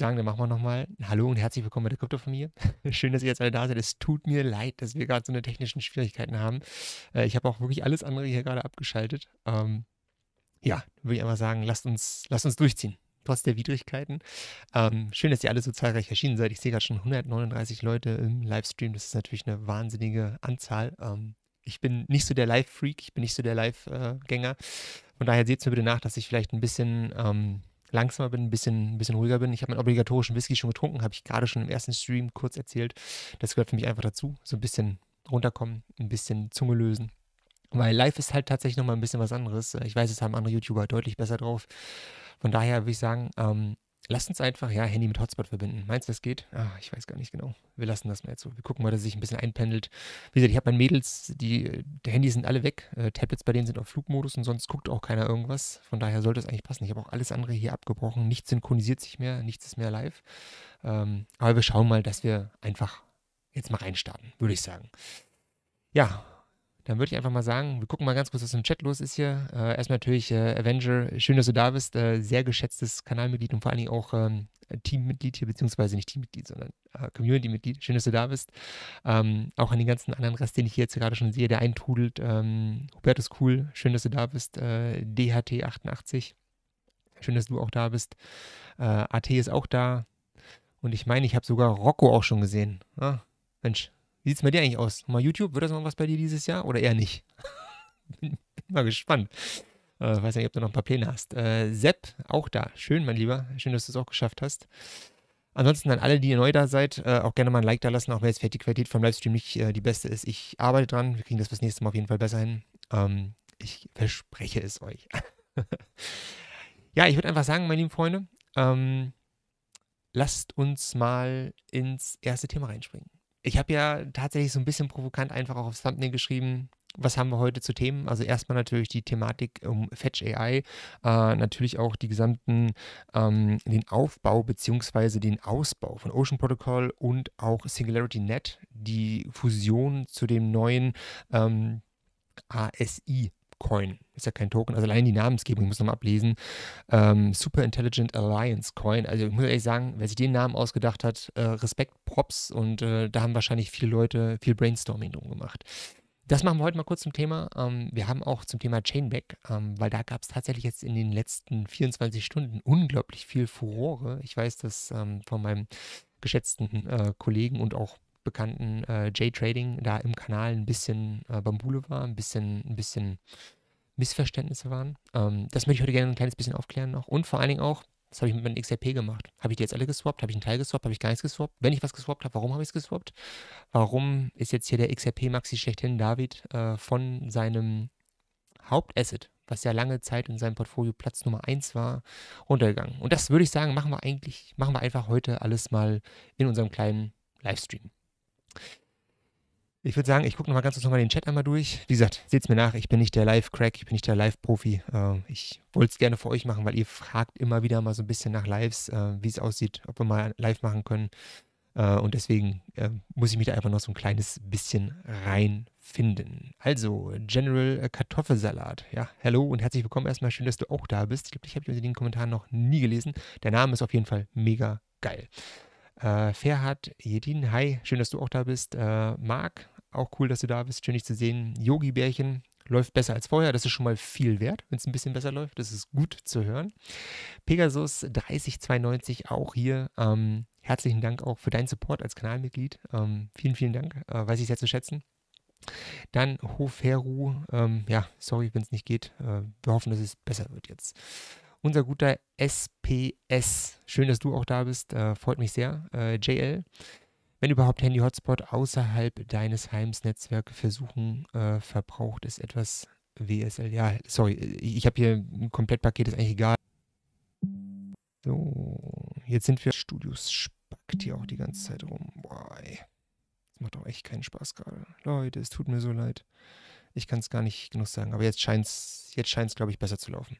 sagen, dann machen wir nochmal. Hallo und herzlich willkommen bei der Kryptofamilie. Schön, dass ihr jetzt alle da seid. Es tut mir leid, dass wir gerade so eine technischen Schwierigkeiten haben. Äh, ich habe auch wirklich alles andere hier gerade abgeschaltet. Ähm, ja, würde ich einfach sagen, lasst uns, lasst uns durchziehen. Trotz der Widrigkeiten. Ähm, schön, dass ihr alle so zahlreich erschienen seid. Ich sehe gerade schon 139 Leute im Livestream. Das ist natürlich eine wahnsinnige Anzahl. Ähm, ich bin nicht so der Live-Freak, ich bin nicht so der Live-Gänger. Äh, Von daher seht es mir bitte nach, dass ich vielleicht ein bisschen ähm, langsamer bin, ein bisschen, ein bisschen ruhiger bin. Ich habe meinen obligatorischen Whisky schon getrunken, habe ich gerade schon im ersten Stream kurz erzählt. Das gehört für mich einfach dazu. So ein bisschen runterkommen, ein bisschen Zunge lösen. Weil live ist halt tatsächlich nochmal ein bisschen was anderes. Ich weiß, es haben andere YouTuber deutlich besser drauf. Von daher würde ich sagen, ähm, Lass uns einfach, ja, Handy mit Hotspot verbinden. Meinst du, das geht? Ah, ich weiß gar nicht genau. Wir lassen das mal jetzt so. Wir gucken mal, dass es sich ein bisschen einpendelt. Wie gesagt, ich habe meine Mädels, die, die, Handys sind alle weg. Äh, Tablets bei denen sind auf Flugmodus und sonst guckt auch keiner irgendwas. Von daher sollte es eigentlich passen. Ich habe auch alles andere hier abgebrochen. Nichts synchronisiert sich mehr, nichts ist mehr live. Ähm, aber wir schauen mal, dass wir einfach jetzt mal reinstarten, würde ich sagen. Ja, dann würde ich einfach mal sagen, wir gucken mal ganz kurz, was im Chat los ist hier. Äh, erstmal natürlich äh, Avenger, schön, dass du da bist. Äh, sehr geschätztes Kanalmitglied und vor allen Dingen auch ähm, Teammitglied hier, beziehungsweise nicht Teammitglied, sondern äh, Community-Mitglied. Schön, dass du da bist. Ähm, auch an den ganzen anderen Rest, den ich hier jetzt gerade schon sehe, der eintrudelt. Ähm, Hubertus Cool, schön, dass du da bist. Äh, DHT88, schön, dass du auch da bist. Äh, AT ist auch da. Und ich meine, ich habe sogar Rocco auch schon gesehen. Ah, Mensch, wie sieht es bei dir eigentlich aus? Mal YouTube, wird das mal was bei dir dieses Jahr oder eher nicht? Bin mal gespannt. Äh, weiß nicht, ob du noch ein paar Pläne hast. Äh, Sepp, auch da. Schön, mein Lieber. Schön, dass du es auch geschafft hast. Ansonsten an alle, die neu da seid, äh, auch gerne mal ein Like da lassen, auch wenn jetzt vielleicht die Qualität vom Livestream nicht äh, die beste ist. Ich arbeite dran. Wir kriegen das bis nächste Mal auf jeden Fall besser hin. Ähm, ich verspreche es euch. ja, ich würde einfach sagen, meine lieben Freunde, ähm, lasst uns mal ins erste Thema reinspringen. Ich habe ja tatsächlich so ein bisschen provokant einfach auch aufs Thumbnail geschrieben, was haben wir heute zu Themen? Also erstmal natürlich die Thematik um Fetch AI, äh, natürlich auch die gesamten, ähm, den Aufbau bzw. den Ausbau von Ocean Protocol und auch Singularity Net, die Fusion zu dem neuen ähm, ASI Coin. Ist ja kein Token, also allein die Namensgebung, ich muss nochmal ablesen. Ähm, Super Intelligent Alliance Coin. Also ich muss ehrlich sagen, wer sich den Namen ausgedacht hat, äh, Respekt, Props und äh, da haben wahrscheinlich viele Leute viel Brainstorming drum gemacht. Das machen wir heute mal kurz zum Thema. Ähm, wir haben auch zum Thema Chainback, ähm, weil da gab es tatsächlich jetzt in den letzten 24 Stunden unglaublich viel Furore. Ich weiß das ähm, von meinem geschätzten äh, Kollegen und auch bekannten äh, J-Trading da im Kanal ein bisschen äh, Bambule war, ein bisschen, ein bisschen Missverständnisse waren. Ähm, das möchte ich heute gerne ein kleines bisschen aufklären noch. Und vor allen Dingen auch, das habe ich mit meinem XRP gemacht. Habe ich die jetzt alle geswappt? Habe ich einen Teil geswappt? Habe ich gar nichts geswappt? Wenn ich was geswappt habe, warum habe ich es geswappt? Warum ist jetzt hier der XRP Maxi schlechthin David äh, von seinem Hauptasset, was ja lange Zeit in seinem Portfolio Platz Nummer 1 war, runtergegangen? Und das würde ich sagen, machen wir eigentlich, machen wir einfach heute alles mal in unserem kleinen Livestream. Ich würde sagen, ich gucke nochmal ganz kurz nochmal den Chat einmal durch. Wie gesagt, seht es mir nach, ich bin nicht der Live-Crack, ich bin nicht der Live-Profi. Äh, ich wollte es gerne für euch machen, weil ihr fragt immer wieder mal so ein bisschen nach Lives, äh, wie es aussieht, ob wir mal live machen können. Äh, und deswegen äh, muss ich mich da einfach noch so ein kleines bisschen reinfinden. Also, General Kartoffelsalat. Ja, hallo und herzlich willkommen erstmal. Schön, dass du auch da bist. Ich glaube, ich habe den Kommentar noch nie gelesen. Der Name ist auf jeden Fall mega geil. Äh, Ferhat Jedin, hi, schön, dass du auch da bist. Äh, Marc, auch cool, dass du da bist, schön dich zu sehen. Yogi Bärchen, läuft besser als vorher. Das ist schon mal viel wert, wenn es ein bisschen besser läuft. Das ist gut zu hören. Pegasus 3092 auch hier. Ähm, herzlichen Dank auch für deinen Support als Kanalmitglied. Ähm, vielen, vielen Dank. Äh, weiß ich sehr zu schätzen. Dann Hoferu, ähm, ja, sorry, wenn es nicht geht. Äh, wir hoffen, dass es besser wird jetzt unser guter SPS. Schön, dass du auch da bist. Äh, freut mich sehr. Äh, JL. Wenn überhaupt Handy-Hotspot außerhalb deines Heims Netzwerke versuchen, äh, verbraucht es etwas WSL. Ja, sorry, äh, ich habe hier ein Komplettpaket, ist eigentlich egal. So, jetzt sind wir. Studios spackt hier auch die ganze Zeit rum. Boah, ey. Das macht auch echt keinen Spaß gerade. Leute, es tut mir so leid. Ich kann es gar nicht genug sagen, aber jetzt scheint es, jetzt scheint's, glaube ich, besser zu laufen.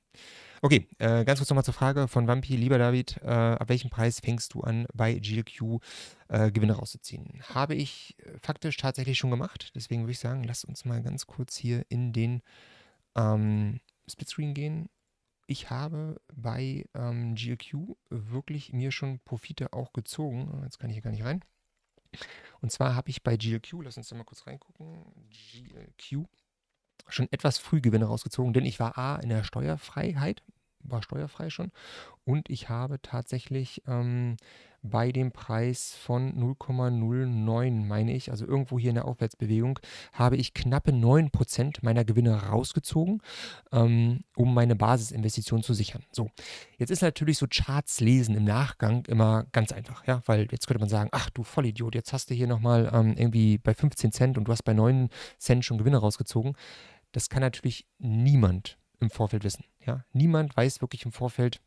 Okay, äh, ganz kurz nochmal zur Frage von Wampi. Lieber David, äh, ab welchem Preis fängst du an, bei GLQ äh, Gewinne rauszuziehen? Habe ich äh, faktisch tatsächlich schon gemacht. Deswegen würde ich sagen, lass uns mal ganz kurz hier in den ähm, Splitscreen gehen. Ich habe bei ähm, GLQ wirklich mir schon Profite auch gezogen. Oh, jetzt kann ich hier gar nicht rein. Und zwar habe ich bei GLQ, lass uns da mal kurz reingucken, GLQ, schon etwas früh Gewinne rausgezogen, denn ich war A in der Steuerfreiheit, war steuerfrei schon, und ich habe tatsächlich ähm, bei dem Preis von 0,09, meine ich, also irgendwo hier in der Aufwärtsbewegung, habe ich knappe 9% meiner Gewinne rausgezogen, ähm, um meine Basisinvestition zu sichern. So, jetzt ist natürlich so Charts lesen im Nachgang immer ganz einfach, ja, weil jetzt könnte man sagen, ach du Vollidiot, jetzt hast du hier nochmal ähm, irgendwie bei 15 Cent und du hast bei 9 Cent schon Gewinne rausgezogen. Das kann natürlich niemand im Vorfeld wissen. Ja? Niemand weiß wirklich im Vorfeld,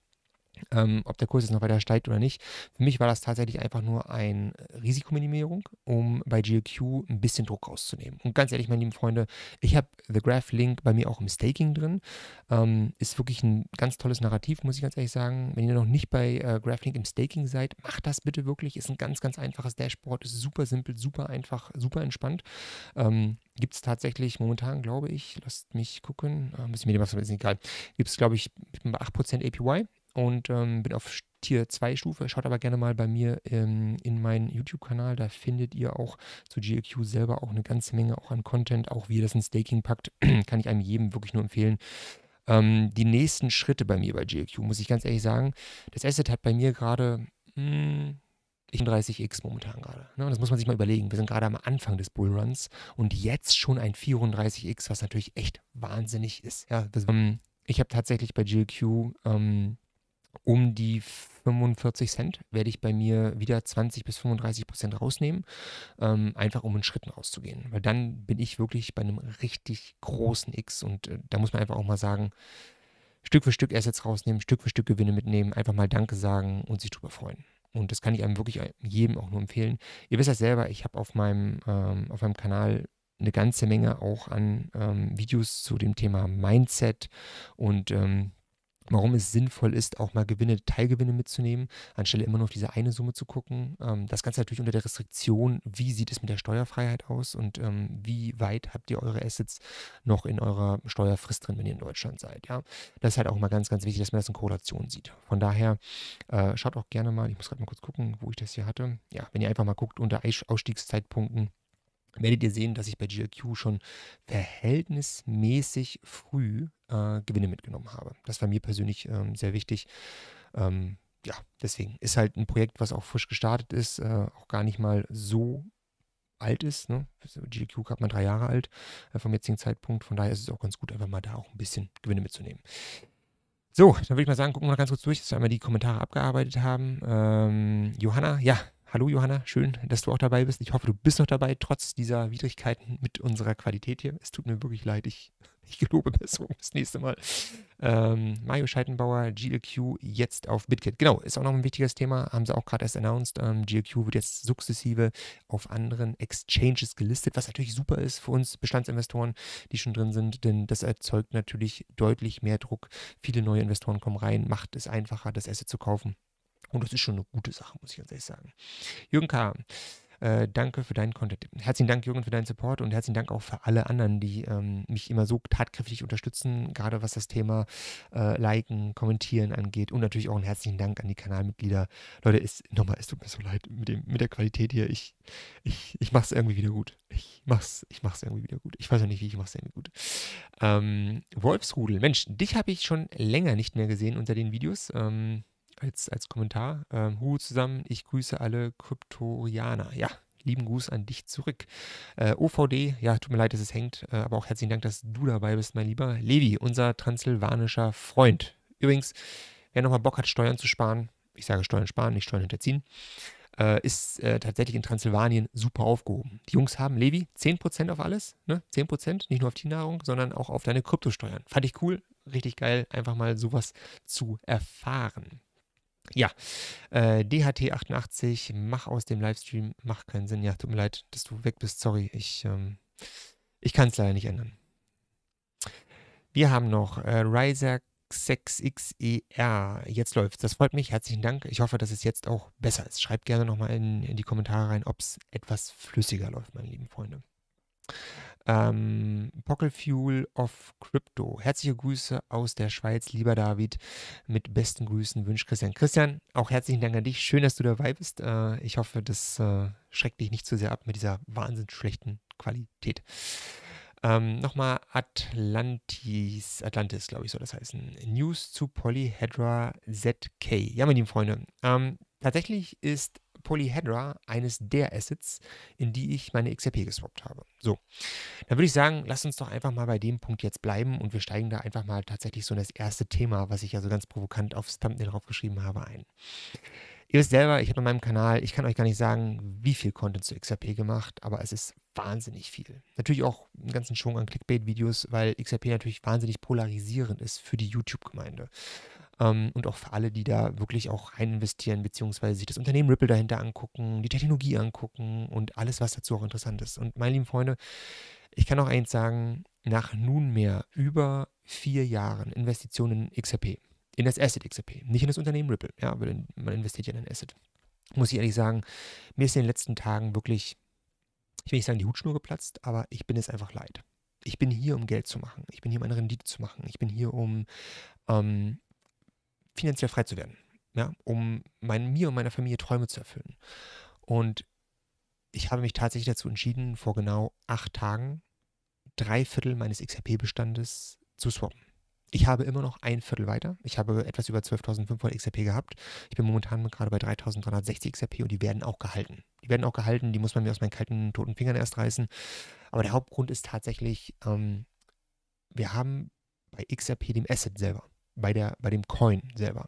ähm, ob der Kurs jetzt noch weiter steigt oder nicht. Für mich war das tatsächlich einfach nur eine Risikominimierung, um bei GLQ ein bisschen Druck rauszunehmen. Und ganz ehrlich, meine lieben Freunde, ich habe The Graph Link bei mir auch im Staking drin. Ähm, ist wirklich ein ganz tolles Narrativ, muss ich ganz ehrlich sagen. Wenn ihr noch nicht bei äh, Graph Link im Staking seid, macht das bitte wirklich. Ist ein ganz, ganz einfaches Dashboard, ist super simpel, super einfach, super entspannt. Ähm, Gibt es tatsächlich momentan, glaube ich, lasst mich gucken, äh, ah, muss ich mir was ist egal. Gibt es, glaube ich, ich bin bei 8% APY und ähm, bin auf Tier 2 Stufe. Schaut aber gerne mal bei mir ähm, in meinen YouTube-Kanal. Da findet ihr auch zu GLQ selber auch eine ganze Menge auch an Content. Auch wie ihr das in Staking packt, kann ich einem jedem wirklich nur empfehlen. Ähm, die nächsten Schritte bei mir bei GLQ, muss ich ganz ehrlich sagen. Das Asset hat bei mir gerade 34x hm, momentan gerade. Ne? Das muss man sich mal überlegen. Wir sind gerade am Anfang des Bullruns und jetzt schon ein 34x, was natürlich echt wahnsinnig ist. Ja, das, ähm, ich habe tatsächlich bei GLQ ähm, um die 45 Cent werde ich bei mir wieder 20 bis 35 Prozent rausnehmen, ähm, einfach um in Schritten rauszugehen. Weil dann bin ich wirklich bei einem richtig großen X und äh, da muss man einfach auch mal sagen, Stück für Stück Assets rausnehmen, Stück für Stück Gewinne mitnehmen, einfach mal Danke sagen und sich drüber freuen. Und das kann ich einem wirklich äh, jedem auch nur empfehlen. Ihr wisst das selber, ich habe auf meinem, ähm, auf meinem Kanal eine ganze Menge auch an ähm, Videos zu dem Thema Mindset und ähm, warum es sinnvoll ist, auch mal Gewinne, Teilgewinne mitzunehmen, anstelle immer nur auf diese eine Summe zu gucken. Ähm, das Ganze natürlich unter der Restriktion, wie sieht es mit der Steuerfreiheit aus und ähm, wie weit habt ihr eure Assets noch in eurer Steuerfrist drin, wenn ihr in Deutschland seid. Ja? Das ist halt auch mal ganz, ganz wichtig, dass man das in Korrelation sieht. Von daher äh, schaut auch gerne mal, ich muss gerade mal kurz gucken, wo ich das hier hatte. Ja, wenn ihr einfach mal guckt unter Ausstiegszeitpunkten, werdet ihr sehen, dass ich bei GLQ schon verhältnismäßig früh äh, Gewinne mitgenommen habe. Das war mir persönlich ähm, sehr wichtig. Ähm, ja, deswegen ist halt ein Projekt, was auch frisch gestartet ist, äh, auch gar nicht mal so alt ist. Ne? Also GDQ hat man drei Jahre alt äh, vom jetzigen Zeitpunkt. Von daher ist es auch ganz gut, einfach mal da auch ein bisschen Gewinne mitzunehmen. So, dann würde ich mal sagen, gucken wir mal ganz kurz durch, dass wir einmal die Kommentare abgearbeitet haben. Ähm, Johanna, ja, Hallo Johanna, schön, dass du auch dabei bist. Ich hoffe, du bist noch dabei, trotz dieser Widrigkeiten mit unserer Qualität hier. Es tut mir wirklich leid, ich, ich gelobe Besserung bis nächste Mal. Ähm, Mario Scheitenbauer, GLQ jetzt auf BitKit. Genau, ist auch noch ein wichtiges Thema, haben sie auch gerade erst announced. Ähm, GLQ wird jetzt sukzessive auf anderen Exchanges gelistet, was natürlich super ist für uns Bestandsinvestoren, die schon drin sind, denn das erzeugt natürlich deutlich mehr Druck. Viele neue Investoren kommen rein, macht es einfacher, das Asset zu kaufen. Und das ist schon eine gute Sache, muss ich ganz ehrlich sagen. Jürgen K., äh, danke für deinen Content. Herzlichen Dank, Jürgen, für deinen Support und herzlichen Dank auch für alle anderen, die ähm, mich immer so tatkräftig unterstützen, gerade was das Thema äh, Liken, Kommentieren angeht. Und natürlich auch einen herzlichen Dank an die Kanalmitglieder. Leute, ist, nochmal, es tut mir so leid mit, dem, mit der Qualität hier. Ich, ich, ich mache es irgendwie wieder gut. Ich mach's, ich mach's irgendwie wieder gut. Ich weiß ja nicht, wie ich es irgendwie gut. Ähm, Wolfsrudel, Mensch, dich habe ich schon länger nicht mehr gesehen unter den Videos. Ähm, als, als Kommentar. Ähm, Hu zusammen, ich grüße alle Kryptorianer. Ja, lieben Gruß an dich zurück. Äh, OVD, ja, tut mir leid, dass es hängt, äh, aber auch herzlichen Dank, dass du dabei bist, mein lieber Levi, unser transsilvanischer Freund. Übrigens, wer nochmal Bock hat, Steuern zu sparen, ich sage Steuern sparen, nicht Steuern hinterziehen, äh, ist äh, tatsächlich in Transsilvanien super aufgehoben. Die Jungs haben, Levi, 10% auf alles, ne? 10%, nicht nur auf Tiernahrung, sondern auch auf deine Kryptosteuern. Fand ich cool, richtig geil, einfach mal sowas zu erfahren. Ja, äh, DHT88, mach aus dem Livestream, macht keinen Sinn. Ja, tut mir leid, dass du weg bist. Sorry, ich, ähm, ich kann es leider nicht ändern. Wir haben noch äh, Riser e 6xer. Jetzt läuft's. Das freut mich. Herzlichen Dank. Ich hoffe, dass es jetzt auch besser ist. Schreibt gerne nochmal in, in die Kommentare rein, ob es etwas flüssiger läuft, meine lieben Freunde. Ähm, Pockelfuel of Crypto. Herzliche Grüße aus der Schweiz, lieber David. Mit besten Grüßen wünscht Christian. Christian, auch herzlichen Dank an dich. Schön, dass du dabei bist. Äh, ich hoffe, das äh, schreckt dich nicht zu sehr ab mit dieser wahnsinnig schlechten Qualität. Ähm, Nochmal Atlantis, Atlantis, glaube ich, soll das heißen. News zu Polyhedra ZK. Ja, meine lieben Freunde, ähm, tatsächlich ist Polyhedra eines der Assets, in die ich meine XRP geswappt habe. So, dann würde ich sagen, lasst uns doch einfach mal bei dem Punkt jetzt bleiben und wir steigen da einfach mal tatsächlich so in das erste Thema, was ich ja so ganz provokant aufs Thumbnail draufgeschrieben habe, ein. Ihr wisst selber, ich habe auf meinem Kanal, ich kann euch gar nicht sagen, wie viel Content zu XRP gemacht, aber es ist wahnsinnig viel. Natürlich auch einen ganzen Schwung an Clickbait-Videos, weil XRP natürlich wahnsinnig polarisierend ist für die YouTube-Gemeinde ähm, und auch für alle, die da wirklich auch rein investieren, beziehungsweise sich das Unternehmen Ripple dahinter angucken, die Technologie angucken und alles, was dazu auch interessant ist. Und meine lieben Freunde, ich kann auch eins sagen, nach nunmehr über vier Jahren Investitionen in XRP, in das Asset XRP, nicht in das Unternehmen Ripple, ja, weil man investiert ja in ein Asset, muss ich ehrlich sagen, mir ist in den letzten Tagen wirklich, ich will nicht sagen die Hutschnur geplatzt, aber ich bin es einfach leid. Ich bin hier, um Geld zu machen. Ich bin hier, um eine Rendite zu machen. Ich bin hier, um ähm, finanziell frei zu werden, ja, um mein, mir und meiner Familie Träume zu erfüllen. Und ich habe mich tatsächlich dazu entschieden, vor genau acht Tagen drei Viertel meines XRP-Bestandes zu swappen. Ich habe immer noch ein Viertel weiter. Ich habe etwas über 12.500 XRP gehabt. Ich bin momentan gerade bei 3.360 XRP und die werden auch gehalten. Die werden auch gehalten, die muss man mir aus meinen kalten, toten Fingern erst reißen. Aber der Hauptgrund ist tatsächlich, ähm, wir haben bei XRP dem Asset selber bei, der, bei dem Coin selber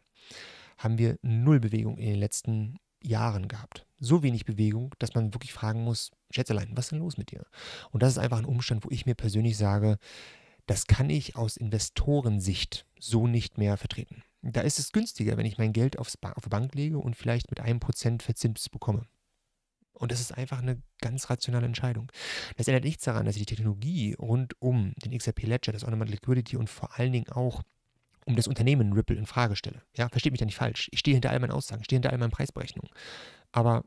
haben wir null Bewegung in den letzten Jahren gehabt. So wenig Bewegung, dass man wirklich fragen muss, Schätzelein, was ist denn los mit dir? Und das ist einfach ein Umstand, wo ich mir persönlich sage, das kann ich aus Investorensicht so nicht mehr vertreten. Da ist es günstiger, wenn ich mein Geld aufs ba auf die Bank lege und vielleicht mit einem Prozent Verzins bekomme. Und das ist einfach eine ganz rationale Entscheidung. Das ändert nichts daran, dass ich die Technologie rund um den XRP Ledger, das Automatic Liquidity und vor allen Dingen auch um das Unternehmen Ripple in Frage stelle. Ja, versteht mich da nicht falsch. Ich stehe hinter all meinen Aussagen, stehe hinter all meinen Preisberechnungen. Aber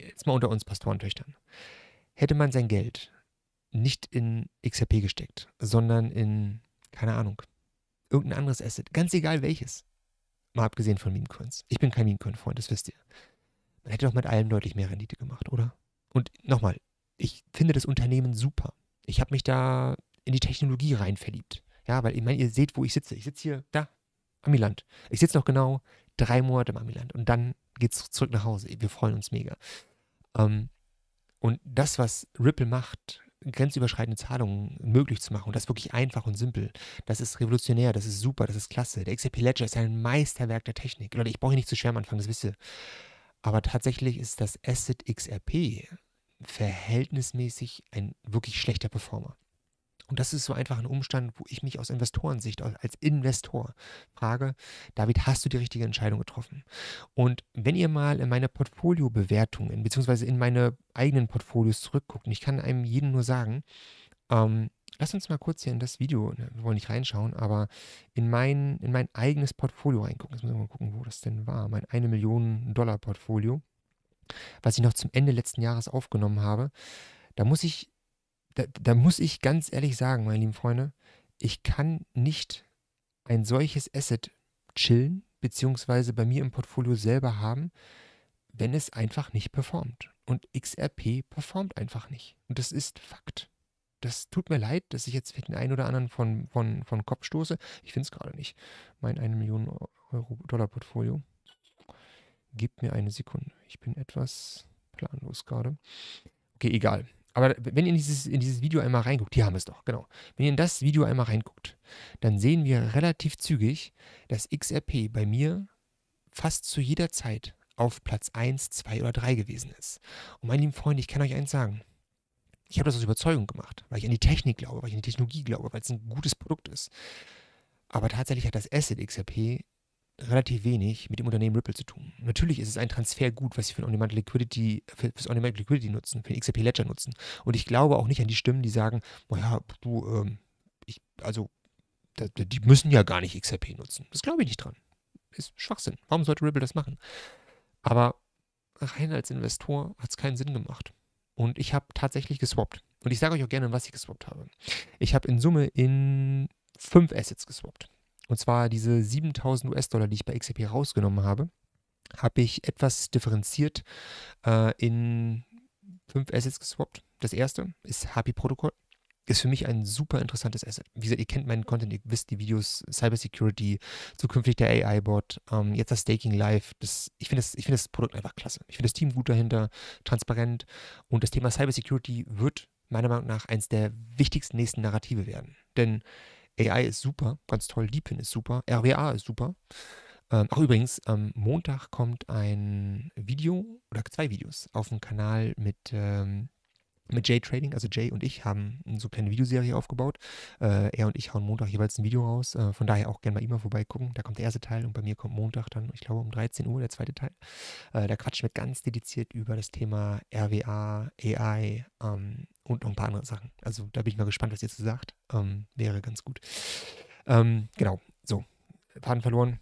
jetzt mal unter uns Pastorentöchtern. Hätte man sein Geld nicht in XRP gesteckt, sondern in, keine Ahnung, irgendein anderes Asset, ganz egal welches, mal abgesehen von Meme-Coins. Ich bin kein Meme-Coin-Freund, das wisst ihr. Man hätte doch mit allem deutlich mehr Rendite gemacht, oder? Und nochmal, ich finde das Unternehmen super. Ich habe mich da in die Technologie rein verliebt. Ja, weil ich meine, ihr seht, wo ich sitze. Ich sitze hier, da, Amiland. Ich sitze noch genau drei Monate im Amiland und dann geht es zurück nach Hause. Wir freuen uns mega. Ähm, und das, was Ripple macht, grenzüberschreitende Zahlungen möglich zu machen. Und das wirklich einfach und simpel. Das ist revolutionär, das ist super, das ist klasse. Der XRP Ledger ist ein Meisterwerk der Technik. Leute, ich brauche nicht zu schwärmen anfangen, das wisst ihr. Aber tatsächlich ist das Asset XRP verhältnismäßig ein wirklich schlechter Performer. Und das ist so einfach ein Umstand, wo ich mich aus Investorensicht, als Investor frage, David, hast du die richtige Entscheidung getroffen? Und wenn ihr mal in meine Portfoliobewertungen, beziehungsweise in meine eigenen Portfolios zurückguckt, und ich kann einem jeden nur sagen, ähm, lass uns mal kurz hier in das Video, ne, wir wollen nicht reinschauen, aber in mein, in mein eigenes Portfolio reingucken. Jetzt müssen wir mal gucken, wo das denn war. Mein 1 Million Dollar Portfolio, was ich noch zum Ende letzten Jahres aufgenommen habe. Da muss ich da, da muss ich ganz ehrlich sagen, meine lieben Freunde, ich kann nicht ein solches Asset chillen, beziehungsweise bei mir im Portfolio selber haben, wenn es einfach nicht performt. Und XRP performt einfach nicht. Und das ist Fakt. Das tut mir leid, dass ich jetzt den einen oder anderen von, von, von Kopf stoße. Ich finde es gerade nicht. Mein 1 Million Euro Dollar Portfolio. Gib mir eine Sekunde. Ich bin etwas planlos gerade. Okay, egal. Aber wenn ihr in dieses, in dieses Video einmal reinguckt, hier haben wir es doch, genau. Wenn ihr in das Video einmal reinguckt, dann sehen wir relativ zügig, dass XRP bei mir fast zu jeder Zeit auf Platz 1, 2 oder 3 gewesen ist. Und meine lieben Freunde, ich kann euch eins sagen. Ich habe das aus Überzeugung gemacht, weil ich an die Technik glaube, weil ich an die Technologie glaube, weil es ein gutes Produkt ist. Aber tatsächlich hat das Asset XRP relativ wenig mit dem Unternehmen Ripple zu tun. Natürlich ist es ein Transfergut, was sie für On-Demand Liquidity, für das On-Demand Liquidity nutzen, für den XRP Ledger nutzen. Und ich glaube auch nicht an die Stimmen, die sagen, naja, du, ähm, ich, also, da, die müssen ja gar nicht XRP nutzen. Das glaube ich nicht dran. Ist Schwachsinn. Warum sollte Ripple das machen? Aber rein als Investor hat es keinen Sinn gemacht. Und ich habe tatsächlich geswappt. Und ich sage euch auch gerne, was ich geswappt habe. Ich habe in Summe in fünf Assets geswappt. Und zwar diese 7000 US-Dollar, die ich bei XRP rausgenommen habe, habe ich etwas differenziert äh, in fünf Assets geswappt. Das erste ist Happy Protocol. Ist für mich ein super interessantes Asset. Wie gesagt, ihr kennt meinen Content, ihr wisst die Videos, Cybersecurity, zukünftig der AI-Bot, ähm, jetzt das Staking Live. Das, ich finde das, find das Produkt einfach klasse. Ich finde das Team gut dahinter, transparent. Und das Thema Cybersecurity wird meiner Meinung nach eins der wichtigsten nächsten Narrative werden. Denn AI ist super, ganz toll. Deepin ist super. RWA ist super. Ähm, ach, übrigens, am Montag kommt ein Video oder zwei Videos auf dem Kanal mit ähm, mit Jay Trading, also Jay und ich haben so eine kleine Videoserie aufgebaut. Äh, er und ich hauen Montag jeweils ein Video raus. Äh, von daher auch gerne bei ihm mal vorbeigucken. Da kommt der erste Teil und bei mir kommt Montag dann, ich glaube, um 13 Uhr der zweite Teil. Äh, da quatschen wir ganz dediziert über das Thema RWA, AI ähm, und noch ein paar andere Sachen. Also da bin ich mal gespannt, was ihr zu sagt. Ähm, wäre ganz gut. Ähm, genau, so. Faden verloren.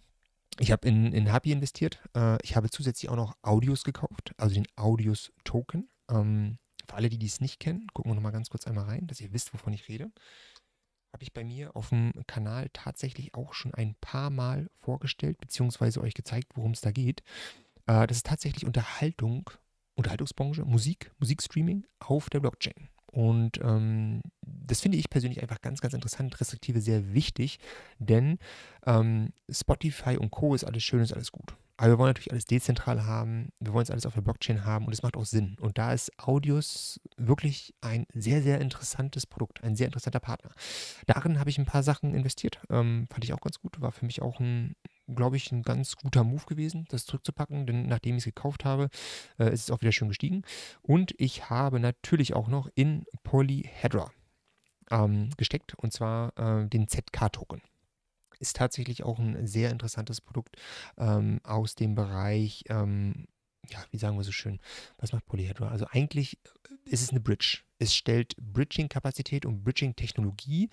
Ich habe in, in Happy investiert. Äh, ich habe zusätzlich auch noch Audios gekauft, also den Audios-Token. Ähm, für alle, die dies nicht kennen, gucken wir nochmal ganz kurz einmal rein, dass ihr wisst, wovon ich rede. Habe ich bei mir auf dem Kanal tatsächlich auch schon ein paar Mal vorgestellt, beziehungsweise euch gezeigt, worum es da geht. Äh, das ist tatsächlich Unterhaltung, Unterhaltungsbranche, Musik, Musikstreaming auf der Blockchain. Und ähm, das finde ich persönlich einfach ganz, ganz interessant, restriktive, sehr wichtig, denn ähm, Spotify und Co. ist alles schön, ist alles gut. Aber wir wollen natürlich alles dezentral haben, wir wollen es alles auf der Blockchain haben und es macht auch Sinn. Und da ist Audios wirklich ein sehr, sehr interessantes Produkt, ein sehr interessanter Partner. Darin habe ich ein paar Sachen investiert, ähm, fand ich auch ganz gut, war für mich auch ein, glaube ich, ein ganz guter Move gewesen, das zurückzupacken, denn nachdem ich es gekauft habe, äh, ist es auch wieder schön gestiegen. Und ich habe natürlich auch noch in Polyhedra ähm, gesteckt und zwar äh, den ZK-Token ist tatsächlich auch ein sehr interessantes Produkt ähm, aus dem Bereich, ähm, ja, wie sagen wir so schön, was macht Polyhedra? Also eigentlich äh, ist es eine Bridge. Es stellt Bridging-Kapazität und Bridging-Technologie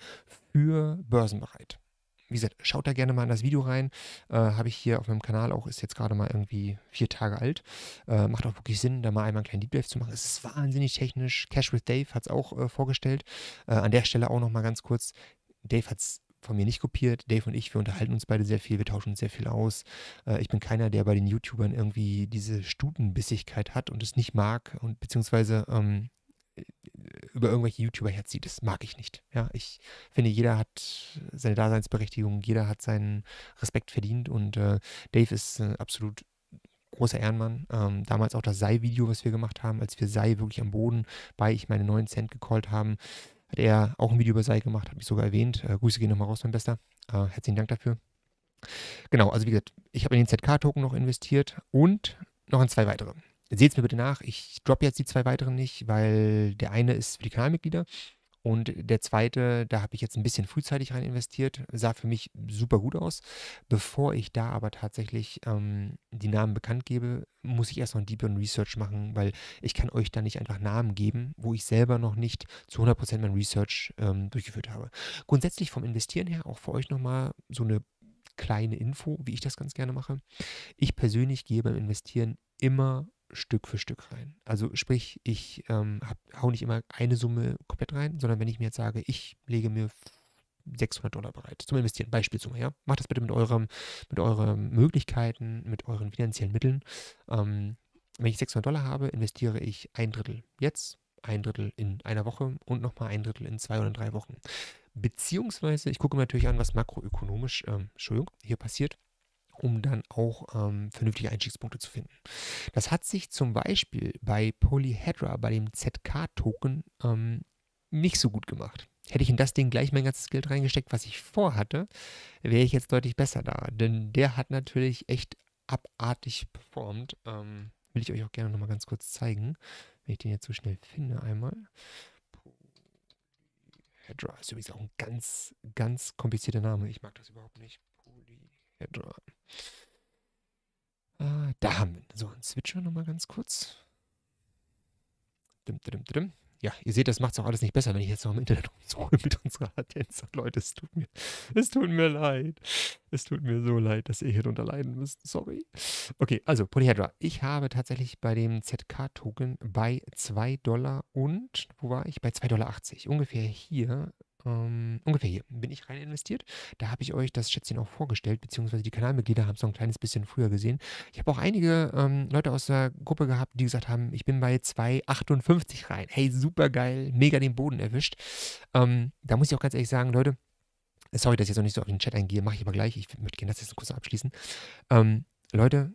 für Börsen bereit. Wie gesagt, schaut da gerne mal in das Video rein. Äh, Habe ich hier auf meinem Kanal auch, ist jetzt gerade mal irgendwie vier Tage alt. Äh, macht auch wirklich Sinn, da mal einmal einen kleinen Deep Dive zu machen. Es ist wahnsinnig technisch. Cash with Dave hat es auch äh, vorgestellt. Äh, an der Stelle auch nochmal ganz kurz. Dave hat es von mir nicht kopiert. Dave und ich, wir unterhalten uns beide sehr viel, wir tauschen uns sehr viel aus. Äh, ich bin keiner, der bei den YouTubern irgendwie diese Stutenbissigkeit hat und es nicht mag und beziehungsweise ähm, äh, über irgendwelche YouTuber herzieht. Das mag ich nicht. Ja, ich finde, jeder hat seine Daseinsberechtigung, jeder hat seinen Respekt verdient und äh, Dave ist äh, absolut großer Ehrenmann. Ähm, damals auch das Sei-Video, was wir gemacht haben, als wir Sei wirklich am Boden bei ich meine 9 Cent gecallt haben hat er auch ein Video über Sei gemacht, hat mich sogar erwähnt. Äh, Grüße gehen nochmal raus, mein Bester. Äh, herzlichen Dank dafür. Genau, also wie gesagt, ich habe in den ZK-Token noch investiert und noch in zwei weitere. Seht es mir bitte nach, ich droppe jetzt die zwei weiteren nicht, weil der eine ist für die Kanalmitglieder und der zweite, da habe ich jetzt ein bisschen frühzeitig rein investiert, sah für mich super gut aus. Bevor ich da aber tatsächlich ähm, die Namen bekannt gebe, muss ich erst noch ein Deepen Research machen, weil ich kann euch da nicht einfach Namen geben, wo ich selber noch nicht zu 100% mein Research ähm, durchgeführt habe. Grundsätzlich vom Investieren her auch für euch nochmal so eine kleine Info, wie ich das ganz gerne mache. Ich persönlich gehe beim Investieren immer Stück für Stück rein. Also sprich, ich ähm, hab, hau nicht immer eine Summe komplett rein, sondern wenn ich mir jetzt sage, ich lege mir 600 Dollar bereit zum Investieren, Beispielsumme, ja. Macht das bitte mit eurem, mit euren Möglichkeiten, mit euren finanziellen Mitteln. Ähm, wenn ich 600 Dollar habe, investiere ich ein Drittel jetzt, ein Drittel in einer Woche und nochmal ein Drittel in zwei oder drei Wochen. Beziehungsweise, ich gucke mir natürlich an, was makroökonomisch, ähm, Entschuldigung, hier passiert um dann auch ähm, vernünftige Einstiegspunkte zu finden. Das hat sich zum Beispiel bei Polyhedra, bei dem ZK-Token, ähm, nicht so gut gemacht. Hätte ich in das Ding gleich mein ganzes Geld reingesteckt, was ich vorhatte, wäre ich jetzt deutlich besser da. Denn der hat natürlich echt abartig performt. Ähm, will ich euch auch gerne nochmal ganz kurz zeigen, wenn ich den jetzt so schnell finde einmal. Hedra ist übrigens auch ein ganz, ganz komplizierter Name. Ich mag das überhaupt nicht. Ah, da haben wir so einen Switcher nochmal ganz kurz. Dim, dim, dim. Ja, ihr seht, das macht es auch alles nicht besser, wenn ich jetzt noch im Internet rumsuche mit unserer Latenz. Leute, es tut, mir, es tut mir leid. Es tut mir so leid, dass ihr hier drunter leiden müsst. Sorry. Okay, also Polyhedra. Ich habe tatsächlich bei dem ZK-Token bei 2 Dollar und, wo war ich? Bei 2,80 Dollar. Ungefähr hier ähm, ungefähr hier bin ich rein investiert. Da habe ich euch das Schätzchen auch vorgestellt, beziehungsweise die Kanalmitglieder haben es noch ein kleines bisschen früher gesehen. Ich habe auch einige ähm, Leute aus der Gruppe gehabt, die gesagt haben, ich bin bei 2,58 rein. Hey, super geil, mega den Boden erwischt. Ähm, da muss ich auch ganz ehrlich sagen, Leute, sorry, dass ich jetzt noch nicht so auf den Chat eingehe, mache ich aber gleich. Ich möchte gerne das jetzt kurz abschließen. Ähm, Leute,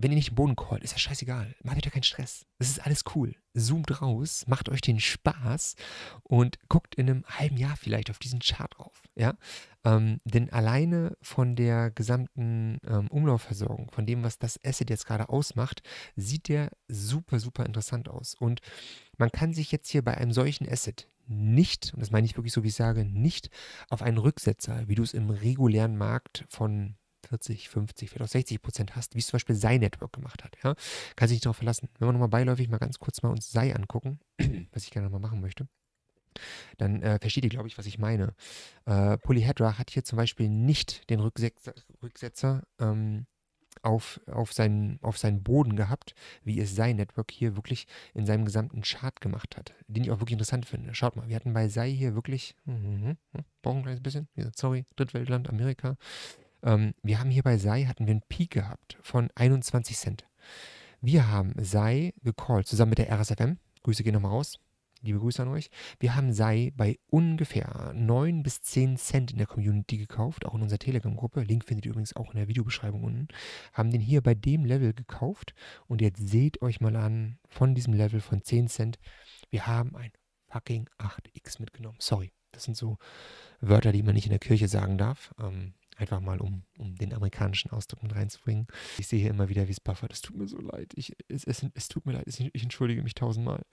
wenn ihr nicht den Boden callt, ist das scheißegal. Macht euch da keinen Stress. Es ist alles cool. Zoomt raus, macht euch den Spaß und guckt in einem halben Jahr vielleicht auf diesen Chart drauf. Ja? Ähm, denn alleine von der gesamten ähm, Umlaufversorgung, von dem, was das Asset jetzt gerade ausmacht, sieht der super, super interessant aus. Und man kann sich jetzt hier bei einem solchen Asset nicht, und das meine ich wirklich so, wie ich sage, nicht auf einen Rücksetzer, wie du es im regulären Markt von 40, 50, vielleicht auch 60 Prozent hast, wie es zum Beispiel sei Network gemacht hat. Ja? Kannst dich nicht darauf verlassen. Wenn wir nochmal beiläufig mal ganz kurz mal uns sei angucken, was ich gerne nochmal machen möchte dann äh, versteht ihr, glaube ich, was ich meine. Äh, Polyhedra hat hier zum Beispiel nicht den Rücksetzer, Rücksetzer ähm, auf, auf, seinen, auf seinen Boden gehabt, wie es sein Network hier wirklich in seinem gesamten Chart gemacht hat, den ich auch wirklich interessant finde. Schaut mal, wir hatten bei Sei hier wirklich, mm, mm, mm, brauchen ein kleines bisschen, sorry, Drittweltland, Amerika, ähm, wir haben hier bei Sai hatten wir einen Peak gehabt von 21 Cent. Wir haben Sai gecallt zusammen mit der RSFM. Grüße gehen nochmal raus. Liebe Grüße an euch. Wir haben Sai bei ungefähr 9 bis 10 Cent in der Community gekauft, auch in unserer Telegram-Gruppe. Link findet ihr übrigens auch in der Videobeschreibung unten. Haben den hier bei dem Level gekauft und jetzt seht euch mal an, von diesem Level von 10 Cent, wir haben ein fucking 8x mitgenommen. Sorry, das sind so Wörter, die man nicht in der Kirche sagen darf. Ähm, Einfach mal, um, um den amerikanischen Ausdruck mit reinzubringen. Ich sehe hier immer wieder, wie es buffert. Es tut mir so leid. Ich, es, es, es tut mir leid. Ich, ich entschuldige mich tausendmal.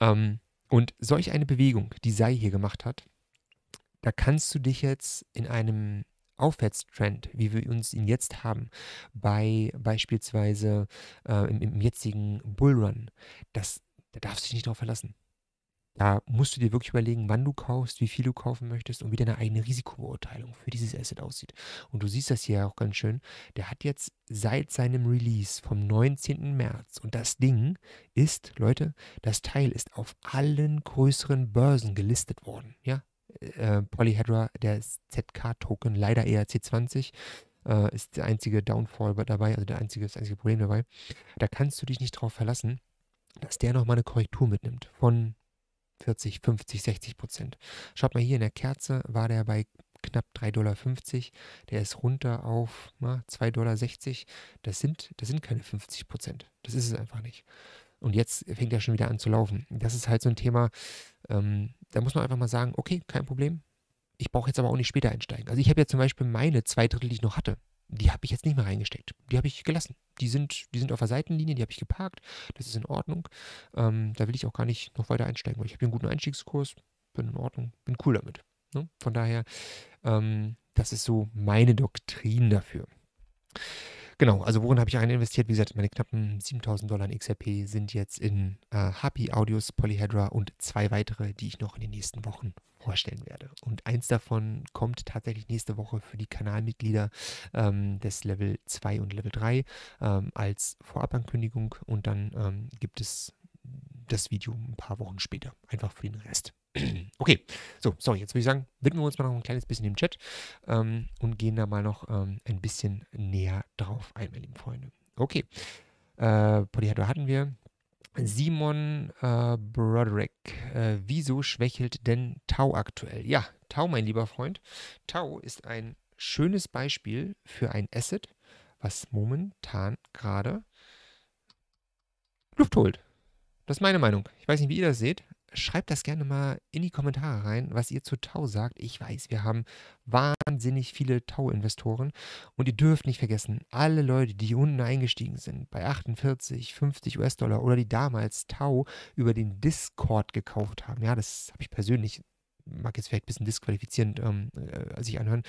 Ähm, und solch eine Bewegung, die Sei hier gemacht hat, da kannst du dich jetzt in einem Aufwärtstrend, wie wir uns ihn jetzt haben, bei beispielsweise äh, im, im jetzigen Bullrun, das, da darfst du dich nicht drauf verlassen. Da musst du dir wirklich überlegen, wann du kaufst, wie viel du kaufen möchtest und wie deine eigene Risikobeurteilung für dieses Asset aussieht. Und du siehst das hier auch ganz schön. Der hat jetzt seit seinem Release vom 19. März und das Ding ist, Leute, das Teil ist auf allen größeren Börsen gelistet worden. Ja, äh, äh Polyhedra, der ZK-Token, leider eher c 20 äh, ist der einzige Downfall dabei, also der einzige, das einzige Problem dabei. Da kannst du dich nicht drauf verlassen, dass der nochmal eine Korrektur mitnimmt von 40, 50, 60 Prozent. Schaut mal hier in der Kerze, war der bei knapp 3,50 Dollar. Der ist runter auf 2,60 Dollar. Das sind, das sind keine 50 Prozent. Das ist es einfach nicht. Und jetzt fängt er schon wieder an zu laufen. Das ist halt so ein Thema, ähm, da muss man einfach mal sagen, okay, kein Problem. Ich brauche jetzt aber auch nicht später einsteigen. Also ich habe ja zum Beispiel meine zwei Drittel, die ich noch hatte die habe ich jetzt nicht mehr reingesteckt. Die habe ich gelassen. Die sind, die sind auf der Seitenlinie, die habe ich geparkt. Das ist in Ordnung. Ähm, da will ich auch gar nicht noch weiter einsteigen, weil ich habe einen guten Einstiegskurs, bin in Ordnung, bin cool damit. Ne? Von daher, ähm, das ist so meine Doktrin dafür. Genau, also worin habe ich rein investiert? Wie gesagt, meine knappen 7000 Dollar in XRP sind jetzt in äh, Happy Audios, Polyhedra und zwei weitere, die ich noch in den nächsten Wochen vorstellen werde. Und eins davon kommt tatsächlich nächste Woche für die Kanalmitglieder ähm, des Level 2 und Level 3 ähm, als Vorabankündigung und dann ähm, gibt es das Video ein paar Wochen später, einfach für den Rest. Okay, so, sorry, jetzt würde ich sagen, widmen wir uns mal noch ein kleines bisschen dem Chat ähm, und gehen da mal noch ähm, ein bisschen näher drauf ein, meine lieben Freunde. Okay, äh, Polyhado hatten wir. Simon äh, Broderick, äh, wieso schwächelt denn Tau aktuell? Ja, Tau, mein lieber Freund. Tau ist ein schönes Beispiel für ein Asset, was momentan gerade Luft holt. Das ist meine Meinung. Ich weiß nicht, wie ihr das seht schreibt das gerne mal in die Kommentare rein, was ihr zu Tau sagt. Ich weiß, wir haben wahnsinnig viele Tau-Investoren. Und ihr dürft nicht vergessen, alle Leute, die hier unten eingestiegen sind, bei 48, 50 US-Dollar oder die damals Tau über den Discord gekauft haben. Ja, das habe ich persönlich, mag jetzt vielleicht ein bisschen disqualifizierend ähm, äh, sich anhören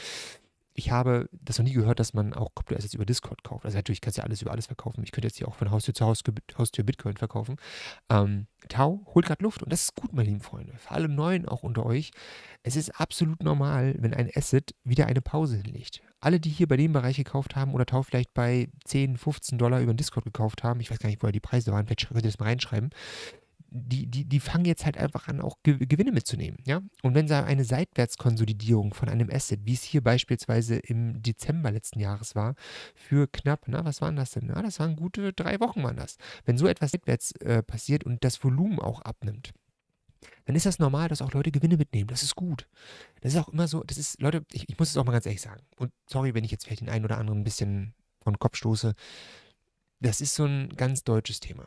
ich habe das noch nie gehört, dass man auch Crypto-Assets über Discord kauft. Also natürlich kannst du ja alles über alles verkaufen. Ich könnte jetzt hier auch von Haustür zu Haustür, Haustür Bitcoin verkaufen. Ähm, Tau holt gerade Luft und das ist gut, meine lieben Freunde. Für alle Neuen auch unter euch. Es ist absolut normal, wenn ein Asset wieder eine Pause hinlegt. Alle, die hier bei dem Bereich gekauft haben oder Tau vielleicht bei 10, 15 Dollar über den Discord gekauft haben, ich weiß gar nicht, woher die Preise waren, vielleicht könnt ihr das mal reinschreiben die, die, die fangen jetzt halt einfach an, auch Gewinne mitzunehmen. Ja? Und wenn da eine Seitwärtskonsolidierung von einem Asset, wie es hier beispielsweise im Dezember letzten Jahres war, für knapp, na, was waren das denn? Na, das waren gute drei Wochen waren das. Wenn so etwas seitwärts äh, passiert und das Volumen auch abnimmt, dann ist das normal, dass auch Leute Gewinne mitnehmen. Das ist gut. Das ist auch immer so, das ist, Leute, ich, ich muss es auch mal ganz ehrlich sagen. Und sorry, wenn ich jetzt vielleicht den einen oder anderen ein bisschen von den Kopf stoße. Das ist so ein ganz deutsches Thema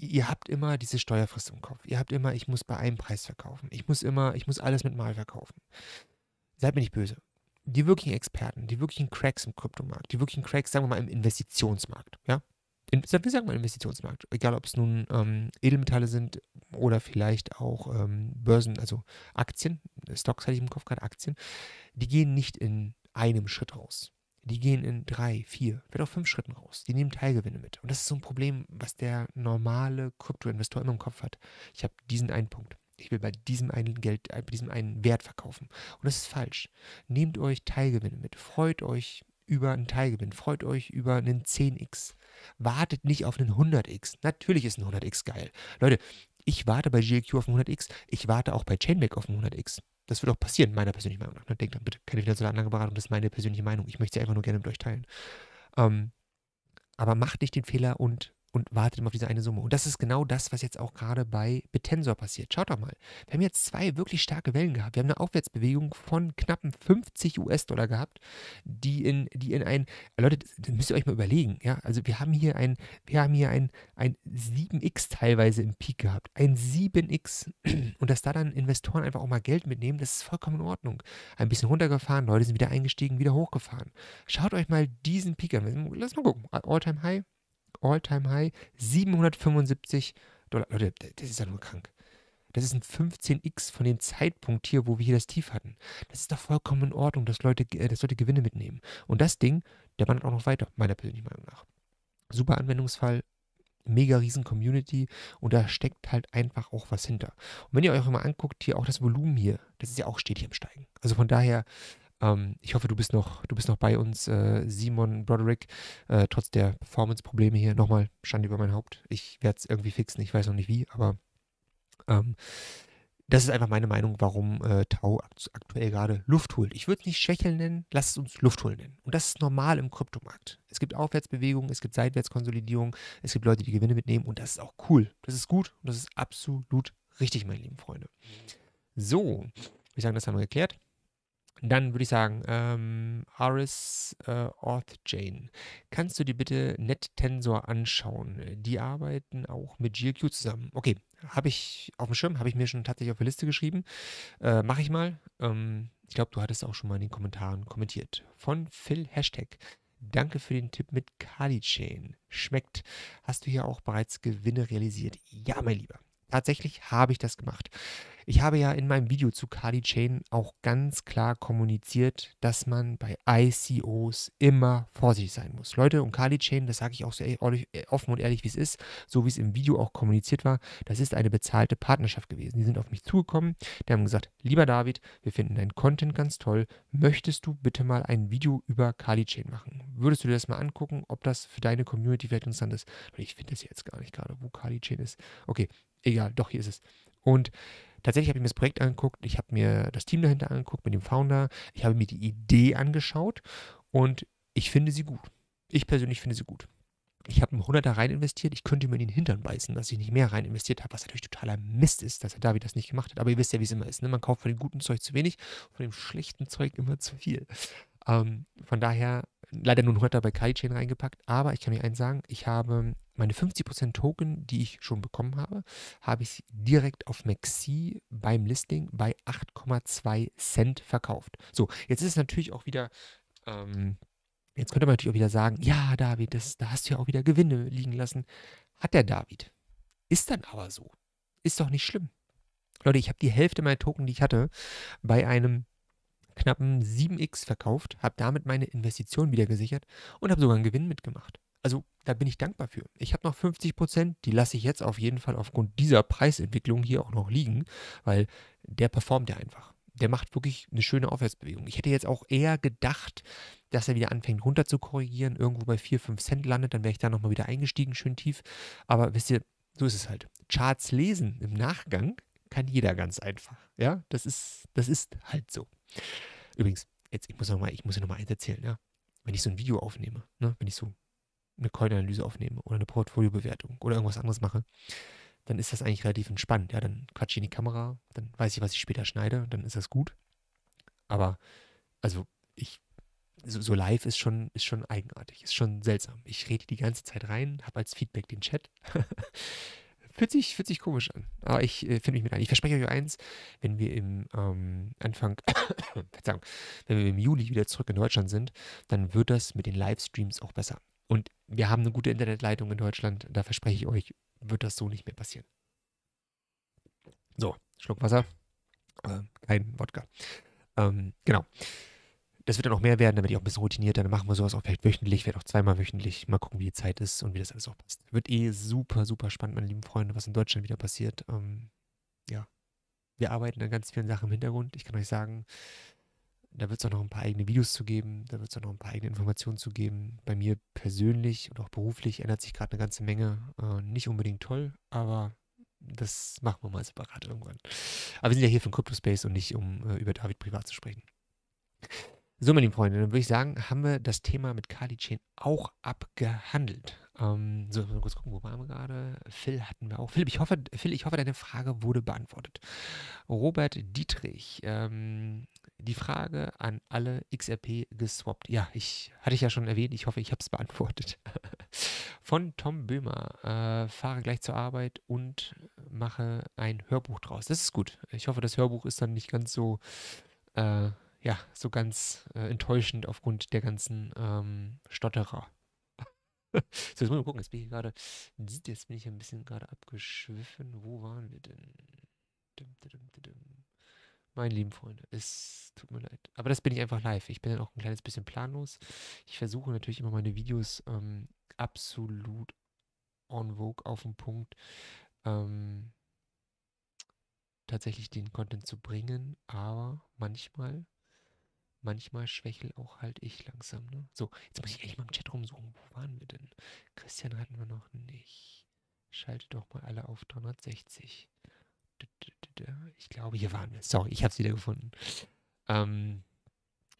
ihr habt immer diese Steuerfrist im Kopf. Ihr habt immer, ich muss bei einem Preis verkaufen. Ich muss immer, ich muss alles mit Mal verkaufen. Seid mir nicht böse. Die wirklichen Experten, die wirklichen Cracks im Kryptomarkt, die wirklichen Cracks, sagen wir mal, im Investitionsmarkt, ja? In, wir sagen mal Investitionsmarkt, egal ob es nun ähm, Edelmetalle sind oder vielleicht auch ähm, Börsen, also Aktien, Stocks hatte ich im Kopf gerade, Aktien, die gehen nicht in einem Schritt raus die gehen in drei, vier, vielleicht auch fünf Schritten raus. Die nehmen Teilgewinne mit. Und das ist so ein Problem, was der normale Kryptoinvestor immer im Kopf hat. Ich habe diesen einen Punkt. Ich will bei diesem einen Geld, äh, bei diesem einen Wert verkaufen. Und das ist falsch. Nehmt euch Teilgewinne mit. Freut euch über einen Teilgewinn. Freut euch über einen 10x. Wartet nicht auf einen 100x. Natürlich ist ein 100x geil. Leute, ich warte bei GLQ auf einen 100x. Ich warte auch bei Chainback auf einen 100x. Das wird auch passieren, meiner persönlichen Meinung nach. Dann ne? Denkt dann bitte keine finanzielle Anlageberatung, das ist meine persönliche Meinung. Ich möchte sie einfach nur gerne mit euch teilen. Ähm, aber macht nicht den Fehler und und wartet immer auf diese eine Summe. Und das ist genau das, was jetzt auch gerade bei Betensor passiert. Schaut doch mal. Wir haben jetzt zwei wirklich starke Wellen gehabt. Wir haben eine Aufwärtsbewegung von knappen 50 US-Dollar gehabt, die in, die in ein, Leute, das müsst ihr euch mal überlegen, ja. Also wir haben hier ein, wir haben hier ein, ein 7x teilweise im Peak gehabt. Ein 7x. Und dass da dann Investoren einfach auch mal Geld mitnehmen, das ist vollkommen in Ordnung. Ein bisschen runtergefahren, Leute sind wieder eingestiegen, wieder hochgefahren. Schaut euch mal diesen Peak an. Lass mal gucken. All-Time-High, All-Time-High 775 Dollar. Leute, das ist ja nur krank. Das ist ein 15x von dem Zeitpunkt hier, wo wir hier das Tief hatten. Das ist doch vollkommen in Ordnung, dass Leute, äh, dass Leute Gewinne mitnehmen. Und das Ding, der wandert auch noch weiter, meiner persönlichen Meinung nach. Super Anwendungsfall, mega riesen Community und da steckt halt einfach auch was hinter. Und wenn ihr euch auch mal anguckt, hier auch das Volumen hier, das ist ja auch stetig im Steigen. Also von daher, ähm, ich hoffe, du bist noch, du bist noch bei uns, äh, Simon Broderick. Äh, trotz der Performance-Probleme hier nochmal Schande über mein Haupt. Ich werde es irgendwie fixen. Ich weiß noch nicht wie, aber ähm, das ist einfach meine Meinung, warum äh, Tau aktuell gerade Luft holt. Ich würde es nicht Schwächeln nennen, lass es uns Luft holen nennen. Und das ist normal im Kryptomarkt. Es gibt Aufwärtsbewegungen, es gibt Seitwärtskonsolidierung, es gibt Leute, die Gewinne mitnehmen und das ist auch cool. Das ist gut und das ist absolut richtig, meine lieben Freunde. So, ich sagen, das haben wir geklärt. Dann würde ich sagen, ähm, Aris äh, Orth Jane, kannst du dir bitte NetTensor anschauen? Die arbeiten auch mit GLQ zusammen. Okay, habe ich auf dem Schirm, habe ich mir schon tatsächlich auf die Liste geschrieben. Äh, Mache ich mal. Ähm, ich glaube, du hattest auch schon mal in den Kommentaren kommentiert. Von Phil Hashtag. Danke für den Tipp mit Kali Chain. Schmeckt. Hast du hier auch bereits Gewinne realisiert? Ja, mein Lieber tatsächlich habe ich das gemacht. Ich habe ja in meinem Video zu Cardi Chain auch ganz klar kommuniziert, dass man bei ICOs immer vorsichtig sein muss. Leute, und Cardi Chain, das sage ich auch so e-, e-, offen und ehrlich, wie es ist, so wie es im Video auch kommuniziert war, das ist eine bezahlte Partnerschaft gewesen. Die sind auf mich zugekommen, die haben gesagt, lieber David, wir finden deinen Content ganz toll, möchtest du bitte mal ein Video über Cardi Chain machen? Würdest du dir das mal angucken, ob das für deine Community vielleicht interessant ist? ich finde das jetzt gar nicht gerade, wo Cardi Chain ist. Okay, Egal, doch, hier ist es. Und tatsächlich habe ich mir das Projekt angeguckt, ich habe mir das Team dahinter angeguckt mit dem Founder, ich habe mir die Idee angeschaut und ich finde sie gut. Ich persönlich finde sie gut. Ich habe einen Hunderter rein investiert, ich könnte mir in den Hintern beißen, dass ich nicht mehr rein investiert habe, was natürlich totaler Mist ist, dass er David das nicht gemacht hat. Aber ihr wisst ja, wie es immer ist. Ne? Man kauft von dem guten Zeug zu wenig, von dem schlechten Zeug immer zu viel. Ähm, von daher leider nur heute bei bei chain reingepackt, aber ich kann euch eins sagen, ich habe meine 50% Token, die ich schon bekommen habe, habe ich direkt auf Maxi beim Listing bei 8,2 Cent verkauft. So, jetzt ist es natürlich auch wieder, ähm, jetzt könnte man natürlich auch wieder sagen, ja David, das, da hast du ja auch wieder Gewinne liegen lassen. Hat der David. Ist dann aber so. Ist doch nicht schlimm. Leute, ich habe die Hälfte meiner Token, die ich hatte, bei einem knappen 7x verkauft, habe damit meine Investition wieder gesichert und habe sogar einen Gewinn mitgemacht. Also da bin ich dankbar für. Ich habe noch 50 Prozent, die lasse ich jetzt auf jeden Fall aufgrund dieser Preisentwicklung hier auch noch liegen, weil der performt ja einfach. Der macht wirklich eine schöne Aufwärtsbewegung. Ich hätte jetzt auch eher gedacht, dass er wieder anfängt runter zu korrigieren, irgendwo bei 4, 5 Cent landet, dann wäre ich da nochmal wieder eingestiegen, schön tief. Aber wisst ihr, so ist es halt. Charts lesen im Nachgang kann jeder ganz einfach. Ja, das ist, das ist halt so. Übrigens, jetzt, ich muss nochmal, ich muss noch mal eins erzählen, ja. Wenn ich so ein Video aufnehme, ne, wenn ich so eine Coin-Analyse aufnehme oder eine Portfolio-Bewertung oder irgendwas anderes mache, dann ist das eigentlich relativ entspannt. Ja, dann quatsche ich in die Kamera, dann weiß ich, was ich später schneide, dann ist das gut. Aber, also, ich, so, so live ist schon, ist schon eigenartig, ist schon seltsam. Ich rede die ganze Zeit rein, habe als Feedback den Chat. fühlt sich, fühlt sich komisch an. Aber ich äh, finde mich mit ein. Ich verspreche euch eins, wenn wir im ähm, Anfang, Verzeihung, wenn wir im Juli wieder zurück in Deutschland sind, dann wird das mit den Livestreams auch besser. Und wir haben eine gute Internetleitung in Deutschland. Da verspreche ich euch, wird das so nicht mehr passieren. So, Schluck Wasser. Äh, kein Wodka. Ähm, genau das wird dann auch mehr werden, damit ich auch ein bisschen routiniert. Dann machen wir sowas auch vielleicht wöchentlich, vielleicht auch zweimal wöchentlich. Mal gucken, wie die Zeit ist und wie das alles auch passt. Wird eh super, super spannend, meine lieben Freunde, was in Deutschland wieder passiert. Ähm, ja. Wir arbeiten an ganz vielen Sachen im Hintergrund. Ich kann euch sagen, da wird es auch noch ein paar eigene Videos zu geben, da wird es auch noch ein paar eigene Informationen zu geben. Bei mir persönlich und auch beruflich ändert sich gerade eine ganze Menge. Äh, nicht unbedingt toll, aber das machen wir mal separat irgendwann. Aber wir sind ja hier von den Crypto Space und nicht, um äh, über David privat zu sprechen. So, meine lieben Freunde, dann würde ich sagen, haben wir das Thema mit Kalitschin auch abgehandelt. Ähm, so, mal kurz gucken, wo waren wir gerade? Phil hatten wir auch. Phil, ich hoffe, Phil, ich hoffe deine Frage wurde beantwortet. Robert Dietrich, ähm, die Frage an alle XRP geswappt. Ja, ich hatte ich ja schon erwähnt. Ich hoffe, ich habe es beantwortet. Von Tom Böhmer. Äh, fahre gleich zur Arbeit und mache ein Hörbuch draus. Das ist gut. Ich hoffe, das Hörbuch ist dann nicht ganz so äh, ja, so ganz äh, enttäuschend aufgrund der ganzen ähm, Stotterer. so, jetzt muss ich mal gucken, jetzt bin ich gerade, jetzt bin ich ein bisschen gerade abgeschwiffen. Wo waren wir denn? Dum, dum, dum, mein lieben Freunde, es tut mir leid. Aber das bin ich einfach live. Ich bin dann auch ein kleines bisschen planlos. Ich versuche natürlich immer meine Videos ähm, absolut on vogue auf den Punkt ähm, tatsächlich den Content zu bringen. Aber manchmal manchmal schwächel auch halt ich langsam. Ne? So, jetzt muss ich eigentlich mal im Chat rumsuchen. Wo waren wir denn? Christian hatten wir noch nicht. Schalte doch mal alle auf 360. Ich glaube, hier waren wir. Sorry, ich habe es wieder gefunden. Ähm,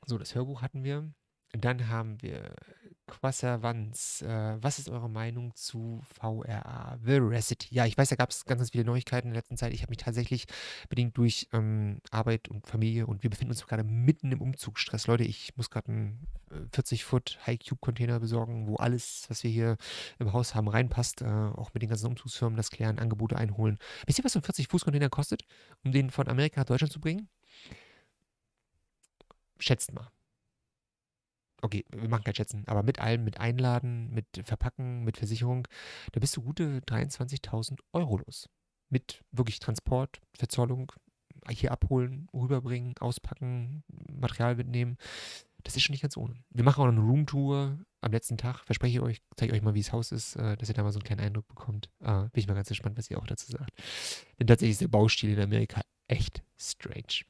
so, das Hörbuch hatten wir. Dann haben wir Quasservanz, äh, was ist eure Meinung zu VRA? Veracity. Ja, ich weiß, da gab es ganz, ganz viele Neuigkeiten in der letzten Zeit. Ich habe mich tatsächlich bedingt durch ähm, Arbeit und Familie und wir befinden uns gerade mitten im Umzugsstress. Leute, ich muss gerade einen äh, 40-Foot High-Cube-Container besorgen, wo alles, was wir hier im Haus haben, reinpasst. Äh, auch mit den ganzen Umzugsfirmen das klären, Angebote einholen. Wisst ihr, was so ein 40-Fuß-Container kostet, um den von Amerika nach Deutschland zu bringen? Schätzt mal okay, wir machen kein Schätzen, aber mit allem, mit Einladen, mit Verpacken, mit Versicherung, da bist du gute 23.000 Euro los. Mit wirklich Transport, Verzollung, hier abholen, rüberbringen, auspacken, Material mitnehmen. Das ist schon nicht ganz ohne. Wir machen auch noch eine Roomtour am letzten Tag. Verspreche ich euch, zeige ich euch mal, wie das Haus ist, äh, dass ihr da mal so einen kleinen Eindruck bekommt. Äh, bin ich mal ganz gespannt, was ihr auch dazu sagt. Denn tatsächlich ist der Baustil in Amerika echt strange.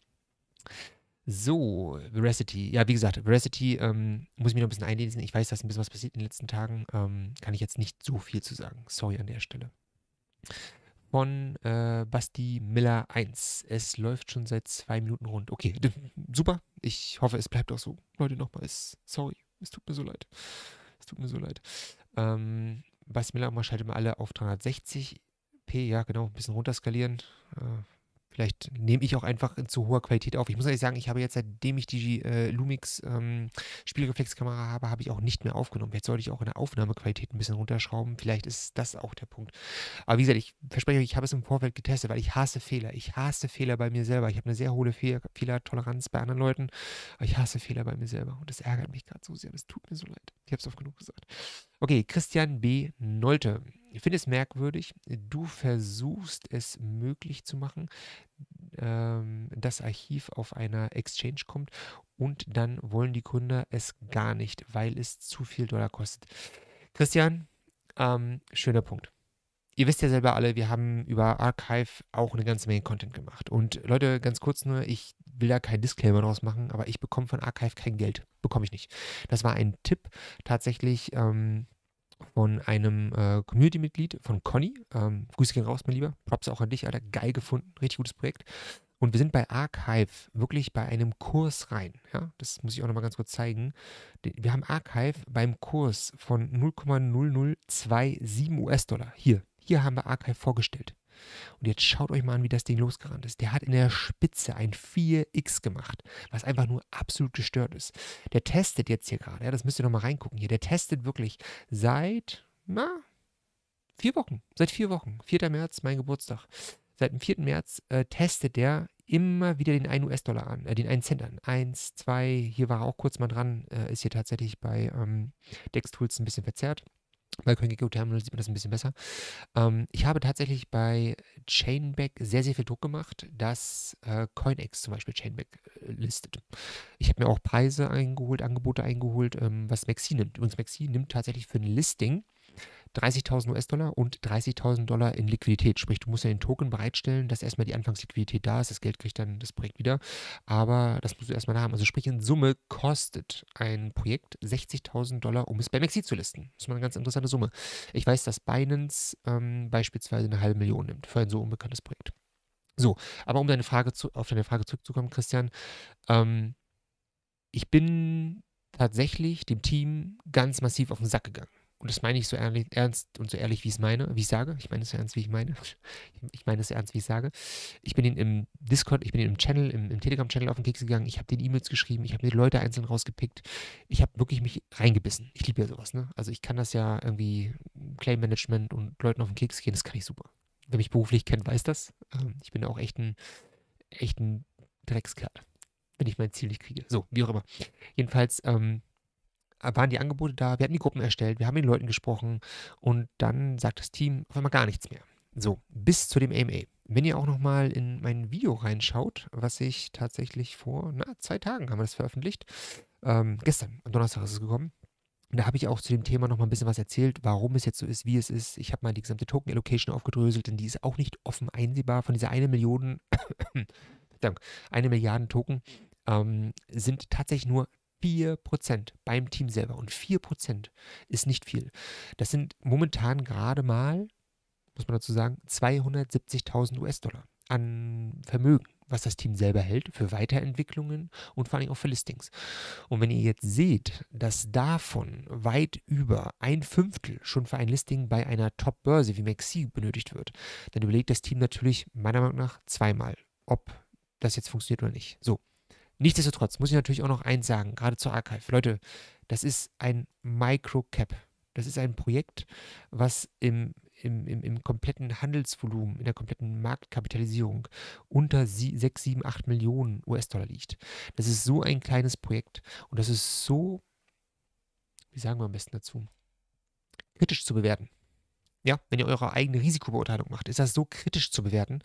So, Veracity. Ja, wie gesagt, Veracity ähm, muss ich mir noch ein bisschen einlesen. Ich weiß, dass ein bisschen was passiert in den letzten Tagen. Ähm, kann ich jetzt nicht so viel zu sagen. Sorry an der Stelle. Von äh, Basti Miller 1. Es läuft schon seit zwei Minuten rund. Okay, super. Ich hoffe, es bleibt auch so. Leute, nochmal. Sorry. Es tut mir so leid. Es tut mir so leid. Ähm, Basti Miller, mal schaltet mal alle auf 360p. Ja, genau. Ein bisschen runterskalieren. Äh, Vielleicht nehme ich auch einfach in zu hoher Qualität auf. Ich muss ehrlich sagen, ich habe jetzt, seitdem ich die äh, Lumix ähm, Spielreflexkamera habe, habe ich auch nicht mehr aufgenommen. Jetzt sollte ich auch in der Aufnahmequalität ein bisschen runterschrauben. Vielleicht ist das auch der Punkt. Aber wie gesagt, ich verspreche euch, ich habe es im Vorfeld getestet, weil ich hasse Fehler. Ich hasse Fehler bei mir selber. Ich habe eine sehr hohe Fehl Fehlertoleranz bei anderen Leuten, aber ich hasse Fehler bei mir selber. Und das ärgert mich gerade so sehr. Das tut mir so leid. Ich habe es oft genug gesagt. Okay, Christian B. Nolte. Ich finde es merkwürdig, du versuchst es möglich zu machen, ähm, das Archiv auf einer Exchange kommt und dann wollen die Gründer es gar nicht, weil es zu viel Dollar kostet. Christian, ähm, schöner Punkt ihr wisst ja selber alle, wir haben über Archive auch eine ganze Menge Content gemacht. Und Leute, ganz kurz nur, ich will da kein Disclaimer draus machen, aber ich bekomme von Archive kein Geld. Bekomme ich nicht. Das war ein Tipp tatsächlich. Ähm, von einem äh, Community-Mitglied, von Conny. Ähm, Grüße gehen raus, mein Lieber. Props auch an dich, Alter. Geil gefunden. Richtig gutes Projekt. Und wir sind bei Archive wirklich bei einem Kurs rein. Ja? Das muss ich auch nochmal ganz kurz zeigen. Wir haben Archive beim Kurs von 0,0027 US-Dollar. Hier, hier haben wir Archive vorgestellt. Und jetzt schaut euch mal an, wie das Ding losgerannt ist. Der hat in der Spitze ein 4x gemacht, was einfach nur absolut gestört ist. Der testet jetzt hier gerade, ja, das müsst ihr nochmal reingucken hier. Der testet wirklich seit, na, vier Wochen. Seit vier Wochen. 4. März, mein Geburtstag. Seit dem 4. März äh, testet der immer wieder den 1 US-Dollar an, äh, den 1 Cent an. 1, 2, hier war er auch kurz mal dran, äh, ist hier tatsächlich bei ähm, DexTools ein bisschen verzerrt. Bei Köln Geothermal sieht man das ein bisschen besser. Ähm, ich habe tatsächlich bei Chainback sehr, sehr viel Druck gemacht, dass äh, CoinEx zum Beispiel Chainback äh, listet. Ich habe mir auch Preise eingeholt, Angebote eingeholt, ähm, was Maxi nimmt. Übrigens, Maxi nimmt tatsächlich für ein Listing 30.000 US-Dollar und 30.000 Dollar in Liquidität. Sprich, du musst ja den Token bereitstellen, dass erstmal die Anfangsliquidität da ist. Das Geld kriegt dann das Projekt wieder. Aber das musst du erstmal haben. Also sprich, in Summe kostet ein Projekt 60.000 Dollar, um es bei Maxi zu listen. Das ist mal eine ganz interessante Summe. Ich weiß, dass Binance ähm, beispielsweise eine halbe Million nimmt für ein so unbekanntes Projekt. So, aber um deine Frage zu, auf deine Frage zurückzukommen, Christian, ähm, ich bin tatsächlich dem Team ganz massiv auf den Sack gegangen und das meine ich so ehrlich, ernst und so ehrlich, wie ich es meine, wie ich sage. Ich meine es so ernst, wie ich meine. Ich meine es so ernst, wie ich sage. Ich bin ihnen im Discord, ich bin ihnen im Channel, im, im Telegram-Channel auf den Keks gegangen. Ich habe den E-Mails geschrieben, ich habe mir Leute einzeln rausgepickt. Ich habe wirklich mich reingebissen. Ich liebe ja sowas, ne? Also ich kann das ja irgendwie Claim-Management und Leuten auf den Keks gehen, das kann ich super. Wer mich beruflich kennt, weiß das. Ähm, ich bin auch echt ein, echt ein Dreckskerl, wenn ich mein Ziel nicht kriege. So, wie auch immer. Jedenfalls, ähm, äh, waren die Angebote da, wir hatten die Gruppen erstellt, wir haben mit den Leuten gesprochen und dann sagt das Team auf einmal gar nichts mehr. So, bis zu dem AMA. Wenn ihr auch nochmal in mein Video reinschaut, was ich tatsächlich vor na, zwei Tagen haben wir das veröffentlicht, ähm, gestern, am Donnerstag ist es gekommen, und da habe ich auch zu dem Thema nochmal ein bisschen was erzählt, warum es jetzt so ist, wie es ist. Ich habe mal die gesamte Token Allocation aufgedröselt, denn die ist auch nicht offen einsehbar. Von dieser eine Million, eine Milliarden Token ähm, sind tatsächlich nur 4% beim Team selber. Und 4% ist nicht viel. Das sind momentan gerade mal, muss man dazu sagen, 270.000 US-Dollar an Vermögen, was das Team selber hält für Weiterentwicklungen und vor allem auch für Listings. Und wenn ihr jetzt seht, dass davon weit über ein Fünftel schon für ein Listing bei einer Top-Börse wie Maxi benötigt wird, dann überlegt das Team natürlich meiner Meinung nach zweimal, ob das jetzt funktioniert oder nicht. So, Nichtsdestotrotz muss ich natürlich auch noch eins sagen, gerade zur Archive. Leute, das ist ein Microcap. Das ist ein Projekt, was im, im, im, im, kompletten Handelsvolumen, in der kompletten Marktkapitalisierung unter sie, 6, 7, 8 Millionen US-Dollar liegt. Das ist so ein kleines Projekt und das ist so, wie sagen wir am besten dazu, kritisch zu bewerten. Ja, wenn ihr eure eigene Risikobeurteilung macht, ist das so kritisch zu bewerten,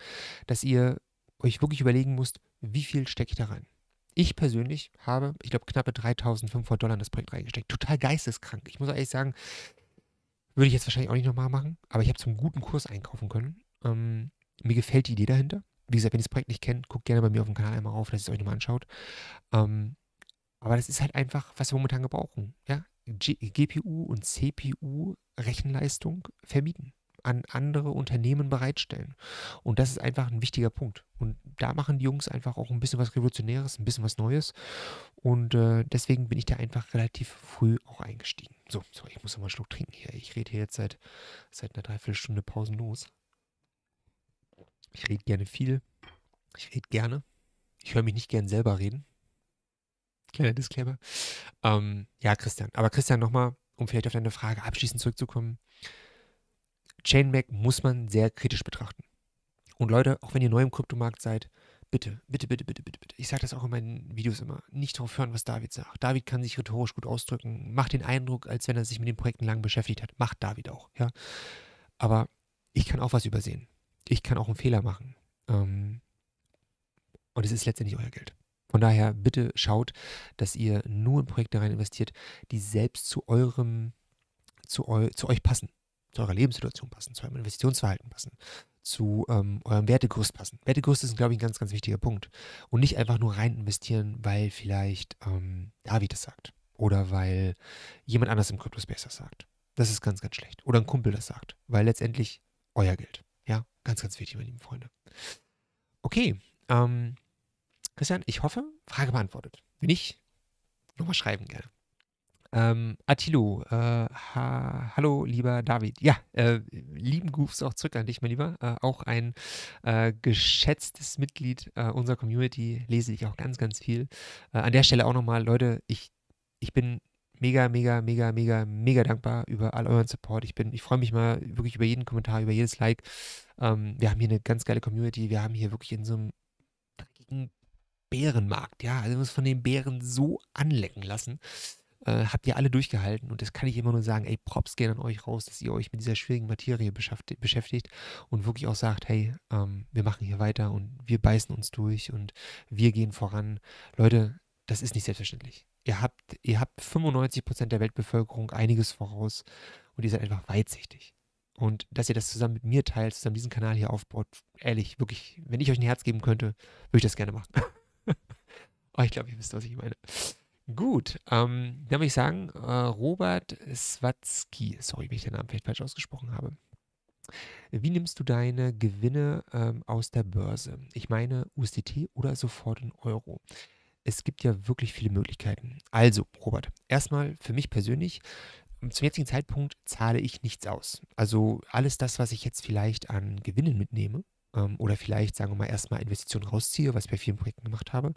dass ihr euch wirklich überlegen müsst, wie viel stecke ich da rein? Ich persönlich habe, ich glaube, knappe 3500 Dollar in das Projekt reingesteckt. Total geisteskrank. Ich muss ehrlich sagen, würde ich jetzt wahrscheinlich auch nicht nochmal machen, aber ich habe zum guten Kurs einkaufen können. Ähm, mir gefällt die Idee dahinter. Wie gesagt, wenn ihr das Projekt nicht kennt, guckt gerne bei mir auf dem Kanal einmal auf, dass ihr es euch nochmal anschaut. Ähm, aber das ist halt einfach, was wir momentan gebrauchen. Ja? G GPU und CPU Rechenleistung vermieten an andere Unternehmen bereitstellen. Und das ist einfach ein wichtiger Punkt. Und da machen die Jungs einfach auch ein bisschen was Revolutionäres, ein bisschen was Neues. Und äh, deswegen bin ich da einfach relativ früh auch eingestiegen. So, sorry, ich muss nochmal einen Schluck trinken hier. Ich rede hier jetzt seit, seit einer Dreiviertelstunde pausenlos. Ich rede gerne viel. Ich rede gerne. Ich höre mich nicht gern selber reden. Kleiner Disclaimer. Ähm, ja, Christian. Aber Christian, nochmal, um vielleicht auf deine Frage abschließend zurückzukommen. Chainmag muss man sehr kritisch betrachten. Und Leute, auch wenn ihr neu im Kryptomarkt seid, bitte, bitte, bitte, bitte, bitte, bitte. Ich sage das auch in meinen Videos immer. Nicht darauf hören, was David sagt. David kann sich rhetorisch gut ausdrücken. Macht den Eindruck, als wenn er sich mit den Projekten lang beschäftigt hat. Macht David auch, ja. Aber ich kann auch was übersehen. Ich kann auch einen Fehler machen. Ähm, und es ist letztendlich euer Geld. Von daher bitte schaut, dass ihr nur in Projekte rein investiert, die selbst zu eurem, zu, eu, zu euch passen zu eurer Lebenssituation passen, zu eurem Investitionsverhalten passen, zu ähm, eurem Wertegerüst passen. Wertegerüst ist, glaube ich, ein ganz, ganz wichtiger Punkt. Und nicht einfach nur rein investieren, weil vielleicht ähm, David das sagt oder weil jemand anders im Kryptospace das sagt. Das ist ganz, ganz schlecht. Oder ein Kumpel das sagt, weil letztendlich euer Geld. Ja, ganz, ganz wichtig, meine lieben Freunde. Okay, ähm, Christian, ich hoffe, Frage beantwortet. Wenn nicht, nochmal schreiben gerne. Ähm, Attilo, äh, ha hallo lieber David. Ja, äh, lieben Goofs auch zurück an dich, mein Lieber. Äh, auch ein äh, geschätztes Mitglied äh, unserer Community, lese ich auch ganz, ganz viel. Äh, an der Stelle auch nochmal, Leute, ich, ich bin mega, mega, mega, mega, mega dankbar über all euren Support. Ich bin, ich freue mich mal wirklich über jeden Kommentar, über jedes Like. Ähm, wir haben hier eine ganz geile Community. Wir haben hier wirklich in so einem dreckigen Bärenmarkt, ja, also wir müssen von den Bären so anlecken lassen äh, habt ihr alle durchgehalten und das kann ich immer nur sagen, ey, Props gehen an euch raus, dass ihr euch mit dieser schwierigen Materie beschäftigt und wirklich auch sagt, hey, ähm, wir machen hier weiter und wir beißen uns durch und wir gehen voran. Leute, das ist nicht selbstverständlich. Ihr habt, ihr habt 95 Prozent der Weltbevölkerung einiges voraus und ihr seid einfach weitsichtig. Und dass ihr das zusammen mit mir teilt, zusammen diesen Kanal hier aufbaut, ehrlich, wirklich, wenn ich euch ein Herz geben könnte, würde ich das gerne machen. oh, ich glaube, ihr wisst, was ich meine. Gut, ähm, dann würde ich sagen, äh, Robert Swatzki, sorry, wenn ich den Namen vielleicht falsch ausgesprochen habe. Wie nimmst du deine Gewinne ähm, aus der Börse? Ich meine USDT oder sofort in Euro? Es gibt ja wirklich viele Möglichkeiten. Also, Robert, erstmal für mich persönlich, ähm, zum jetzigen Zeitpunkt zahle ich nichts aus. Also alles das, was ich jetzt vielleicht an Gewinnen mitnehme, ähm, oder vielleicht, sagen wir mal, erstmal Investitionen rausziehe, was ich bei vielen Projekten gemacht habe,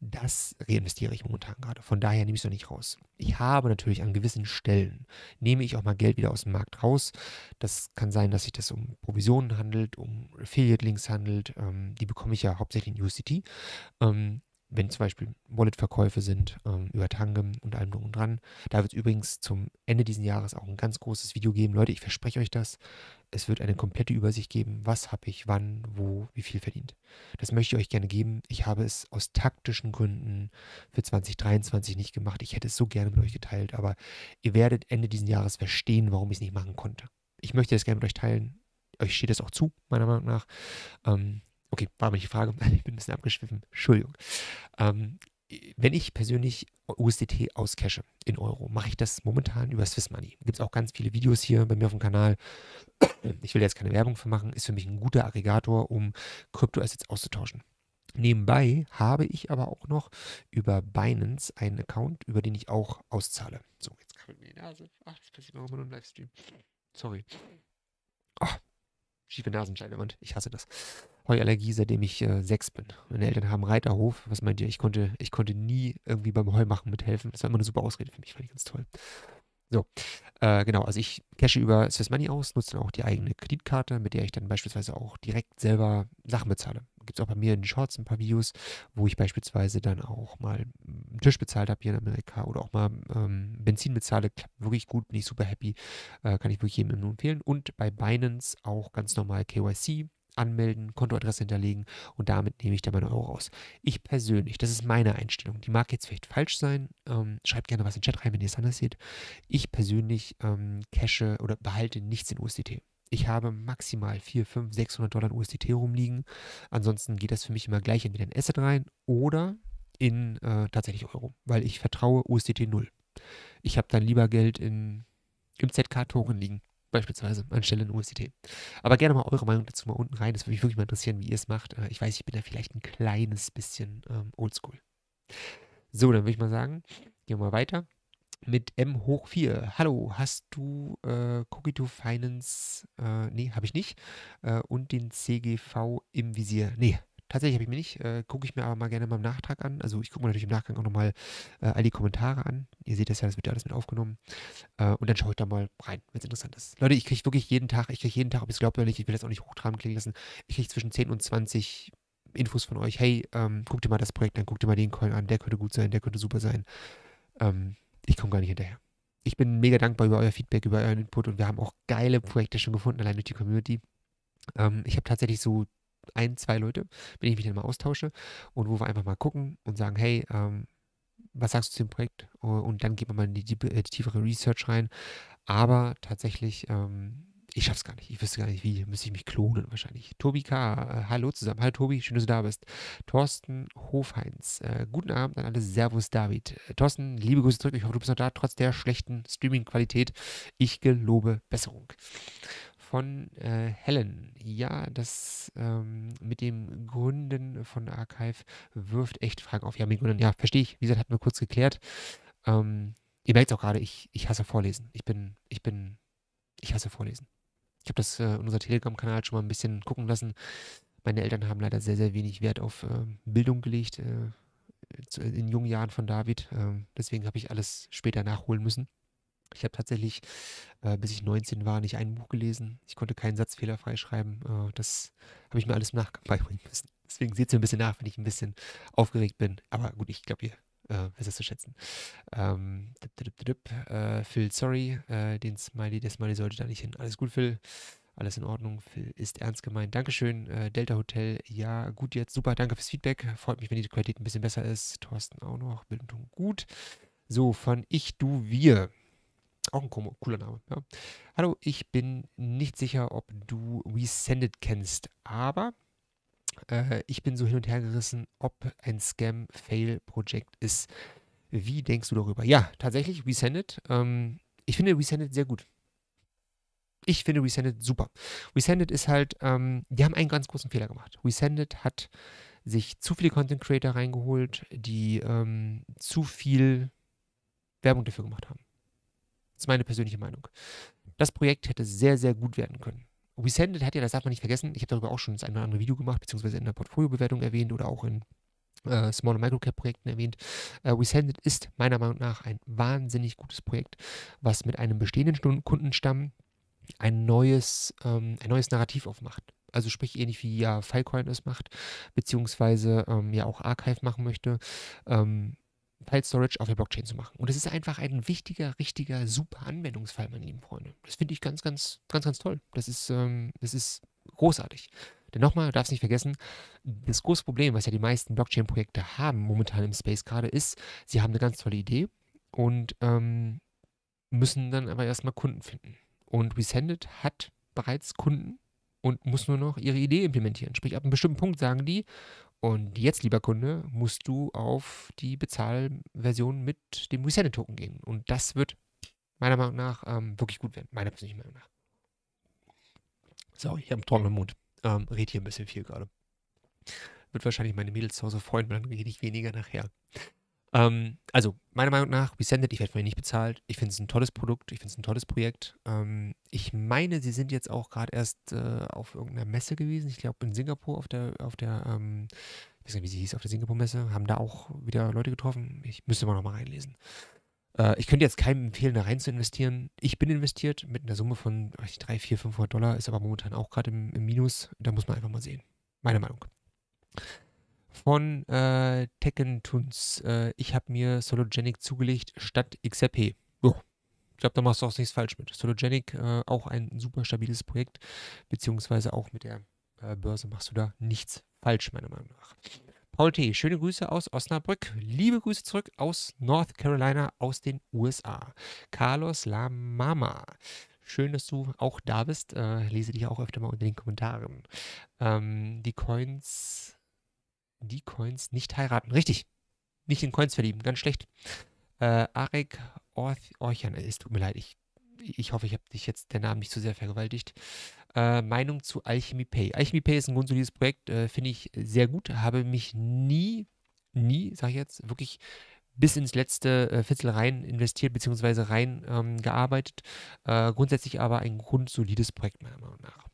das reinvestiere ich momentan gerade. Von daher nehme ich es noch nicht raus. Ich habe natürlich an gewissen Stellen, nehme ich auch mal Geld wieder aus dem Markt raus. Das kann sein, dass sich das um Provisionen handelt, um Affiliate-Links handelt. Ähm, die bekomme ich ja hauptsächlich in UCT wenn zum Beispiel Wallet-Verkäufe sind ähm, über Tangem und allem drum und dran. Da wird es übrigens zum Ende dieses Jahres auch ein ganz großes Video geben. Leute, ich verspreche euch das. Es wird eine komplette Übersicht geben, was habe ich, wann, wo, wie viel verdient. Das möchte ich euch gerne geben. Ich habe es aus taktischen Gründen für 2023 nicht gemacht. Ich hätte es so gerne mit euch geteilt, aber ihr werdet Ende dieses Jahres verstehen, warum ich es nicht machen konnte. Ich möchte das gerne mit euch teilen. Euch steht das auch zu, meiner Meinung nach. Ähm, okay, war aber die Frage, ich bin ein bisschen abgeschwiffen, Entschuldigung. Ähm, wenn ich persönlich USDT auscache in Euro, mache ich das momentan über Swiss Money. Gibt es auch ganz viele Videos hier bei mir auf dem Kanal. Ich will jetzt keine Werbung für machen, ist für mich ein guter Aggregator, um Kryptoassets auszutauschen. Nebenbei habe ich aber auch noch über Binance einen Account, über den ich auch auszahle. So, jetzt kann ich mir die Nase. Ach, das passiert auch immer nur im Livestream. Sorry. Oh, schiefe Nasenscheidewand. Ich hasse das. Heuallergie, seitdem ich äh, sechs bin. Meine Eltern haben Reiterhof. Was meint ihr? Ich konnte, ich konnte nie irgendwie beim Heumachen mithelfen. Das war immer eine super Ausrede für mich. Fand ich ganz toll. So, äh, genau, also ich cache über Swiss Money aus, nutze dann auch die eigene Kreditkarte, mit der ich dann beispielsweise auch direkt selber Sachen bezahle. Gibt es auch bei mir in den Shorts ein paar Videos, wo ich beispielsweise dann auch mal einen Tisch bezahlt habe hier in Amerika oder auch mal ähm, Benzin bezahle. Klappt wirklich gut, bin ich super happy, äh, kann ich wirklich jedem empfehlen. Und bei Binance auch ganz normal KYC, anmelden, Kontoadresse hinterlegen und damit nehme ich dann meinen Euro raus. Ich persönlich, das ist meine Einstellung, die mag jetzt vielleicht falsch sein, ähm, schreibt gerne was in den Chat rein, wenn ihr es anders seht. Ich persönlich ähm, cache oder behalte nichts in USDT. Ich habe maximal 4, 5, 600 Dollar in USDT rumliegen. Ansonsten geht das für mich immer gleich entweder in Asset rein oder in äh, tatsächlich Euro, weil ich vertraue USDT 0. Ich habe dann lieber Geld in, im ZK-Token liegen beispielsweise, anstelle in USDT. Aber gerne mal eure Meinung dazu mal unten rein. Das würde mich wirklich mal interessieren, wie ihr es macht. Äh, ich weiß, ich bin da vielleicht ein kleines bisschen ähm, oldschool. So, dann würde ich mal sagen, gehen wir mal weiter mit M hoch 4. Hallo, hast du äh, to Finance? Äh, nee, habe ich nicht. Äh, und den CGV im Visier? Nee, Tatsächlich habe ich mir nicht, äh, gucke ich mir aber mal gerne mal im Nachtrag an. Also ich gucke mir natürlich im Nachgang auch nochmal äh, all die Kommentare an. Ihr seht das ja, das wird ja alles mit aufgenommen. Äh, und dann schaue ich da mal rein, wenn es interessant ist. Leute, ich kriege wirklich jeden Tag, ich kriege jeden Tag, ob ich es glaubt oder nicht, ich will das auch nicht hochtraben klingen lassen, ich kriege zwischen 10 und 20 Infos von euch. Hey, ähm, guck dir mal das Projekt an, guck dir mal den Coin an, der könnte gut sein, der könnte super sein. Ähm, ich komme gar nicht hinterher ich bin mega dankbar über euer Feedback, über euren Input und wir haben auch geile Projekte schon gefunden, allein durch die Community. Ähm, ich habe tatsächlich so ein, zwei Leute, mit denen ich mich dann mal austausche und wo wir einfach mal gucken und sagen, hey, ähm, was sagst du zu dem Projekt? Und dann geht man mal in die, die, äh, die tiefere Research rein. Aber tatsächlich, ähm, ich schaff's gar nicht. Ich wüsste gar nicht, wie. Müsste ich mich klonen wahrscheinlich. Tobi K., äh, hallo zusammen. Hallo Tobi, schön, dass du da bist. Thorsten Hofheinz, äh, guten Abend an alle. Servus David. Äh, Thorsten, liebe Grüße zurück. Ich hoffe, du bist noch da, trotz der schlechten Streaming-Qualität. Ich gelobe Besserung von äh, Helen. Ja, das ähm, mit dem Gründen von Archive wirft echt Fragen auf. Ja, mit Gründen, ja, verstehe ich. Wie gesagt, hatten wir kurz geklärt. Ähm, ihr merkt es auch gerade, ich, ich hasse Vorlesen. Ich bin, ich bin, ich hasse Vorlesen. Ich habe das äh, in unser Telegram-Kanal schon mal ein bisschen gucken lassen. Meine Eltern haben leider sehr, sehr wenig Wert auf äh, Bildung gelegt äh, zu, in jungen Jahren von David. Ähm, deswegen habe ich alles später nachholen müssen. Ich habe tatsächlich, äh, bis ich 19 war, nicht ein Buch gelesen. Ich konnte keinen Satz fehlerfrei schreiben. Äh, das habe ich mir alles nachbeibringen müssen. Deswegen seht ihr ein bisschen nach, wenn ich ein bisschen aufgeregt bin. Aber gut, ich glaube, ihr äh, wisst es zu schätzen. Ähm, dip, dip, dip, äh, Phil, sorry, äh, den Smiley, der Smiley sollte da nicht hin. Alles gut, Phil. Alles in Ordnung, Phil ist ernst gemeint. Dankeschön, äh, Delta Hotel. Ja, gut jetzt, super, danke fürs Feedback. Freut mich, wenn die Qualität ein bisschen besser ist. Thorsten auch noch, Bildung gut. So, von ich, du, wir. Auch ein cooler Name. Ja. Hallo, ich bin nicht sicher, ob du Resended kennst, aber äh, ich bin so hin und her gerissen, ob ein Scam-Fail-Projekt ist. Wie denkst du darüber? Ja, tatsächlich, Resended. Ähm, ich finde Resended sehr gut. Ich finde Resended super. Resended ist halt, ähm, die haben einen ganz großen Fehler gemacht. Resended hat sich zu viele Content Creator reingeholt, die ähm, zu viel Werbung dafür gemacht haben. Das ist meine persönliche Meinung. Das Projekt hätte sehr, sehr gut werden können. WeSended hat ja, das darf man nicht vergessen, ich habe darüber auch schon das ein oder andere Video gemacht, beziehungsweise in der Portfoliobewertung erwähnt oder auch in äh, Small- und Microcap-Projekten erwähnt. Äh, WeSended ist meiner Meinung nach ein wahnsinnig gutes Projekt, was mit einem bestehenden Kundenstamm ein neues, ähm, ein neues Narrativ aufmacht. Also sprich ähnlich wie ja Filecoin es macht, beziehungsweise ähm, ja auch Archive machen möchte. Ähm, File Storage auf der Blockchain zu machen. Und es ist einfach ein wichtiger, richtiger, super Anwendungsfall, meine lieben Freunde. Das finde ich ganz, ganz, ganz, ganz toll. Das ist, ähm, das ist großartig. Denn nochmal, darf es nicht vergessen, das große Problem, was ja die meisten Blockchain-Projekte haben momentan im Space gerade, ist, sie haben eine ganz tolle Idee und ähm, müssen dann aber erstmal Kunden finden. Und Resendit hat bereits Kunden und muss nur noch ihre Idee implementieren. Sprich, ab einem bestimmten Punkt sagen die, und jetzt, lieber Kunde, musst du auf die Bezahlversion mit dem Resende-Token gehen. Und das wird meiner Meinung nach ähm, wirklich gut werden. Meiner persönlichen Meinung nach. So, ich habe einen trockenen Mund. Ähm, red hier ein bisschen viel gerade. Wird wahrscheinlich meine Mädels zu Hause freuen, weil dann rede ich weniger nachher. Ähm, also, meiner Meinung nach, Resendit, ich werde von ihr nicht bezahlt. Ich finde es ein tolles Produkt, ich finde es ein tolles Projekt. Ähm, ich meine, sie sind jetzt auch gerade erst äh, auf irgendeiner Messe gewesen. Ich glaube, in Singapur auf der, auf der, ähm, ich weiß nicht, wie sie hieß, auf der Singapur-Messe. Haben da auch wieder Leute getroffen. Ich müsste mal nochmal reinlesen. Äh, ich könnte jetzt keinem empfehlen, da rein zu investieren. Ich bin investiert mit einer Summe von 3, 4, 500 Dollar, ist aber momentan auch gerade im, im Minus. Da muss man einfach mal sehen. Meine Meinung von äh, Tekken tuns Äh, ich habe mir Sologenic zugelegt statt XRP. Jo. Ich glaube, da machst du auch nichts falsch mit. Sologenic, äh, auch ein super stabiles Projekt, beziehungsweise auch mit der äh, Börse machst du da nichts falsch, meiner Meinung nach. Paul T., schöne Grüße aus Osnabrück. Liebe Grüße zurück aus North Carolina, aus den USA. Carlos La Mama. Schön, dass du auch da bist. Äh, lese dich auch öfter mal unter den Kommentaren. Ähm, die Coins die Coins nicht heiraten. Richtig. Nicht in Coins verlieben. Ganz schlecht. Äh, Arek Orchan, oh, es tut mir leid, ich, ich hoffe, ich habe dich jetzt der Name nicht zu sehr vergewaltigt. Äh, Meinung zu Alchemy Pay. Alchemy Pay ist ein grundsolides Projekt, äh, finde ich sehr gut. Habe mich nie, nie, sage ich jetzt, wirklich bis ins letzte äh, Viertel rein investiert bzw. rein ähm, gearbeitet. Äh, grundsätzlich aber ein grundsolides Projekt meiner Meinung nach.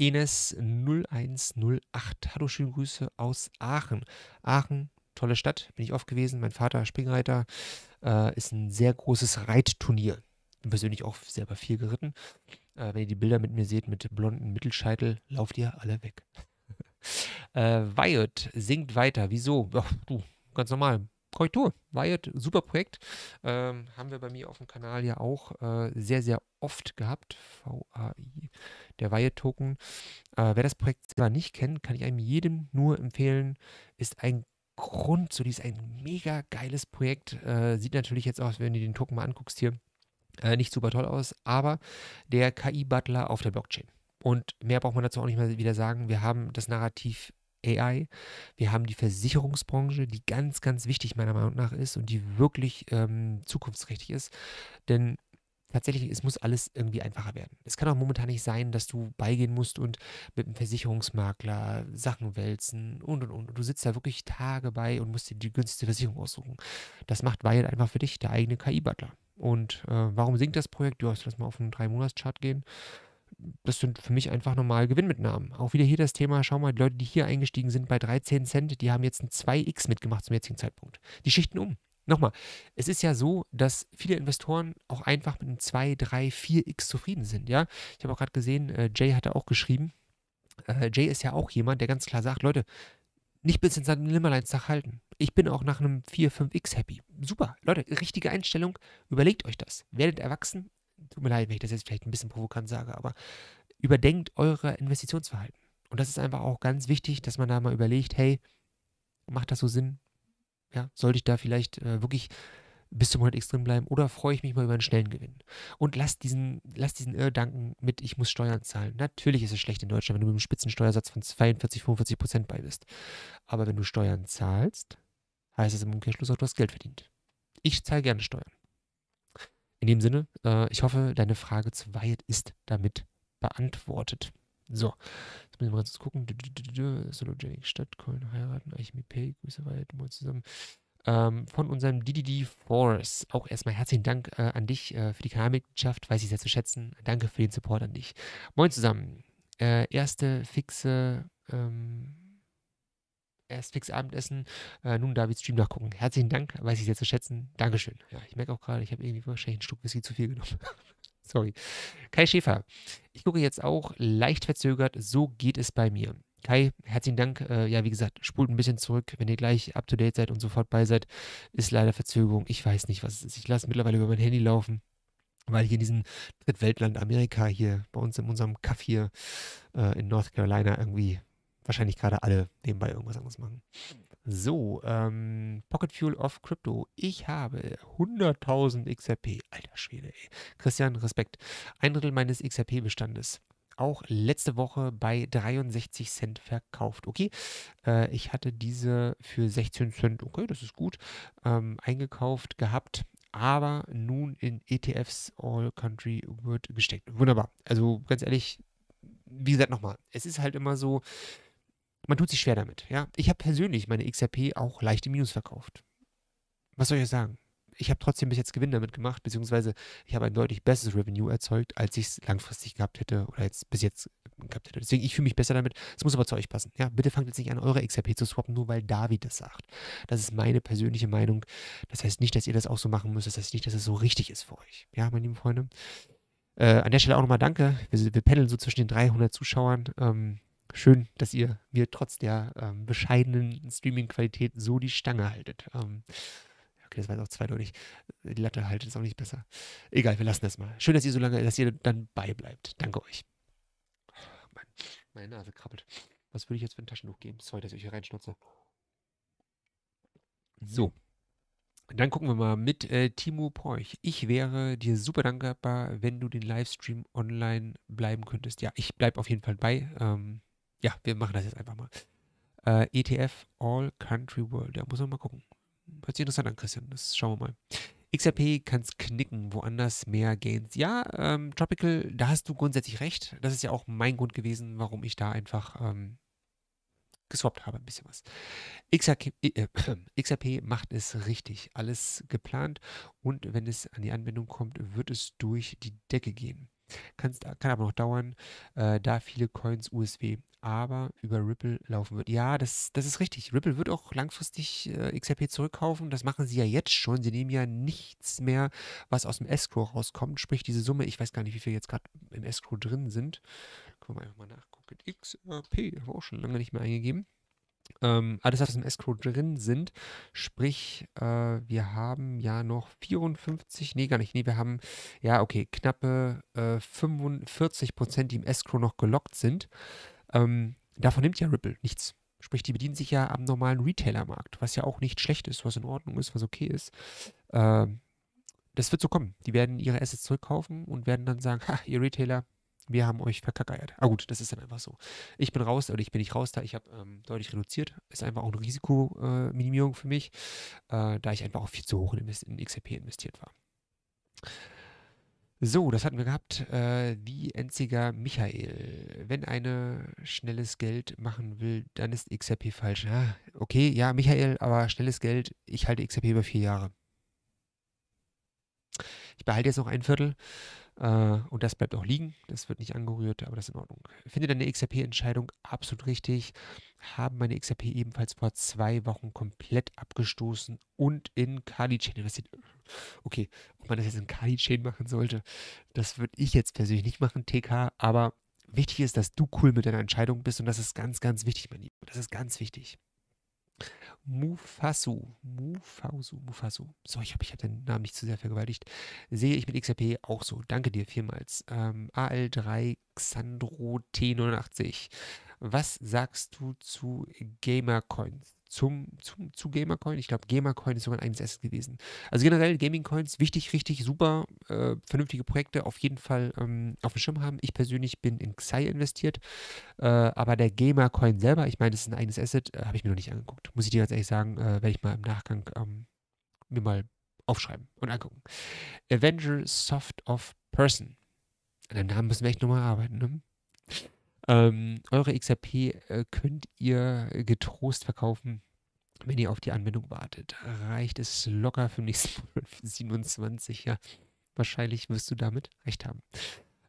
Enes 0108. Hallo, schöne Grüße aus Aachen. Aachen, tolle Stadt, bin ich oft gewesen. Mein Vater Springreiter äh, ist ein sehr großes Reitturnier. Bin persönlich auch selber viel geritten. Äh, wenn ihr die Bilder mit mir seht, mit blonden Mittelscheitel, lauft ihr alle weg. äh, Wyatt singt weiter. Wieso? Ach, du, ganz normal. Korrektur, war super Projekt. Ähm, haben wir bei mir auf dem Kanal ja auch äh, sehr, sehr oft gehabt. VAI, der Wire-Token. Äh, wer das Projekt selber nicht kennt, kann ich einem jedem nur empfehlen. Ist ein Grund, so dieses ein mega geiles Projekt. Äh, sieht natürlich jetzt aus, wenn du den Token mal anguckst hier, äh, nicht super toll aus, aber der KI-Butler auf der Blockchain. Und mehr braucht man dazu auch nicht mal wieder sagen. Wir haben das Narrativ AI, wir haben die Versicherungsbranche, die ganz, ganz wichtig meiner Meinung nach ist und die wirklich ähm, zukunftsträchtig ist. Denn tatsächlich, es muss alles irgendwie einfacher werden. Es kann auch momentan nicht sein, dass du beigehen musst und mit einem Versicherungsmakler Sachen wälzen und und und. Du sitzt da wirklich Tage bei und musst dir die günstigste Versicherung aussuchen. Das macht Wired einfach für dich, der eigene KI-Butler. Und äh, warum sinkt das Projekt? Du hast das mal auf einen drei monats chart gehen das sind für mich einfach normal Gewinnmitnahmen. Auch wieder hier das Thema, schau mal, die Leute, die hier eingestiegen sind bei 13 Cent, die haben jetzt ein 2x mitgemacht zum jetzigen Zeitpunkt. Die schichten um. Nochmal, es ist ja so, dass viele Investoren auch einfach mit einem 2, 3, 4x zufrieden sind, ja. Ich habe auch gerade gesehen, äh, Jay hatte auch geschrieben, äh, Jay ist ja auch jemand, der ganz klar sagt, Leute, nicht bis in seinen Nimmerleinstag halten. Ich bin auch nach einem 4, 5x happy. Super, Leute, richtige Einstellung, überlegt euch das. Werdet erwachsen, tut mir leid, wenn ich das jetzt vielleicht ein bisschen provokant sage, aber überdenkt eure Investitionsverhalten. Und das ist einfach auch ganz wichtig, dass man da mal überlegt, hey, macht das so Sinn? Ja, sollte ich da vielleicht äh, wirklich bis zum Monat x drin bleiben oder freue ich mich mal über einen schnellen Gewinn? Und lasst diesen, lasst diesen Irrdanken mit, ich muss Steuern zahlen. Natürlich ist es schlecht in Deutschland, wenn du mit einem Spitzensteuersatz von 42, 45 Prozent bei bist. Aber wenn du Steuern zahlst, heißt es im Umkehrschluss auch, du hast Geld verdient. Ich zahle gerne Steuern. In dem Sinne, äh, ich hoffe, deine Frage zu Wyatt ist damit beantwortet. So, jetzt müssen wir mal kurz gucken. Solo Sologenic Stadt, Köln heiraten, Eichmi Pay, Grüße Wyatt, mal zusammen. Ähm, von unserem DDD Force. Auch erstmal herzlichen Dank äh, an dich äh, für die Kanalmitgliedschaft. Weiß ich sehr zu schätzen. Danke für den Support an dich. Moin zusammen. Äh, erste fixe ähm, erst fix Abendessen. Äh, nun Davids Stream nachgucken. Herzlichen Dank, weiß ich sehr zu schätzen. Dankeschön. Ja, ich merke auch gerade, ich habe irgendwie wahrscheinlich einen Stück Whisky zu viel genommen. Sorry. Kai Schäfer. Ich gucke jetzt auch leicht verzögert. So geht es bei mir. Kai, herzlichen Dank. Äh, ja, wie gesagt, spult ein bisschen zurück, wenn ihr gleich up to date seid und sofort bei seid. Ist leider Verzögerung. Ich weiß nicht, was es ist. Ich lasse mittlerweile über mein Handy laufen, weil hier in diesem Drittweltland Amerika hier bei uns in unserem Café äh, in North Carolina irgendwie wahrscheinlich gerade alle nebenbei irgendwas anderes machen. So, ähm, Pocket Fuel of Crypto. Ich habe 100.000 XRP. Alter Schwede, ey. Christian, Respekt. Ein Drittel meines XRP-Bestandes. Auch letzte Woche bei 63 Cent verkauft. Okay, äh, ich hatte diese für 16 Cent, okay, das ist gut, ähm, eingekauft gehabt aber nun in ETFs All Country wird gesteckt. Wunderbar. Also ganz ehrlich, wie gesagt nochmal, es ist halt immer so, man tut sich schwer damit. Ja? Ich habe persönlich meine XRP auch leicht im Minus verkauft. Was soll ich euch sagen? Ich habe trotzdem bis jetzt Gewinn damit gemacht, beziehungsweise ich habe ein deutlich besseres Revenue erzeugt, als ich es langfristig gehabt hätte oder jetzt bis jetzt äh, gehabt hätte. Deswegen, ich fühle mich besser damit. Es muss aber zu euch passen. Ja, bitte fangt jetzt nicht an, eure XRP zu swappen, nur weil David das sagt. Das ist meine persönliche Meinung. Das heißt nicht, dass ihr das auch so machen müsst. Das heißt nicht, dass es das so richtig ist für euch. Ja, meine lieben Freunde. Äh, an der Stelle auch nochmal danke. Wir, wir pendeln so zwischen den 300 Zuschauern. Ähm, schön, dass ihr mir trotz der ähm, bescheidenen Streaming-Qualität so die Stange haltet. Ähm, okay, das war jetzt auch zweideutig. Die Latte haltet es auch nicht besser. Egal, wir lassen das mal. Schön, dass ihr so lange, dass ihr dann beibleibt. Danke euch. Oh, Mann, meine Nase krabbelt. Was würde ich jetzt für ein Taschentuch geben? Sorry, dass ich euch hier reinschnutze. Mhm. So. Dann gucken wir mal mit äh, Timo Porch. Ich wäre dir super dankbar, wenn du den Livestream online bleiben könntest. Ja, ich bleibe auf jeden Fall bei. Ähm, ja, wir machen das jetzt einfach mal. Äh, ETF All Country World. ja, muss man mal gucken. Hört sich interessant an, Christian. Das schauen wir mal. XRP kann es knicken, woanders mehr Gains. Ja, ähm, Tropical, da hast du grundsätzlich recht. Das ist ja auch mein Grund gewesen, warum ich da einfach ähm, geswappt habe, ein bisschen was. XRP, äh, äh XRP macht es richtig. Alles geplant und wenn es an die Anwendung kommt, wird es durch die Decke gehen. Kann's, kann aber noch dauern, äh, da viele Coins USW aber über Ripple laufen wird. Ja, das, das ist richtig. Ripple wird auch langfristig äh, XRP zurückkaufen. Das machen sie ja jetzt schon. Sie nehmen ja nichts mehr, was aus dem Escrow rauskommt. Sprich, diese Summe, ich weiß gar nicht, wie viel jetzt gerade im Escrow drin sind. Können wir einfach mal nachgucken. XRP haben wir auch schon lange nicht mehr eingegeben. Ähm, alles, was im Escrow drin sind. Sprich, äh, wir haben ja noch 54, nee, gar nicht, nee, wir haben, ja, okay, knappe äh, 45 Prozent, die im Escrow noch gelockt sind. Ähm, davon nimmt ja Ripple nichts. Sprich, die bedienen sich ja am normalen Retailer-Markt, was ja auch nicht schlecht ist, was in Ordnung ist, was okay ist. Ähm, das wird so kommen. Die werden ihre Assets zurückkaufen und werden dann sagen, ha, ihr Retailer, wir haben euch verkackeiert. Aber ah, gut, das ist dann einfach so. Ich bin raus, oder ich bin nicht raus da, ich habe ähm, deutlich reduziert. Ist einfach auch eine Risikominimierung äh, für mich, äh, da ich einfach auch viel zu hoch in, in XRP investiert war. So, das hatten wir gehabt. Äh, wie Enziger Michael. Wenn eine schnelles Geld machen will, dann ist XRP falsch. Ah, okay, ja, Michael, aber schnelles Geld, ich halte XRP über vier Jahre. Ich behalte jetzt noch ein Viertel. Äh, und das bleibt auch liegen, das wird nicht angerührt, aber das ist in Ordnung. finde deine XRP-Entscheidung absolut richtig. Haben meine XRP ebenfalls vor zwei Wochen komplett abgestoßen und in Kali-Chain investiert. Okay, ob man das jetzt in Kali-Chain machen sollte, das würde ich jetzt persönlich nicht machen, TK, aber wichtig ist, dass du cool mit deiner Entscheidung bist und das ist ganz, ganz wichtig, mein Lieber. Das ist ganz wichtig. Mufasu. Mufasu, Mufasu. So, ich habe ich hab den Namen nicht zu sehr vergewaltigt. Sehe ich mit XRP auch so. Danke dir vielmals. Ähm, AL3 Xandro T89. Was sagst du zu Gamercoins? zum, zum, zu GamerCoin. Ich glaube, GamerCoin ist sogar ein eigenes Asset gewesen. Also generell Gaming-Coins, wichtig, richtig, super, äh, vernünftige Projekte auf jeden Fall ähm, auf dem Schirm haben. Ich persönlich bin in Xai investiert, äh, aber der GamerCoin selber, ich meine, das ist ein eigenes Asset, äh, habe ich mir noch nicht angeguckt. Muss ich dir ganz ehrlich sagen, äh, werde ich mal im Nachgang ähm, mir mal aufschreiben und angucken. Avenger Soft of Person. An dem Namen müssen wir echt nochmal arbeiten, ne? Ähm, eure XRP äh, könnt ihr getrost verkaufen, wenn ihr auf die Anwendung wartet. Reicht es locker für nächsten Monat für 27, ja. Wahrscheinlich wirst du damit recht haben.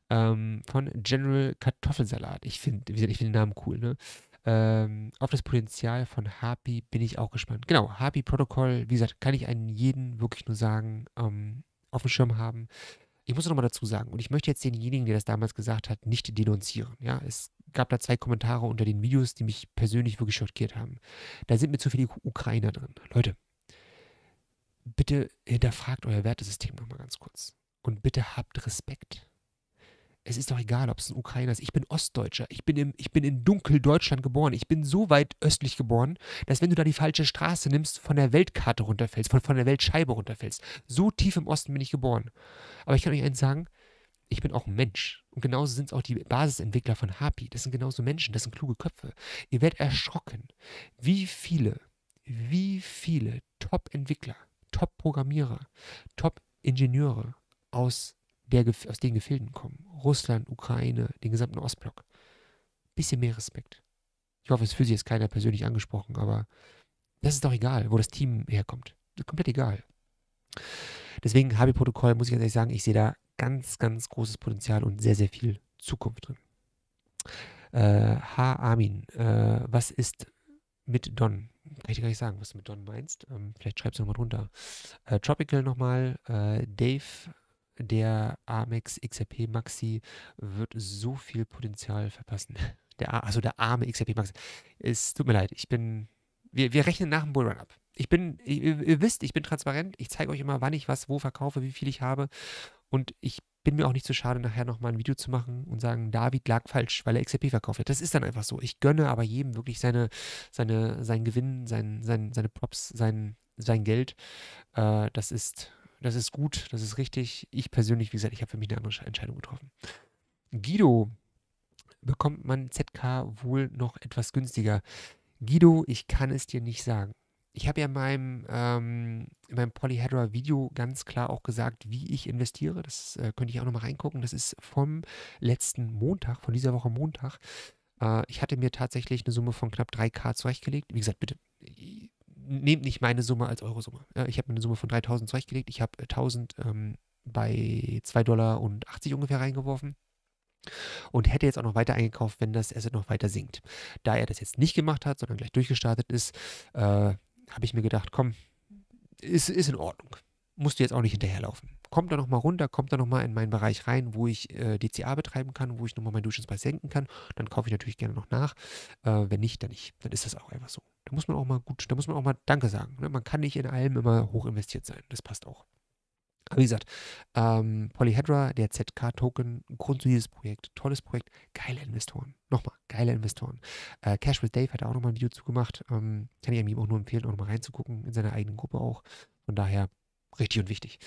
Ähm, von General Kartoffelsalat. Ich finde, ich finde den Namen cool, ne? Ähm, auf das Potenzial von Harpy bin ich auch gespannt. Genau, Harpy Protokoll, wie gesagt, kann ich einen jeden wirklich nur sagen, ähm, auf dem Schirm haben ich muss nochmal dazu sagen, und ich möchte jetzt denjenigen, der das damals gesagt hat, nicht denunzieren. Ja, es gab da zwei Kommentare unter den Videos, die mich persönlich wirklich schockiert haben. Da sind mir zu viele Ukrainer drin. Leute, bitte hinterfragt euer Wertesystem nochmal ganz kurz. Und bitte habt Respekt es ist doch egal, ob es ein Ukrainer ist. Ich bin Ostdeutscher. Ich bin, im, ich bin in Dunkeldeutschland geboren. Ich bin so weit östlich geboren, dass wenn du da die falsche Straße nimmst, von der Weltkarte runterfällst, von, von der Weltscheibe runterfällst. So tief im Osten bin ich geboren. Aber ich kann euch eins sagen, ich bin auch ein Mensch. Und genauso sind es auch die Basisentwickler von Hapi. Das sind genauso Menschen, das sind kluge Köpfe. Ihr werdet erschrocken, wie viele, wie viele Top-Entwickler, Top-Programmierer, Top-Ingenieure aus der, aus den Gefilden kommen. Russland, Ukraine, den gesamten Ostblock. Bisschen mehr Respekt. Ich hoffe, es fühlt sich jetzt keiner persönlich angesprochen, aber das ist doch egal, wo das Team herkommt. Das ist komplett egal. Deswegen habe ich protokoll muss ich ganz ehrlich sagen, ich sehe da ganz, ganz großes Potenzial und sehr, sehr viel Zukunft drin. Äh, H. Armin, äh, was ist mit Don? Kann ich dir gar nicht sagen, was du mit Don meinst. Ähm, vielleicht schreibst du nochmal drunter. Äh, Tropical nochmal, äh, Dave, der Amex XRP Maxi wird so viel Potenzial verpassen. Der, also der arme XRP Maxi. Es tut mir leid, ich bin. Wir, wir rechnen nach dem Bullrun ab. Ich bin, ihr, ihr wisst, ich bin transparent. Ich zeige euch immer, wann ich was wo verkaufe, wie viel ich habe. Und ich bin mir auch nicht zu so schade, nachher nochmal ein Video zu machen und sagen, David lag falsch, weil er XRP verkauft hat. Das ist dann einfach so. Ich gönne aber jedem wirklich seine, seine, seinen Gewinn, sein, sein, seine Props, sein, sein Geld. Äh, das ist das ist gut, das ist richtig. Ich persönlich, wie gesagt, ich habe für mich eine andere Entscheidung getroffen. Guido bekommt man ZK wohl noch etwas günstiger. Guido, ich kann es dir nicht sagen. Ich habe ja in meinem, ähm, meinem Polyhedra Video ganz klar auch gesagt, wie ich investiere. Das äh, könnte ich auch nochmal reingucken. Das ist vom letzten Montag, von dieser Woche Montag. Äh, ich hatte mir tatsächlich eine Summe von knapp 3K zurechtgelegt. Wie gesagt, bitte, nehmt nicht meine Summe als Eurosumme. Ja, ich habe mir eine Summe von 3000 zurechtgelegt. Ich habe 1000 äh, ähm, bei 2 Dollar und 80 ungefähr reingeworfen und hätte jetzt auch noch weiter eingekauft, wenn das Asset noch weiter sinkt. Da er das jetzt nicht gemacht hat, sondern gleich durchgestartet ist, äh, habe ich mir gedacht, komm, ist, ist in Ordnung musst du jetzt auch nicht hinterherlaufen. Kommt da nochmal runter, kommt da nochmal in meinen Bereich rein, wo ich äh, DCA betreiben kann, wo ich nochmal meinen Durchschnittspreis senken kann. Dann kaufe ich natürlich gerne noch nach. Äh, wenn nicht, dann nicht. Dann ist das auch einfach so. Da muss man auch mal gut, da muss man auch mal Danke sagen. Ne? Man kann nicht in allem immer hoch investiert sein. Das passt auch. Aber wie gesagt, ähm, Polyhedra, der ZK-Token, grundsolides Projekt, tolles Projekt, geile Investoren. Nochmal, geile Investoren. Äh, Cash with Dave hat auch nochmal ein Video zugemacht. Ähm, kann ich ihm auch nur empfehlen, auch nochmal reinzugucken, in seiner eigenen Gruppe auch. Von daher, richtig und wichtig.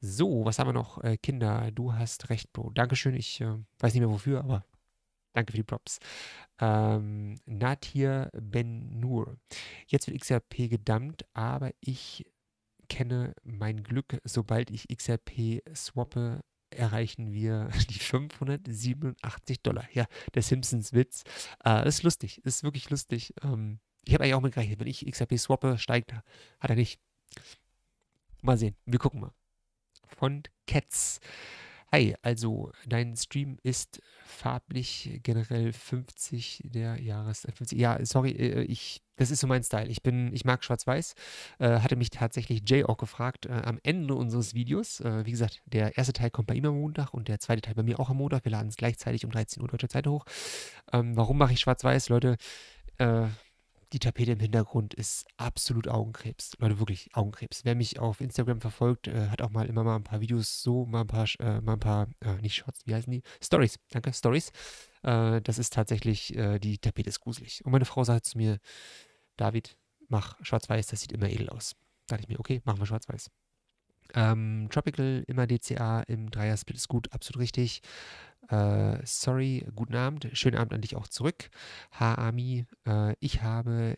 So, was haben wir noch? Äh, Kinder, du hast recht, Bro. Dankeschön. Ich äh, weiß nicht mehr wofür, aber danke für die Props. Ähm, Natir Ben Nur. Jetzt wird XRP gedumpt, aber ich kenne mein Glück. Sobald ich XRP swappe, erreichen wir die 587 Dollar. Ja, der Simpsons-Witz. Äh, ist lustig. ist wirklich lustig. Ähm, ich habe eigentlich auch mitgerechnet, wenn ich XRP swappe, steigt er. Hat er nicht. Mal sehen. Wir gucken mal. Von Cats. Hi, also dein Stream ist farblich generell 50 der Jahres. 50, äh, ja, sorry, äh, äh, ich, das ist so mein Style. Ich bin, ich mag Schwarz-Weiß. Äh, hatte mich tatsächlich Jay auch gefragt äh, am Ende unseres Videos. Äh, wie gesagt, der erste Teil kommt bei ihm am Montag und der zweite Teil bei mir auch am Montag. Wir laden es gleichzeitig um 13 Uhr deutscher Zeit hoch. Ähm, warum mache ich Schwarz-Weiß, Leute? Äh, die Tapete im Hintergrund ist absolut Augenkrebs. Leute, wirklich Augenkrebs. Wer mich auf Instagram verfolgt, äh, hat auch mal immer mal ein paar Videos so, mal ein paar, äh, mal ein paar, äh, nicht Shots, wie heißen die? Stories, danke, Stories. Äh, das ist tatsächlich, äh, die Tapete ist gruselig. Und meine Frau sagt zu mir, David, mach schwarz-weiß, das sieht immer edel aus. Da dachte ich mir, okay, machen wir schwarz-weiß. Ähm, Tropical, immer DCA, im Dreier-Split ist gut, absolut richtig. Äh, sorry, guten Abend, schönen Abend an dich auch zurück. Ha, Ami, äh, ich habe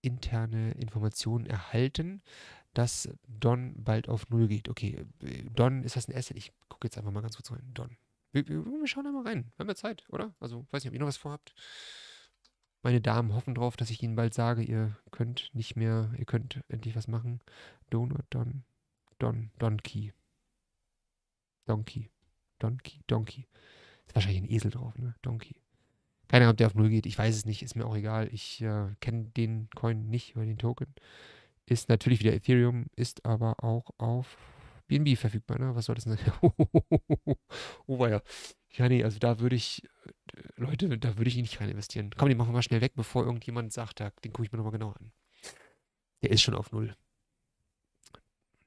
interne Informationen erhalten, dass Don bald auf Null geht. Okay, Don, ist das ein Asset? Ich gucke jetzt einfach mal ganz kurz rein. Don. Wir, wir, schauen da mal rein. Haben wir Zeit, oder? Also, weiß nicht, ob ihr noch was vorhabt. Meine Damen hoffen drauf, dass ich ihnen bald sage, ihr könnt nicht mehr, ihr könnt endlich was machen. Donut, Don, Don, Donkey. Donkey. Donkey, Donkey. Ist wahrscheinlich ein Esel drauf, ne? Donkey. Keine Ahnung, ob der auf Null geht. Ich weiß es nicht, ist mir auch egal. Ich äh, kenne den Coin nicht oder den Token. Ist natürlich wieder Ethereum, ist aber auch auf BNB verfügbar, ne? Was soll das denn? oh, war ja. Ja, nee, also da würde ich, äh, Leute, da würde ich ihn nicht rein investieren. Komm, den machen wir mal schnell weg, bevor irgendjemand sagt, da, den gucke ich mir nochmal genau an. Der ist schon auf Null.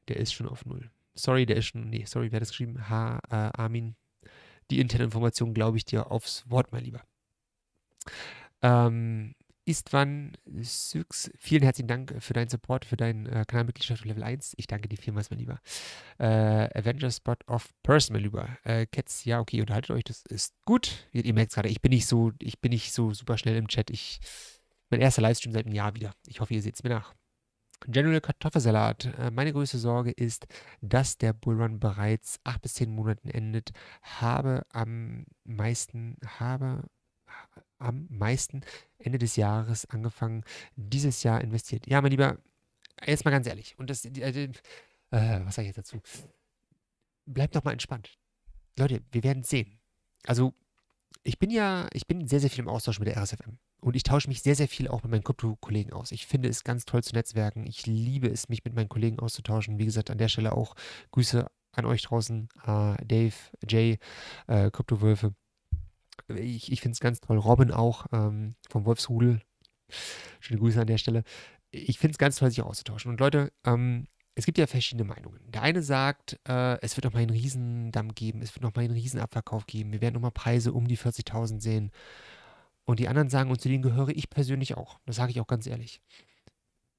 Der ist schon auf Null sorry, der ist schon, nee, sorry, wer hat das geschrieben? Ha, äh, Armin. Die interne Information glaube ich dir aufs Wort, mein Lieber. Ähm, Istvan Syx, vielen herzlichen Dank für deinen Support, für deinen äh, Kanalmitgliedschaft Level 1. Ich danke dir vielmals, mein Lieber. Äh, Avengers Spot of Purse, mein Lieber. Äh, Cats, ja, okay, unterhaltet euch, das ist gut. Ihr, ihr merkt gerade, ich bin nicht so, ich bin nicht so super schnell im Chat. Ich, mein erster Livestream seit einem Jahr wieder. Ich hoffe, ihr seht es mir nach. General Kartoffelsalat. Äh, meine größte Sorge ist, dass der Bullrun bereits acht bis zehn Monaten endet. Habe am meisten, habe am meisten Ende des Jahres angefangen, dieses Jahr investiert. Ja, mein Lieber, jetzt mal ganz ehrlich. Und das, äh, äh, was sage ich jetzt dazu? Bleibt doch mal entspannt. Leute, wir werden sehen. Also, ich bin ja, ich bin sehr, sehr viel im Austausch mit der RSFM. Und ich tausche mich sehr, sehr viel auch mit meinen Krypto-Kollegen aus. Ich finde es ganz toll zu netzwerken. Ich liebe es, mich mit meinen Kollegen auszutauschen. Wie gesagt, an der Stelle auch Grüße an euch draußen, äh, Dave, Jay, äh, Kryptowölfe. Ich, ich finde es ganz toll. Robin auch ähm, vom Wolfsrudel. Schöne Grüße an der Stelle. Ich finde es ganz toll, sich auszutauschen. Und Leute, ähm, es gibt ja verschiedene Meinungen. Der eine sagt, äh, es wird nochmal einen Riesendamm geben, es wird nochmal einen Riesenabverkauf geben, wir werden nochmal Preise um die 40.000 sehen. Und die anderen sagen, und zu denen gehöre ich persönlich auch. Das sage ich auch ganz ehrlich.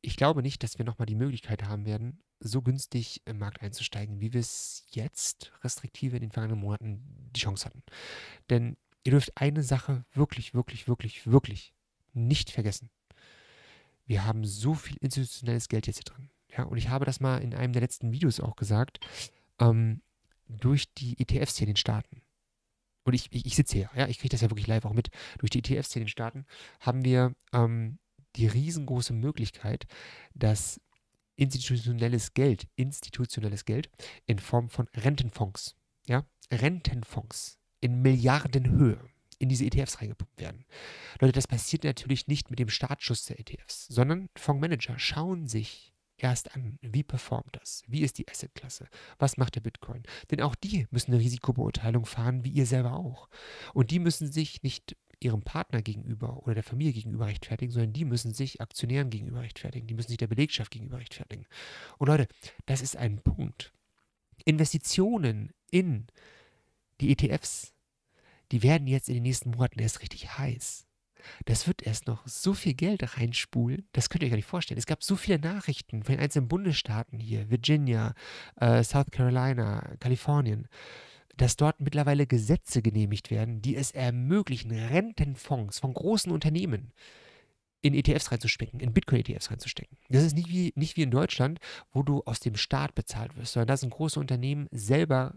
Ich glaube nicht, dass wir nochmal die Möglichkeit haben werden, so günstig im Markt einzusteigen, wie wir es jetzt restriktive in den vergangenen Monaten die Chance hatten. Denn ihr dürft eine Sache wirklich, wirklich, wirklich, wirklich nicht vergessen. Wir haben so viel institutionelles Geld jetzt hier drin. Ja, und ich habe das mal in einem der letzten Videos auch gesagt. Ähm, durch die ETFs hier in den Staaten und ich, ich, ich sitze hier, ja, ich kriege das ja wirklich live auch mit, durch die ETFs in den Staaten, haben wir ähm, die riesengroße Möglichkeit, dass institutionelles Geld, institutionelles Geld in Form von Rentenfonds, ja, Rentenfonds in Milliardenhöhe in diese ETFs reingepumpt werden. Leute, das passiert natürlich nicht mit dem Startschuss der ETFs, sondern Fondsmanager schauen sich erst an, wie performt das, wie ist die Assetklasse, was macht der Bitcoin. Denn auch die müssen eine Risikobeurteilung fahren, wie ihr selber auch. Und die müssen sich nicht ihrem Partner gegenüber oder der Familie gegenüber rechtfertigen, sondern die müssen sich Aktionären gegenüber rechtfertigen, die müssen sich der Belegschaft gegenüber rechtfertigen. Und Leute, das ist ein Punkt. Investitionen in die ETFs, die werden jetzt in den nächsten Monaten erst richtig heiß das wird erst noch so viel Geld reinspulen, das könnt ihr euch gar nicht vorstellen. Es gab so viele Nachrichten von den einzelnen Bundesstaaten hier, Virginia, äh, South Carolina, Kalifornien, dass dort mittlerweile Gesetze genehmigt werden, die es ermöglichen, Rentenfonds von großen Unternehmen in ETFs reinzustecken, in Bitcoin-ETFs reinzustecken. Das ist nicht wie, nicht wie in Deutschland, wo du aus dem Staat bezahlt wirst, sondern da sind große Unternehmen selber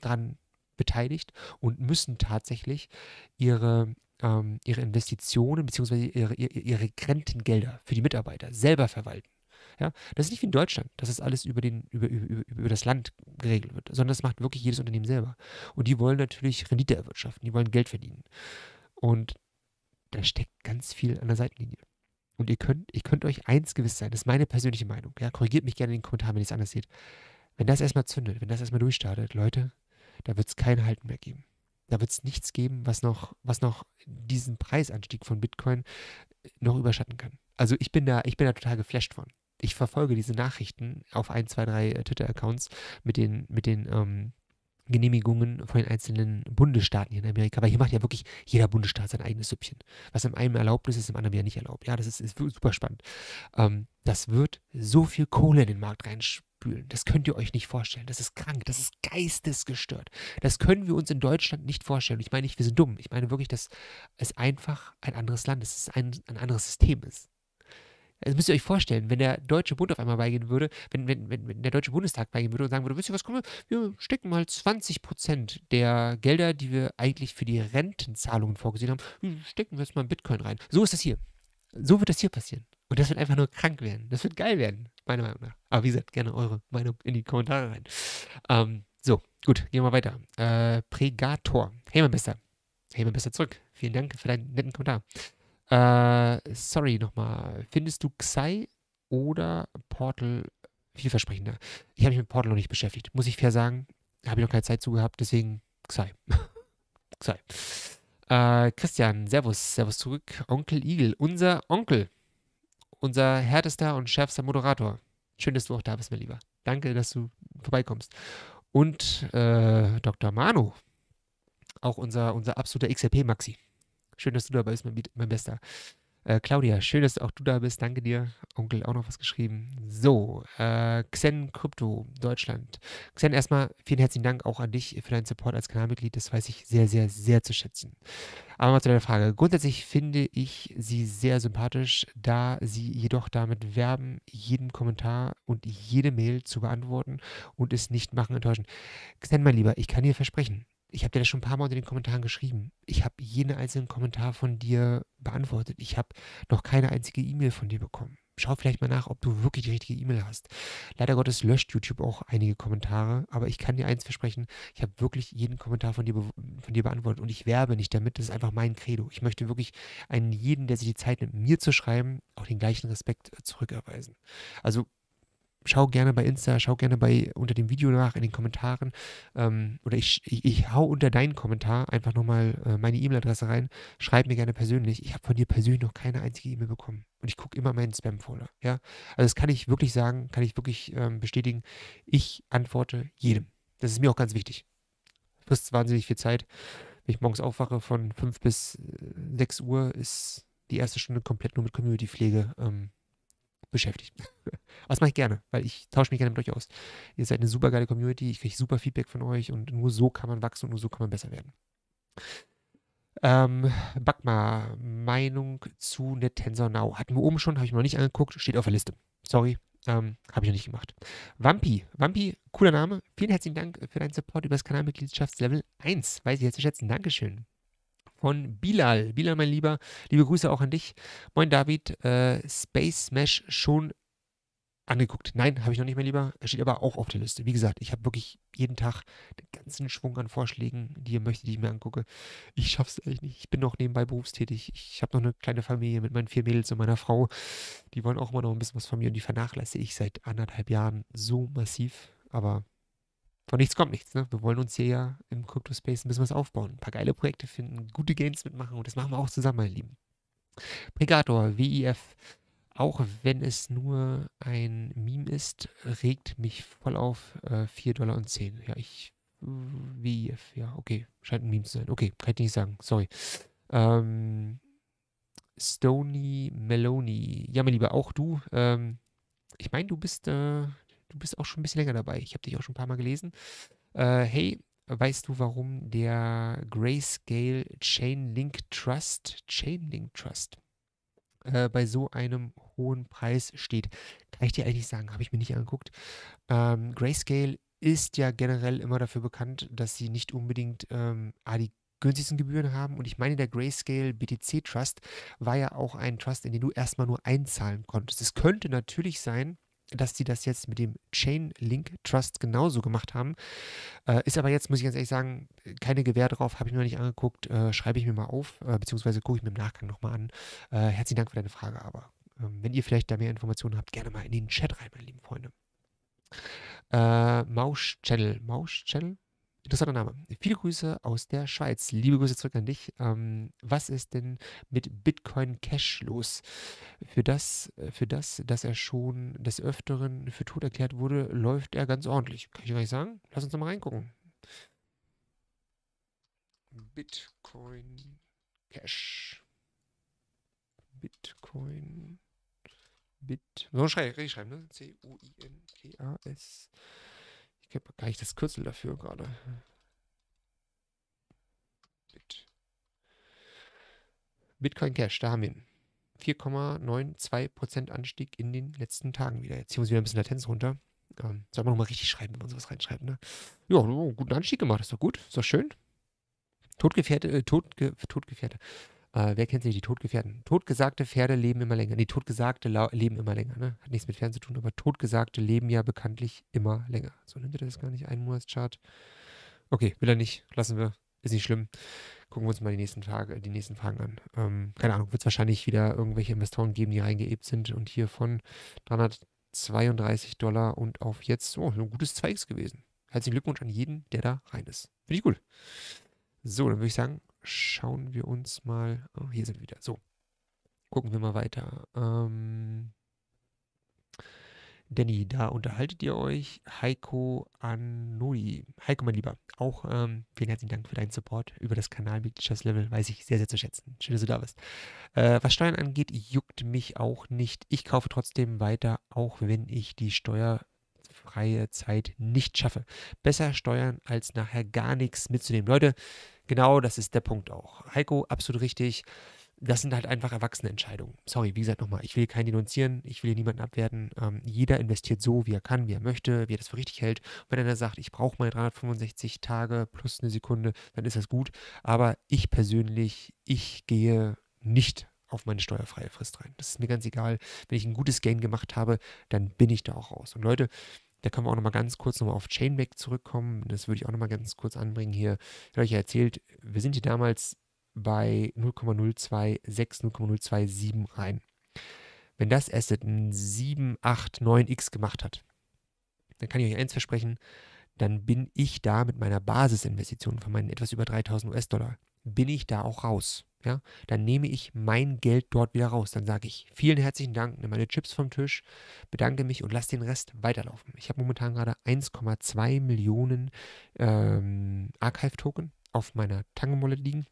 dran beteiligt und müssen tatsächlich ihre ähm, ihre Investitionen bzw. Ihre, ihre, ihre Rentengelder für die Mitarbeiter selber verwalten. Ja, das ist nicht wie in Deutschland, dass das alles über, den, über, über, über das Land geregelt wird, sondern das macht wirklich jedes Unternehmen selber. Und die wollen natürlich Rendite erwirtschaften, die wollen Geld verdienen. Und da steckt ganz viel an der Seitenlinie. Und ihr könnt, ihr könnt euch eins gewiss sein, das ist meine persönliche Meinung. Ja, korrigiert mich gerne in den Kommentaren, wenn ihr es anders seht. Wenn das erstmal zündet, wenn das erstmal durchstartet, Leute, da wird es kein Halten mehr geben da wird es nichts geben, was noch, was noch diesen Preisanstieg von Bitcoin äh, noch überschatten kann. Also ich bin da, ich bin da total geflasht von. Ich verfolge diese Nachrichten auf ein, zwei, drei äh, Twitter-Accounts mit den, mit den ähm, Genehmigungen von den einzelnen Bundesstaaten hier in Amerika, weil hier macht ja wirklich jeder Bundesstaat sein eigenes Süppchen. Was im einen erlaubt ist, ist im anderen wieder nicht erlaubt. Ja, das ist, ist super spannend. Ähm, das wird so viel Kohle in den Markt reinspielen spülen. Das könnt ihr euch nicht vorstellen. Das ist krank, das ist geistesgestört. Das können wir uns in Deutschland nicht vorstellen. Ich meine nicht, wir sind dumm. Ich meine wirklich, dass es einfach ein anderes Land ist, dass es ein, ein anderes System ist. Das also müsst ihr euch vorstellen, wenn der Deutsche Bund auf einmal beigehen würde, wenn, wenn, wenn der Deutsche Bundestag beigehen würde und sagen würde, wisst ihr was, komm, wir stecken mal 20 der Gelder, die wir eigentlich für die Rentenzahlungen vorgesehen haben, stecken wir jetzt mal in Bitcoin rein. So ist das hier. So wird das hier passieren. Und das wird einfach nur krank werden. Das wird geil werden. Meine Meinung nach. Aber wie gesagt, gerne eure Meinung in die Kommentare rein. Ähm, so, gut, gehen wir weiter. Äh, Pregator. Hey, mein Bester. Hey, mein Bester zurück. Vielen Dank für deinen netten Kommentar. Äh, sorry nochmal. Findest du Xai oder Portal vielversprechender? Ich habe mich mit Portal noch nicht beschäftigt. Muss ich fair sagen, habe ich noch keine Zeit zu gehabt, deswegen Xai. Xai. Äh, Christian, Servus, Servus zurück. Onkel Igel, unser Onkel unser härtester und schärfster Moderator. Schön, dass du auch da bist, mein Lieber. Danke, dass du vorbeikommst. Und äh, Dr. Manu, auch unser, unser absoluter XRP-Maxi. Schön, dass du dabei bist, mein, mein Bester. Äh, Claudia, schön, dass auch du da bist. Danke dir. Onkel auch noch was geschrieben. So, äh, Xen Krypto Deutschland. Xen, erstmal vielen herzlichen Dank auch an dich für deinen Support als Kanalmitglied. Das weiß ich sehr, sehr, sehr zu schätzen. Aber mal zu deiner Frage. Grundsätzlich finde ich sie sehr sympathisch, da sie jedoch damit werben, jeden Kommentar und jede Mail zu beantworten und es nicht machen enttäuschen. Xen, mein Lieber, ich kann dir versprechen, ich habe dir das schon ein paar Mal unter den Kommentaren geschrieben. Ich habe jeden einzelnen Kommentar von dir beantwortet. Ich habe noch keine einzige E-Mail von dir bekommen. Schau vielleicht mal nach, ob du wirklich die richtige E-Mail hast. Leider Gottes löscht YouTube auch einige Kommentare, aber ich kann dir eins versprechen, ich habe wirklich jeden Kommentar von dir, von dir beantwortet und ich werbe nicht damit, das ist einfach mein Credo. Ich möchte wirklich einen jeden, der sich die Zeit nimmt, mir zu schreiben, auch den gleichen Respekt äh, zurückerweisen. Also schau gerne bei Insta, schau gerne bei unter dem Video nach in den Kommentaren ähm, oder ich, ich, ich, hau unter deinen Kommentar einfach nochmal äh, meine E-Mail-Adresse rein, schreib mir gerne persönlich. Ich habe von dir persönlich noch keine einzige E-Mail bekommen und ich gucke immer meinen Spam-Folder. Ja, also das kann ich wirklich sagen, kann ich wirklich ähm, bestätigen. Ich antworte jedem. Das ist mir auch ganz wichtig. Du hast wahnsinnig viel Zeit. Wenn ich morgens aufwache von 5 bis 6 äh, Uhr, ist die erste Stunde komplett nur mit Community-Pflege ähm, beschäftigt. das mache ich gerne, weil ich tausche mich gerne mit euch aus. Ihr seid eine super geile Community, ich kriege super Feedback von euch und nur so kann man wachsen und nur so kann man besser werden. Ähm, Bagma, Meinung zu NetTensor Now. Hatten wir oben schon, habe ich mir noch nicht angeguckt, steht auf der Liste. Sorry, ähm, habe ich noch nicht gemacht. Wampi, Wampi, cooler Name. Vielen herzlichen Dank für deinen Support über das Kanalmitgliedschaftslevel 1. Weiß ich jetzt zu schätzen. Dankeschön von Bilal. Bilal, mein Lieber, liebe Grüße auch an dich. Moin David, äh, Space Mesh schon angeguckt. Nein, habe ich noch nicht, mein Lieber. Er steht aber auch auf der Liste. Wie gesagt, ich habe wirklich jeden Tag den ganzen Schwung an Vorschlägen, die ihr möchtet, die ich mir angucke. Ich schaff's ehrlich nicht. Ich bin noch nebenbei berufstätig. Ich habe noch eine kleine Familie mit meinen vier Mädels und meiner Frau. Die wollen auch immer noch ein bisschen was von mir und die vernachlässige ich seit anderthalb Jahren so massiv. Aber von nichts kommt nichts. Ne? Wir wollen uns hier ja im Crypto-Space ein bisschen was aufbauen, ein paar geile Projekte finden, gute Games mitmachen und das machen wir auch zusammen, meine Lieben. Pregator, WIF, auch wenn es nur ein Meme ist, regt mich voll auf äh, 4 Dollar und 10. Ja, ich, WIF, ja, okay, scheint ein Meme zu sein. Okay, kann ich nicht sagen, sorry. Ähm, Stony Meloni, ja, mein Lieber, auch du, ähm, ich meine, du bist äh, du bist auch schon ein bisschen länger dabei. Ich habe dich auch schon ein paar Mal gelesen. Äh, hey, weißt du, warum der Grayscale Chainlink Trust, Chainlink Trust, äh, bei so einem hohen Preis steht? Kann ich dir eigentlich sagen, habe ich mir nicht angeguckt. Ähm, Grayscale ist ja generell immer dafür bekannt, dass sie nicht unbedingt ähm, die günstigsten Gebühren haben. Und ich meine, der Grayscale BTC Trust war ja auch ein Trust, in den du erstmal nur einzahlen konntest. Es könnte natürlich sein, dass sie das jetzt mit dem Chainlink Trust genauso gemacht haben. Äh, ist aber jetzt, muss ich ganz ehrlich sagen, keine Gewähr drauf, habe ich mir noch nicht angeguckt, äh, schreibe ich mir mal auf, äh, beziehungsweise gucke ich mir im Nachgang nochmal an. Äh, herzlichen Dank für deine Frage, aber ähm, wenn ihr vielleicht da mehr Informationen habt, gerne mal in den Chat rein, meine lieben Freunde. Äh, Mausch Channel, Mausch Channel, Interessanter Name. Viele Grüße aus der Schweiz. Liebe Grüße zurück an dich. Ähm, was ist denn mit Bitcoin Cash los? Für das, äh, für das, dass er schon des Öfteren für tot erklärt wurde, läuft er ganz ordentlich. Kann ich gar nicht sagen? Lass uns doch mal reingucken. Bitcoin Cash. Bitcoin. Bit. So schreibe, richtig schreiben, ne? c u i n k a s ich habe gar nicht das Kürzel dafür gerade. Bitcoin Cash, da haben wir ihn. 4,92% Anstieg in den letzten Tagen wieder. Jetzt ziehen wir uns wieder ein bisschen Latenz runter. Ähm, soll man nochmal richtig schreiben, wenn man sowas reinschreibt, ne? Ja, guten Anstieg gemacht, ist doch gut, ist doch schön. Todgefährte, äh, Todge Todgefährte. Äh, wer kennt sich Die Todgefährten. Totgesagte Pferde leben immer länger. Nee, totgesagte leben immer länger. Ne? Hat nichts mit Pferden zu tun, aber totgesagte leben ja bekanntlich immer länger. So nimmt er das gar nicht. Ein Monatschart. Okay, will er nicht. Lassen wir. Ist nicht schlimm. Gucken wir uns mal die nächsten Tage, die nächsten Fragen an. Ähm, keine Ahnung, wird es wahrscheinlich wieder irgendwelche Investoren geben, die reingeebt sind und hier von 332 Dollar und auf jetzt oh, so ein gutes 2x gewesen. Herzlichen Glückwunsch an jeden, der da rein ist. Finde ich cool. So, dann würde ich sagen, schauen wir uns mal. Oh, hier sind wir wieder. So. Gucken wir mal weiter. Ähm, Danny, da unterhaltet ihr euch. Heiko Anui. Heiko, mein Lieber, auch ähm, vielen herzlichen Dank für deinen Support über das Kanal Kanalmitgliedschaftslevel. Weiß ich sehr, sehr zu schätzen. Schön, dass du da bist. Äh, was Steuern angeht, juckt mich auch nicht. Ich kaufe trotzdem weiter, auch wenn ich die Steuer freie Zeit nicht schaffe. Besser steuern, als nachher gar nichts mitzunehmen. Leute, genau das ist der Punkt auch. Heiko, absolut richtig. Das sind halt einfach erwachsene Entscheidungen. Sorry, wie gesagt nochmal, ich will keinen denunzieren, ich will hier niemanden abwerten. Ähm, jeder investiert so, wie er kann, wie er möchte, wie er das für richtig hält. Wenn einer sagt, ich brauche meine 365 Tage plus eine Sekunde, dann ist das gut. Aber ich persönlich, ich gehe nicht auf meine steuerfreie Frist rein. Das ist mir ganz egal. Wenn ich ein gutes Gain gemacht habe, dann bin ich da auch raus. Und Leute, da können wir auch nochmal ganz kurz nochmal auf Chainback zurückkommen. Das würde ich auch nochmal ganz kurz anbringen hier. Ich habe euch ja erzählt, wir sind hier damals bei 0,026, 0,027 rein. Wenn das Asset ein 7, 8, 9x gemacht hat, dann kann ich euch eins versprechen, dann bin ich da mit meiner Basisinvestition von meinen etwas über 3000 US-Dollar, bin ich da auch raus ja, dann nehme ich mein Geld dort wieder raus. Dann sage ich vielen herzlichen Dank, nehme meine Chips vom Tisch, bedanke mich und lasse den Rest weiterlaufen. Ich habe momentan gerade 1,2 Millionen ähm, Archive-Token auf meiner Tangemolle liegen.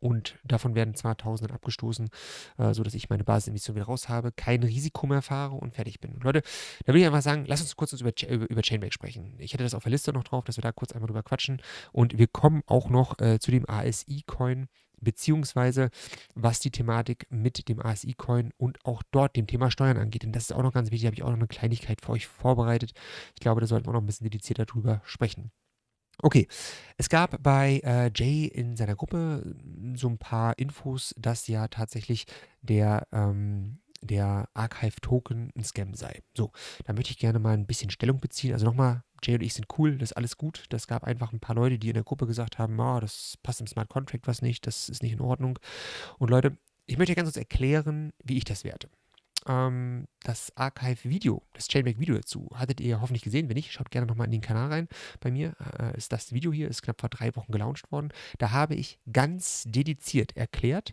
Und davon werden 2000 abgestoßen, äh, sodass ich meine Basisinvestition wieder raus habe, kein Risiko mehr fahre und fertig bin. Leute, da will ich einfach sagen, lass uns kurz über, äh, über Chainback sprechen. Ich hätte das auf der Liste noch drauf, dass wir da kurz einmal drüber quatschen. Und wir kommen auch noch äh, zu dem ASI-Coin beziehungsweise was die Thematik mit dem ASI-Coin und auch dort dem Thema Steuern angeht. Denn das ist auch noch ganz wichtig, habe ich auch noch eine Kleinigkeit für euch vorbereitet. Ich glaube, da sollten wir noch ein bisschen dedizierter drüber sprechen. Okay, es gab bei äh, Jay in seiner Gruppe äh, so ein paar Infos, dass ja tatsächlich der, ähm, der Archive-Token ein Scam sei. So, da möchte ich gerne mal ein bisschen Stellung beziehen. Also nochmal Jay und ich sind cool, das ist alles gut. Das gab einfach ein paar Leute, die in der Gruppe gesagt haben, oh, das passt im Smart Contract was nicht, das ist nicht in Ordnung. Und Leute, ich möchte ganz kurz erklären, wie ich das werte. Ähm, das Archive-Video, das Chainback-Video dazu, hattet ihr hoffentlich gesehen. Wenn nicht, schaut gerne nochmal in den Kanal rein. Bei mir äh, ist das Video hier, ist knapp vor drei Wochen gelauncht worden. Da habe ich ganz dediziert erklärt,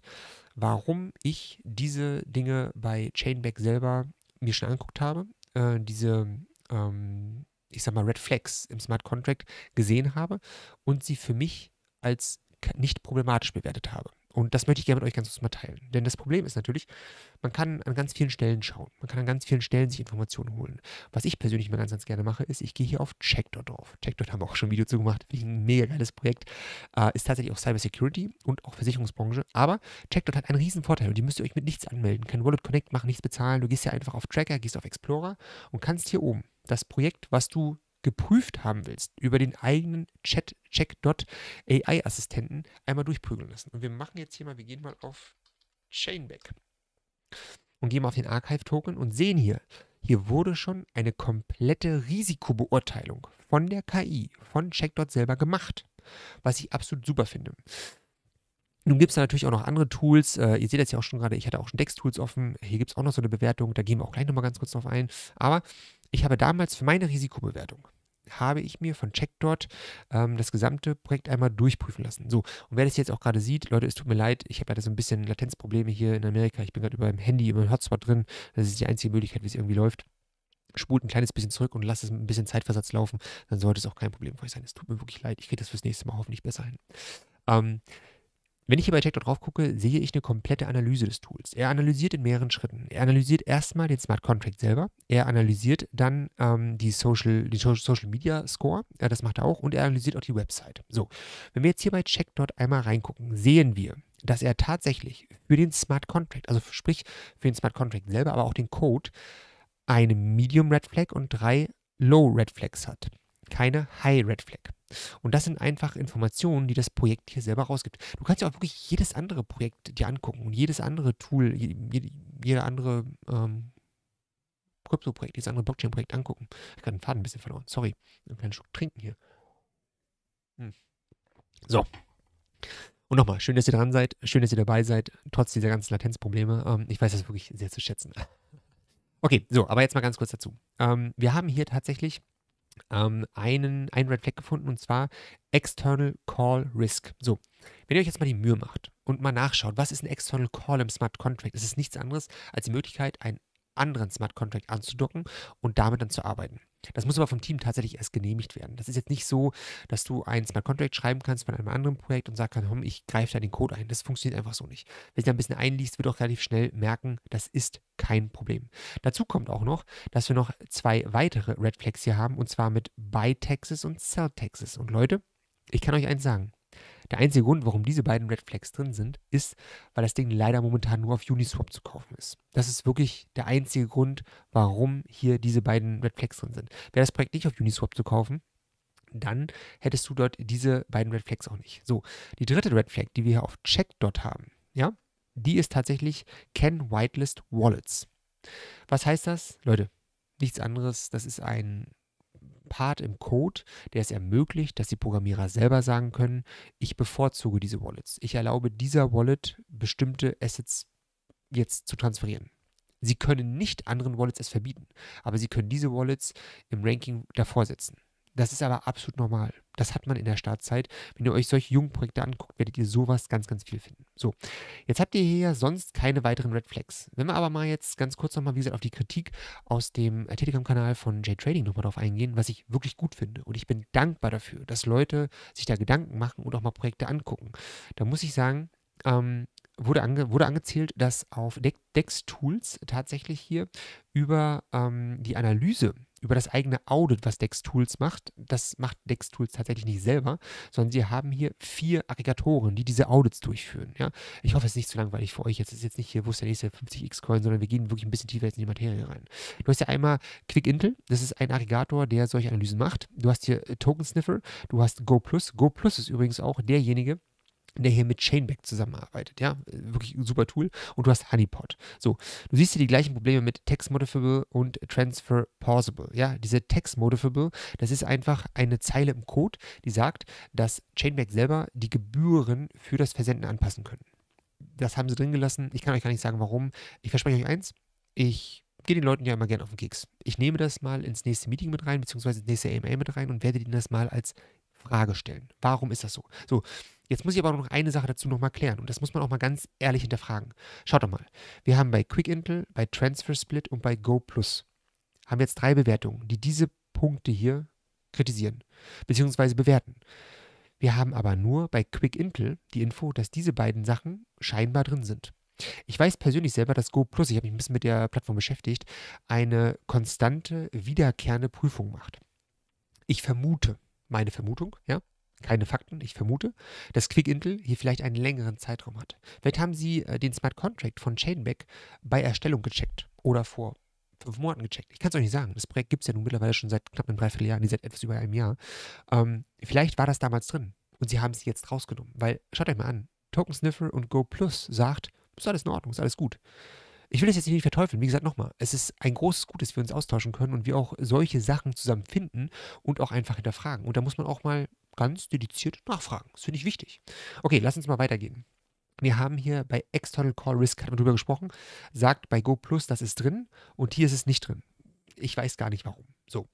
warum ich diese Dinge bei Chainback selber mir schon angeguckt habe. Äh, diese ähm, ich sag mal, Red Flags im Smart Contract gesehen habe und sie für mich als nicht problematisch bewertet habe. Und das möchte ich gerne mit euch ganz kurz mal teilen. Denn das Problem ist natürlich, man kann an ganz vielen Stellen schauen. Man kann an ganz vielen Stellen sich Informationen holen. Was ich persönlich mal ganz, ganz gerne mache, ist, ich gehe hier auf Checkdot drauf. Checkdot haben wir auch schon ein Video zu gemacht. Finde ich ein mega geiles Projekt. Äh, ist tatsächlich auch Cybersecurity und auch Versicherungsbranche. Aber Checkdot hat einen riesen Vorteil und die müsst ihr euch mit nichts anmelden. Kein Wallet Connect machen, nichts bezahlen. Du gehst hier einfach auf Tracker, gehst auf Explorer und kannst hier oben das Projekt, was du geprüft haben willst, über den eigenen Chat Check.ai Assistenten einmal durchprügeln lassen. Und wir machen jetzt hier mal, wir gehen mal auf Chainback und gehen mal auf den Archive Token und sehen hier, hier wurde schon eine komplette Risikobeurteilung von der KI, von Checkdot selber gemacht, was ich absolut super finde. Nun gibt es da natürlich auch noch andere Tools. Äh, ihr seht das ja auch schon gerade, ich hatte auch schon Dex-Tools offen. Hier gibt es auch noch so eine Bewertung, da gehen wir auch gleich nochmal ganz kurz drauf ein. Aber ich habe damals für meine Risikobewertung habe ich mir von CheckDot ähm, das gesamte Projekt einmal durchprüfen lassen. So, und wer das jetzt auch gerade sieht, Leute, es tut mir leid, ich habe leider so ein bisschen Latenzprobleme hier in Amerika. Ich bin gerade über dem Handy, über dem Hotspot drin. Das ist die einzige Möglichkeit, wie es irgendwie läuft. Spult ein kleines bisschen zurück und lasst es ein bisschen Zeitversatz laufen. Dann sollte es auch kein Problem für euch sein. Es tut mir wirklich leid. Ich kriege das fürs nächste Mal hoffentlich besser hin. Ähm, wenn ich hier bei Checkdot drauf gucke, sehe ich eine komplette Analyse des Tools. Er analysiert in mehreren Schritten. Er analysiert erstmal den Smart Contract selber. Er analysiert dann ähm, die Social, den Social Media Score. Ja, das macht er auch. Und er analysiert auch die Website. So, wenn wir jetzt hier bei Checkdot einmal reingucken, sehen wir, dass er tatsächlich für den Smart Contract, also sprich für den Smart Contract selber, aber auch den Code, eine Medium Red Flag und drei Low Red Flags hat keine High Red Flag. Und das sind einfach Informationen, die das Projekt hier selber rausgibt. Du kannst ja auch wirklich jedes andere Projekt dir angucken und jedes andere Tool, jede, jede andere ähm, Krypto-Projekt, jedes andere Blockchain-Projekt angucken. Ich habe gerade den Faden ein bisschen verloren. Sorry. Ich kann einen Schluck trinken hier. Hm. So. Und nochmal, schön, dass ihr dran seid. Schön, dass ihr dabei seid, trotz dieser ganzen Latenzprobleme. Ähm, ich weiß das wirklich sehr zu schätzen. Okay, so, aber jetzt mal ganz kurz dazu. Ähm, wir haben hier tatsächlich ähm, einen, einen Red Flag gefunden und zwar External Call Risk. So, wenn ihr euch jetzt mal die Mühe macht und mal nachschaut, was ist ein External Call im Smart Contract? Es ist nichts anderes als die Möglichkeit, einen anderen Smart Contract anzudocken und damit dann zu arbeiten. Das muss aber vom Team tatsächlich erst genehmigt werden. Das ist jetzt nicht so, dass du einen Smart Contract schreiben kannst von einem anderen Projekt und sagst, komm, ich greife da den Code ein. Das funktioniert einfach so nicht. Wenn du da ein bisschen einliest, wird auch relativ schnell merken, das ist kein Problem. Dazu kommt auch noch, dass wir noch zwei weitere Red Flags hier haben und zwar mit Buy Taxes und Sell Taxes. Und Leute, ich kann euch eins sagen. Der einzige Grund, warum diese beiden Red Flags drin sind, ist, weil das Ding leider momentan nur auf Uniswap zu kaufen ist. Das ist wirklich der einzige Grund, warum hier diese beiden Red Flags drin sind. Wäre das Projekt nicht auf Uniswap zu kaufen, dann hättest du dort diese beiden Red Flags auch nicht. So, die dritte Red Flag, die wir hier auf Check.dot haben, ja, die ist tatsächlich Can Whitelist Wallets. Was heißt das? Leute, nichts anderes. Das ist ein Part im Code, der es ermöglicht, dass die Programmierer selber sagen können, ich bevorzuge diese Wallets. Ich erlaube dieser Wallet bestimmte Assets jetzt zu transferieren. Sie können nicht anderen Wallets es verbieten, aber sie können diese Wallets im Ranking davor setzen. Das ist aber absolut normal. Das hat man in der Startzeit. Wenn ihr euch solche jungen Projekte anguckt, werdet ihr sowas ganz, ganz viel finden. So, jetzt habt ihr hier sonst keine weiteren Red Flags. Wenn wir aber mal jetzt ganz kurz nochmal, wie gesagt, auf die Kritik aus dem äh, Telegram-Kanal von JTrading nochmal drauf eingehen, was ich wirklich gut finde. Und ich bin dankbar dafür, dass Leute sich da Gedanken machen und auch mal Projekte angucken. Da muss ich sagen, ähm, wurde, ange wurde angezählt, dass auf De Dex Tools tatsächlich hier über ähm, die Analyse über das eigene Audit, was DexTools macht. Das macht DexTools tatsächlich nicht selber, sondern sie haben hier vier Aggregatoren, die diese Audits durchführen. Ja? Ich hoffe, es ist nicht zu langweilig für euch. Jetzt ist jetzt nicht hier, wo ist der nächste 50x-Coin, sondern wir gehen wirklich ein bisschen tiefer jetzt in die Materie rein. Du hast ja einmal QuickIntel, das ist ein Aggregator, der solche Analysen macht. Du hast hier äh, Token Sniffer, du hast GoPlus. GoPlus ist übrigens auch derjenige, der hier mit Chainback zusammenarbeitet, ja, wirklich ein super Tool und du hast Honeypot. So, du siehst hier die gleichen Probleme mit Text Modifiable und Transfer Pausable, ja, diese Text Modifiable, das ist einfach eine Zeile im Code, die sagt, dass Chainback selber die Gebühren für das Versenden anpassen können. Das haben sie drin gelassen, ich kann euch gar nicht sagen, warum. Ich verspreche euch eins, ich gehe den Leuten ja immer gerne auf den Keks. Ich nehme das mal ins nächste Meeting mit rein, beziehungsweise ins nächste AMA mit rein und werde ihnen das mal als Frage stellen. Warum ist das so? So, jetzt muss ich aber noch eine Sache dazu nochmal klären und das muss man auch mal ganz ehrlich hinterfragen. Schaut doch mal, wir haben bei QuickIntel, bei TransferSplit und bei GoPlus haben wir jetzt drei Bewertungen, die diese Punkte hier kritisieren bzw. bewerten. Wir haben aber nur bei QuickIntel die Info, dass diese beiden Sachen scheinbar drin sind. Ich weiß persönlich selber, dass GoPlus, ich habe mich ein bisschen mit der Plattform beschäftigt, eine konstante, wiederkehrende Prüfung macht. Ich vermute, meine Vermutung, ja, keine Fakten, ich vermute, dass Quickintel hier vielleicht einen längeren Zeitraum hat. Vielleicht haben Sie äh, den Smart Contract von Chainback bei Erstellung gecheckt oder vor fünf Monaten gecheckt. Ich kann es euch nicht sagen. Das Projekt gibt es ja nun mittlerweile schon seit knapp einem Dreivierteljahr, nicht seit etwas über einem Jahr. Ähm, vielleicht war das damals drin und Sie haben es jetzt rausgenommen, weil, schaut euch mal an, Token Sniffer und Go Plus sagt, ist alles in Ordnung, ist alles gut. Ich will das jetzt nicht verteufeln. Wie gesagt, nochmal, es ist ein großes Gut, dass wir uns austauschen können und wir auch solche Sachen zusammen finden und auch einfach hinterfragen. Und da muss man auch mal ganz dediziert nachfragen. Das finde ich wichtig. Okay, lass uns mal weitergehen. Wir haben hier bei External Call Risk, hat man drüber gesprochen, sagt bei Go Plus, das ist drin und hier ist es nicht drin. Ich weiß gar nicht warum. So.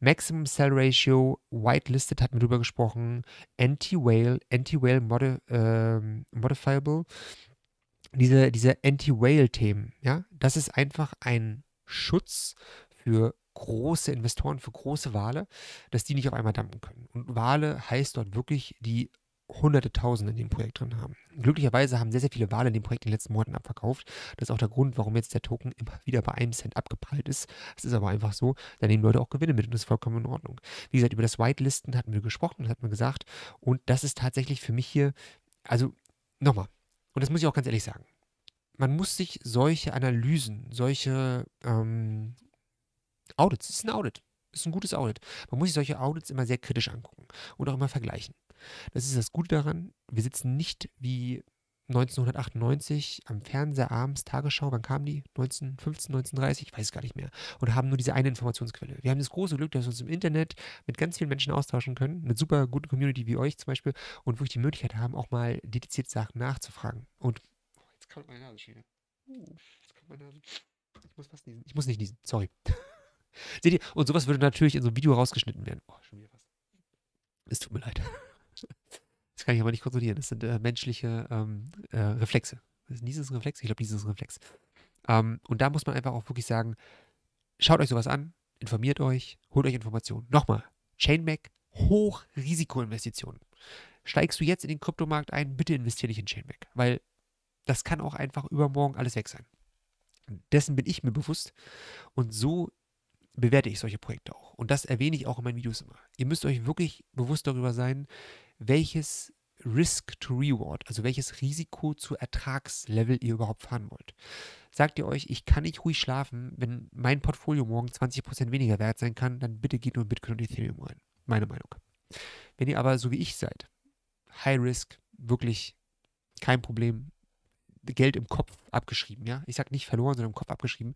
Maximum Cell Ratio, Whitelisted hat man drüber gesprochen, Anti-Whale, Anti-Whale Modi äh, Modifiable diese, diese Anti-Whale-Themen, ja, das ist einfach ein Schutz für große Investoren, für große Wale, dass die nicht auf einmal dampfen können. Und Wale heißt dort wirklich, die hunderte Tausende in dem Projekt drin haben. Glücklicherweise haben sehr, sehr viele Wale in dem Projekt in den letzten Monaten abverkauft. Das ist auch der Grund, warum jetzt der Token immer wieder bei einem Cent abgeprallt ist. Es ist aber einfach so, da nehmen Leute auch Gewinne mit und das ist vollkommen in Ordnung. Wie gesagt, über das Whitelisten hatten wir gesprochen, das hat man gesagt. Und das ist tatsächlich für mich hier, also nochmal, und das muss ich auch ganz ehrlich sagen, man muss sich solche Analysen, solche ähm, Audits, das ist ein Audit, ist ein gutes Audit. Man muss sich solche Audits immer sehr kritisch angucken und auch immer vergleichen. Das ist das Gute daran. Wir sitzen nicht wie 1998 am Fernseher abends, Tagesschau, wann kam die? 1915, 1930, ich weiß gar nicht mehr. Und haben nur diese eine Informationsquelle. Wir haben das große Glück, dass wir uns im Internet mit ganz vielen Menschen austauschen können, mit super guten Community wie euch zum Beispiel, und wirklich die Möglichkeit haben, auch mal dediziert Sachen nachzufragen. Und oh, jetzt kommt meine Nase schon wieder. Uh, jetzt kommt meine Nase. Ich muss fast niesen. Ich muss nicht niesen, sorry. Seht ihr? Und sowas würde natürlich in so einem Video rausgeschnitten werden. Oh, schon wieder was. Es tut mir leid. Das kann ich aber nicht kontrollieren. Das sind äh, menschliche ähm, äh, Reflexe. Das ist Niesen ein Reflex? Ich glaube, dieses ist ein Reflex. Ähm, und da muss man einfach auch wirklich sagen, schaut euch sowas an, informiert euch, holt euch Informationen. Nochmal, Chainback, Hochrisikoinvestitionen. Steigst du jetzt in den Kryptomarkt ein, bitte investiere nicht in Chainback, weil das kann auch einfach übermorgen alles weg sein. Dessen bin ich mir bewusst und so bewerte ich solche Projekte auch. Und das erwähne ich auch in meinen Videos immer. Ihr müsst euch wirklich bewusst darüber sein, welches Risk to Reward, also welches Risiko zu Ertragslevel ihr überhaupt fahren wollt. Sagt ihr euch, ich kann nicht ruhig schlafen, wenn mein Portfolio morgen 20% weniger wert sein kann, dann bitte geht nur in Bitcoin und Ethereum rein. Meine Meinung. Wenn ihr aber so wie ich seid, High Risk, wirklich kein Problem, Geld im Kopf abgeschrieben, ja, ich sag nicht verloren, sondern im Kopf abgeschrieben,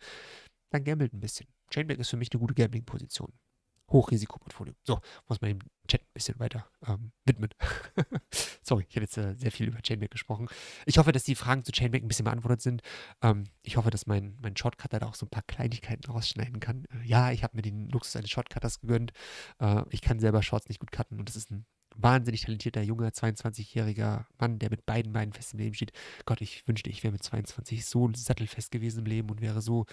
dann gambelt ein bisschen. Chainback ist für mich eine gute Gambling-Position. Hochrisikoportfolio. So, muss man dem Chat ein bisschen weiter ähm, widmen. Sorry, ich habe jetzt äh, sehr viel über Chainback gesprochen. Ich hoffe, dass die Fragen zu Chainback ein bisschen beantwortet sind. Ähm, ich hoffe, dass mein, mein Shortcutter da auch so ein paar Kleinigkeiten rausschneiden kann. Äh, ja, ich habe mir den Luxus eines Shortcutters gegönnt. Äh, ich kann selber Shorts nicht gut cutten und das ist ein wahnsinnig talentierter, junger, 22-jähriger Mann, der mit beiden Beinen fest im Leben steht. Gott, ich wünschte, ich wäre mit 22 so sattelfest gewesen im Leben und wäre so,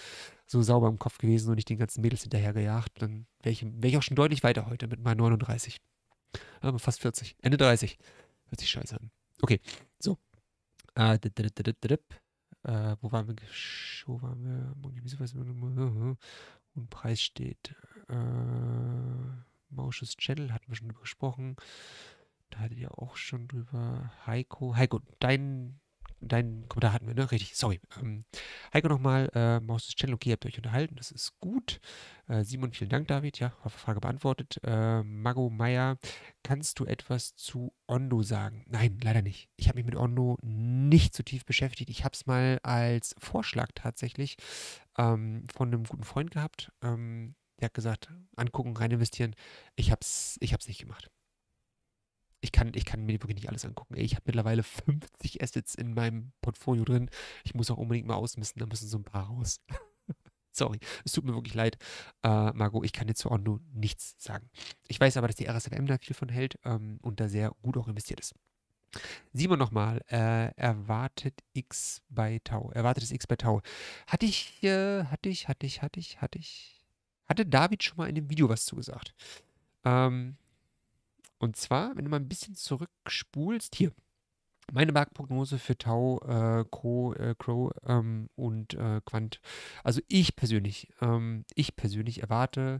so sauber im Kopf gewesen und nicht den ganzen Mädels hinterhergejagt. Dann wäre ich, wär ich auch schon deutlich weiter heute mit meinen 39. Aber fast 40. Ende 30. Hört sich scheiße an. Okay, so. Äh, äh, wo waren wir? Wo waren wir? Und Preis steht. Äh Mausches Channel, hatten wir schon drüber gesprochen. Da hattet ihr auch schon drüber. Heiko, Heiko, dein, dein Kommentar hatten wir, ne? Richtig, sorry. Ähm, Heiko nochmal, äh, Mausches Channel, okay, habt ihr euch unterhalten, das ist gut. Äh, Simon, vielen Dank, David, ja, Frage beantwortet. Äh, Mago Meier, kannst du etwas zu Ondo sagen? Nein, leider nicht. Ich habe mich mit Ondo nicht so tief beschäftigt. Ich habe es mal als Vorschlag tatsächlich ähm, von einem guten Freund gehabt. Ähm, der hat gesagt, angucken, rein investieren. Ich hab's, ich hab's nicht gemacht. Ich kann, ich kann mir wirklich nicht alles angucken. Ich habe mittlerweile 50 Assets in meinem Portfolio drin. Ich muss auch unbedingt mal ausmisten, da müssen so ein paar raus. Sorry, es tut mir wirklich leid, äh, Marco. Ich kann dir zu Ondo nichts sagen. Ich weiß aber, dass die RSFM da viel von hält ähm, und da sehr gut auch investiert ist. Simon nochmal, äh, erwartet X bei Tau, erwartetes X bei Tau. Hatte ich, äh, hatte ich, hatte ich, hatte ich, hatte ich hatte David schon mal in dem Video was zugesagt. Ähm, und zwar, wenn du mal ein bisschen zurückspulst, hier, meine Marktprognose für Tau, äh, Co, äh, Crow ähm, und äh, Quant. Also ich persönlich, ähm, ich persönlich erwarte,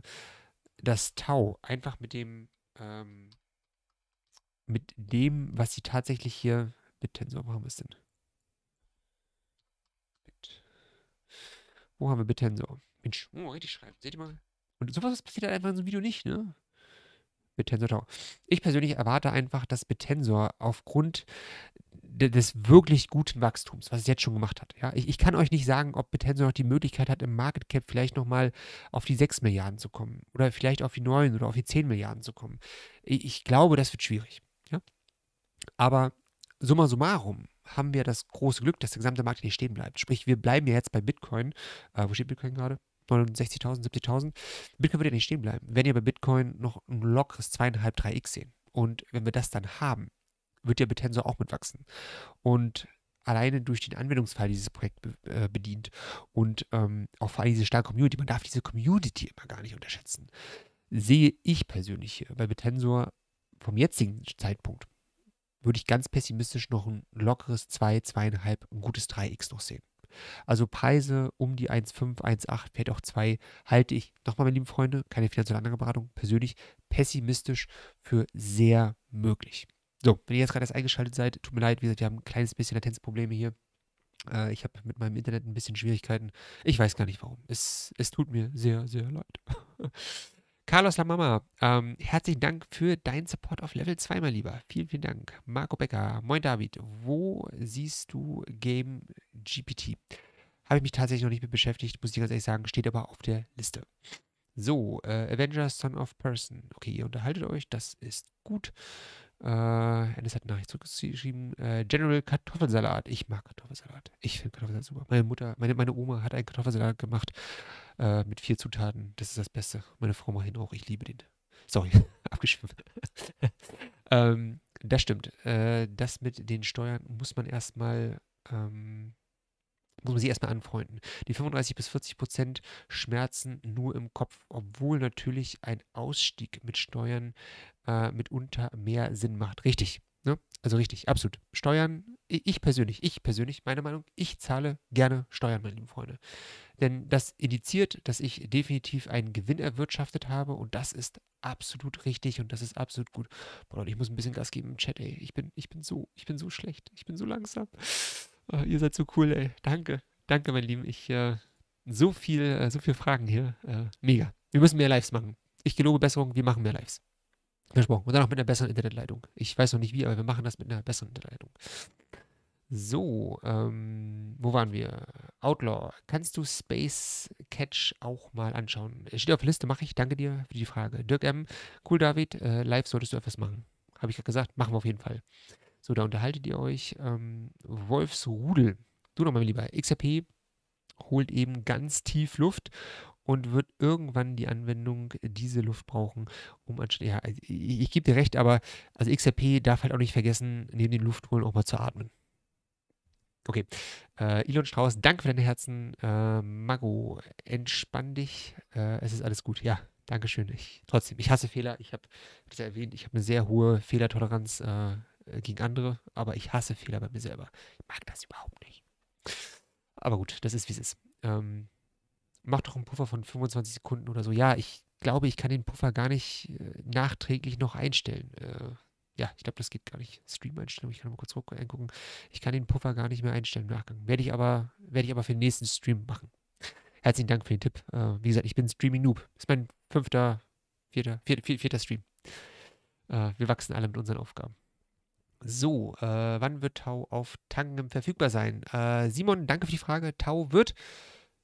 dass Tau einfach mit dem, ähm, mit dem, was sie tatsächlich hier mit Tensor, wo haben wir es denn? Mit, wo haben wir Bitensor? Mensch, oh, richtig schreiben. Seht ihr mal? Und sowas passiert halt einfach in so einem Video nicht, ne? Mit Tensor Tau. Ich persönlich erwarte einfach, dass mit aufgrund des wirklich guten Wachstums, was es jetzt schon gemacht hat. Ja, ich, ich kann euch nicht sagen, ob Betensor noch die Möglichkeit hat, im Market Cap vielleicht nochmal auf die 6 Milliarden zu kommen oder vielleicht auf die 9 oder auf die 10 Milliarden zu kommen. Ich, ich glaube, das wird schwierig. Ja? Aber summa summarum haben wir das große Glück, dass der gesamte Markt nicht stehen bleibt. Sprich, wir bleiben ja jetzt bei Bitcoin. Äh, wo steht Bitcoin gerade? 69.000, 70.000. Bitcoin wird ja nicht stehen bleiben. Wir werden ja bei Bitcoin noch ein lockeres 2,5, 3x sehen. Und wenn wir das dann haben, wird ja Bitensor auch mitwachsen. Und alleine durch den Anwendungsfall dieses Projekt be äh, bedient und ähm, auch vor allem diese starke Community. Man darf diese Community immer gar nicht unterschätzen. Sehe ich persönlich hier bei Bitensor vom jetzigen Zeitpunkt, würde ich ganz pessimistisch noch ein lockeres 2, 2,5, ein gutes 3x noch sehen. Also Preise um die 1,5, 1,8, vielleicht auch 2 halte ich, nochmal meine lieben Freunde, keine finanzielle Anlageberatung, persönlich pessimistisch für sehr möglich. So, wenn ihr jetzt gerade erst eingeschaltet seid, tut mir leid, wie gesagt, wir haben ein kleines bisschen Latenzprobleme hier. Äh, ich habe mit meinem Internet ein bisschen Schwierigkeiten. Ich weiß gar nicht warum. Es, es tut mir sehr, sehr leid. Carlos La Mama, ähm, herzlichen Dank für deinen Support auf Level 2, mein Lieber. Vielen, vielen Dank. Marco Becker, moin David, wo siehst du Game GPT? Habe ich mich tatsächlich noch nicht mit beschäftigt, muss ich ganz ehrlich sagen, steht aber auf der Liste. So, äh, Avengers Son of Person. Okay, ihr unterhaltet euch, das ist gut. Äh, Alice hat eine Nachricht zurückgeschrieben. Äh, General Kartoffelsalat. Ich mag Kartoffelsalat. Ich finde Kartoffelsalat super. Meine Mutter, meine, meine Oma hat einen Kartoffelsalat gemacht äh, mit vier Zutaten. Das ist das Beste. Meine Frau macht ihn auch. Ich liebe den. Sorry, abgeschwiffen. ähm, das stimmt. Äh, das mit den Steuern muss man erstmal ähm, muss man sich erstmal anfreunden. Die 35 bis 40 Prozent Schmerzen nur im Kopf, obwohl natürlich ein Ausstieg mit Steuern äh, mitunter mehr Sinn macht. Richtig. Ne? Also richtig, absolut. Steuern, ich persönlich, ich persönlich, meine Meinung, ich zahle gerne Steuern, meine lieben Freunde. Denn das indiziert, dass ich definitiv einen Gewinn erwirtschaftet habe und das ist absolut richtig und das ist absolut gut. Boah, ich muss ein bisschen Gas geben im Chat, ey. Ich bin, ich bin so, ich bin so schlecht, ich bin so langsam. Oh, ihr seid so cool, ey. Danke. Danke, mein Lieben. Ich, äh, so viel, äh, so viele Fragen hier. Äh, mega. Wir müssen mehr Lives machen. Ich gelobe Besserung, wir machen mehr Lives. Versprochen. Und dann auch mit einer besseren Internetleitung. Ich weiß noch nicht wie, aber wir machen das mit einer besseren Internetleitung. So, ähm, wo waren wir? Outlaw, kannst du Space Catch auch mal anschauen? Steht auf der Liste, mache ich. Danke dir für die Frage. Dirk M., cool, David. Äh, live solltest du etwas machen. Habe ich gerade gesagt, machen wir auf jeden Fall. So, da unterhaltet ihr euch. Ähm, Wolfsrudel, du nochmal, mein Lieber, XRP holt eben ganz tief Luft und wird irgendwann die Anwendung diese Luft brauchen, um anstatt, ja, also, ich, ich gebe dir recht, aber also XRP darf halt auch nicht vergessen, neben den Luftholen auch mal zu atmen. Okay, äh, Elon Strauß, danke für deine Herzen. Äh, Mago, entspann dich, äh, es ist alles gut. Ja, Dankeschön. Ich, trotzdem, ich hasse Fehler. Ich habe das ja erwähnt, ich habe eine sehr hohe Fehlertoleranz. Äh, äh, gegen andere, aber ich hasse Fehler bei mir selber. Ich mag das überhaupt nicht. Aber gut, das ist wie es ist. Ähm, mach doch einen Puffer von 25 Sekunden oder so. Ja, ich glaube, ich kann den Puffer gar nicht äh, nachträglich noch einstellen. Äh, ja, ich glaube, das geht gar nicht. Stream-Einstellung, ich kann mal kurz reingucken. Äh, ich kann den Puffer gar nicht mehr einstellen im Nachgang. Werde ich aber, werde ich aber für den nächsten Stream machen. Herzlichen Dank für den Tipp. Äh, wie gesagt, ich bin Streaming Noob. Ist mein fünfter, vierter, vierter, vierter Stream. Äh, wir wachsen alle mit unseren Aufgaben. So, äh, wann wird Tau auf Tangem verfügbar sein? Äh, Simon, danke für die Frage. Tau wird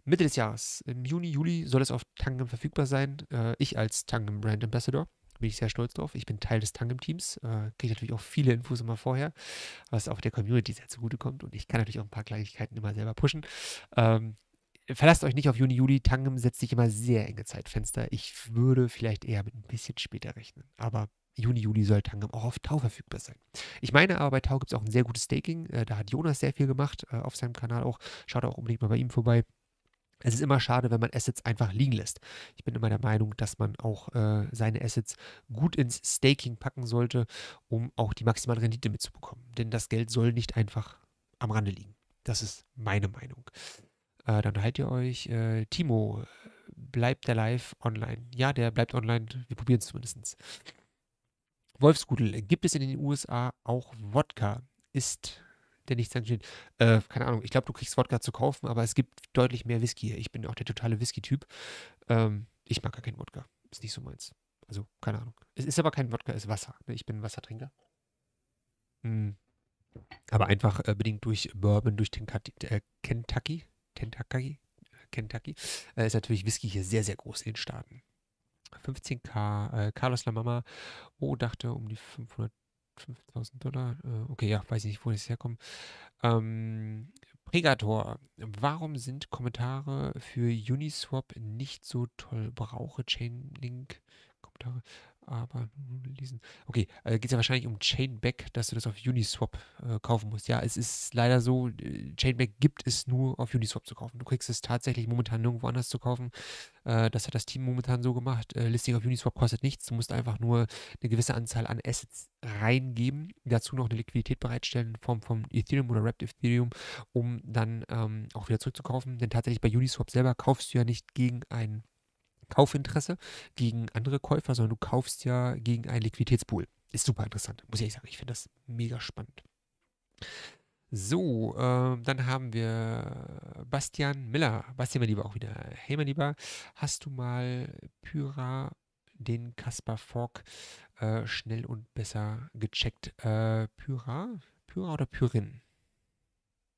Mitte des Jahres, im Juni, Juli, soll es auf Tangem verfügbar sein. Äh, ich als Tangem Brand Ambassador bin ich sehr stolz drauf. Ich bin Teil des Tangem-Teams, äh, kriege natürlich auch viele Infos immer vorher, was auch der Community sehr zugutekommt. Und ich kann natürlich auch ein paar Kleinigkeiten immer selber pushen. Ähm, verlasst euch nicht auf Juni, Juli. Tangem setzt sich immer sehr enge Zeitfenster. Ich würde vielleicht eher mit ein bisschen später rechnen. Aber Juni, Juli soll Tangam auch auf Tau verfügbar sein. Ich meine aber, bei Tau gibt es auch ein sehr gutes Staking. Äh, da hat Jonas sehr viel gemacht äh, auf seinem Kanal auch. Schaut auch unbedingt mal bei ihm vorbei. Es ist immer schade, wenn man Assets einfach liegen lässt. Ich bin immer der Meinung, dass man auch äh, seine Assets gut ins Staking packen sollte, um auch die maximale Rendite mitzubekommen. Denn das Geld soll nicht einfach am Rande liegen. Das ist meine Meinung. Äh, dann haltet ihr euch. Äh, Timo, äh, bleibt der live online? Ja, der bleibt online. Wir probieren es zumindest. Wolfsgudel. Gibt es in den USA auch Wodka? Ist der nicht sanktioniert? Äh, keine Ahnung. Ich glaube, du kriegst Wodka zu kaufen, aber es gibt deutlich mehr Whisky hier. Ich bin auch der totale Whisky-Typ. Ähm, ich mag gar keinen Wodka. Ist nicht so meins. Also, keine Ahnung. Es ist aber kein Wodka, es ist Wasser. Ne? Ich bin Wassertrinker. Hm. Aber einfach äh, bedingt durch Bourbon, durch Tenkati, äh, Kentucky. Kentucky. Kentucky. Äh, ist natürlich Whisky hier sehr, sehr groß in den Staaten. 15k. Äh, Carlos La Mama, oh, dachte um die 500, 5000 Dollar. Äh, okay, ja, weiß ich nicht, wo das herkommt. Ähm, Pregator, warum sind Kommentare für Uniswap nicht so toll? Brauche Chainlink Kommentare aber lesen. Okay, äh, geht es ja wahrscheinlich um Chainback, dass du das auf Uniswap äh, kaufen musst. Ja, es ist leider so, äh, Chainback gibt es nur auf Uniswap zu kaufen. Du kriegst es tatsächlich momentan nirgendwo anders zu kaufen. Äh, das hat das Team momentan so gemacht. Äh, Listing auf Uniswap kostet nichts. Du musst einfach nur eine gewisse Anzahl an Assets reingeben, dazu noch eine Liquidität bereitstellen in Form von Ethereum oder Wrapped Ethereum, um dann ähm, auch wieder zurückzukaufen. Denn tatsächlich bei Uniswap selber kaufst du ja nicht gegen einen Kaufinteresse gegen andere Käufer, sondern du kaufst ja gegen einen Liquiditätspool. Ist super interessant, muss ich ehrlich sagen. Ich finde das mega spannend. So, ähm, dann haben wir Bastian Miller. Bastian, mein Lieber, auch wieder. Hey, mein Lieber, hast du mal Pyra, den Kaspar Fogg, äh, schnell und besser gecheckt? Äh, Pyra? Pyra oder Pyrin?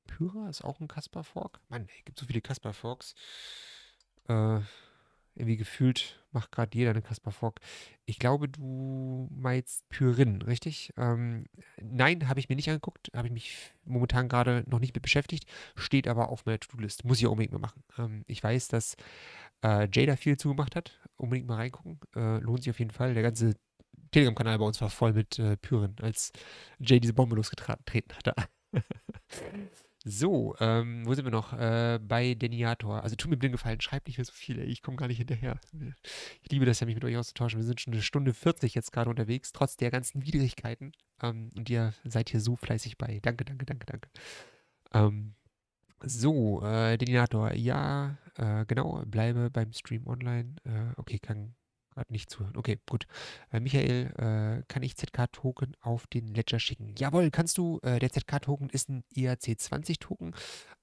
Pyra ist auch ein Kaspar Fogg? Mann, es gibt so viele Kaspar Foggs. Äh, irgendwie gefühlt macht gerade jeder eine Kaspar Fock. Ich glaube, du meinst Pyrin, richtig? Ähm, nein, habe ich mir nicht angeguckt. Habe ich mich momentan gerade noch nicht mit beschäftigt. Steht aber auf meiner To-Do-List. Muss ich unbedingt mal machen. Ähm, ich weiß, dass äh, Jada viel zugemacht hat. Unbedingt mal reingucken. Äh, lohnt sich auf jeden Fall. Der ganze Telegram-Kanal bei uns war voll mit äh, Pyrin, als Jay diese Bombe losgetreten hatte. So, ähm, wo sind wir noch? Äh, bei Deniator. Also tu mir den Gefallen, schreibt nicht mehr so viel, ey. ich komme gar nicht hinterher. Ich liebe das ja, mich mit euch auszutauschen. Wir sind schon eine Stunde 40 jetzt gerade unterwegs, trotz der ganzen Widrigkeiten. Ähm, und ihr seid hier so fleißig bei. Danke, danke, danke, danke. Ähm, so, äh, Deniator, ja, äh, genau, bleibe beim Stream online. Äh, okay, kann Gerade nicht zuhören. Okay, gut. Äh, Michael, äh, kann ich ZK-Token auf den Ledger schicken? Jawohl, kannst du. Äh, der ZK-Token ist ein erc 20 token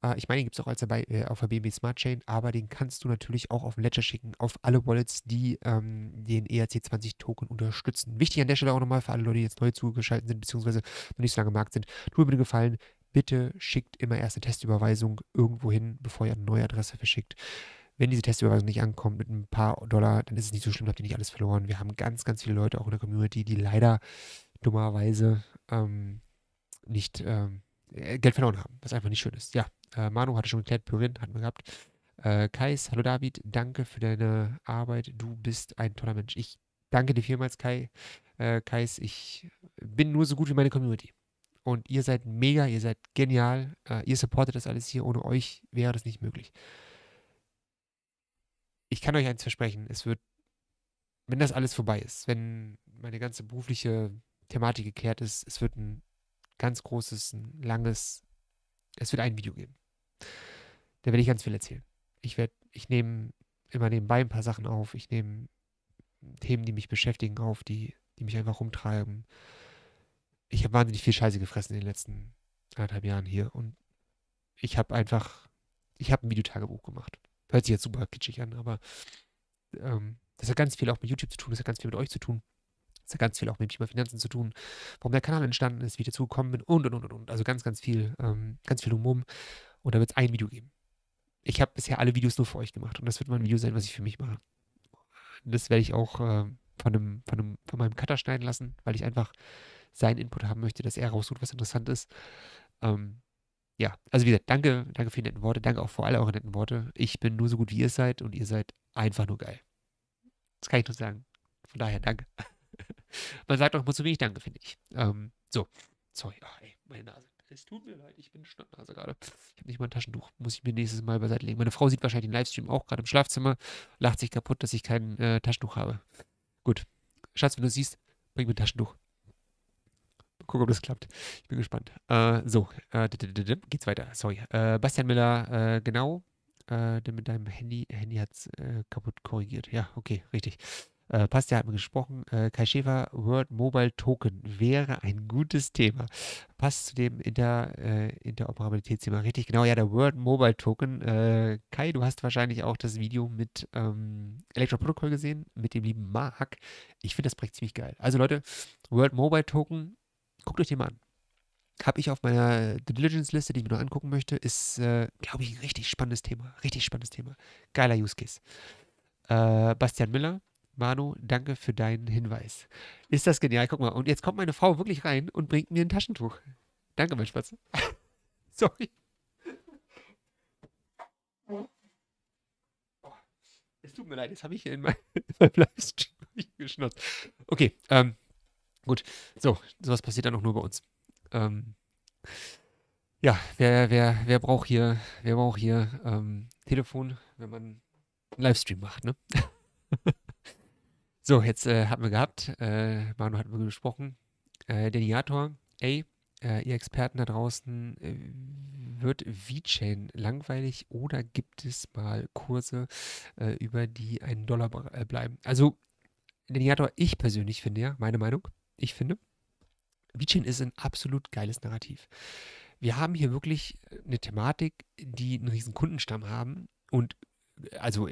äh, ich meine, den gibt es auch als dabei äh, auf der BNB Smart Chain, aber den kannst du natürlich auch auf den Ledger schicken, auf alle Wallets, die ähm, den erc 20 token unterstützen. Wichtig an der Stelle auch nochmal für alle Leute, die jetzt neu zugeschaltet sind, beziehungsweise noch nicht so lange im Markt sind. Tut mir bitte Gefallen, bitte schickt immer erst eine Testüberweisung irgendwo hin, bevor ihr eine neue Adresse verschickt. Wenn diese Testüberweisung nicht ankommt mit ein paar Dollar, dann ist es nicht so schlimm, habt ihr nicht alles verloren. Wir haben ganz, ganz viele Leute auch in der Community, die leider dummerweise ähm, nicht ähm, äh, Geld verloren haben, was einfach nicht schön ist. Ja, äh, Manu hatte schon geklärt, Pyrin hatten wir gehabt. Äh, Kais, hallo David, danke für deine Arbeit. Du bist ein toller Mensch. Ich danke dir vielmals, Kai. Äh, Kais, ich bin nur so gut wie meine Community. Und ihr seid mega, ihr seid genial, äh, ihr supportet das alles hier. Ohne euch wäre das nicht möglich ich kann euch eins versprechen, es wird, wenn das alles vorbei ist, wenn meine ganze berufliche Thematik geklärt ist, es wird ein ganz großes, ein langes, es wird ein Video geben. Da werde ich ganz viel erzählen. Ich werde, ich nehme immer nebenbei ein paar Sachen auf, ich nehme Themen, die mich beschäftigen, auf, die, die mich einfach rumtreiben. Ich habe wahnsinnig viel Scheiße gefressen in den letzten anderthalb Jahren hier und ich habe einfach, ich habe ein Videotagebuch gemacht. Hört sich jetzt super kitschig an, aber ähm, das hat ganz viel auch mit YouTube zu tun, das hat ganz viel mit euch zu tun. Das hat ganz viel auch mit dem Thema Finanzen zu tun, warum der Kanal entstanden ist, wie ich dazu gekommen bin und, und, und, und. Also ganz, ganz viel, ähm, ganz viel umum. Und da wird es ein Video geben. Ich habe bisher alle Videos nur für euch gemacht und das wird mein Video sein, was ich für mich mache. das werde ich auch äh, von, einem, von, einem, von meinem Cutter schneiden lassen, weil ich einfach seinen Input haben möchte, dass er raussucht, was interessant ist. Ähm, ja, also wie gesagt, danke, danke für die netten Worte, danke auch für alle eure netten Worte. Ich bin nur so gut, wie ihr seid und ihr seid einfach nur geil. Das kann ich nur sagen. Von daher, danke. Man sagt auch immer zu wenig Danke, finde ich. Ähm, so, sorry, oh, ey, meine Nase. Es tut mir leid, ich bin Schnappnase gerade. Ich habe nicht mal ein Taschentuch, muss ich mir nächstes Mal beiseite legen. Meine Frau sieht wahrscheinlich den Livestream auch gerade im Schlafzimmer, lacht sich kaputt, dass ich kein äh, Taschentuch habe. Gut, Schatz, wenn du siehst, bring mir ein Taschentuch gucken, ob das klappt. Ich bin gespannt. Äh, so, äh, geht's weiter. Sorry. Äh, Bastian Miller, genau. mit deinem Handy, Handy hat's kaputt korrigiert. Ja, okay, richtig. Äh, Passt, ja, hat mir gesprochen. Kai Schäfer, Word Mobile Token wäre ein gutes Thema. Passt zu dem Inter, äh, Interoperabilitätsthema richtig. Genau, ja, der Word Mobile Token. Kai, du hast wahrscheinlich auch das Video mit ähm, Elektroprotokoll gesehen, mit dem lieben Mark. Ich finde das Projekt ziemlich geil. Also, Leute, Word Mobile Token Guckt euch den mal an. Habe ich auf meiner Due Diligence-Liste, die ich mir noch angucken möchte, ist, äh, glaube ich, ein richtig spannendes Thema. Richtig spannendes Thema. Geiler Use Case. Äh, Bastian Müller, Manu, danke für deinen Hinweis. Ist das genial? Guck mal. Und jetzt kommt meine Frau wirklich rein und bringt mir ein Taschentuch. Danke, mein Spatze. Sorry. Oh, es tut mir leid, jetzt habe ich hier in meinem mein Livestream geschnurrt. Okay, ähm, Gut, so, sowas passiert dann auch nur bei uns. Ähm, ja, wer, wer, wer braucht hier, wer braucht hier ähm, Telefon, wenn man einen Livestream macht, ne? so, jetzt äh, hatten wir gehabt, äh, Manu hat wir gesprochen. Äh, Deniator, ey, äh, ihr Experten da draußen, äh, wird VeChain langweilig oder gibt es mal Kurse, äh, über die einen Dollar äh, bleiben? Also, Deniator, ich persönlich finde ja, meine Meinung, ich finde. VeChain ist ein absolut geiles Narrativ. Wir haben hier wirklich äh, eine Thematik, die einen riesen Kundenstamm haben und äh, also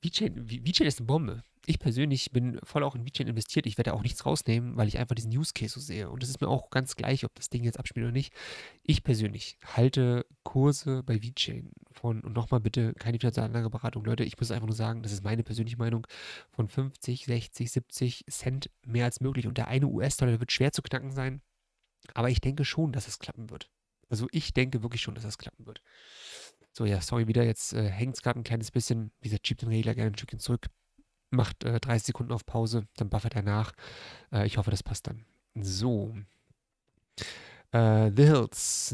VeChain äh, ist eine Bombe ich persönlich bin voll auch in VeChain investiert. Ich werde auch nichts rausnehmen, weil ich einfach diesen Use Case so sehe. Und es ist mir auch ganz gleich, ob das Ding jetzt abspielt oder nicht. Ich persönlich halte Kurse bei VeChain von, und nochmal bitte keine Finanzanlageberatung, Leute, ich muss einfach nur sagen, das ist meine persönliche Meinung, von 50, 60, 70 Cent mehr als möglich. Und der eine US-Dollar wird schwer zu knacken sein. Aber ich denke schon, dass es klappen wird. Also ich denke wirklich schon, dass es klappen wird. So, ja, sorry wieder, jetzt äh, hängt es gerade ein kleines bisschen. Dieser Chip den Regler gerne ein Stückchen zurück macht äh, 30 Sekunden auf Pause, dann buffert er nach. Äh, ich hoffe, das passt dann. So. Äh, The Hills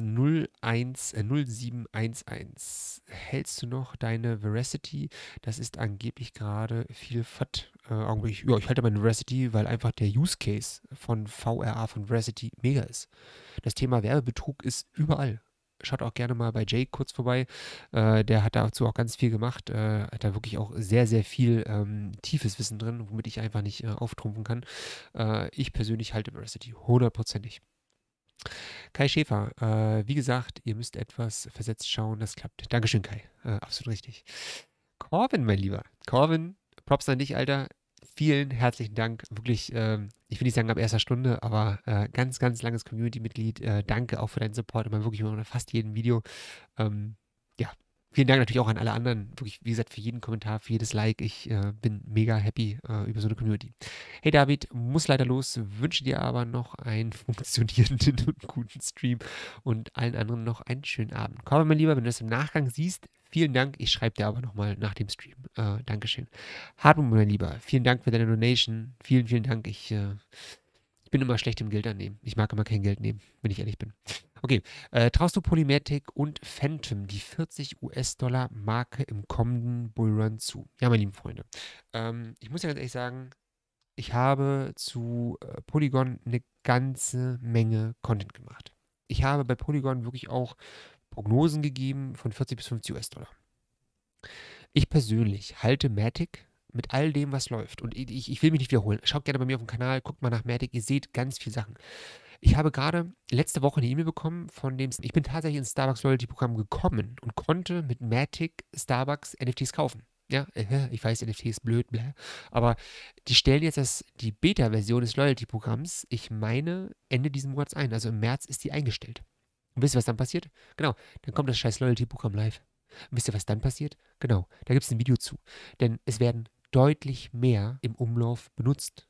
01, äh, 0711. Hältst du noch deine Veracity? Das ist angeblich gerade viel FAT. Äh, ja, ich halte meine Veracity, weil einfach der Use Case von VRA, von Veracity mega ist. Das Thema Werbebetrug ist überall schaut auch gerne mal bei Jake kurz vorbei. Äh, der hat dazu auch ganz viel gemacht. Äh, hat da wirklich auch sehr, sehr viel ähm, tiefes Wissen drin, womit ich einfach nicht äh, auftrumpfen kann. Äh, ich persönlich halte Veracity hundertprozentig. Kai Schäfer, äh, wie gesagt, ihr müsst etwas versetzt schauen, das klappt. Dankeschön, Kai. Äh, absolut richtig. Corbin, mein Lieber. Corbin, Props an dich, Alter vielen herzlichen Dank. Wirklich, ähm, ich will nicht sagen ab erster Stunde, aber äh, ganz, ganz langes Community-Mitglied. Äh, danke auch für deinen Support immer wirklich immer fast jedem Video. Ähm, ja, vielen Dank natürlich auch an alle anderen. Wirklich, wie gesagt, für jeden Kommentar, für jedes Like. Ich äh, bin mega happy äh, über so eine Community. Hey David, muss leider los. Wünsche dir aber noch einen funktionierenden und guten Stream und allen anderen noch einen schönen Abend. Komm, mein Lieber, wenn du das im Nachgang siehst, Vielen Dank. Ich schreibe dir aber nochmal nach dem Stream. Äh, Dankeschön. Hartmut, mein Lieber, vielen Dank für deine Donation. Vielen, vielen Dank. Ich, äh, ich bin immer schlecht im Geld annehmen. Ich mag immer kein Geld nehmen, wenn ich ehrlich bin. Okay, äh, traust du Polymatic und Phantom die 40 US-Dollar Marke im kommenden Bullrun zu? Ja, meine lieben Freunde. Ähm, ich muss ja ganz ehrlich sagen, ich habe zu äh, Polygon eine ganze Menge Content gemacht. Ich habe bei Polygon wirklich auch Prognosen gegeben von 40 bis 50 US-Dollar. Ich persönlich halte Matic mit all dem, was läuft. Und ich, ich will mich nicht wiederholen. Schaut gerne bei mir auf dem Kanal, guckt mal nach Matic, ihr seht ganz viele Sachen. Ich habe gerade letzte Woche eine E-Mail bekommen von dem, ich bin tatsächlich ins Starbucks Loyalty Programm gekommen und konnte mit Matic Starbucks NFTs kaufen. Ja, äh, ich weiß, NFT ist blöd, bläh. aber die stellen jetzt das, die Beta-Version des Loyalty-Programms, ich meine, Ende dieses Monats ein. Also im März ist die eingestellt. Und wisst ihr, was dann passiert? Genau, dann kommt das scheiß Loyalty-Programm live. Und wisst ihr, was dann passiert? Genau, da gibt es ein Video zu. Denn es werden deutlich mehr im Umlauf benutzt.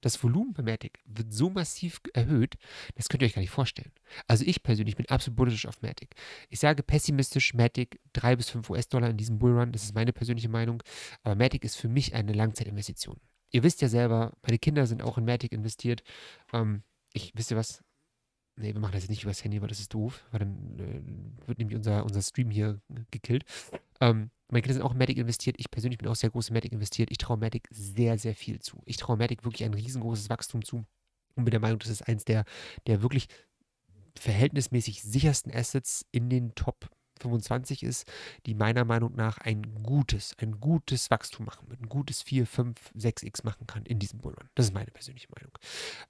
Das Volumen bei Matic wird so massiv erhöht, das könnt ihr euch gar nicht vorstellen. Also ich persönlich bin absolut bullish auf Matic. Ich sage pessimistisch Matic 3 bis 5 US-Dollar in diesem Bullrun, das ist meine persönliche Meinung. Aber Matic ist für mich eine Langzeitinvestition. Ihr wisst ja selber, meine Kinder sind auch in Matic investiert. Ähm, ich, wisst ihr was, Nee, wir machen das jetzt nicht übers Handy, weil das ist doof, weil dann äh, wird nämlich unser, unser Stream hier gekillt. Ähm, meine Kinder sind auch in Matic investiert. Ich persönlich bin auch sehr groß in Matic investiert. Ich traue Matic sehr, sehr viel zu. Ich traue Matic wirklich ein riesengroßes Wachstum zu und bin der Meinung, das ist eins der, der wirklich verhältnismäßig sichersten Assets in den Top 25 ist, die meiner Meinung nach ein gutes, ein gutes Wachstum machen ein gutes 4, 5, 6x machen kann in diesem Bullrun. Das ist meine persönliche Meinung.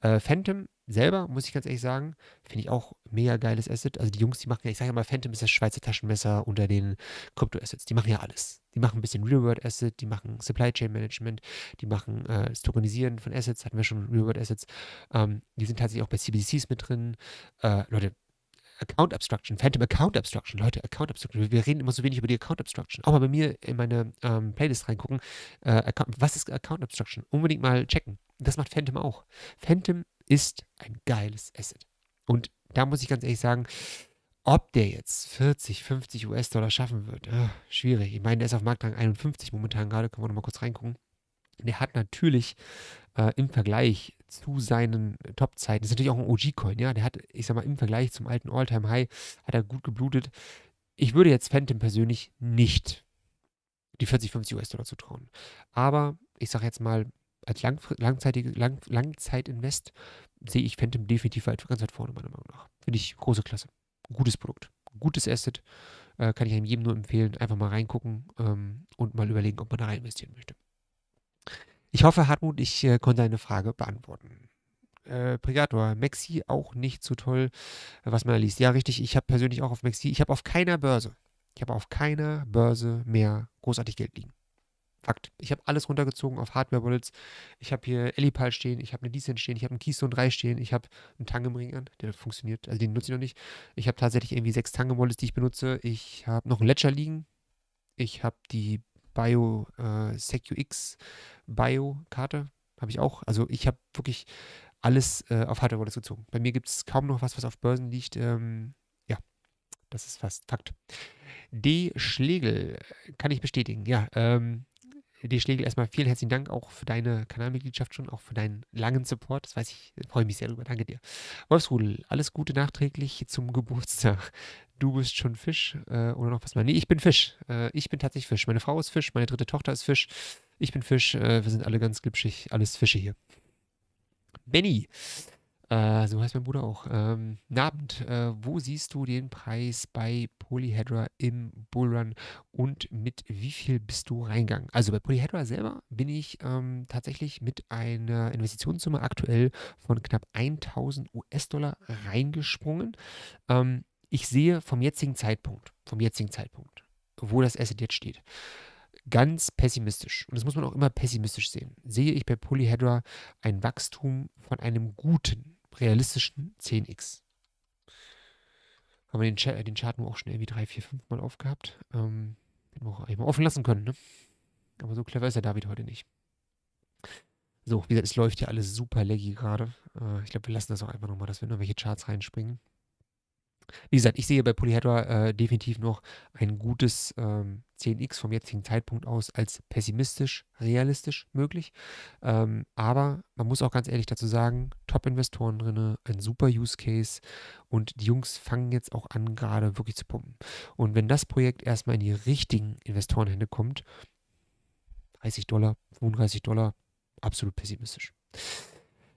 Äh, Phantom selber, muss ich ganz ehrlich sagen, finde ich auch mega geiles Asset. Also die Jungs, die machen ja, ich sage ja mal, Phantom ist das Schweizer Taschenmesser unter den Krypto-Assets. Die machen ja alles. Die machen ein bisschen Real-World-Asset, die machen Supply Chain Management, die machen äh, das Tokenisieren von Assets, hatten wir schon Real-World-Assets. Ähm, die sind tatsächlich auch bei CBDCs mit drin. Äh, Leute, Account Obstruction, Phantom Account Obstruction, Leute, Account Obstruction, Wir reden immer so wenig über die Account Obstruction. Auch mal bei mir in meine ähm, Playlist reingucken. Äh, Account, was ist Account Obstruction? Unbedingt mal checken. Das macht Phantom auch. Phantom ist ein geiles Asset. Und da muss ich ganz ehrlich sagen, ob der jetzt 40, 50 US-Dollar schaffen wird, äh, schwierig. Ich meine, der ist auf Marktrang 51 momentan gerade. Können wir nochmal kurz reingucken. Der hat natürlich äh, im Vergleich zu seinen äh, Top-Zeiten. Das ist natürlich auch ein OG-Coin, ja. Der hat, ich sag mal, im Vergleich zum alten All-Time-High, hat er gut geblutet. Ich würde jetzt Phantom persönlich nicht die 40, 50 US-Dollar zu trauen. Aber ich sag jetzt mal, als Lang langzeitige, Lang Langzeitinvest sehe ich Phantom definitiv weit, ganz weit vorne, meiner Meinung nach. Finde ich große Klasse. Gutes Produkt. Gutes Asset. Äh, kann ich einem jedem nur empfehlen. Einfach mal reingucken ähm, und mal überlegen, ob man da rein investieren möchte. Ich hoffe, Hartmut, ich äh, konnte deine Frage beantworten. Äh, Pregator, Maxi auch nicht so toll, äh, was man da liest. Ja, richtig, ich habe persönlich auch auf Maxi, ich habe auf keiner Börse, ich habe auf keiner Börse mehr großartig Geld liegen. Fakt. Ich habe alles runtergezogen auf Hardware-Wallets. Ich habe hier Elipal stehen, ich habe eine Decent stehen, ich habe einen Keystone 3 stehen, ich habe einen Tangem-Ring an, der funktioniert, also den nutze ich noch nicht. Ich habe tatsächlich irgendwie sechs Tangem-Wallets, die ich benutze. Ich habe noch einen Ledger liegen. Ich habe die Bio, äh, SecUX Bio Karte habe ich auch. Also ich habe wirklich alles äh, auf Hardware Wallets gezogen. Bei mir gibt es kaum noch was, was auf Börsen liegt. Ähm, ja, das ist fast Fakt. D. Schlegel, äh, kann ich bestätigen. Ja, ähm, dir, Schlegel, erstmal vielen herzlichen Dank auch für deine Kanalmitgliedschaft schon, auch für deinen langen Support. Das weiß ich, freue mich sehr darüber. Danke dir. Wolfsrudel, alles Gute nachträglich zum Geburtstag. Du bist schon Fisch äh, oder noch was mal. Nee, ich bin Fisch. Äh, ich bin tatsächlich Fisch. Meine Frau ist Fisch, meine dritte Tochter ist Fisch. Ich bin Fisch. Äh, wir sind alle ganz glitschig. Alles Fische hier. Benny, äh, so heißt mein Bruder auch. Ähm, Abend, äh, wo siehst du den Preis bei Polyhedra im Bullrun und mit wie viel bist du reingegangen? Also bei Polyhedra selber bin ich ähm, tatsächlich mit einer Investitionssumme aktuell von knapp 1000 US-Dollar reingesprungen. Ähm, ich sehe vom jetzigen Zeitpunkt, vom jetzigen Zeitpunkt, wo das Asset jetzt steht, ganz pessimistisch, und das muss man auch immer pessimistisch sehen, sehe ich bei Polyhedra ein Wachstum von einem guten realistischen 10x. Haben wir den, Ch den Chart nur auch schon irgendwie 3, 4, 5 Mal aufgehabt. Ähm, hätten wir auch einmal offen lassen können, ne? Aber so clever ist ja David heute nicht. So, wie gesagt, es läuft ja alles super laggy gerade. Äh, ich glaube, wir lassen das auch einfach nochmal, dass wir in irgendwelche Charts reinspringen. Wie gesagt, ich sehe bei Polyhedra äh, definitiv noch ein gutes, ähm, 10x vom jetzigen Zeitpunkt aus als pessimistisch, realistisch möglich. Ähm, aber man muss auch ganz ehrlich dazu sagen, Top-Investoren drin, ein super Use-Case und die Jungs fangen jetzt auch an, gerade wirklich zu pumpen. Und wenn das Projekt erstmal in die richtigen Investorenhände kommt, 30 Dollar, 35 Dollar, absolut pessimistisch.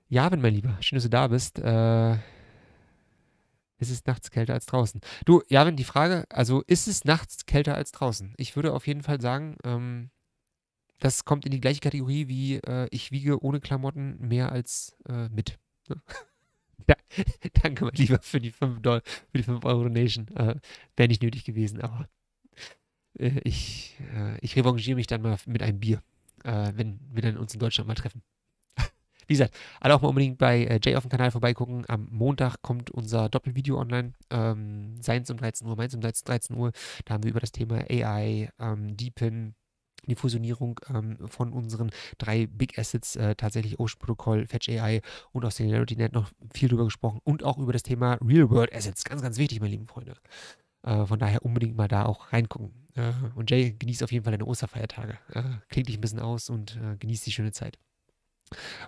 Ja, wenn mein Lieber, schön, dass du da bist. Äh, ist Es nachts kälter als draußen. Du, Javin, die Frage, also ist es nachts kälter als draußen? Ich würde auf jeden Fall sagen, ähm, das kommt in die gleiche Kategorie wie äh, ich wiege ohne Klamotten mehr als äh, mit. ja, ne? danke mal lieber für die 5, Dollar, für die 5 Euro Donation. Äh, Wäre nicht nötig gewesen, aber äh, ich, äh, ich revanchiere mich dann mal mit einem Bier, äh, wenn wir dann uns in Deutschland mal treffen. Wie gesagt, alle auch mal unbedingt bei äh, Jay auf dem Kanal vorbeigucken. Am Montag kommt unser Doppelvideo online. Ähm, seins um 13 Uhr, meins um 13 Uhr. Da haben wir über das Thema AI, ähm, Deepin, die Fusionierung ähm, von unseren drei Big Assets, äh, tatsächlich Ocean Protocol, Fetch AI und auch SingularityNet noch viel drüber gesprochen und auch über das Thema Real World Assets. Ganz, ganz wichtig, meine lieben Freunde. Äh, von daher unbedingt mal da auch reingucken. Äh, und Jay, genießt auf jeden Fall deine Osterfeiertage. Äh, kling dich ein bisschen aus und äh, genießt die schöne Zeit.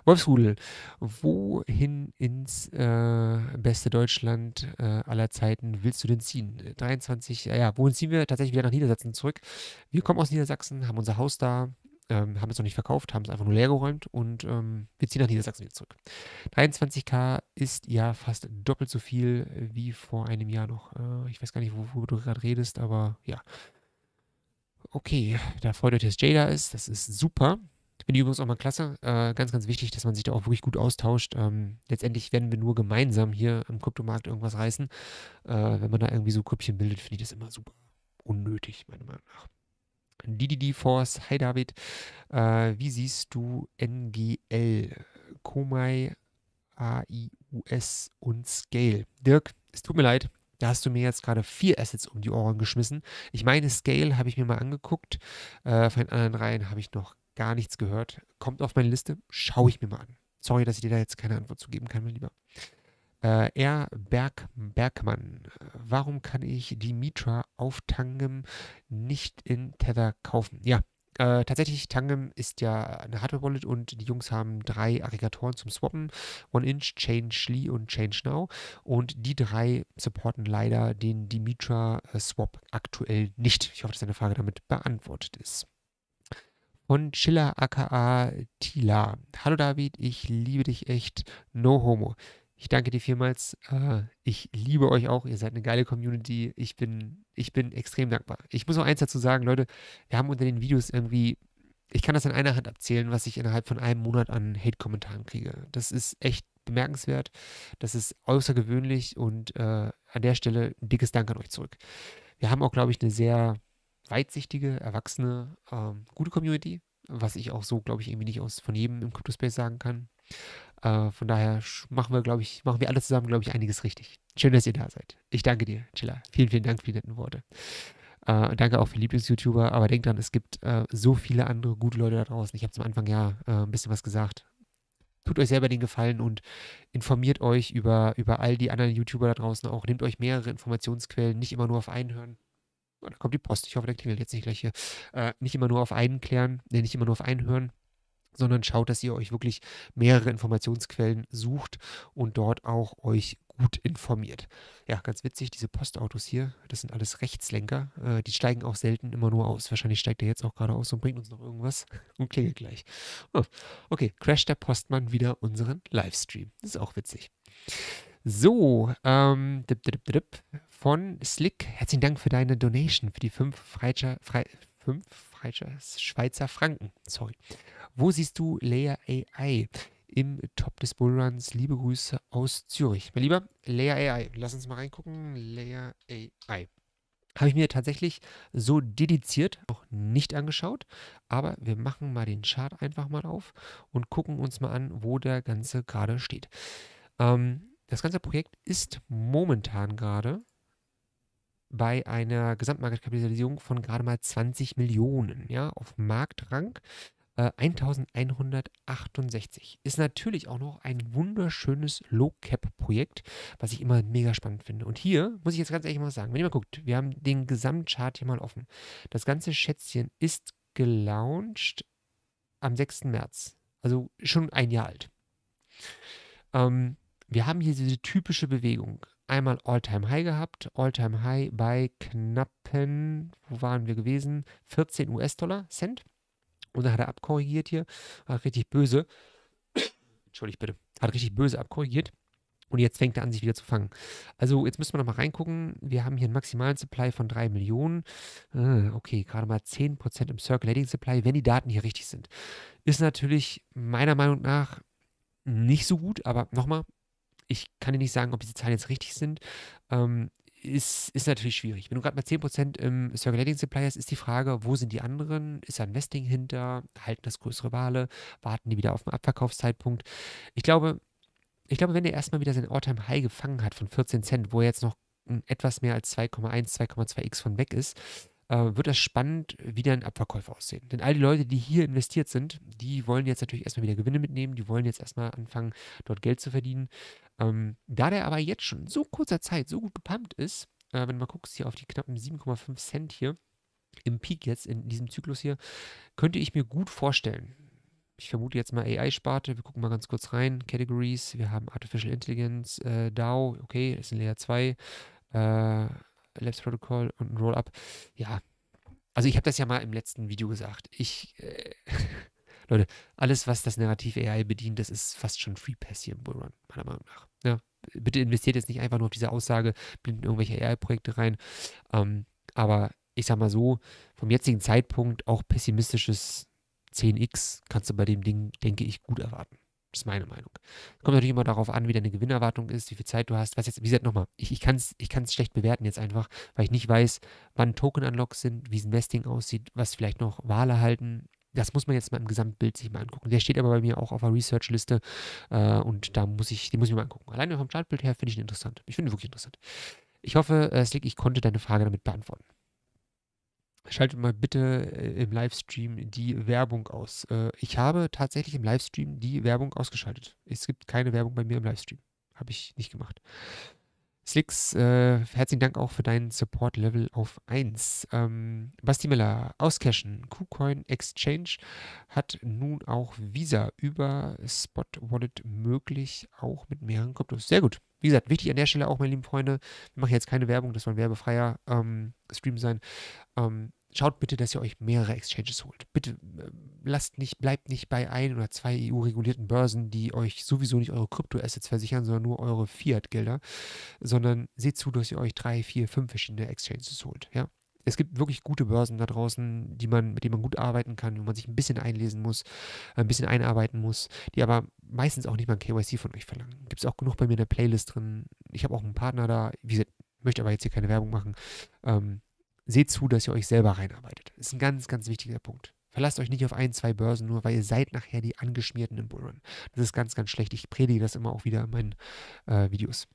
Wolfsrudel, wohin ins äh, beste Deutschland äh, aller Zeiten willst du denn ziehen? 23, äh, ja, wohin ziehen wir? Tatsächlich wieder nach Niedersachsen zurück. Wir kommen aus Niedersachsen, haben unser Haus da, ähm, haben es noch nicht verkauft, haben es einfach nur leer geräumt und ähm, wir ziehen nach Niedersachsen wieder zurück. 23k ist ja fast doppelt so viel wie vor einem Jahr noch. Äh, ich weiß gar nicht, worüber du gerade redest, aber ja. Okay, da freut euch, dass Jay da ist, das ist super. Ich finde die übrigens auch mal klasse. Äh, ganz, ganz wichtig, dass man sich da auch wirklich gut austauscht. Ähm, letztendlich werden wir nur gemeinsam hier im Kryptomarkt irgendwas reißen. Äh, wenn man da irgendwie so Grüppchen bildet, finde ich das immer super unnötig, meiner Meinung nach. DDD Force, hi David. Äh, wie siehst du NGL, Komai, AIUS und Scale? Dirk, es tut mir leid, da hast du mir jetzt gerade vier Assets um die Ohren geschmissen. Ich meine, Scale habe ich mir mal angeguckt. Äh, von den anderen Reihen habe ich noch gar nichts gehört. Kommt auf meine Liste, schaue ich mir mal an. Sorry, dass ich dir da jetzt keine Antwort zu geben kann, mein Lieber. Äh, R. Berg, Bergmann, warum kann ich die Mitra auf Tangem nicht in Tether kaufen? Ja, äh, tatsächlich, Tangem ist ja eine Hardware-Wallet und die Jungs haben drei Aggregatoren zum Swappen: one OneInch, Changely und ChangeNow. Und die drei supporten leider den Dimitra-Swap aktuell nicht. Ich hoffe, dass deine Frage damit beantwortet ist von Chiller aka Tila. Hallo David, ich liebe dich echt. No homo. Ich danke dir vielmals. Äh, ich liebe euch auch. Ihr seid eine geile Community. Ich bin, ich bin extrem dankbar. Ich muss noch eins dazu sagen, Leute. Wir haben unter den Videos irgendwie, ich kann das in einer Hand abzählen, was ich innerhalb von einem Monat an Hate-Kommentaren kriege. Das ist echt bemerkenswert. Das ist außergewöhnlich und äh, an der Stelle ein dickes Dank an euch zurück. Wir haben auch, glaube ich, eine sehr weitsichtige, erwachsene, ähm, gute Community, was ich auch so, glaube ich, irgendwie nicht aus von jedem im Cryptospace sagen kann. Äh, von daher machen wir, glaube ich, machen wir alle zusammen, glaube ich, einiges richtig. Schön, dass ihr da seid. Ich danke dir, Chilla. Vielen, vielen Dank für die netten Worte. Äh, danke auch für Lieblings-YouTuber, aber denkt dran, es gibt äh, so viele andere gute Leute da draußen. Ich habe zum Anfang ja äh, ein bisschen was gesagt. Tut euch selber den Gefallen und informiert euch über, über all die anderen YouTuber da draußen auch. Nehmt euch mehrere Informationsquellen, nicht immer nur auf einen hören da kommt die Post. Ich hoffe, der klingelt jetzt nicht gleich hier. Äh, nicht immer nur auf einen klären, nee, nicht immer nur auf einen hören, sondern schaut, dass ihr euch wirklich mehrere Informationsquellen sucht und dort auch euch gut informiert. Ja, ganz witzig, diese Postautos hier, das sind alles Rechtslenker. Äh, die steigen auch selten immer nur aus. Wahrscheinlich steigt er jetzt auch gerade aus und bringt uns noch irgendwas und klingelt gleich. Oh, okay, crasht der Postmann wieder unseren Livestream. Das ist auch witzig. So, ähm, dip, dip, dip, von Slick. Herzlichen Dank für deine Donation, für die fünf, Freitscher, Fre, fünf Freitscher, Schweizer Franken. Sorry. Wo siehst du Layer AI im Top des Bullruns? Liebe Grüße aus Zürich. Mein Lieber, Layer AI. Lass uns mal reingucken. Layer AI. Habe ich mir tatsächlich so dediziert noch nicht angeschaut. Aber wir machen mal den Chart einfach mal auf und gucken uns mal an, wo der Ganze gerade steht. Ähm, das ganze Projekt ist momentan gerade bei einer Gesamtmarktkapitalisierung von gerade mal 20 Millionen, ja, auf Marktrang. Äh, 1168. Ist natürlich auch noch ein wunderschönes Low-Cap-Projekt, was ich immer mega spannend finde. Und hier muss ich jetzt ganz ehrlich mal sagen, wenn ihr mal guckt, wir haben den Gesamtchart hier mal offen. Das ganze Schätzchen ist gelauncht am 6. März, also schon ein Jahr alt. Ähm, wir haben hier diese typische Bewegung einmal all time High gehabt. all time High bei knappen, wo waren wir gewesen? 14 US-Dollar, Cent. Und dann hat er abkorrigiert hier. War richtig böse. Entschuldigt bitte. Hat richtig böse abkorrigiert. Und jetzt fängt er an, sich wieder zu fangen. Also jetzt müssen wir nochmal reingucken. Wir haben hier einen maximalen Supply von 3 Millionen. Ah, okay, gerade mal 10% im Circulating Supply, wenn die Daten hier richtig sind. Ist natürlich meiner Meinung nach nicht so gut, aber nochmal, ich kann dir nicht sagen, ob diese Zahlen jetzt richtig sind. Ähm, ist, ist natürlich schwierig. Wenn du gerade mal 10% im Circulating Supply hast, ist die Frage, wo sind die anderen? Ist da ein Investing hinter? Halten das größere Wale? Warten die wieder auf den Abverkaufszeitpunkt? Ich glaube, ich glaube, wenn er erstmal wieder sein Alltime High gefangen hat von 14 Cent, wo er jetzt noch etwas mehr als 2,1, 2,2x von weg ist, äh, wird das spannend, wie dann Abverkäufe aussehen. Denn all die Leute, die hier investiert sind, die wollen jetzt natürlich erstmal wieder Gewinne mitnehmen, die wollen jetzt erstmal anfangen, dort Geld zu verdienen. Ähm, da der aber jetzt schon in so kurzer Zeit so gut gepumpt ist, äh, wenn du mal guckst hier auf die knappen 7,5 Cent hier, im Peak jetzt in diesem Zyklus hier, könnte ich mir gut vorstellen, ich vermute jetzt mal AI-Sparte. Wir gucken mal ganz kurz rein. Categories, wir haben Artificial Intelligence, äh, DAO, okay, ist in Layer 2. Äh, Labs Protocol und ein Rollup. Ja, also ich habe das ja mal im letzten Video gesagt. Ich, äh, Leute, alles, was das Narrativ AI bedient, das ist fast schon Free Pass hier im Bullrun, meiner Meinung nach. Ja, bitte investiert jetzt nicht einfach nur auf diese Aussage, blind in irgendwelche AI-Projekte rein. Ähm, aber ich sag mal so, vom jetzigen Zeitpunkt auch pessimistisches 10x kannst du bei dem Ding, denke ich, gut erwarten. Das ist meine Meinung. Kommt natürlich immer darauf an, wie deine Gewinnerwartung ist, wie viel Zeit du hast. Was jetzt, wie gesagt, nochmal, ich, ich kann es ich kann's schlecht bewerten jetzt einfach, weil ich nicht weiß, wann Token-Unlocks sind, wie es Investing aussieht, was vielleicht noch Wale halten. Das muss man jetzt mal im Gesamtbild sich mal angucken. Der steht aber bei mir auch auf der Research-Liste äh, und da muss ich, den muss ich mir mal angucken. Alleine vom Chartbild her finde ich ihn interessant. Ich finde ihn wirklich interessant. Ich hoffe, äh, Slick, ich konnte deine Frage damit beantworten. Schaltet mal bitte äh, im Livestream die Werbung aus. Äh, ich habe tatsächlich im Livestream die Werbung ausgeschaltet. Es gibt keine Werbung bei mir im Livestream. Habe ich nicht gemacht. Slicks, äh, herzlichen Dank auch für deinen Support Level auf 1. Ähm, Basti Miller, Auscashen, KuCoin Exchange hat nun auch Visa über Spot Wallet möglich, auch mit mehreren Kryptos. Sehr gut. Wie gesagt, wichtig an der Stelle auch, meine lieben Freunde, wir machen jetzt keine Werbung, das soll ein werbefreier ähm, Stream sein. Ähm, schaut bitte, dass ihr euch mehrere Exchanges holt. Bitte äh, lasst nicht, bleibt nicht bei ein oder zwei EU-regulierten Börsen, die euch sowieso nicht eure Kryptoassets versichern, sondern nur eure Fiat-Gelder, sondern seht zu, dass ihr euch drei, vier, fünf verschiedene Exchanges holt. Ja? Es gibt wirklich gute Börsen da draußen, die man, mit denen man gut arbeiten kann, wo man sich ein bisschen einlesen muss, ein bisschen einarbeiten muss, die aber meistens auch nicht mal ein KYC von euch verlangen. Gibt es auch genug bei mir in der Playlist drin. Ich habe auch einen Partner da, wie gesagt, möchte aber jetzt hier keine Werbung machen. Ähm, seht zu, dass ihr euch selber reinarbeitet. Das ist ein ganz, ganz wichtiger Punkt. Verlasst euch nicht auf ein, zwei Börsen nur, weil ihr seid nachher die Angeschmierten im Bullrun. Das ist ganz, ganz schlecht. Ich predige das immer auch wieder in meinen äh, Videos.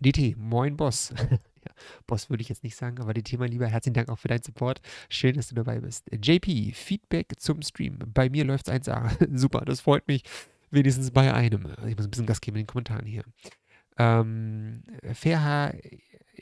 DT, moin Boss. ja, Boss würde ich jetzt nicht sagen, aber DT, mein Lieber, herzlichen Dank auch für deinen Support. Schön, dass du dabei bist. JP, Feedback zum Stream. Bei mir läuft es 1A. Super, das freut mich. Wenigstens bei einem. Ich muss ein bisschen Gas geben in den Kommentaren hier. Ähm, Ferha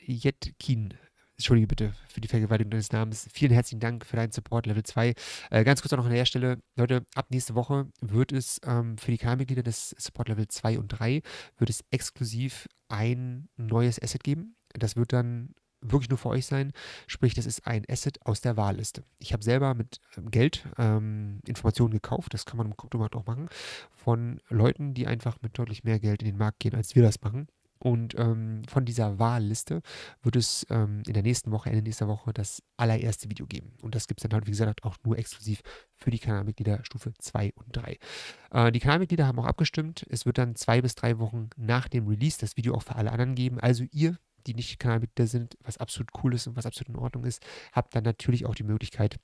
Jetkin, entschuldige bitte für die Vergewaltigung deines Namens. Vielen herzlichen Dank für deinen Support, Level 2. Äh, ganz kurz auch noch an der Stelle, Leute, ab nächste Woche wird es ähm, für die KM-Mitglieder des Support Level 2 und 3 wird es exklusiv ein neues Asset geben. Das wird dann wirklich nur für euch sein. Sprich, das ist ein Asset aus der Wahlliste. Ich habe selber mit ähm, Geld ähm, Informationen gekauft, das kann man im Kryptomarkt auch machen, von Leuten, die einfach mit deutlich mehr Geld in den Markt gehen, als wir das machen. Und ähm, von dieser Wahlliste wird es ähm, in der nächsten Woche, Ende nächster Woche, das allererste Video geben. Und das gibt es dann halt, wie gesagt, auch nur exklusiv für die Kanalmitglieder Stufe 2 und 3. Äh, die Kanalmitglieder haben auch abgestimmt. Es wird dann zwei bis drei Wochen nach dem Release das Video auch für alle anderen geben. Also ihr, die nicht Kanalmitglieder sind, was absolut cool ist und was absolut in Ordnung ist, habt dann natürlich auch die Möglichkeit,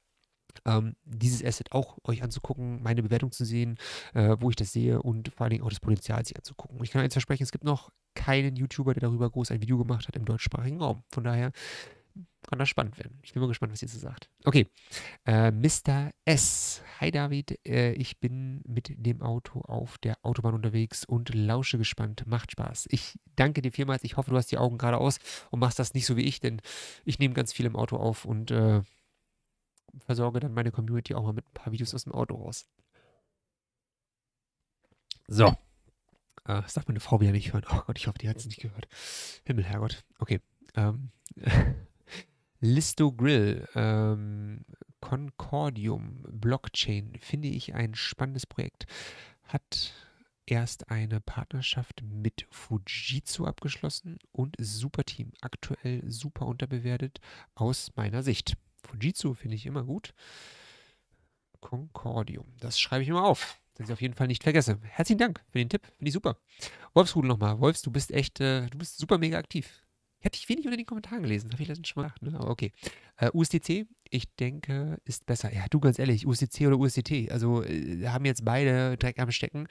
ähm, dieses Asset auch euch anzugucken, meine Bewertung zu sehen, äh, wo ich das sehe und vor allen Dingen auch das Potenzial sich anzugucken. Und ich kann euch versprechen, es gibt noch keinen YouTuber, der darüber groß ein Video gemacht hat im deutschsprachigen Raum. Von daher kann das spannend werden. Ich bin mal gespannt, was ihr so sagt. Okay, äh, Mr. S. Hi David, äh, ich bin mit dem Auto auf der Autobahn unterwegs und lausche gespannt. Macht Spaß. Ich danke dir vielmals. Ich hoffe, du hast die Augen geradeaus und machst das nicht so wie ich, denn ich nehme ganz viel im Auto auf und äh, versorge dann meine Community auch mal mit ein paar Videos aus dem Auto raus. So. Äh, das darf meine Frau wieder nicht hören. Oh Gott, ich hoffe, die hat es nicht gehört. Himmel, Herrgott. Okay. Ähm, Listo Grill, ähm, Concordium, Blockchain, finde ich ein spannendes Projekt. Hat erst eine Partnerschaft mit Fujitsu abgeschlossen und super Team. Aktuell super unterbewertet aus meiner Sicht. Fujitsu finde ich immer gut. Concordium. Das schreibe ich immer auf, dass ich auf jeden Fall nicht vergesse. Herzlichen Dank für den Tipp. Finde ich super. Wolfsrudel nochmal. Wolfs, du bist echt, äh, du bist super mega aktiv. Ich Hätte ich wenig unter den Kommentaren gelesen, habe ich letztens schon mal gedacht, ne? aber okay. Äh, USDC, ich denke, ist besser. Ja, du ganz ehrlich, USDC oder USDT, also äh, haben jetzt beide Dreck am Stecken.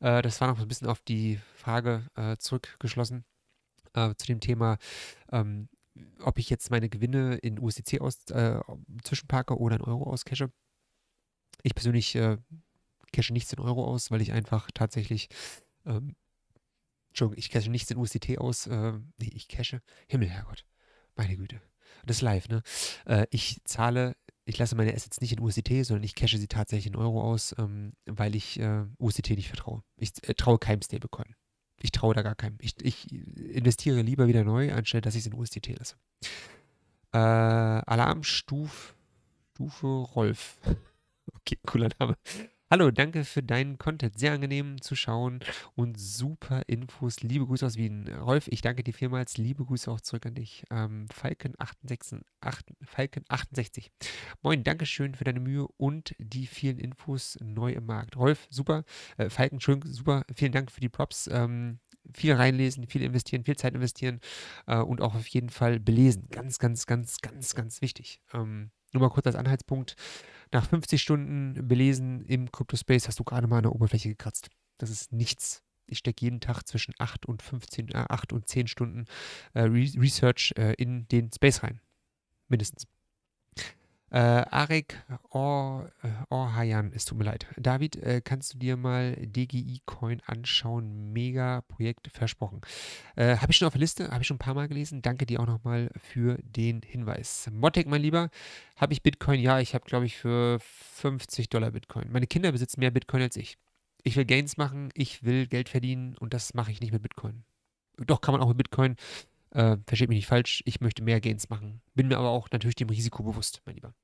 Äh, das war noch ein bisschen auf die Frage äh, zurückgeschlossen äh, zu dem Thema, ähm, ob ich jetzt meine Gewinne in USDC aus, äh, zwischenpacke oder in Euro auscache. Ich persönlich äh, cache nichts in Euro aus, weil ich einfach tatsächlich, ähm, Entschuldigung, ich cache nichts in USDT aus. Äh, nee, ich cache, Himmel, Herrgott, meine Güte. Das ist live, ne? Äh, ich zahle, ich lasse meine Assets nicht in USDT, sondern ich cache sie tatsächlich in Euro aus, ähm, weil ich äh, USDT nicht vertraue. Ich äh, traue keinem Stablecoin ich traue da gar keinem. Ich, ich, investiere lieber wieder neu, anstatt dass ich es in USDT lasse. Äh, Alarmstufe Rolf. Okay, cooler Name. Hallo, danke für deinen Content. Sehr angenehm zu schauen und super Infos. Liebe Grüße aus Wien. Rolf, ich danke dir vielmals. Liebe Grüße auch zurück an dich. Ähm, Falken, 68, 8, Falken 68. Moin, Dankeschön für deine Mühe und die vielen Infos neu im Markt. Rolf, super. Äh, Falken, schön, super. Vielen Dank für die Props. Ähm, viel reinlesen, viel investieren, viel Zeit investieren äh, und auch auf jeden Fall belesen. Ganz, ganz, ganz, ganz, ganz wichtig. Ähm, nur mal kurz als Anhaltspunkt. Nach 50 Stunden Belesen im CryptoSpace hast du gerade mal an der Oberfläche gekratzt. Das ist nichts. Ich stecke jeden Tag zwischen 8 und 15, äh, 8 und 10 Stunden äh, Re Research äh, in den Space rein. Mindestens. Äh, Arik Orhayan, Or es tut mir leid. David, äh, kannst du dir mal DGI-Coin anschauen? Mega Projekt versprochen. Äh, Habe ich schon auf der Liste, habe ich schon ein paar Mal gelesen. Danke dir auch nochmal für den Hinweis. Motek, mein Lieber, habe ich Bitcoin? Ja, ich habe, glaube ich, für 50 Dollar Bitcoin. Meine Kinder besitzen mehr Bitcoin als ich. Ich will Gains machen, ich will Geld verdienen und das mache ich nicht mit Bitcoin. Doch, kann man auch mit Bitcoin äh, versteht mich nicht falsch, ich möchte mehr Gains machen. Bin mir aber auch natürlich dem Risiko bewusst, mein Lieber.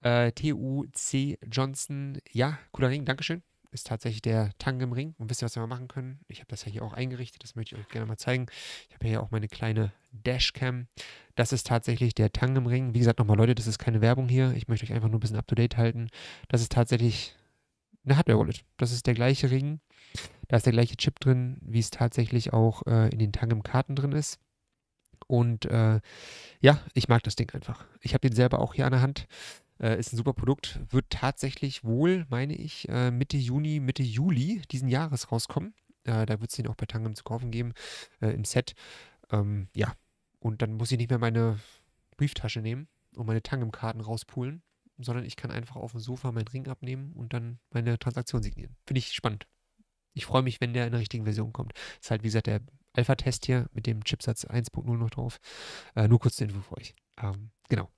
Äh, TUC Johnson, ja, cooler Ring, Dankeschön. Ist tatsächlich der Tang im Ring. Und wisst ihr, was wir mal machen können? Ich habe das ja hier auch eingerichtet, das möchte ich euch gerne mal zeigen. Ich habe hier auch meine kleine Dashcam. Das ist tatsächlich der Tang im Ring. Wie gesagt, nochmal Leute, das ist keine Werbung hier. Ich möchte euch einfach nur ein bisschen up-to-date halten. Das ist tatsächlich eine Hardware-Wallet. Das ist der gleiche Ring. Da ist der gleiche Chip drin, wie es tatsächlich auch äh, in den Tangem-Karten drin ist. Und äh, ja, ich mag das Ding einfach. Ich habe den selber auch hier an der Hand. Äh, ist ein super Produkt. Wird tatsächlich wohl, meine ich, äh, Mitte Juni, Mitte Juli diesen Jahres rauskommen. Äh, da wird es den auch bei Tangem zu kaufen geben, äh, im Set. Ähm, ja, und dann muss ich nicht mehr meine Brieftasche nehmen und meine Tangem-Karten rauspulen, sondern ich kann einfach auf dem Sofa meinen Ring abnehmen und dann meine Transaktion signieren. Finde ich spannend. Ich freue mich, wenn der in der richtigen Version kommt. Ist halt, wie gesagt, der Alpha-Test hier mit dem Chipsatz 1.0 noch drauf. Äh, nur kurz zur Info für euch. Ähm, genau.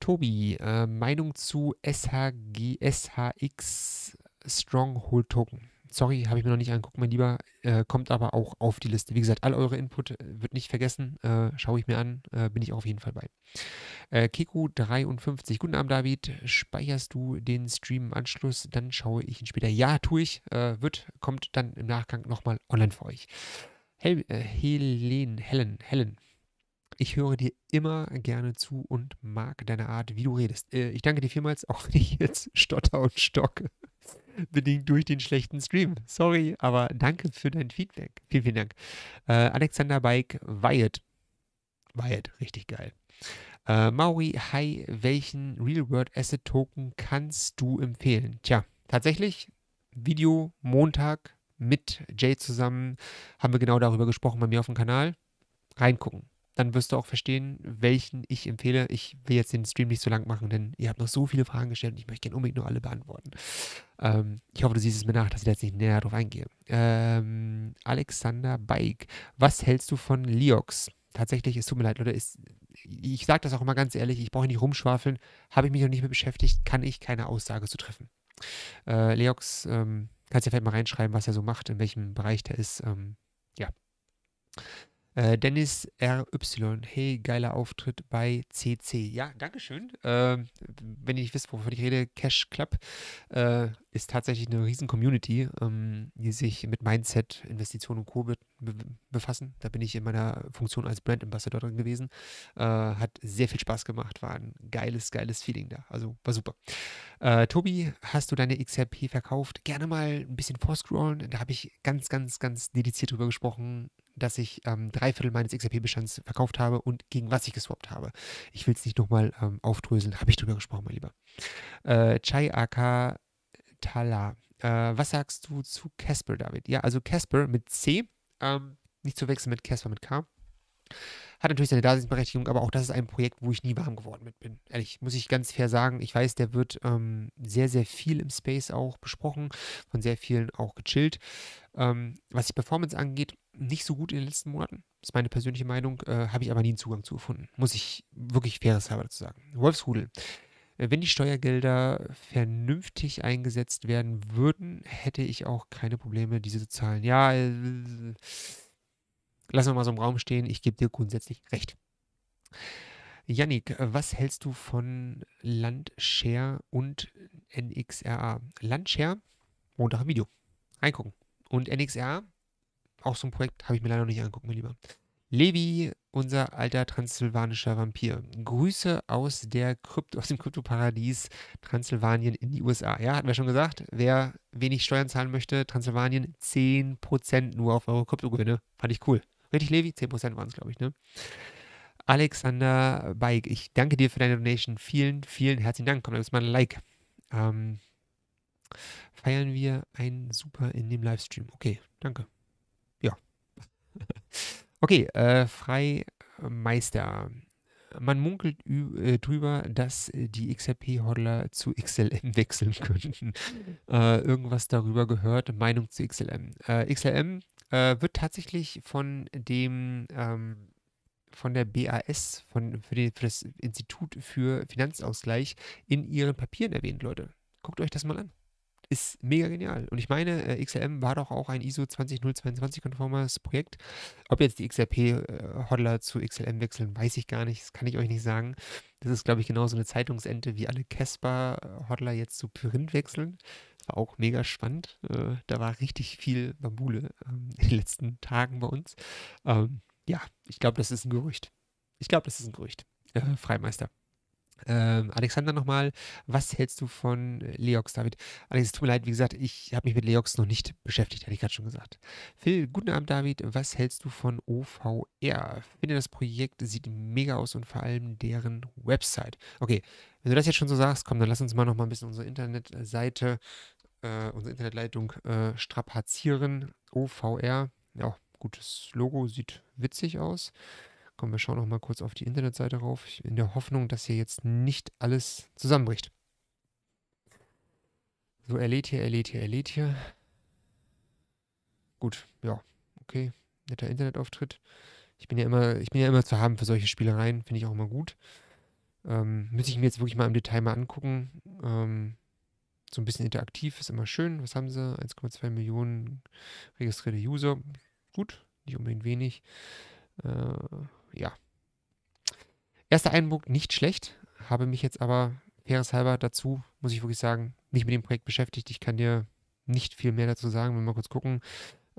Tobi, äh, Meinung zu SHG, SHX Stronghold Token. Sorry, habe ich mir noch nicht angeguckt, mein Lieber. Äh, kommt aber auch auf die Liste. Wie gesagt, all eure Input äh, wird nicht vergessen. Äh, Schaue ich mir an, äh, bin ich auch auf jeden Fall bei. Äh, Kiku53, guten Abend, David. Speicherst du den Stream im Anschluss? Dann schaue ich ihn später. Ja, tue ich. Äh, wird, kommt dann im Nachgang nochmal online für euch. Hel äh, Helen, Helen, Helen. Ich höre dir immer gerne zu und mag deine Art, wie du redest. Äh, ich danke dir vielmals, auch wenn ich jetzt stotter und stocke. Bedingt durch den schlechten Stream. Sorry, aber danke für dein Feedback. Vielen, vielen Dank. Äh, Alexander Bike, Wyatt. Wyatt, richtig geil. Äh, Mauri, hi, welchen Real-World-Asset-Token kannst du empfehlen? Tja, tatsächlich, Video Montag mit Jay zusammen haben wir genau darüber gesprochen bei mir auf dem Kanal. Reingucken. Dann wirst du auch verstehen, welchen ich empfehle. Ich will jetzt den Stream nicht so lang machen, denn ihr habt noch so viele Fragen gestellt und ich möchte gerne unbedingt nur alle beantworten. Ähm, ich hoffe, du siehst es mir nach, dass ich da jetzt nicht näher drauf eingehe. Ähm, Alexander Beig, was hältst du von Liox? Tatsächlich, es tut mir leid, Leute, ist, ich sage das auch immer ganz ehrlich, ich brauche nicht rumschwafeln, habe ich mich noch nicht mehr beschäftigt, kann ich keine Aussage zu treffen. Äh, Leox, ähm, Kannst ja vielleicht mal reinschreiben, was er so macht, in welchem Bereich der ist. Ähm, ja. Äh, Dennis RY, hey, geiler Auftritt bei CC. Ja, Dankeschön. Äh, wenn ihr nicht wisst, wovon ich rede, Cash Club äh, ist tatsächlich eine riesen Community, ähm, die sich mit Mindset, Investitionen und Co. Be befassen. Da bin ich in meiner Funktion als Brand Ambassador drin gewesen. Äh, hat sehr viel Spaß gemacht, war ein geiles, geiles Feeling da. Also war super. Äh, Tobi, hast du deine XRP verkauft? Gerne mal ein bisschen vorscrollen. Da habe ich ganz, ganz, ganz dediziert drüber gesprochen dass ich ähm, drei Viertel meines XRP-Bestands verkauft habe und gegen was ich geswappt habe. Ich will es nicht nochmal ähm, aufdröseln, habe ich drüber gesprochen, mein Lieber. Äh, Chai Aka Tala. Äh, was sagst du zu Casper, David? Ja, also Casper mit C, ähm, nicht zu wechseln mit Casper mit K. Hat natürlich seine Daseinsberechtigung, aber auch das ist ein Projekt, wo ich nie warm geworden mit bin. Ehrlich, muss ich ganz fair sagen. Ich weiß, der wird ähm, sehr, sehr viel im Space auch besprochen, von sehr vielen auch gechillt. Ähm, was die Performance angeht, nicht so gut in den letzten Monaten. Das ist meine persönliche Meinung, äh, habe ich aber nie einen Zugang zu gefunden. Muss ich wirklich faires halber dazu sagen. Wolfsrudel. Äh, wenn die Steuergelder vernünftig eingesetzt werden würden, hätte ich auch keine Probleme, diese zu zahlen. Ja, äh, lassen wir mal so im Raum stehen. Ich gebe dir grundsätzlich recht. Yannick, was hältst du von Landshare und NXRA? Landshare, Montag im Video. Reingucken. Und NXRA, auch so ein Projekt, habe ich mir leider noch nicht angucken, mein Lieber. Levi, unser alter transsilvanischer Vampir. Grüße aus, der Krypto, aus dem Kryptoparadies Transsilvanien in die USA. Ja, hatten wir schon gesagt, wer wenig Steuern zahlen möchte, Transsilvanien 10% nur auf eure Kryptogewinne. Fand ich cool. Richtig, Levi? 10% waren es, glaube ich, ne? Alexander Beig, ich danke dir für deine Donation. Vielen, vielen herzlichen Dank. Komm, lass mal ein Like. Ähm, feiern wir ein Super in dem Livestream. Okay, danke. Ja. okay, äh, Freimeister. Man munkelt äh, drüber, dass die XRP-Hodler zu XLM wechseln könnten. Äh, irgendwas darüber gehört, Meinung zu XLM. Äh, XLM äh, wird tatsächlich von dem ähm, von der BAS, von, für, den, für das Institut für Finanzausgleich, in ihren Papieren erwähnt, Leute. Guckt euch das mal an. Ist mega genial. Und ich meine, äh, XLM war doch auch ein ISO 20022-konformes Projekt. Ob jetzt die XRP-Hodler äh, zu XLM wechseln, weiß ich gar nicht. Das kann ich euch nicht sagen. Das ist, glaube ich, genauso eine Zeitungsente, wie alle Casper-Hodler äh, jetzt zu Print wechseln war auch mega spannend. Äh, da war richtig viel Bambule ähm, in den letzten Tagen bei uns. Ähm, ja, ich glaube, das ist ein Gerücht. Ich glaube, das ist ein Gerücht. Äh, Freimeister. Ähm, Alexander nochmal, was hältst du von äh, Leox, David? Alex, es tut mir leid, wie gesagt, ich habe mich mit Leox noch nicht beschäftigt, hatte ich gerade schon gesagt. Phil, guten Abend, David. Was hältst du von OVR? Finde das Projekt sieht mega aus und vor allem deren Website. Okay, wenn du das jetzt schon so sagst, komm, dann lass uns mal nochmal ein bisschen unsere Internetseite äh, unsere Internetleitung äh, strapazieren. OVR, ja, gutes Logo, sieht witzig aus. Kommen wir schauen noch mal kurz auf die Internetseite rauf, in der Hoffnung, dass hier jetzt nicht alles zusammenbricht. So, er lädt hier, er lädt hier, er lädt hier. Gut, ja, okay, netter Internetauftritt. Ich bin ja immer, ich bin ja immer zu haben für solche Spielereien, finde ich auch immer gut. Ähm, müsste ich mir jetzt wirklich mal im Detail mal angucken. Ähm, so ein bisschen interaktiv, ist immer schön. Was haben sie? 1,2 Millionen registrierte User. Gut, nicht unbedingt wenig. Äh, ja. Erster Eindruck, nicht schlecht. Habe mich jetzt aber faireshalber dazu, muss ich wirklich sagen, nicht mit dem Projekt beschäftigt. Ich kann dir nicht viel mehr dazu sagen. Wenn wir mal kurz gucken.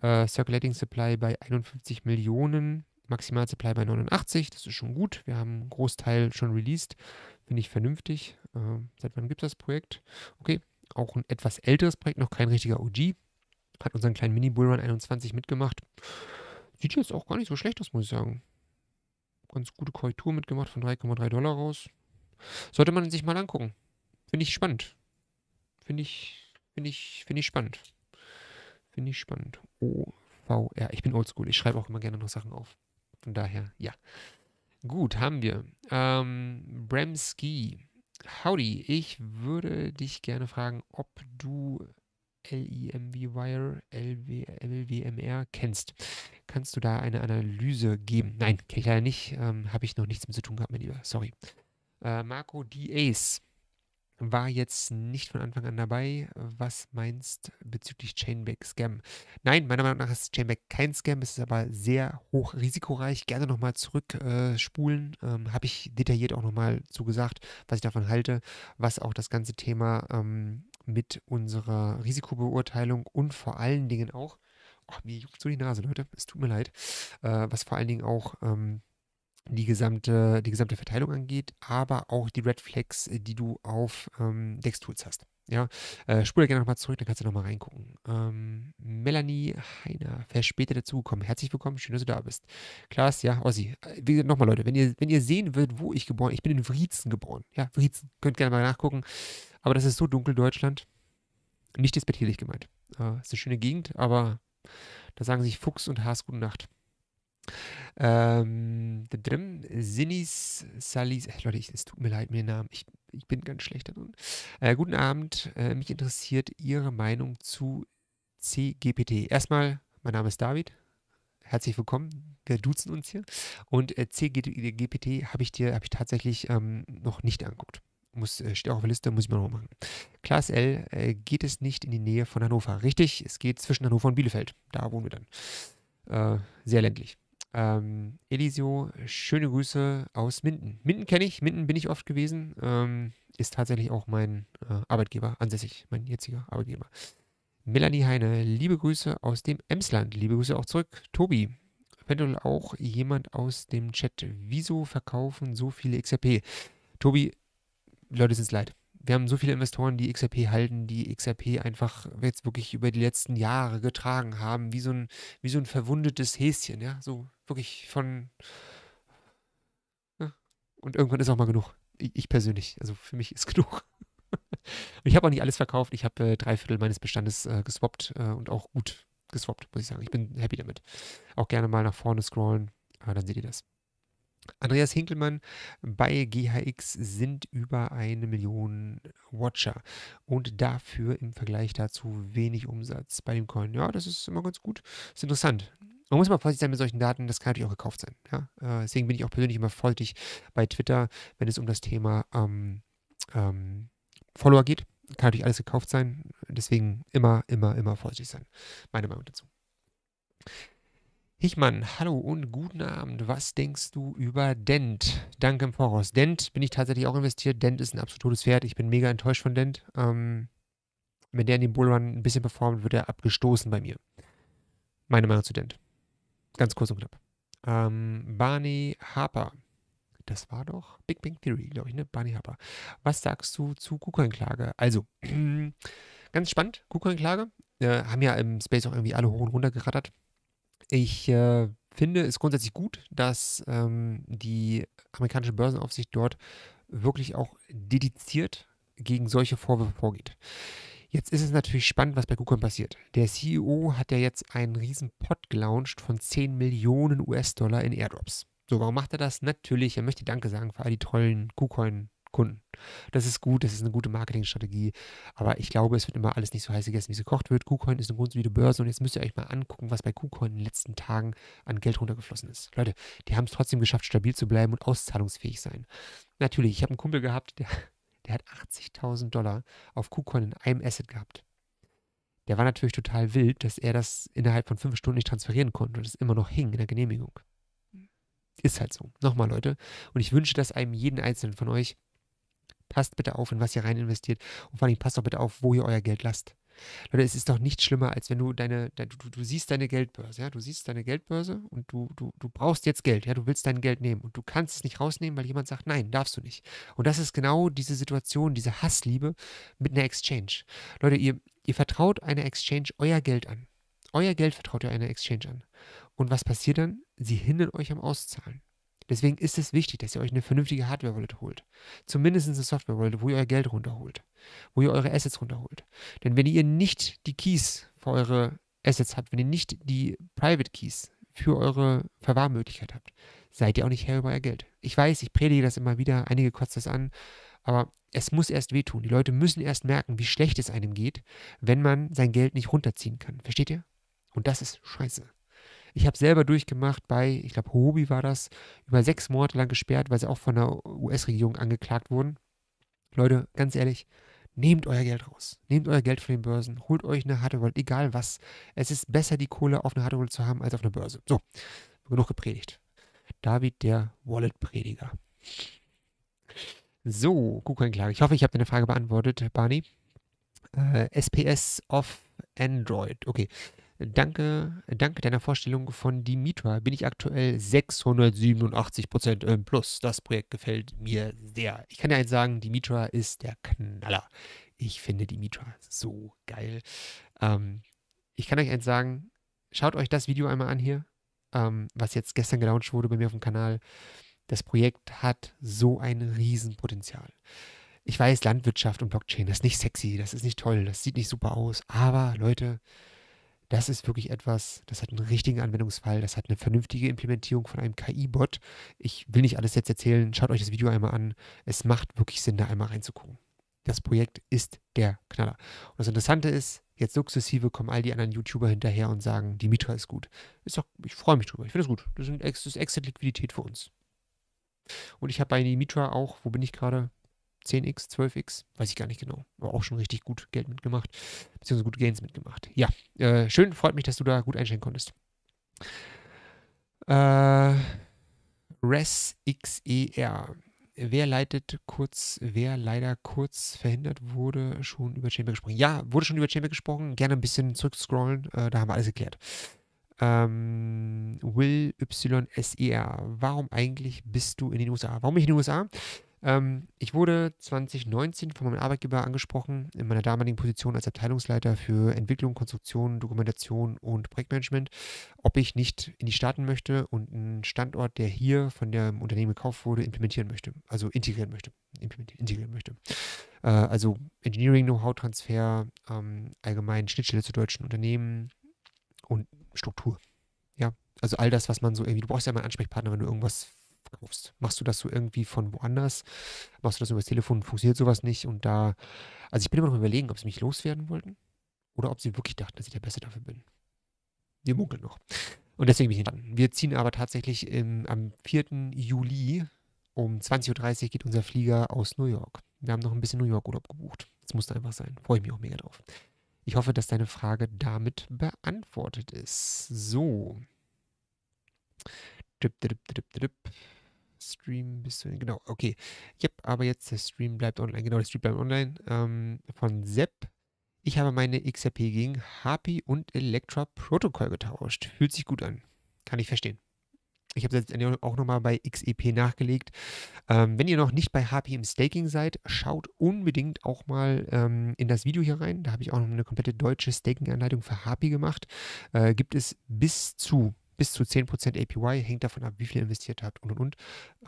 Äh, Circulating Supply bei 51 Millionen, Maximal Supply bei 89, das ist schon gut. Wir haben einen Großteil schon released, finde ich vernünftig. Äh, seit wann gibt es das Projekt? Okay, auch ein etwas älteres Projekt, noch kein richtiger OG. Hat unseren kleinen Mini-Bullrun 21 mitgemacht. Sieht jetzt auch gar nicht so schlecht aus, muss ich sagen. Ganz gute Korrektur mitgemacht von 3,3 Dollar raus. Sollte man sich mal angucken. Finde ich spannend. Finde ich, finde ich, finde ich spannend. Finde ich spannend. OVR. Ich bin oldschool. Ich schreibe auch immer gerne noch Sachen auf. Von daher, ja. Gut, haben wir. Ähm, Bremski Howdy, ich würde dich gerne fragen, ob du LIMVWire, LWMR kennst. Kannst du da eine Analyse geben? Nein, kenne ich leider nicht. Ähm, Habe ich noch nichts mit zu tun gehabt, mein Lieber. Sorry. Äh, Marco D. Ace war jetzt nicht von Anfang an dabei. Was meinst bezüglich Chainback Scam? Nein, meiner Meinung nach ist Chainback kein Scam, es ist aber sehr hoch risikoreich. Gerne nochmal zurückspulen. Äh, ähm, Habe ich detailliert auch nochmal zugesagt, was ich davon halte, was auch das ganze Thema ähm, mit unserer Risikobeurteilung und vor allen Dingen auch, oh, mir juckt so die Nase, Leute, es tut mir leid, äh, was vor allen Dingen auch ähm, die gesamte, die gesamte Verteilung angeht, aber auch die Red Flags, äh, die du auf ähm, dex hast. Ja, äh, spule gerne nochmal zurück, dann kannst du nochmal reingucken. Ähm, Melanie Heiner, verspätet dazugekommen. Herzlich willkommen, schön, dass du da bist. Klaas, ja, Ossi. Äh, wie nochmal Leute, wenn ihr, wenn ihr sehen würdet, wo ich geboren bin, ich bin in Vriezen geboren. Ja, Vriezen, könnt gerne mal nachgucken. Aber das ist so dunkel Deutschland. Nicht despektierlich gemeint. Äh, ist eine schöne Gegend, aber da sagen sich Fuchs und Haas gute Nacht. Ähm, da drin, Sinis Salis, ey, äh, Leute, es tut mir leid, mir Namen, ich, ich bin ganz schlecht da drin. Äh, guten Abend, äh, mich interessiert Ihre Meinung zu CGPT. Erstmal, mein Name ist David, herzlich willkommen, wir duzen uns hier. Und äh, CGPT habe ich dir, habe ich tatsächlich ähm, noch nicht angeguckt muss, äh, steht auch auf der Liste, muss ich mir noch machen. Klaas L äh, geht es nicht in die Nähe von Hannover. Richtig, es geht zwischen Hannover und Bielefeld. Da wohnen wir dann. Äh, sehr ländlich. Ähm, Elisio, schöne Grüße aus Minden. Minden kenne ich, Minden bin ich oft gewesen. Ähm, ist tatsächlich auch mein äh, Arbeitgeber ansässig, mein jetziger Arbeitgeber. Melanie Heine, liebe Grüße aus dem Emsland. Liebe Grüße auch zurück. Tobi, eventuell auch jemand aus dem Chat. Wieso verkaufen so viele XRP? Tobi, Leute, sind es leid wir haben so viele Investoren, die XRP halten, die XRP einfach jetzt wirklich über die letzten Jahre getragen haben, wie so ein, wie so ein verwundetes Häschen, ja, so wirklich von. Ja. Und irgendwann ist auch mal genug. Ich, ich persönlich, also für mich ist genug. ich habe auch nicht alles verkauft. Ich habe äh, drei Viertel meines Bestandes äh, geswappt äh, und auch gut geswappt, muss ich sagen. Ich bin happy damit. Auch gerne mal nach vorne scrollen, aber dann seht ihr das. Andreas Hinkelmann bei GHX sind über eine Million Watcher und dafür im Vergleich dazu wenig Umsatz bei dem Coin. Ja, das ist immer ganz gut. Das ist interessant. Man muss mal vorsichtig sein mit solchen Daten, das kann natürlich auch gekauft sein. Ja? Äh, deswegen bin ich auch persönlich immer vorsichtig bei Twitter, wenn es um das Thema ähm, ähm, Follower geht. Kann natürlich alles gekauft sein. Deswegen immer, immer, immer vorsichtig sein. Meine Meinung dazu. Hichmann, hallo und guten Abend. Was denkst du über Dent? Danke im Voraus. Dent bin ich tatsächlich auch investiert. Dent ist ein absolutes Pferd. Ich bin mega enttäuscht von Dent. Ähm, wenn der in dem Bullrun ein bisschen performt, wird er abgestoßen bei mir. Meine Meinung zu Dent. Ganz kurz und knapp. Ähm, Barney Harper. Das war doch Big Bang Theory, glaube ich, ne? Barney Harper. Was sagst du zu kucoin Also, ganz spannend, kucoin Äh, haben ja im Space auch irgendwie alle hoch und runter gerattert. Ich äh, finde es grundsätzlich gut, dass ähm, die amerikanische Börsenaufsicht dort wirklich auch dediziert gegen solche Vorwürfe vorgeht. Jetzt ist es natürlich spannend, was bei KuCoin passiert. Der CEO hat ja jetzt einen riesen Pot gelauncht von 10 Millionen US-Dollar in Airdrops. So, warum macht er das? Natürlich, er möchte Danke sagen für all die tollen KuCoin Kunden. Das ist gut, das ist eine gute Marketingstrategie, aber ich glaube, es wird immer alles nicht so heiß gegessen, wie es gekocht wird. KuCoin ist eine grundsolide Börse und jetzt müsst ihr euch mal angucken, was bei KuCoin in den letzten Tagen an Geld runtergeflossen ist. Leute, die haben es trotzdem geschafft, stabil zu bleiben und auszahlungsfähig sein. Natürlich, ich habe einen Kumpel gehabt, der, der hat 80.000 Dollar auf KuCoin in einem Asset gehabt. Der war natürlich total wild, dass er das innerhalb von fünf Stunden nicht transferieren konnte und es immer noch hing in der Genehmigung. Hm. Ist halt so. Nochmal, Leute. Und ich wünsche das einem jeden Einzelnen von euch, Passt bitte auf, in was ihr rein investiert. Und vor allem passt auch bitte auf, wo ihr euer Geld lasst. Leute, es ist doch nicht schlimmer, als wenn du deine, deine du, du, siehst deine Geldbörse, ja, du siehst deine Geldbörse und du, du, du brauchst jetzt Geld, ja, du willst dein Geld nehmen und du kannst es nicht rausnehmen, weil jemand sagt, nein, darfst du nicht. Und das ist genau diese Situation, diese Hassliebe mit einer Exchange. Leute, ihr, ihr vertraut einer Exchange euer Geld an. Euer Geld vertraut ihr einer Exchange an. Und was passiert dann? Sie hindern euch am Auszahlen. Deswegen ist es wichtig, dass ihr euch eine vernünftige Hardware-Wallet holt. Zumindest eine Software-Wallet, wo ihr euer Geld runterholt, wo ihr eure Assets runterholt. Denn wenn ihr nicht die Keys für eure Assets habt, wenn ihr nicht die Private Keys für eure Verwahrmöglichkeit habt, seid ihr auch nicht Herr über euer Geld. Ich weiß, ich predige das immer wieder, einige kotzt das an, aber es muss erst wehtun. Die Leute müssen erst merken, wie schlecht es einem geht, wenn man sein Geld nicht runterziehen kann. Versteht ihr? Und das ist scheiße. Ich habe selber durchgemacht bei, ich glaube, Hobi war das, über sechs Monate lang gesperrt, weil sie auch von der US-Regierung angeklagt wurden. Leute, ganz ehrlich, nehmt euer Geld raus. Nehmt euer Geld von den Börsen, holt euch eine harte Wallet, egal was. Es ist besser, die Kohle auf einer harte Wallet zu haben, als auf einer Börse. So, genug gepredigt. David, der Wallet-Prediger. So, Google-Einklage. Ich hoffe, ich habe deine Frage beantwortet, Barney. Äh, SPS auf Android. Okay. Danke, danke deiner Vorstellung von Dimitra bin ich aktuell 687 ähm, Plus. Das Projekt gefällt mir sehr. Ich kann dir eins sagen, Dimitra ist der Knaller. Ich finde Dimitra so geil. Ähm, ich kann euch eins sagen, schaut euch das Video einmal an hier, ähm, was jetzt gestern gelauncht wurde bei mir auf dem Kanal. Das Projekt hat so ein Riesenpotenzial. Ich weiß, Landwirtschaft und Blockchain, das ist nicht sexy, das ist nicht toll, das sieht nicht super aus, aber Leute, das ist wirklich etwas, das hat einen richtigen Anwendungsfall, das hat eine vernünftige Implementierung von einem KI-Bot. Ich will nicht alles jetzt erzählen, schaut euch das Video einmal an. Es macht wirklich Sinn, da einmal reinzugucken. Das Projekt ist der Knaller. Und das Interessante ist, jetzt sukzessive kommen all die anderen YouTuber hinterher und sagen, Dimitra ist gut. Ist doch, ich freue mich drüber, ich finde es gut. Das ist, das Liquidität für uns. Und ich habe bei Dimitra auch, wo bin ich gerade? 10x, 12x, weiß ich gar nicht genau. Aber auch schon richtig gut Geld mitgemacht, beziehungsweise gute Gains mitgemacht. Ja, äh, schön, freut mich, dass du da gut einstellen konntest. Äh, Res e Wer leitet kurz, wer leider kurz verhindert wurde, schon über Chamber gesprochen. Ja, wurde schon über Chamber gesprochen. Gerne ein bisschen zurückscrollen, äh, da haben wir alles geklärt. Ähm, Will YSER. Warum eigentlich bist du in den USA? Warum bin ich in den USA? Ähm, ich wurde 2019 von meinem Arbeitgeber angesprochen, in meiner damaligen Position als Abteilungsleiter für Entwicklung, Konstruktion, Dokumentation und Projektmanagement, ob ich nicht in die Staaten möchte und einen Standort, der hier von dem Unternehmen gekauft wurde, implementieren möchte, also integrieren möchte. Integrieren möchte. Äh, also Engineering-Know-how-Transfer, ähm, allgemein Schnittstelle zu deutschen Unternehmen und Struktur. Ja, also all das, was man so irgendwie, du brauchst ja mal einen Ansprechpartner, wenn du irgendwas verkaufst. Machst du das so irgendwie von woanders? Machst du das über das Telefon? Funktioniert sowas nicht? Und da, also ich bin immer noch überlegen, ob sie mich loswerden wollten oder ob sie wirklich dachten, dass ich der Beste dafür bin. Wir munkeln noch. Und deswegen bin ich dran. Wir ziehen aber tatsächlich im, am 4. Juli um 20.30 Uhr geht unser Flieger aus New York. Wir haben noch ein bisschen New York-Urlaub gebucht. Das musste einfach sein. Freue ich mich auch mega drauf. Ich hoffe, dass deine Frage damit beantwortet ist. So. Drip, drip, drip, drip. Stream bist Genau, okay. Yep, aber jetzt der Stream bleibt online. Genau, der Stream bleibt online. Ähm, von Sepp. Ich habe meine XRP gegen Harpy und Electra Protocol getauscht. Fühlt sich gut an. Kann ich verstehen. Ich habe jetzt auch nochmal bei XEP nachgelegt. Ähm, wenn ihr noch nicht bei HP im Staking seid, schaut unbedingt auch mal ähm, in das Video hier rein. Da habe ich auch noch eine komplette deutsche Staking-Anleitung für HP gemacht. Äh, gibt es bis zu bis zu 10% APY, hängt davon ab, wie viel investiert hat und und und.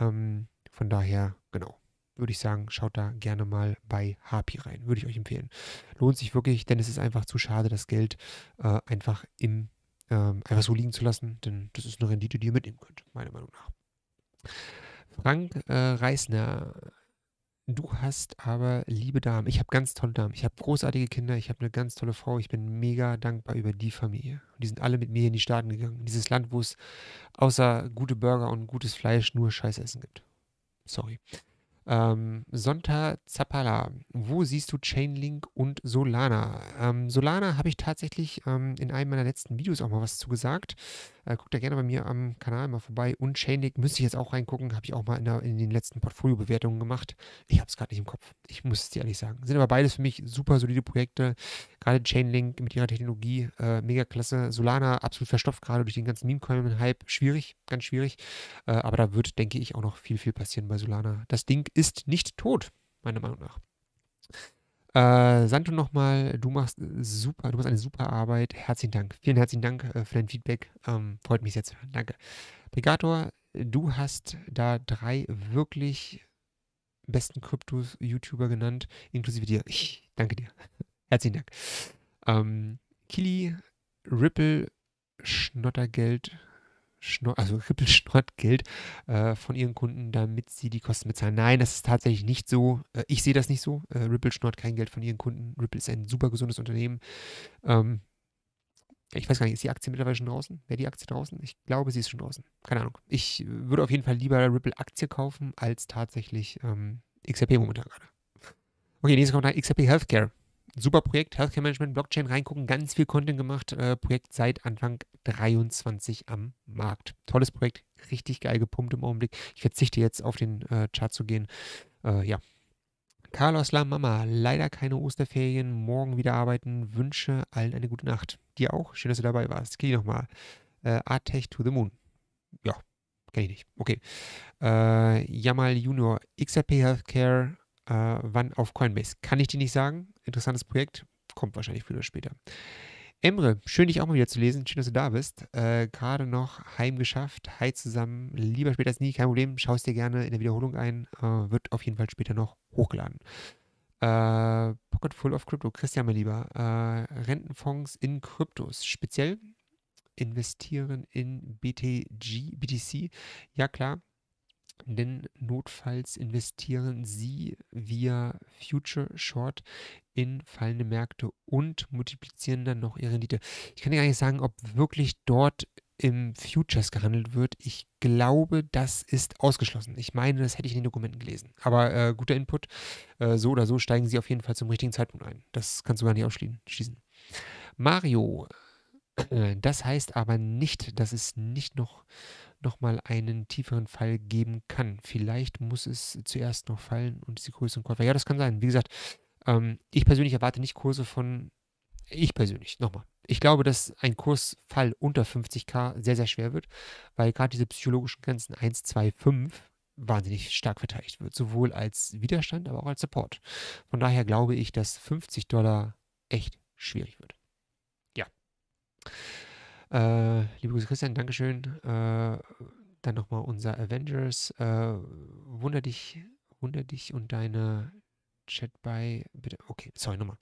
Ähm, von daher, genau, würde ich sagen, schaut da gerne mal bei Hapi rein, würde ich euch empfehlen. Lohnt sich wirklich, denn es ist einfach zu schade, das Geld äh, einfach im ähm, einfach so liegen zu lassen, denn das ist eine Rendite, die ihr mitnehmen könnt, meiner Meinung nach. Frank äh, Reisner Du hast aber liebe Damen. Ich habe ganz tolle Damen. Ich habe großartige Kinder. Ich habe eine ganz tolle Frau. Ich bin mega dankbar über die Familie. Und die sind alle mit mir in die Staaten gegangen. In dieses Land, wo es außer gute Burger und gutes Fleisch nur Scheißessen gibt. Sorry. Ähm, Sonta Zappala, wo siehst du Chainlink und Solana? Ähm, Solana habe ich tatsächlich ähm, in einem meiner letzten Videos auch mal was zu gesagt. Äh, guckt da gerne bei mir am Kanal mal vorbei. Und Chainlink müsste ich jetzt auch reingucken, habe ich auch mal in, der, in den letzten Portfolio-Bewertungen gemacht. Ich habe es gerade nicht im Kopf. Ich muss es dir ehrlich sagen. Sind aber beides für mich super solide Projekte. Gerade Chainlink mit ihrer Technologie, äh, mega klasse. Solana absolut verstopft, gerade durch den ganzen Meme-Coin-Hype. Schwierig, ganz schwierig. Äh, aber da wird, denke ich, auch noch viel, viel passieren bei Solana. Das Ding ist nicht tot, meiner Meinung nach. Äh, Santo nochmal, du machst super, du machst eine super Arbeit. Herzlichen Dank. Vielen herzlichen Dank äh, für dein Feedback. Ähm, freut mich sehr zu hören. Danke. Brigator, du hast da drei wirklich besten Kryptos-YouTuber genannt, inklusive dir. Ich danke dir. Herzlichen Dank. Ähm, Kili, Ripple, Schnottergeld, Schnor also Ripple schnort Geld äh, von ihren Kunden, damit sie die Kosten bezahlen. Nein, das ist tatsächlich nicht so. Äh, ich sehe das nicht so. Äh, Ripple schnort kein Geld von ihren Kunden. Ripple ist ein super gesundes Unternehmen. Ähm, ich weiß gar nicht, ist die Aktie mittlerweile schon draußen? Wäre die Aktie draußen? Ich glaube, sie ist schon draußen. Keine Ahnung. Ich würde auf jeden Fall lieber Ripple Aktie kaufen, als tatsächlich ähm, XRP momentan gerade. Okay, nächstes kommt nach XRP Healthcare super Projekt, Healthcare Management, Blockchain reingucken, ganz viel Content gemacht. Äh, Projekt seit Anfang 23 am Markt. Tolles Projekt, richtig geil gepumpt im Augenblick. Ich verzichte jetzt auf den äh, Chart zu gehen. Äh, ja. Carlos La Mama, leider keine Osterferien, morgen wieder arbeiten, wünsche allen eine gute Nacht. Dir auch, schön, dass du dabei warst. Kili nochmal. Äh, Artech to the Moon. Ja, kenne ich nicht. Okay. Äh, Jamal Junior, XRP Healthcare, äh, wann auf Coinbase? Kann ich dir nicht sagen interessantes Projekt, kommt wahrscheinlich früher oder später. Emre, schön dich auch mal wieder zu lesen. Schön, dass du da bist. Äh, Gerade noch heimgeschafft. Hi zusammen. Lieber später als nie, kein Problem. Schau es dir gerne in der Wiederholung ein. Äh, wird auf jeden Fall später noch hochgeladen. Äh, Pocket Full of Crypto. Christian, mein Lieber. Äh, Rentenfonds in Kryptos. Speziell investieren in BTG, BTC. Ja, klar. Denn notfalls investieren Sie via Future Short in fallende Märkte und multiplizieren dann noch Ihre Rendite. Ich kann dir gar nicht sagen, ob wirklich dort im Futures gehandelt wird. Ich glaube, das ist ausgeschlossen. Ich meine, das hätte ich in den Dokumenten gelesen. Aber äh, guter Input. Äh, so oder so steigen Sie auf jeden Fall zum richtigen Zeitpunkt ein. Das kannst du gar nicht ausschließen. Mario, äh, das heißt aber nicht, dass es nicht noch nochmal einen tieferen Fall geben kann. Vielleicht muss es zuerst noch fallen und ist die Größe größeren Käufer. Ja, das kann sein. Wie gesagt, ähm, ich persönlich erwarte nicht Kurse von, ich persönlich, nochmal. Ich glaube, dass ein Kursfall unter 50k sehr, sehr schwer wird, weil gerade diese psychologischen Grenzen 1, 2, 5 wahnsinnig stark verteidigt wird, sowohl als Widerstand, aber auch als Support. Von daher glaube ich, dass 50 Dollar echt schwierig wird. Ja. Äh, liebe Grüße, Christian, Dankeschön. Äh, dann nochmal unser Avengers. Äh, wunder dich, wunder dich und deine Chat bei, bitte, okay, sorry, nochmal.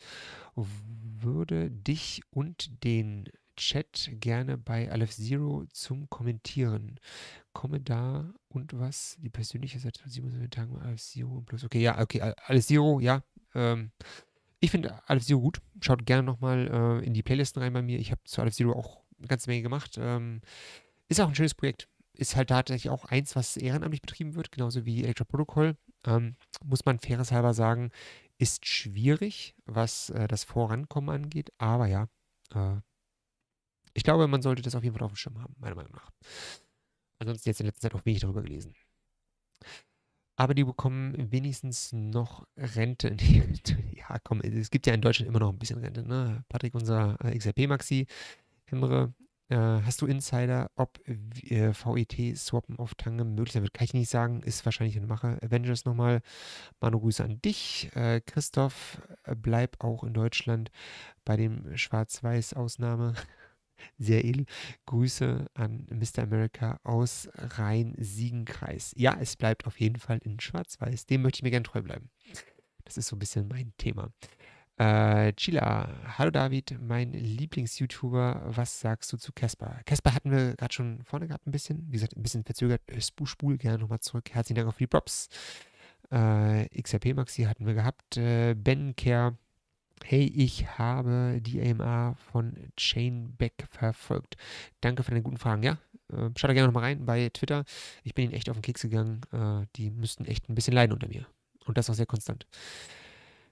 Würde dich und den Chat gerne bei Aleph Zero zum Kommentieren. Komme da und was? Die persönliche Seite von 27 Tagen bei Aleph Zero und plus. Okay, ja, okay, Aleph Zero, ja. Ähm, ich finde Aleph Zero gut. Schaut gerne nochmal äh, in die Playlisten rein bei mir. Ich habe zu Aleph Zero auch ganze Menge gemacht. Ähm, ist auch ein schönes Projekt. Ist halt tatsächlich auch eins, was ehrenamtlich betrieben wird, genauso wie Electro Protocol. Ähm, muss man faires halber sagen, ist schwierig, was äh, das Vorankommen angeht. Aber ja, äh, ich glaube, man sollte das auf jeden Fall auf dem Schirm haben, meiner Meinung nach. Ansonsten jetzt in letzter Zeit auch wenig darüber gelesen. Aber die bekommen wenigstens noch Rente. ja, komm, es gibt ja in Deutschland immer noch ein bisschen Rente. Ne? Patrick, unser äh, XRP-Maxi, andere, äh, hast du Insider, ob äh, VET swappen auf Tange möglich sein wird? Kann ich nicht sagen, ist wahrscheinlich eine Mache. Avengers nochmal, Manu Grüße an dich. Äh, Christoph, äh, bleib auch in Deutschland bei dem Schwarz-Weiß-Ausnahme. Sehr edel. Grüße an Mr. America aus Rhein-Siegen-Kreis. Ja, es bleibt auf jeden Fall in Schwarz-Weiß. Dem möchte ich mir gerne treu bleiben. Das ist so ein bisschen mein Thema. Äh, Chila, hallo David, mein Lieblings-YouTuber. Was sagst du zu Casper? Casper hatten wir gerade schon vorne gehabt, ein bisschen. Wie gesagt, ein bisschen verzögert. Äh, spul, spul gerne nochmal zurück. Herzlichen Dank auf die Props. Äh, XRP Maxi hatten wir gehabt. Äh, ben Care, hey, ich habe die AMA von Chainback verfolgt. Danke für deine guten Fragen. Ja, äh, schaut da gerne nochmal rein bei Twitter. Ich bin ihnen echt auf den Keks gegangen. Äh, die müssten echt ein bisschen leiden unter mir. Und das auch sehr konstant.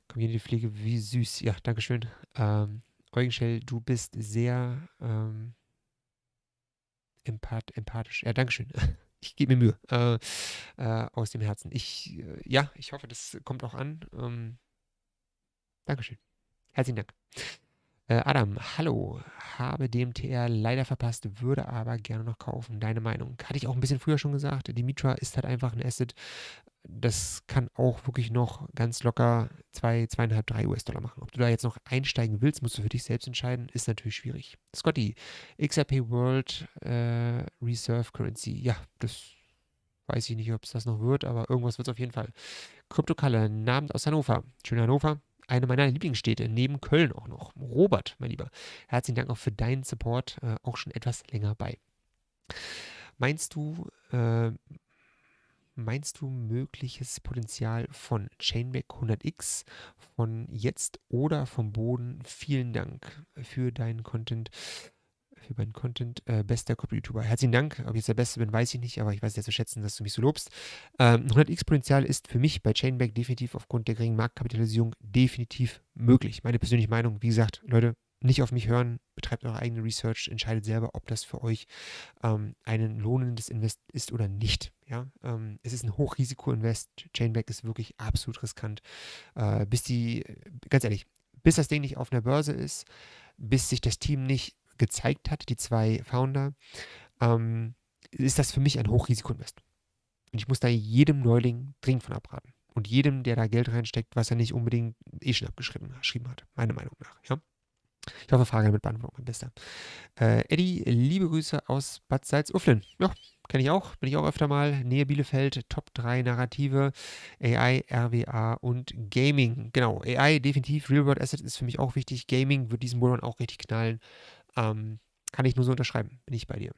Komm hier in die Pflege, wie süß. Ja, Dankeschön. Ähm, Eugen Schell, du bist sehr ähm, empath empathisch. Ja, Dankeschön. Ich gebe mir Mühe. Äh, äh, aus dem Herzen. Ich, äh, ja, ich hoffe, das kommt auch an. Ähm, Dankeschön. Herzlichen Dank. Äh, Adam, hallo. Habe DMTR leider verpasst, würde aber gerne noch kaufen. Deine Meinung? Hatte ich auch ein bisschen früher schon gesagt. Dimitra ist halt einfach ein Asset. Das kann auch wirklich noch ganz locker 2, zwei, 2,5, 3 US-Dollar machen. Ob du da jetzt noch einsteigen willst, musst du für dich selbst entscheiden. Ist natürlich schwierig. Scotty, XRP World äh, Reserve Currency. Ja, das weiß ich nicht, ob es das noch wird, aber irgendwas wird es auf jeden Fall. Kryptokalle, Abend aus Hannover. Schön Hannover eine meiner Lieblingsstädte, neben Köln auch noch. Robert, mein Lieber, herzlichen Dank auch für deinen Support, äh, auch schon etwas länger bei. Meinst du, äh, meinst du mögliches Potenzial von Chainback 100X von jetzt oder vom Boden? Vielen Dank für deinen Content für meinen Content. Äh, bester Copy-YouTuber. Herzlichen Dank. Ob ich jetzt der Beste bin, weiß ich nicht, aber ich weiß sehr zu schätzen, dass du mich so lobst. Ähm, 100x-Potenzial ist für mich bei Chainback definitiv aufgrund der geringen Marktkapitalisierung definitiv möglich. Meine persönliche Meinung, wie gesagt, Leute, nicht auf mich hören, betreibt eure eigene Research, entscheidet selber, ob das für euch ähm, ein lohnendes Invest ist oder nicht. Ja? Ähm, es ist ein Hochrisiko-Invest. Chainback ist wirklich absolut riskant. Äh, bis die, ganz ehrlich, bis das Ding nicht auf einer Börse ist, bis sich das Team nicht gezeigt hat, die zwei Founder, ähm, ist das für mich ein Hochrisikoinvest. Und ich muss da jedem Neuling dringend von abraten. Und jedem, der da Geld reinsteckt, was er nicht unbedingt eh schon abgeschrieben hat, meiner Meinung nach. Ja? Ich hoffe, Frage damit beantworten, mein Bester. Äh, Eddie, liebe Grüße aus Bad Salzuflen. Ja, kenne ich auch, bin ich auch öfter mal. Nähe Bielefeld, Top 3 Narrative, AI, RWA und Gaming. Genau, AI definitiv, Real World Asset ist für mich auch wichtig. Gaming wird diesen Bullrun auch richtig knallen. Ähm, kann ich nur so unterschreiben, bin ich bei dir.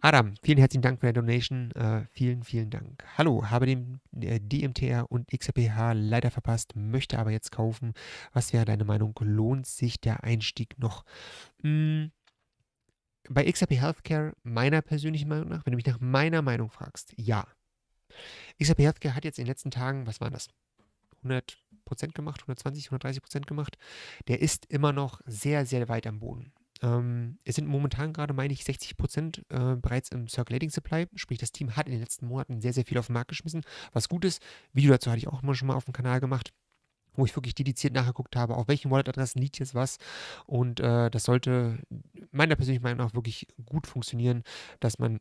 Adam, vielen herzlichen Dank für deine Donation. Äh, vielen, vielen Dank. Hallo, habe den äh, DMTR und XRPH leider verpasst, möchte aber jetzt kaufen. Was wäre deine Meinung? Lohnt sich der Einstieg noch? Hm, bei XRP Healthcare, meiner persönlichen Meinung nach, wenn du mich nach meiner Meinung fragst, ja. XRP Healthcare hat jetzt in den letzten Tagen, was waren das? 100 gemacht, 120, 130 gemacht, der ist immer noch sehr, sehr weit am Boden. Ähm, es sind momentan gerade, meine ich, 60 äh, bereits im Circulating Supply. Sprich, das Team hat in den letzten Monaten sehr, sehr viel auf den Markt geschmissen. Was gut ist, Video dazu hatte ich auch immer schon mal auf dem Kanal gemacht wo ich wirklich dediziert nachgeguckt habe, auf welchen Wallet-Adressen liegt jetzt was. Und äh, das sollte meiner persönlichen Meinung nach wirklich gut funktionieren, dass man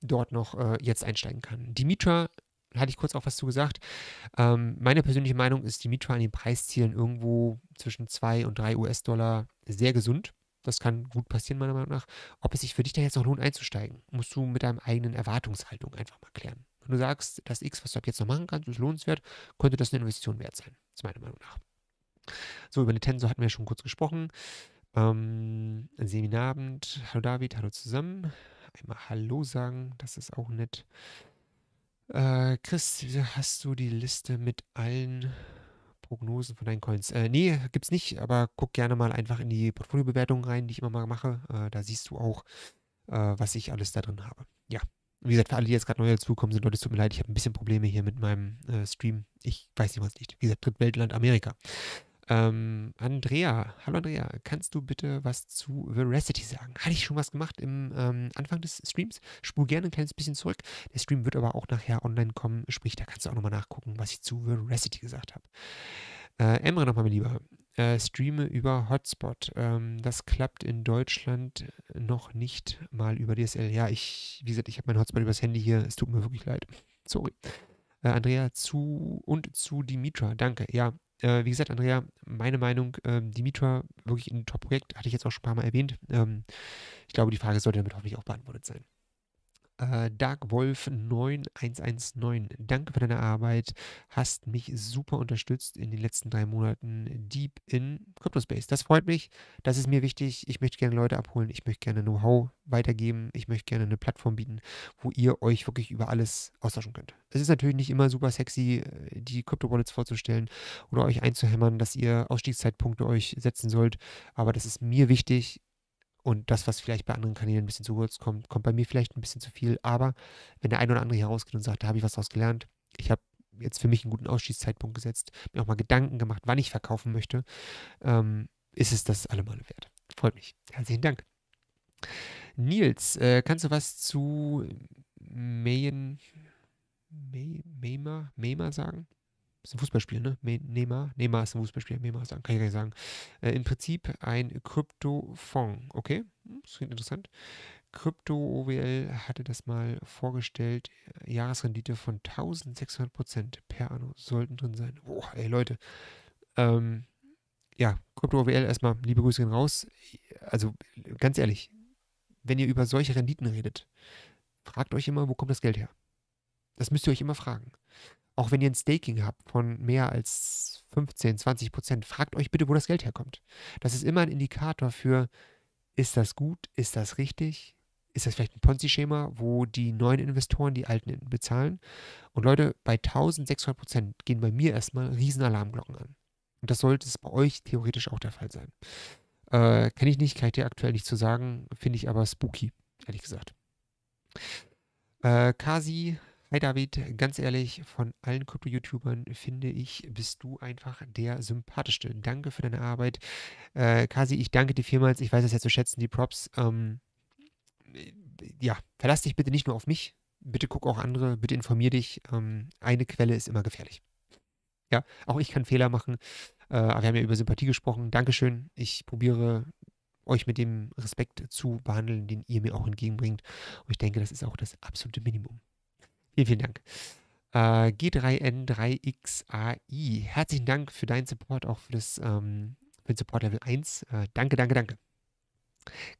dort noch äh, jetzt einsteigen kann. Dimitra hatte ich kurz auch was zu gesagt. Ähm, meine persönliche Meinung ist, die Mitra an den Preiszielen irgendwo zwischen 2 und 3 US-Dollar sehr gesund. Das kann gut passieren, meiner Meinung nach. Ob es sich für dich dann jetzt noch lohnt, einzusteigen, musst du mit deinem eigenen Erwartungshaltung einfach mal klären. Wenn du sagst, das X, was du ab jetzt noch machen kannst, ist lohnenswert, könnte das eine Investition wert sein. Das ist meiner Meinung nach. So, über eine Tensor hatten wir schon kurz gesprochen. Ähm, Seminarabend. Hallo David, hallo zusammen. Einmal Hallo sagen, das ist auch nett. Äh, Chris, hast du die Liste mit allen Prognosen von deinen Coins? Äh, nee, gibt's nicht, aber guck gerne mal einfach in die Portfoliobewertungen rein, die ich immer mal mache. Äh, da siehst du auch, äh, was ich alles da drin habe. Ja. Wie gesagt, für alle, die jetzt gerade neu dazukommen sind, Leute, es tut mir leid, ich habe ein bisschen Probleme hier mit meinem äh, Stream. Ich weiß nicht, was nicht. Wie gesagt, Drittweltland Amerika. Ähm, Andrea, hallo Andrea, kannst du bitte was zu Veracity sagen? Hatte ich schon was gemacht im ähm, Anfang des Streams? Spur gerne ein kleines bisschen zurück. Der Stream wird aber auch nachher online kommen, sprich, da kannst du auch nochmal nachgucken, was ich zu Veracity gesagt habe. Äh, Emre nochmal, mein Lieber. Äh, streame über Hotspot. Ähm, das klappt in Deutschland noch nicht mal über DSL. Ja, ich, wie gesagt, ich habe mein Hotspot übers Handy hier. Es tut mir wirklich leid. Sorry. Äh, Andrea zu und zu Dimitra. Danke. Ja, äh, wie gesagt, Andrea, meine Meinung, ähm, Dimitra wirklich ein Top-Projekt, hatte ich jetzt auch schon ein paar Mal erwähnt. Ähm, ich glaube, die Frage sollte damit hoffentlich auch beantwortet sein. Äh, Dark 9119, danke für deine Arbeit. Hast mich super unterstützt in den letzten drei Monaten deep in CryptoSpace. Das freut mich. Das ist mir wichtig. Ich möchte gerne Leute abholen. Ich möchte gerne Know-how weitergeben. Ich möchte gerne eine Plattform bieten, wo ihr euch wirklich über alles austauschen könnt. Es ist natürlich nicht immer super sexy, äh, die Crypto-Wallets vorzustellen oder euch einzuhämmern, dass ihr Ausstiegszeitpunkte euch setzen sollt. Aber das ist mir wichtig und das, was vielleicht bei anderen Kanälen ein bisschen zu kurz kommt, kommt bei mir vielleicht ein bisschen zu viel. Aber wenn der eine oder andere hier rausgeht und sagt, da habe ich was draus gelernt, ich habe jetzt für mich einen guten Ausstiegszeitpunkt gesetzt, mir auch mal Gedanken gemacht, wann ich verkaufen möchte, ähm, ist es das allemal wert. Freut mich. Herzlichen Dank. Nils, äh, kannst du was zu Mayen, May, Mema, Mema sagen? ist ein Fußballspiel, ne? NEMA, NEMA ist ein Fußballspiel, NEMA ist, kann ich gar nicht sagen. Äh, Im Prinzip ein Kryptofonds, okay? Hm, das klingt interessant. Krypto OWL hatte das mal vorgestellt. Jahresrendite von 1600 Prozent per Anno sollten drin sein. Boah, ey Leute. Ähm, ja, Krypto OWL erstmal, liebe Grüße gehen raus. Also ganz ehrlich, wenn ihr über solche Renditen redet, fragt euch immer, wo kommt das Geld her? Das müsst ihr euch immer fragen. Auch wenn ihr ein Staking habt von mehr als 15, 20 Prozent, fragt euch bitte, wo das Geld herkommt. Das ist immer ein Indikator für, ist das gut, ist das richtig, ist das vielleicht ein Ponzi-Schema, wo die neuen Investoren die alten bezahlen. Und Leute, bei 1600 Prozent gehen bei mir erstmal Riesenalarmglocken an. Und das sollte es bei euch theoretisch auch der Fall sein. Äh, Kenne ich nicht, kann ich dir aktuell nicht zu sagen, finde ich aber spooky, ehrlich gesagt. Äh, Kasi Hi David, ganz ehrlich, von allen Krypto-YouTubern finde ich, bist du einfach der sympathischste. Danke für deine Arbeit. Äh, Kasi, ich danke dir vielmals. Ich weiß es ja zu schätzen, die Props. Ähm, äh, ja, verlass dich bitte nicht nur auf mich. Bitte guck auch andere, bitte informier dich. Ähm, eine Quelle ist immer gefährlich. Ja, auch ich kann Fehler machen. Äh, wir haben ja über Sympathie gesprochen. Dankeschön. Ich probiere euch mit dem Respekt zu behandeln, den ihr mir auch entgegenbringt. Und ich denke, das ist auch das absolute Minimum. Vielen, vielen Dank. Äh, G3N3XAI, herzlichen Dank für deinen Support, auch für, das, ähm, für Support Level 1. Äh, danke, danke, danke.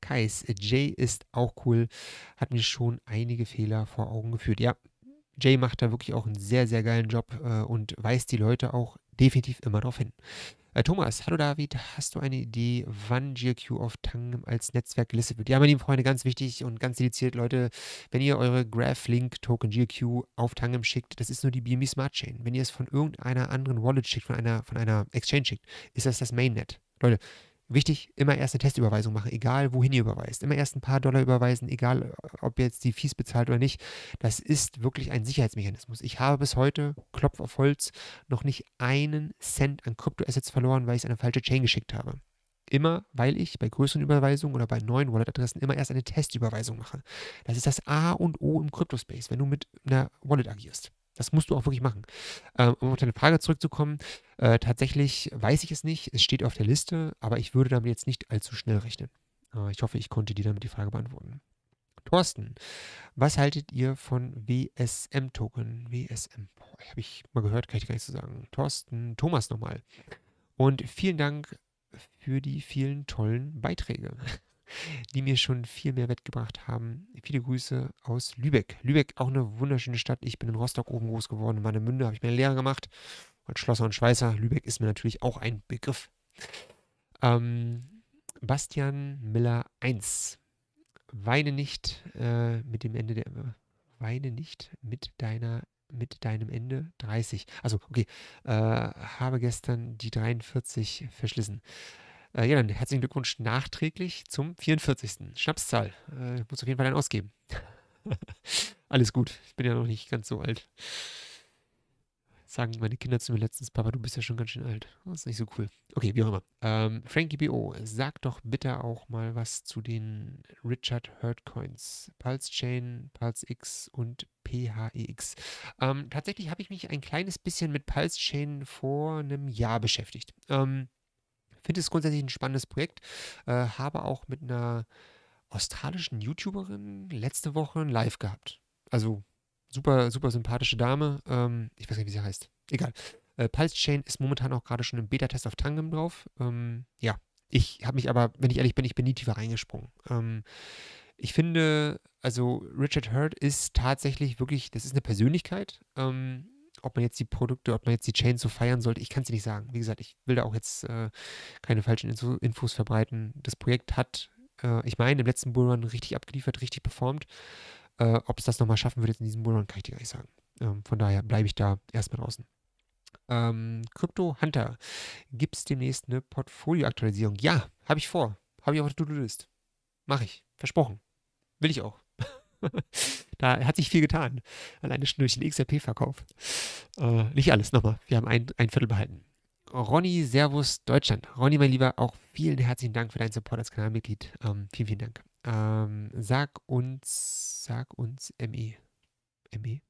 Kais, J ist auch cool, hat mir schon einige Fehler vor Augen geführt. Ja, Jay macht da wirklich auch einen sehr, sehr geilen Job äh, und weist die Leute auch definitiv immer darauf hin. Äh, Thomas, hallo David, hast du eine Idee, wann GQ auf Tangem als Netzwerk gelistet wird? Ja, meine lieben Freunde, ganz wichtig und ganz dediziert, Leute, wenn ihr eure graphlink token GQ auf Tangem schickt, das ist nur die BME Smart Chain. Wenn ihr es von irgendeiner anderen Wallet schickt, von einer, von einer Exchange schickt, ist das das Mainnet. Leute, Wichtig, immer erst eine Testüberweisung machen, egal wohin ihr überweist. Immer erst ein paar Dollar überweisen, egal ob jetzt die Fees bezahlt oder nicht. Das ist wirklich ein Sicherheitsmechanismus. Ich habe bis heute, Klopf auf Holz, noch nicht einen Cent an Kryptoassets verloren, weil ich es an eine falsche Chain geschickt habe. Immer, weil ich bei größeren Überweisungen oder bei neuen Wallet-Adressen immer erst eine Testüberweisung mache. Das ist das A und O im Kryptospace, wenn du mit einer Wallet agierst. Das musst du auch wirklich machen. Ähm, um auf deine Frage zurückzukommen, äh, tatsächlich weiß ich es nicht. Es steht auf der Liste, aber ich würde damit jetzt nicht allzu schnell rechnen. Äh, ich hoffe, ich konnte dir damit die Frage beantworten. Thorsten, was haltet ihr von WSM-Token? WSM, habe ich mal gehört, kann ich gar nicht so sagen. Thorsten, Thomas nochmal. Und vielen Dank für die vielen tollen Beiträge die mir schon viel Mehrwert gebracht haben. Viele Grüße aus Lübeck. Lübeck, auch eine wunderschöne Stadt. Ich bin in Rostock oben groß geworden, in Warnemünde habe ich meine Lehre gemacht. Und Schlosser und Schweißer, Lübeck ist mir natürlich auch ein Begriff. Ähm, Bastian Miller 1. Weine nicht äh, mit dem Ende der. Äh, weine nicht mit deiner mit deinem Ende 30. Also, okay, äh, habe gestern die 43 verschlissen. Äh, ja, dann herzlichen Glückwunsch nachträglich zum 44. Schnapszahl. Äh, muss auf jeden Fall dann ausgeben. Alles gut. Ich bin ja noch nicht ganz so alt. Sagen meine Kinder zu mir letztens, Papa, du bist ja schon ganz schön alt. Das ist nicht so cool. Okay, wie auch immer. Ähm, Frankie B.O., sag doch bitte auch mal was zu den Richard Hurt Coins. Pulse Chain, Pulse X und PHEX. Ähm, tatsächlich habe ich mich ein kleines bisschen mit Pulse Chain vor einem Jahr beschäftigt. Ähm, Finde es grundsätzlich ein spannendes Projekt. Äh, habe auch mit einer australischen YouTuberin letzte Woche ein Live gehabt. Also super, super sympathische Dame. Ähm, ich weiß nicht, wie sie heißt. Egal. Äh, Pulse Chain ist momentan auch gerade schon im Beta-Test auf Tangem drauf. Ähm, ja, ich habe mich aber, wenn ich ehrlich bin, ich bin nie tiefer reingesprungen. Ähm, ich finde, also Richard Hurd ist tatsächlich wirklich, das ist eine Persönlichkeit. Ähm, ob man jetzt die Produkte, ob man jetzt die Chain so feiern sollte, ich kann es nicht sagen. Wie gesagt, ich will da auch jetzt äh, keine falschen Infos verbreiten. Das Projekt hat, äh, ich meine, im letzten Bullrun richtig abgeliefert, richtig performt. Äh, ob es das nochmal schaffen würde jetzt in diesem Bullrun, kann ich dir gar nicht sagen. Ähm, von daher bleibe ich da erstmal draußen. Ähm, Crypto Hunter, gibt es demnächst eine Portfolioaktualisierung? Ja, habe ich vor. Habe ich auf der To-Do-List. Mache ich. Versprochen. Will ich auch. da hat sich viel getan. Alleine schon durch den XRP-Verkauf. Äh, nicht alles, nochmal. Wir haben ein, ein Viertel behalten. Ronny, Servus, Deutschland. Ronny, mein Lieber, auch vielen herzlichen Dank für deinen Support als Kanalmitglied. Ähm, vielen, vielen Dank. Ähm, sag uns, sag uns ME. ME?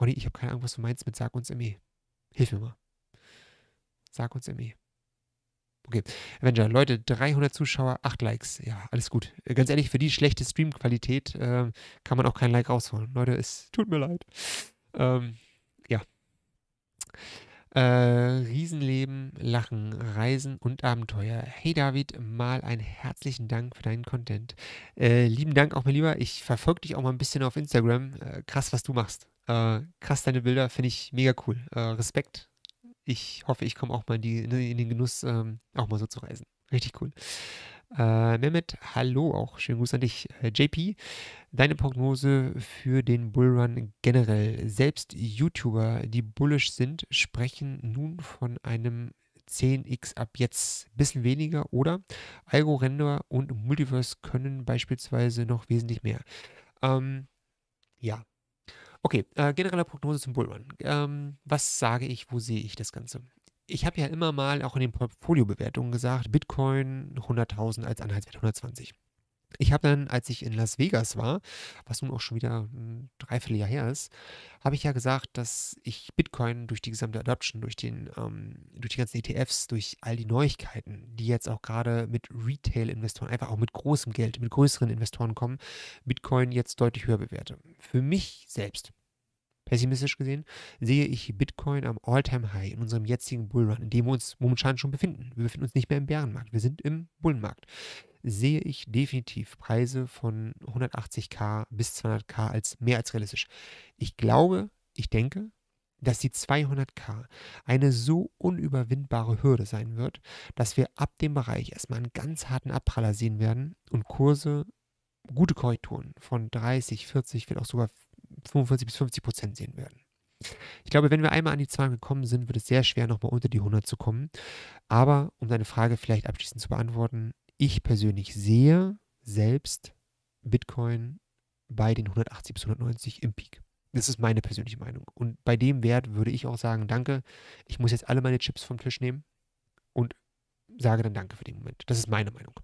Ronny, ich habe keine Ahnung, was du meinst mit sag uns ME. Hilf mir mal. Sag uns ME. Okay, Avenger, Leute, 300 Zuschauer, 8 Likes. Ja, alles gut. Äh, ganz ehrlich, für die schlechte Streamqualität äh, kann man auch kein Like rausholen. Leute, es tut mir leid. Ähm, ja. Äh, Riesenleben, Lachen, Reisen und Abenteuer. Hey David, mal einen herzlichen Dank für deinen Content. Äh, lieben Dank auch, mein Lieber. Ich verfolge dich auch mal ein bisschen auf Instagram. Äh, krass, was du machst. Äh, krass, deine Bilder finde ich mega cool. Respekt ich hoffe, ich komme auch mal die, ne, in den Genuss, ähm, auch mal so zu reisen. Richtig cool. Äh, Mehmet, hallo auch. Schönen Gruß an dich. Äh, JP, deine Prognose für den Bullrun generell. Selbst YouTuber, die bullish sind, sprechen nun von einem 10x ab jetzt. Bisschen weniger, oder? Algorender und Multiverse können beispielsweise noch wesentlich mehr. Ähm, ja, Okay, äh, generelle Prognose zum Bullrun. Ähm, was sage ich, wo sehe ich das Ganze? Ich habe ja immer mal auch in den Portfoliobewertungen gesagt, Bitcoin 100.000 als Anhaltswert 120 ich habe dann, als ich in Las Vegas war, was nun auch schon wieder ein hm, Dreivierteljahr her ist, habe ich ja gesagt, dass ich Bitcoin durch die gesamte Adoption, durch, den, ähm, durch die ganzen ETFs, durch all die Neuigkeiten, die jetzt auch gerade mit Retail-Investoren, einfach auch mit großem Geld, mit größeren Investoren kommen, Bitcoin jetzt deutlich höher bewerte. Für mich selbst Pessimistisch gesehen sehe ich Bitcoin am All-Time-High in unserem jetzigen Bullrun, in dem wir uns momentan schon befinden. Wir befinden uns nicht mehr im Bärenmarkt, wir sind im Bullenmarkt. Sehe ich definitiv Preise von 180k bis 200k als mehr als realistisch. Ich glaube, ich denke, dass die 200k eine so unüberwindbare Hürde sein wird, dass wir ab dem Bereich erstmal einen ganz harten Abpraller sehen werden und Kurse, gute Korrekturen von 30, 40, vielleicht auch sogar 45 bis 50 Prozent sehen werden. Ich glaube, wenn wir einmal an die Zahlen gekommen sind, wird es sehr schwer, nochmal unter die 100 zu kommen. Aber um deine Frage vielleicht abschließend zu beantworten, ich persönlich sehe selbst Bitcoin bei den 180 bis 190 im Peak. Das ist meine persönliche Meinung. Und bei dem Wert würde ich auch sagen, danke, ich muss jetzt alle meine Chips vom Tisch nehmen und sage dann danke für den Moment. Das ist meine Meinung.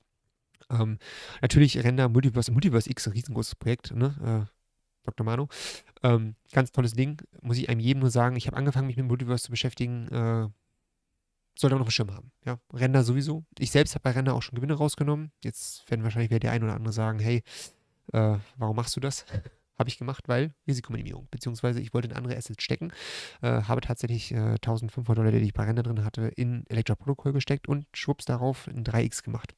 Ähm, natürlich Render Multiverse, Multiverse X, ein riesengroßes Projekt, ne? äh, Dr. Manu. Ähm, ganz tolles Ding. Muss ich einem jedem nur sagen, ich habe angefangen, mich mit dem Multiverse zu beschäftigen. Äh, sollte man noch einen Schirm haben. Ja, Render sowieso. Ich selbst habe bei Render auch schon Gewinne rausgenommen. Jetzt werden wahrscheinlich wieder der ein oder andere sagen, hey, äh, warum machst du das? habe ich gemacht, weil Risikominimierung, beziehungsweise ich wollte in andere Assets stecken, äh, habe tatsächlich äh, 1500 Dollar, die ich bei Render drin hatte, in Elektra-Protokoll gesteckt und schwupps darauf ein 3x gemacht.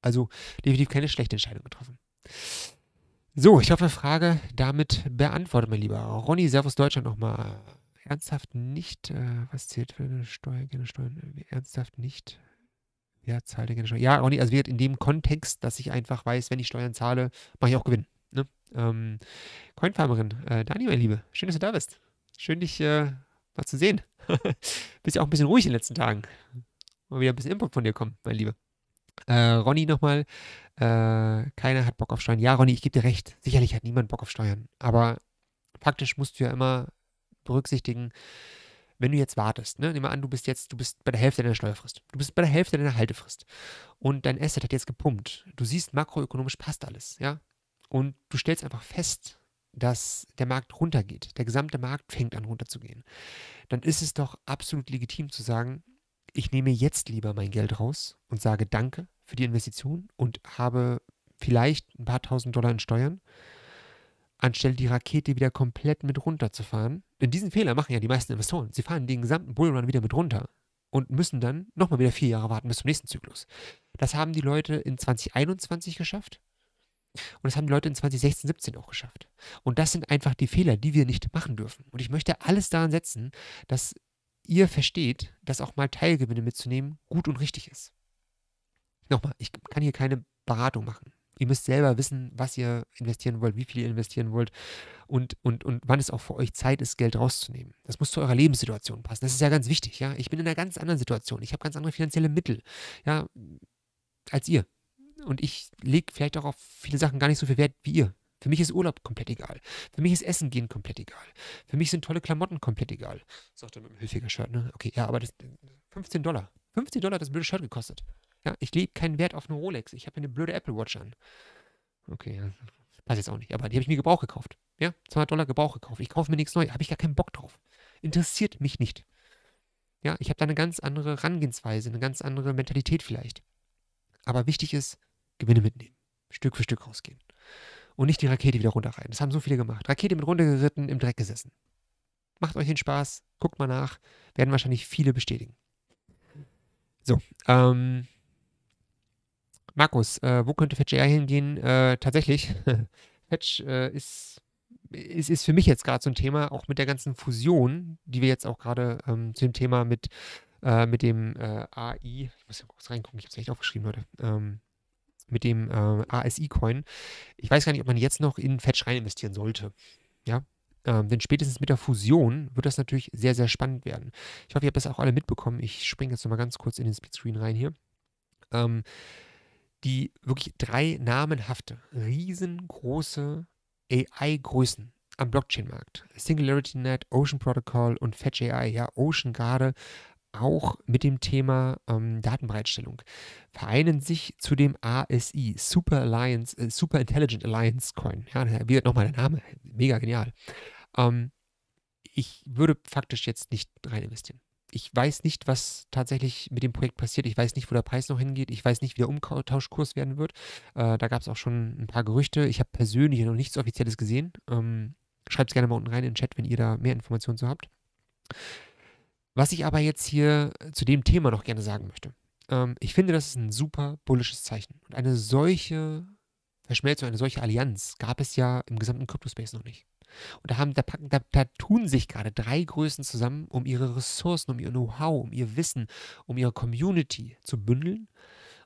Also definitiv keine schlechte Entscheidung getroffen. So, ich hoffe, Frage damit beantwortet, mein lieber Ronny. Servus Deutschland nochmal. Ernsthaft nicht, äh, was zählt für eine Steuer, gerne Steuern? Ernsthaft nicht. Wer zahlt denn gerne Steuern? Ja, Ronny, also wird in dem Kontext, dass ich einfach weiß, wenn ich Steuern zahle, mache ich auch Gewinn. Ne? Ähm, Coinfarmerin, äh, Dani, mein Liebe, schön, dass du da bist. Schön, dich äh, mal zu sehen. bist ja auch ein bisschen ruhig in den letzten Tagen. Mal wieder ein bisschen Input von dir kommen, mein Liebe. Äh, Ronny nochmal. Äh, keiner hat Bock auf Steuern. Ja, Ronny, ich gebe dir recht. Sicherlich hat niemand Bock auf Steuern. Aber faktisch musst du ja immer berücksichtigen, wenn du jetzt wartest, ne? nehmen wir an, du bist jetzt, du bist bei der Hälfte deiner Steuerfrist, du bist bei der Hälfte deiner Haltefrist und dein Asset hat jetzt gepumpt. Du siehst, makroökonomisch passt alles, ja. Und du stellst einfach fest, dass der Markt runtergeht. Der gesamte Markt fängt an runterzugehen. Dann ist es doch absolut legitim zu sagen, ich nehme jetzt lieber mein Geld raus und sage Danke für die Investition und habe vielleicht ein paar tausend Dollar in Steuern, anstelle die Rakete wieder komplett mit runterzufahren. Denn diesen Fehler machen ja die meisten Investoren. Sie fahren den gesamten Bullrun wieder mit runter und müssen dann nochmal wieder vier Jahre warten bis zum nächsten Zyklus. Das haben die Leute in 2021 geschafft. Und das haben die Leute in 2016, 17 auch geschafft. Und das sind einfach die Fehler, die wir nicht machen dürfen. Und ich möchte alles daran setzen, dass ihr versteht, dass auch mal Teilgewinne mitzunehmen gut und richtig ist. Nochmal, ich kann hier keine Beratung machen. Ihr müsst selber wissen, was ihr investieren wollt, wie viel ihr investieren wollt und, und, und wann es auch für euch Zeit ist, Geld rauszunehmen. Das muss zu eurer Lebenssituation passen. Das ist ja ganz wichtig. Ja? Ich bin in einer ganz anderen Situation. Ich habe ganz andere finanzielle Mittel ja, als ihr. Und ich lege vielleicht auch auf viele Sachen gar nicht so viel Wert wie ihr. Für mich ist Urlaub komplett egal. Für mich ist Essen gehen komplett egal. Für mich sind tolle Klamotten komplett egal. Sagt er mit einem Hilfiger-Shirt, ne? Okay, ja, aber das 15 Dollar. 15 Dollar hat das blöde Shirt gekostet. Ja, ich lege keinen Wert auf eine Rolex. Ich habe eine blöde Apple Watch an. Okay, ja. Passt jetzt auch nicht. Aber die habe ich mir Gebrauch gekauft. Ja, 200 Dollar Gebrauch gekauft. Ich kaufe mir nichts Neues. Habe ich gar keinen Bock drauf. Interessiert mich nicht. Ja, ich habe da eine ganz andere Herangehensweise, eine ganz andere Mentalität vielleicht. Aber wichtig ist, Gewinne mitnehmen. Stück für Stück rausgehen und nicht die Rakete wieder runterreiten. Das haben so viele gemacht. Rakete mit runtergeritten, im Dreck gesessen. Macht euch den Spaß, guckt mal nach, werden wahrscheinlich viele bestätigen. So, ähm, Markus, äh, wo könnte Fetch Air hingehen? Äh, tatsächlich, Fetch äh, ist, ist, ist für mich jetzt gerade so ein Thema, auch mit der ganzen Fusion, die wir jetzt auch gerade ähm, zu dem Thema mit, äh, mit dem äh, AI, ich muss ja kurz reingucken, ich habe es echt aufgeschrieben, Leute. Ähm, mit dem äh, ASI-Coin. Ich weiß gar nicht, ob man jetzt noch in Fetch rein investieren sollte. Ja, ähm, denn spätestens mit der Fusion wird das natürlich sehr, sehr spannend werden. Ich hoffe, ihr habt das auch alle mitbekommen. Ich springe jetzt nochmal ganz kurz in den Splitscreen rein hier. Ähm, die wirklich drei namenhafte, riesengroße AI-Größen am Blockchain-Markt. Singularity Net, Ocean Protocol und Fetch AI. Ja, Ocean gerade auch mit dem Thema ähm, Datenbereitstellung. Vereinen sich zu dem ASI, Super Alliance, äh, Super Intelligent Alliance Coin. Ja, wird nochmal der Name, mega genial. Ähm, ich würde faktisch jetzt nicht rein investieren. Ich weiß nicht, was tatsächlich mit dem Projekt passiert. Ich weiß nicht, wo der Preis noch hingeht. Ich weiß nicht, wie der Umtauschkurs werden wird. Äh, da gab es auch schon ein paar Gerüchte. Ich habe persönlich noch nichts Offizielles gesehen. Ähm, Schreibt es gerne mal unten rein in den Chat, wenn ihr da mehr Informationen zu habt. Was ich aber jetzt hier äh, zu dem Thema noch gerne sagen möchte. Ähm, ich finde, das ist ein super bullisches Zeichen. Und eine solche Verschmelzung, eine solche Allianz gab es ja im gesamten Kryptospace noch nicht. Und da, haben, da, packen, da, da tun sich gerade drei Größen zusammen, um ihre Ressourcen, um ihr Know-how, um ihr Wissen, um ihre Community zu bündeln,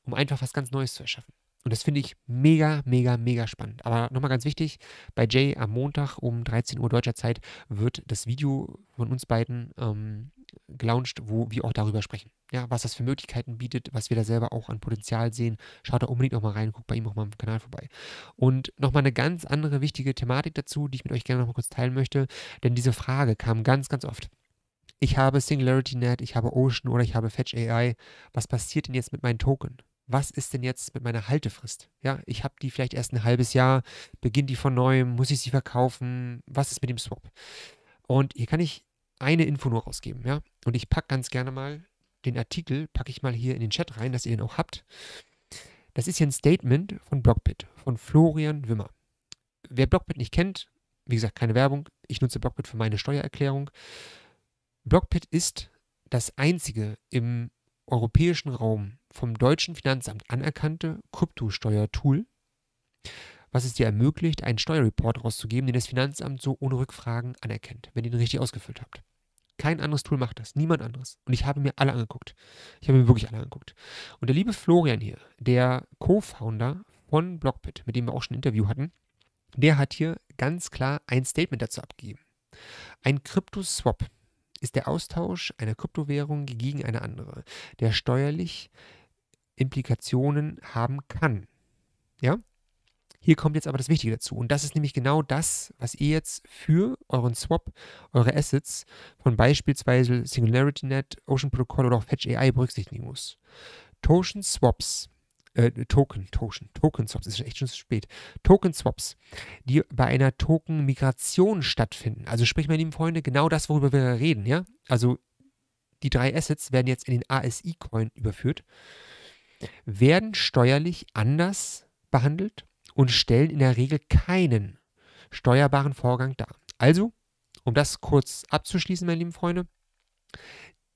um einfach was ganz Neues zu erschaffen. Und das finde ich mega, mega, mega spannend. Aber nochmal ganz wichtig, bei Jay am Montag um 13 Uhr deutscher Zeit wird das Video von uns beiden ähm, gelauncht, wo wir auch darüber sprechen. Ja, was das für Möglichkeiten bietet, was wir da selber auch an Potenzial sehen. Schaut da unbedingt nochmal rein, guckt bei ihm auch mal im Kanal vorbei. Und nochmal eine ganz andere wichtige Thematik dazu, die ich mit euch gerne nochmal kurz teilen möchte, denn diese Frage kam ganz, ganz oft ich habe SingularityNet, ich habe Ocean oder ich habe Fetch AI. Was passiert denn jetzt mit meinen Token? Was ist denn jetzt mit meiner Haltefrist? Ja, ich habe die vielleicht erst ein halbes Jahr, beginnt die von neuem, muss ich sie verkaufen? Was ist mit dem Swap? Und hier kann ich eine Info nur rausgeben, ja? Und ich packe ganz gerne mal den Artikel, packe ich mal hier in den Chat rein, dass ihr den auch habt. Das ist hier ein Statement von Blockbit, von Florian Wimmer. Wer Blockbit nicht kennt, wie gesagt, keine Werbung, ich nutze Blockbit für meine Steuererklärung. Blockbit ist das einzige im europäischen Raum vom deutschen Finanzamt anerkannte Kryptosteuertool, was es dir ermöglicht, einen Steuerreport rauszugeben, den das Finanzamt so ohne Rückfragen anerkennt, wenn ihr ihn richtig ausgefüllt habt. Kein anderes Tool macht das. Niemand anderes. Und ich habe mir alle angeguckt. Ich habe mir wirklich alle angeguckt. Und der liebe Florian hier, der Co-Founder von Blockbit, mit dem wir auch schon ein Interview hatten, der hat hier ganz klar ein Statement dazu abgegeben. Ein Krypto-Swap ist der Austausch einer Kryptowährung gegen eine andere, der steuerlich Implikationen haben kann. Ja? Hier kommt jetzt aber das Wichtige dazu. Und das ist nämlich genau das, was ihr jetzt für euren Swap, eure Assets von beispielsweise SingularityNet, Ocean Protocol oder auch Fetch AI berücksichtigen muss. Token Swaps, äh, Token, Token, Token Swaps, ist echt schon zu spät. Token Swaps, die bei einer Token-Migration stattfinden. Also sprich, meine lieben Freunde, genau das, worüber wir reden, ja? Also die drei Assets werden jetzt in den ASI-Coin überführt, werden steuerlich anders behandelt und stellen in der Regel keinen steuerbaren Vorgang dar. Also, um das kurz abzuschließen, meine lieben Freunde,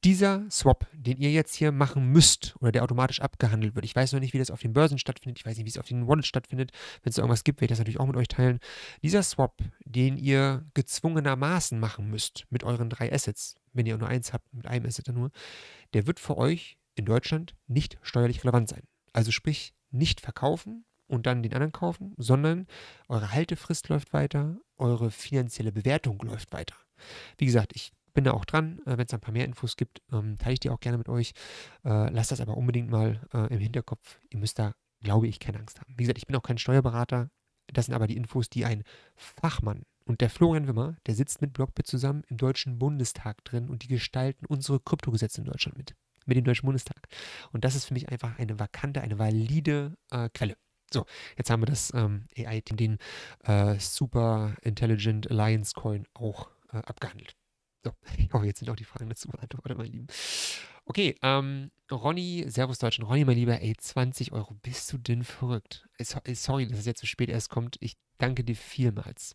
dieser Swap, den ihr jetzt hier machen müsst oder der automatisch abgehandelt wird, ich weiß noch nicht, wie das auf den Börsen stattfindet, ich weiß nicht, wie es auf den Wallets stattfindet, wenn es irgendwas gibt, werde ich das natürlich auch mit euch teilen. Dieser Swap, den ihr gezwungenermaßen machen müsst mit euren drei Assets, wenn ihr nur eins habt, mit einem Asset nur, der wird für euch in Deutschland nicht steuerlich relevant sein. Also sprich, nicht verkaufen, und dann den anderen kaufen, sondern eure Haltefrist läuft weiter, eure finanzielle Bewertung läuft weiter. Wie gesagt, ich bin da auch dran. Äh, Wenn es ein paar mehr Infos gibt, ähm, teile ich die auch gerne mit euch. Äh, lasst das aber unbedingt mal äh, im Hinterkopf. Ihr müsst da, glaube ich, keine Angst haben. Wie gesagt, ich bin auch kein Steuerberater. Das sind aber die Infos, die ein Fachmann und der Florian Wimmer, der sitzt mit Blockbit zusammen im Deutschen Bundestag drin und die gestalten unsere Kryptogesetze in Deutschland mit. Mit dem Deutschen Bundestag. Und das ist für mich einfach eine vakante, eine valide äh, Quelle. So, jetzt haben wir das ähm, AI-Team, den äh, Super Intelligent Alliance Coin auch äh, abgehandelt. So, ich hoffe, jetzt sind auch die Fragen dazu beantwortet, meine Lieben. Okay, ähm, Ronny, Servus Deutschland. Ronny, mein Lieber, ey, 20 Euro, bist du denn verrückt? Sorry, dass es jetzt zu spät erst kommt. Ich danke dir vielmals.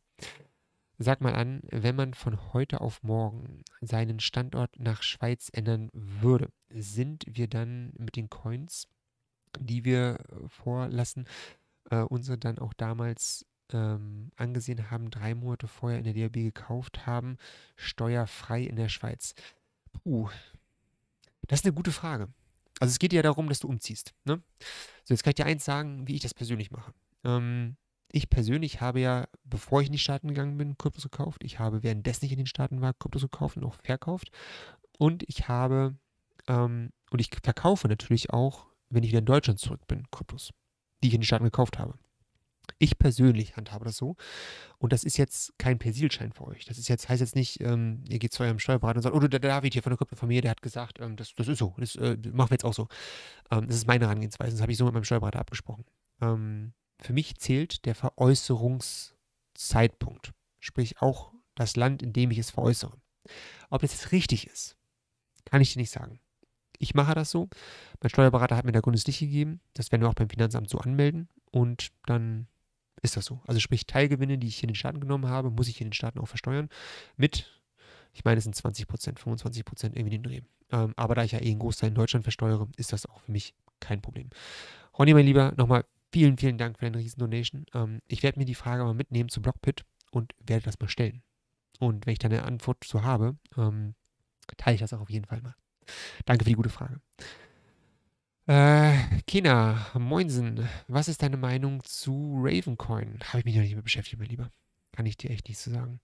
Sag mal an, wenn man von heute auf morgen seinen Standort nach Schweiz ändern würde, sind wir dann mit den Coins die wir äh, vorlassen, äh, unsere dann auch damals ähm, angesehen haben, drei Monate vorher in der DRB gekauft haben, steuerfrei in der Schweiz? Puh, das ist eine gute Frage. Also es geht ja darum, dass du umziehst. Ne? So, jetzt kann ich dir eins sagen, wie ich das persönlich mache. Ähm, ich persönlich habe ja, bevor ich in die Staaten gegangen bin, Kryptos gekauft. Ich habe, währenddessen nicht in den Staaten war, Kryptos gekauft und auch verkauft. Und ich habe, ähm, und ich verkaufe natürlich auch wenn ich wieder in Deutschland zurück bin, Kryptos, die ich in den Staaten gekauft habe. Ich persönlich handhabe das so. Und das ist jetzt kein Persilschein für euch. Das ist jetzt, heißt jetzt nicht, ähm, ihr geht zu eurem Steuerberater und sagt, oh, der David hier von der Kryptofamilie, der hat gesagt, ähm, das, das ist so, das äh, machen wir jetzt auch so. Ähm, das ist meine Herangehensweise, das habe ich so mit meinem Steuerberater abgesprochen. Ähm, für mich zählt der Veräußerungszeitpunkt, sprich auch das Land, in dem ich es veräußere. Ob das jetzt richtig ist, kann ich dir nicht sagen. Ich mache das so. Mein Steuerberater hat mir da grünes Licht gegeben. Das werden wir auch beim Finanzamt so anmelden. Und dann ist das so. Also sprich, Teilgewinne, die ich in den Staaten genommen habe, muss ich in den Staaten auch versteuern. Mit, ich meine, es sind 20 Prozent, 25 Prozent irgendwie den Dreh. Ähm, aber da ich ja eh einen Großteil in Deutschland versteuere, ist das auch für mich kein Problem. Ronny, mein Lieber, nochmal vielen, vielen Dank für deine riesen Donation. Ähm, ich werde mir die Frage mal mitnehmen zu Blockpit und werde das mal stellen. Und wenn ich dann eine Antwort zu habe, ähm, teile ich das auch auf jeden Fall mal. Danke für die gute Frage. Äh, Kena, Moinsen, was ist deine Meinung zu Ravencoin? Habe ich mich noch nicht mehr beschäftigt, mein Lieber. Kann ich dir echt nichts zu sagen.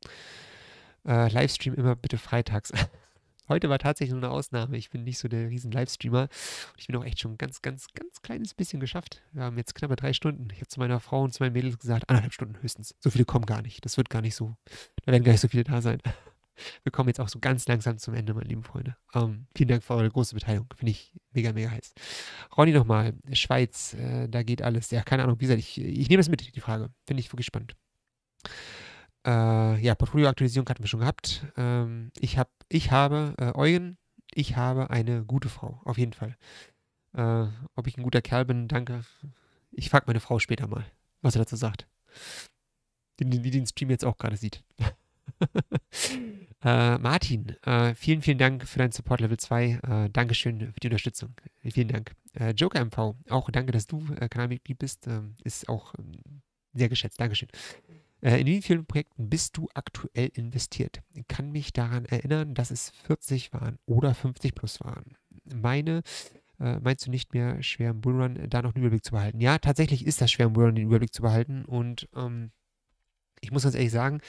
Äh, Livestream immer bitte freitags. Heute war tatsächlich nur eine Ausnahme. Ich bin nicht so der riesen Livestreamer. Ich bin auch echt schon ein ganz, ganz, ganz kleines bisschen geschafft. Wir haben jetzt knappe drei Stunden. Ich habe zu meiner Frau und zu meinen Mädels gesagt, anderthalb Stunden höchstens. So viele kommen gar nicht. Das wird gar nicht so. Da werden gar nicht so viele da sein wir kommen jetzt auch so ganz langsam zum Ende, meine lieben Freunde. Ähm, vielen Dank für eure große Beteiligung. Finde ich mega, mega heiß. Ronny nochmal, Schweiz, äh, da geht alles. Ja, keine Ahnung, wie gesagt, ich, ich nehme das mit, die Frage. Finde ich wirklich spannend. Äh, ja, Portfolio-Aktualisierung hatten wir schon gehabt. Ähm, ich, hab, ich habe äh, Eugen, ich habe eine gute Frau, auf jeden Fall. Äh, ob ich ein guter Kerl bin, danke. Ich frage meine Frau später mal, was er dazu sagt. Die, die den Stream jetzt auch gerade sieht. äh, Martin, äh, vielen, vielen Dank für deinen Support Level 2. Äh, Dankeschön für die Unterstützung. Äh, vielen Dank. Äh, Joker MV, auch danke, dass du äh, Kanalmitglied bist. Ähm, ist auch ähm, sehr geschätzt. Dankeschön. in wie vielen Projekten bist du aktuell investiert? Ich kann mich daran erinnern, dass es 40 waren oder 50 plus waren. Meine meinst du nicht mehr schwer im Bullrun da noch einen Überblick zu behalten? Ja, tatsächlich ist das schwer im Bullrun den Überblick zu behalten und ähm, ich muss ganz ehrlich sagen,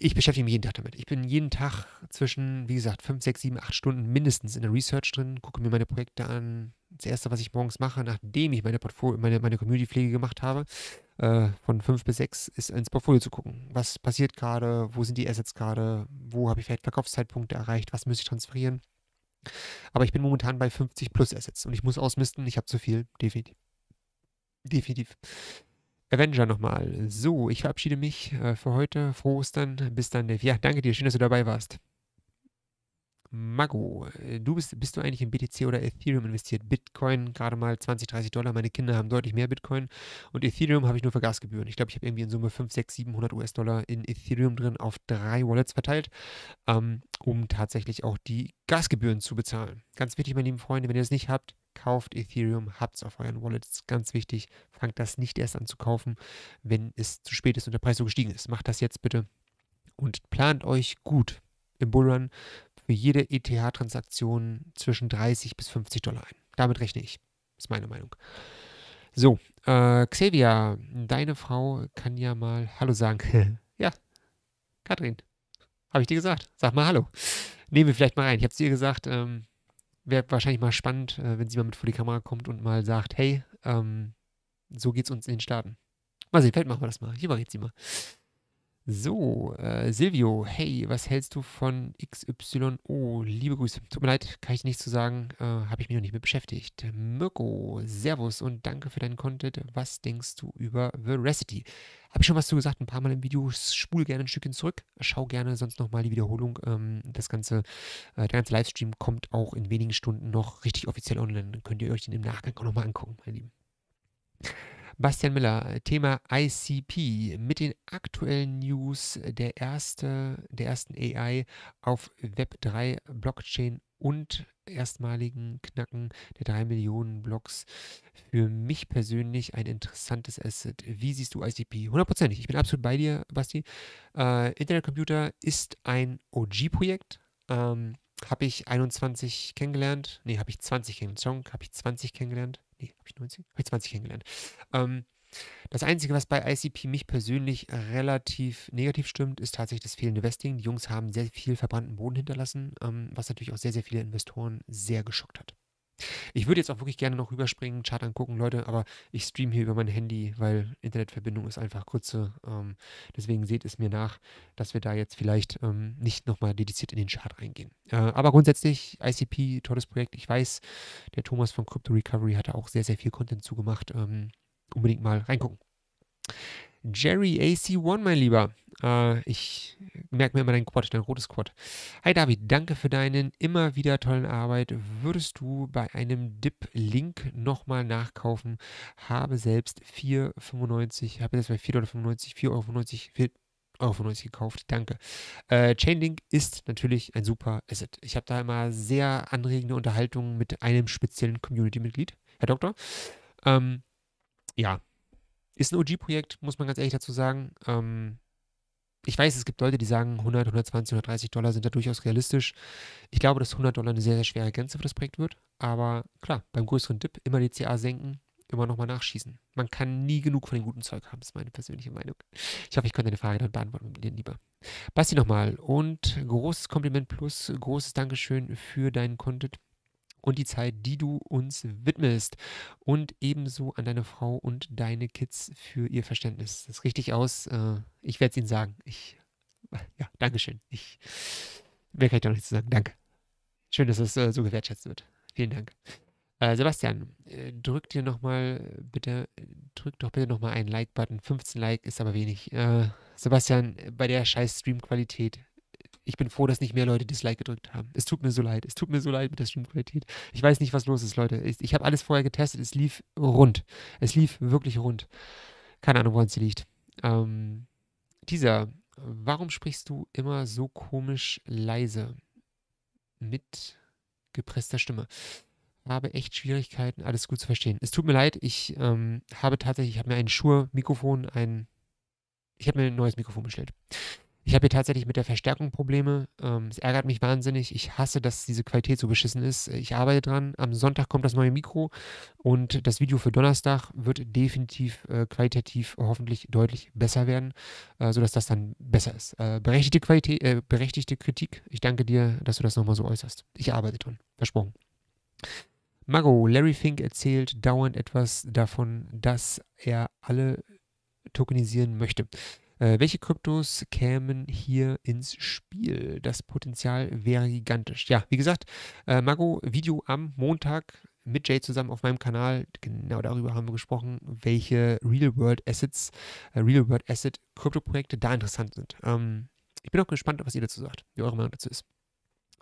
ich beschäftige mich jeden Tag damit. Ich bin jeden Tag zwischen, wie gesagt, 5, 6, 7, 8 Stunden mindestens in der Research drin, gucke mir meine Projekte an. Das Erste, was ich morgens mache, nachdem ich meine, Portfolio, meine, meine Community-Pflege gemacht habe, äh, von 5 bis 6, ist ins Portfolio zu gucken. Was passiert gerade? Wo sind die Assets gerade? Wo habe ich vielleicht Verkaufszeitpunkte erreicht? Was muss ich transferieren? Aber ich bin momentan bei 50 plus Assets und ich muss ausmisten, ich habe zu viel, definitiv. Definitiv. Avenger nochmal. So, ich verabschiede mich äh, für heute. Frohes Ostern. Bis dann, Dave. Ja, danke dir. Schön, dass du dabei warst. Mago, äh, du bist, bist du eigentlich in BTC oder Ethereum investiert? Bitcoin gerade mal 20, 30 Dollar. Meine Kinder haben deutlich mehr Bitcoin. Und Ethereum habe ich nur für Gasgebühren. Ich glaube, ich habe irgendwie in Summe 5, 6, 700 US-Dollar in Ethereum drin auf drei Wallets verteilt, ähm, um tatsächlich auch die Gasgebühren zu bezahlen. Ganz wichtig, meine lieben Freunde, wenn ihr das nicht habt, kauft Ethereum, habt es auf euren Wallets. Ganz wichtig, fangt das nicht erst an zu kaufen, wenn es zu spät ist und der Preis so gestiegen ist. Macht das jetzt bitte und plant euch gut im Bullrun für jede ETH-Transaktion zwischen 30 bis 50 Dollar ein. Damit rechne ich, ist meine Meinung. So, äh, Xavier, deine Frau kann ja mal Hallo sagen. ja, Katrin, habe ich dir gesagt. Sag mal Hallo. Nehmen wir vielleicht mal rein. Ich habe es dir gesagt, ähm, wäre wahrscheinlich mal spannend, äh, wenn sie mal mit vor die Kamera kommt und mal sagt, hey, ähm, so geht's uns in den Staaten. Mal sehen, vielleicht machen wir das mal. Hier war jetzt sie mal. So, äh, Silvio, hey, was hältst du von XYO? Liebe Grüße. Tut mir leid, kann ich nichts zu sagen, äh, habe ich mich noch nicht mit beschäftigt. Mirko, Servus und danke für deinen Content. Was denkst du über Veracity? Habe ich schon was zu gesagt, ein paar Mal im Video. spule gerne ein Stückchen zurück. Schau gerne sonst nochmal die Wiederholung. Ähm, das ganze, äh, der ganze Livestream kommt auch in wenigen Stunden noch richtig offiziell online. Dann könnt ihr euch den im Nachgang auch nochmal angucken, meine Lieben. Bastian Miller, Thema ICP mit den aktuellen News der, erste, der ersten AI auf Web3 Blockchain und erstmaligen Knacken der 3 Millionen Blocks. Für mich persönlich ein interessantes Asset. Wie siehst du ICP? Hundertprozentig. Ich bin absolut bei dir, Basti. Äh, Internet Computer ist ein OG-Projekt. Ähm, habe ich 21 kennengelernt. Nee, habe ich 20 kennengelernt. Song, habe ich 20 kennengelernt. Nee, habe ich 19? Habe ich 20 kennengelernt. Ähm, das Einzige, was bei ICP mich persönlich relativ negativ stimmt, ist tatsächlich das fehlende Vesting. Die Jungs haben sehr viel verbrannten Boden hinterlassen, ähm, was natürlich auch sehr, sehr viele Investoren sehr geschockt hat. Ich würde jetzt auch wirklich gerne noch rüberspringen, Chart angucken, Leute, aber ich streame hier über mein Handy, weil Internetverbindung ist einfach kurze. Ähm, deswegen seht es mir nach, dass wir da jetzt vielleicht ähm, nicht nochmal dediziert in den Chart reingehen. Äh, aber grundsätzlich, ICP, tolles Projekt. Ich weiß, der Thomas von Crypto Recovery hat da auch sehr, sehr viel Content zugemacht. Ähm, unbedingt mal reingucken. Jerry AC1, mein Lieber. Äh, ich merke mir immer dein Quad, dein rotes Quad. Hi David, danke für deinen immer wieder tollen Arbeit. Würdest du bei einem Dip-Link nochmal nachkaufen? Habe selbst 4,95, habe das bei 4,95 Euro, 4,90 Euro, gekauft. Danke. Äh, Chainlink ist natürlich ein super Asset. Ich habe da immer sehr anregende Unterhaltungen mit einem speziellen Community-Mitglied, Herr Doktor. Ähm, ja, ist ein OG-Projekt, muss man ganz ehrlich dazu sagen. Ähm, ich weiß, es gibt Leute, die sagen, 100, 120, 130 Dollar sind da durchaus realistisch. Ich glaube, dass 100 Dollar eine sehr, sehr schwere Grenze für das Projekt wird. Aber klar, beim größeren Dip immer die CA senken, immer nochmal nachschießen. Man kann nie genug von dem guten Zeug haben, ist meine persönliche Meinung. Ich hoffe, ich konnte deine Frage dann beantworten, dir lieber. Basti nochmal und großes Kompliment plus großes Dankeschön für deinen Content und die Zeit, die du uns widmest. Und ebenso an deine Frau und deine Kids für ihr Verständnis. Das ist richtig aus. Äh, ich werde es ihnen sagen. Ich, ja, Dankeschön. Ich, mehr kann ich doch nicht zu sagen. Danke. Schön, dass es das äh, so gewertschätzt wird. Vielen Dank. Äh, Sebastian, drück dir nochmal, bitte, drück doch bitte nochmal einen Like-Button. 15 Like ist aber wenig. Sebastian, bei der scheiß Stream-Qualität ich bin froh, dass nicht mehr Leute Dislike gedrückt haben. Es tut mir so leid. Es tut mir so leid mit der Streamqualität. Ich weiß nicht, was los ist, Leute. Ich, ich habe alles vorher getestet. Es lief rund. Es lief wirklich rund. Keine Ahnung, woran sie liegt. Ähm, dieser, warum sprichst du immer so komisch leise? Mit gepresster Stimme habe echt Schwierigkeiten, alles gut zu verstehen. Es tut mir leid, ich ähm, habe tatsächlich, ich habe mir ein Schur-Mikrofon, ein, ich habe mir ein neues Mikrofon bestellt. Ich habe hier tatsächlich mit der Verstärkung Probleme. Ähm, es ärgert mich wahnsinnig. Ich hasse, dass diese Qualität so beschissen ist. Äh, ich arbeite dran. Am Sonntag kommt das neue Mikro und das Video für Donnerstag wird definitiv äh, qualitativ hoffentlich deutlich besser werden, äh, sodass das dann besser ist. Äh, berechtigte, Qualität, äh, berechtigte Kritik. Ich danke dir, dass du das nochmal so äußerst. Ich arbeite dran. Versprochen. Mago, Larry Fink erzählt dauernd etwas davon, dass er alle tokenisieren möchte. Äh, welche Kryptos kämen hier ins Spiel? Das Potenzial wäre gigantisch. Ja, wie gesagt, äh, Mago, Video am Montag mit Jay zusammen auf meinem Kanal. Genau darüber haben wir gesprochen, welche Real World Assets, äh, Real World Asset Krypto-Projekte da interessant sind. Ähm, ich bin auch gespannt, was ihr dazu sagt, wie eure Meinung dazu ist.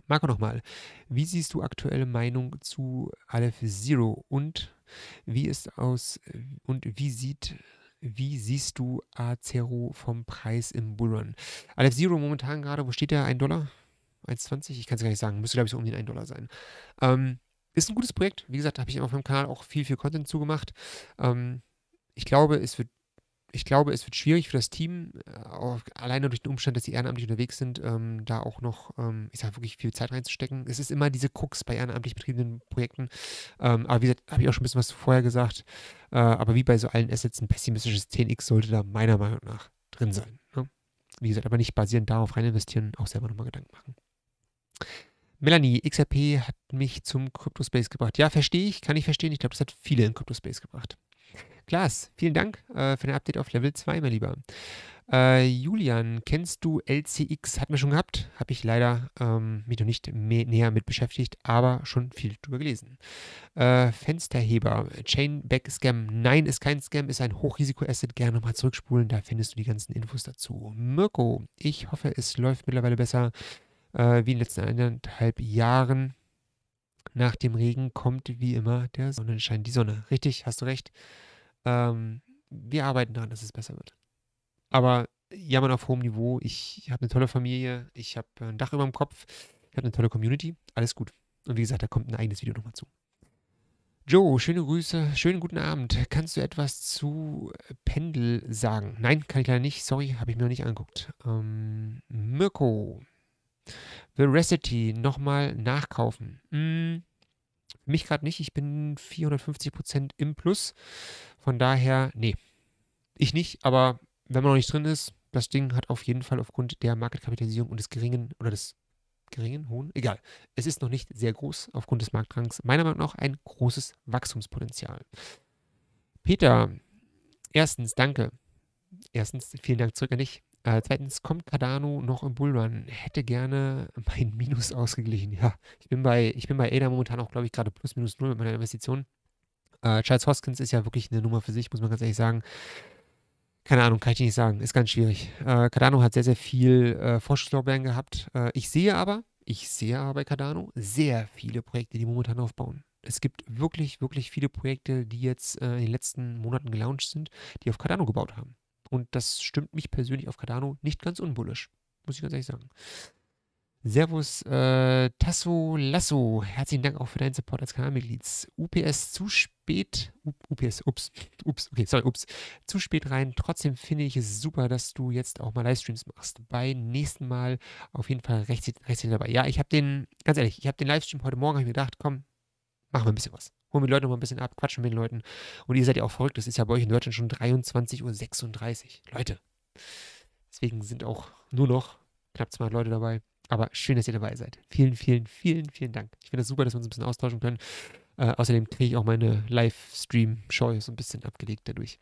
Marco nochmal, wie siehst du aktuelle Meinung zu Aleph Zero und wie ist aus und wie sieht wie siehst du Acero vom Preis im Bullrun? Aleph Zero momentan gerade, wo steht der? 1 Dollar? 1,20? Ich kann es gar nicht sagen. Müsste, glaube ich, so um den 1 Dollar sein. Ähm, ist ein gutes Projekt. Wie gesagt, habe ich auf meinem Kanal auch viel, viel Content zugemacht. Ähm, ich glaube, es wird ich glaube, es wird schwierig für das Team, äh, auch alleine durch den Umstand, dass sie ehrenamtlich unterwegs sind, ähm, da auch noch, ähm, ich sage wirklich, viel Zeit reinzustecken. Es ist immer diese Cooks bei ehrenamtlich betriebenen Projekten. Ähm, aber wie gesagt, habe ich auch schon ein bisschen was vorher gesagt. Äh, aber wie bei so allen Assets, ein pessimistisches 10x sollte da meiner Meinung nach drin sein. Ne? Wie gesagt, aber nicht basierend darauf rein investieren, auch selber nochmal Gedanken machen. Melanie, XRP hat mich zum Crypto Space gebracht. Ja, verstehe ich, kann ich verstehen. Ich glaube, das hat viele in Crypto Space gebracht. Klaas, vielen Dank äh, für ein Update auf Level 2, mein Lieber. Äh, Julian, kennst du LCX? Hat man schon gehabt, habe ich leider ähm, mich noch nicht mehr, näher mit beschäftigt, aber schon viel drüber gelesen. Äh, Fensterheber, Chainback Scam. Nein, ist kein Scam, ist ein Hochrisiko-Asset. Gerne nochmal zurückspulen, da findest du die ganzen Infos dazu. Mirko, ich hoffe, es läuft mittlerweile besser äh, wie in den letzten eineinhalb Jahren. Nach dem Regen kommt wie immer der Sonnenschein, die Sonne. Richtig, hast du recht. Ähm, wir arbeiten daran, dass es besser wird. Aber jammern auf hohem Niveau. Ich habe eine tolle Familie. Ich habe äh, ein Dach über dem Kopf. Ich habe eine tolle Community. Alles gut. Und wie gesagt, da kommt ein eigenes Video nochmal zu. Joe, schöne Grüße, schönen guten Abend. Kannst du etwas zu äh, Pendel sagen? Nein, kann ich leider nicht. Sorry, habe ich mir noch nicht angeguckt. Ähm, Mirko, Veracity nochmal nachkaufen. Mm, mich gerade nicht. Ich bin 450 Prozent im Plus. Von daher, nee. Ich nicht, aber wenn man noch nicht drin ist, das Ding hat auf jeden Fall aufgrund der Marketkapitalisierung und des geringen oder des geringen, hohen, egal. Es ist noch nicht sehr groß aufgrund des Marktrangs. Meiner Meinung nach ein großes Wachstumspotenzial. Peter, erstens, danke. Erstens, vielen Dank zurück an dich. Äh, zweitens, kommt Cardano noch im Bullrun? Hätte gerne mein Minus ausgeglichen. Ja, ich bin bei, ich bin bei ADA momentan auch, glaube ich, gerade plus minus null mit meiner Investition. Äh, Charles Hoskins ist ja wirklich eine Nummer für sich, muss man ganz ehrlich sagen. Keine Ahnung, kann ich nicht sagen. Ist ganz schwierig. Äh, Cardano hat sehr, sehr viel äh, Vorschusslorbeeren gehabt. Äh, ich sehe aber, ich sehe aber bei Cardano sehr viele Projekte, die momentan aufbauen. Es gibt wirklich, wirklich viele Projekte, die jetzt äh, in den letzten Monaten gelauncht sind, die auf Cardano gebaut haben. Und das stimmt mich persönlich auf Cardano nicht ganz unbullisch. Muss ich ganz ehrlich sagen. Servus, äh, Tasso Lasso. Herzlichen Dank auch für deinen Support als Kanalmitglied. UPS zu spät. UPS, ups, ups, okay, sorry, ups. Zu spät rein. Trotzdem finde ich es super, dass du jetzt auch mal Livestreams machst. Bei nächsten Mal auf jeden Fall rechts, rechts dabei. Ja, ich habe den, ganz ehrlich, ich habe den Livestream heute Morgen, habe ich mir gedacht, komm, machen wir ein bisschen was holen wir die Leute nochmal ein bisschen ab, quatschen mit den Leuten. Und ihr seid ja auch verrückt, das ist ja bei euch in Deutschland schon 23.36 Uhr. Leute. Deswegen sind auch nur noch knapp 200 Leute dabei. Aber schön, dass ihr dabei seid. Vielen, vielen, vielen, vielen Dank. Ich finde das super, dass wir uns ein bisschen austauschen können. Äh, außerdem kriege ich auch meine Livestream-Scheu so ein bisschen abgelegt dadurch.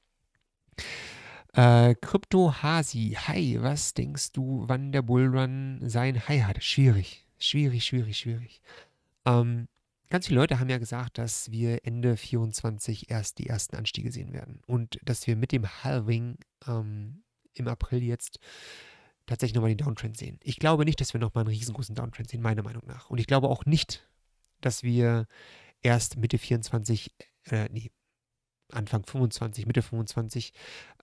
Äh, Hasi, hi, was denkst du, wann der Bullrun sein High hat? Schwierig, schwierig, schwierig, schwierig. Ähm, ganz viele Leute haben ja gesagt, dass wir Ende 24 erst die ersten Anstiege sehen werden und dass wir mit dem Halving ähm, im April jetzt tatsächlich nochmal den Downtrend sehen. Ich glaube nicht, dass wir nochmal einen riesengroßen Downtrend sehen, meiner Meinung nach. Und ich glaube auch nicht, dass wir erst Mitte 24, äh, nee, Anfang 25, Mitte 25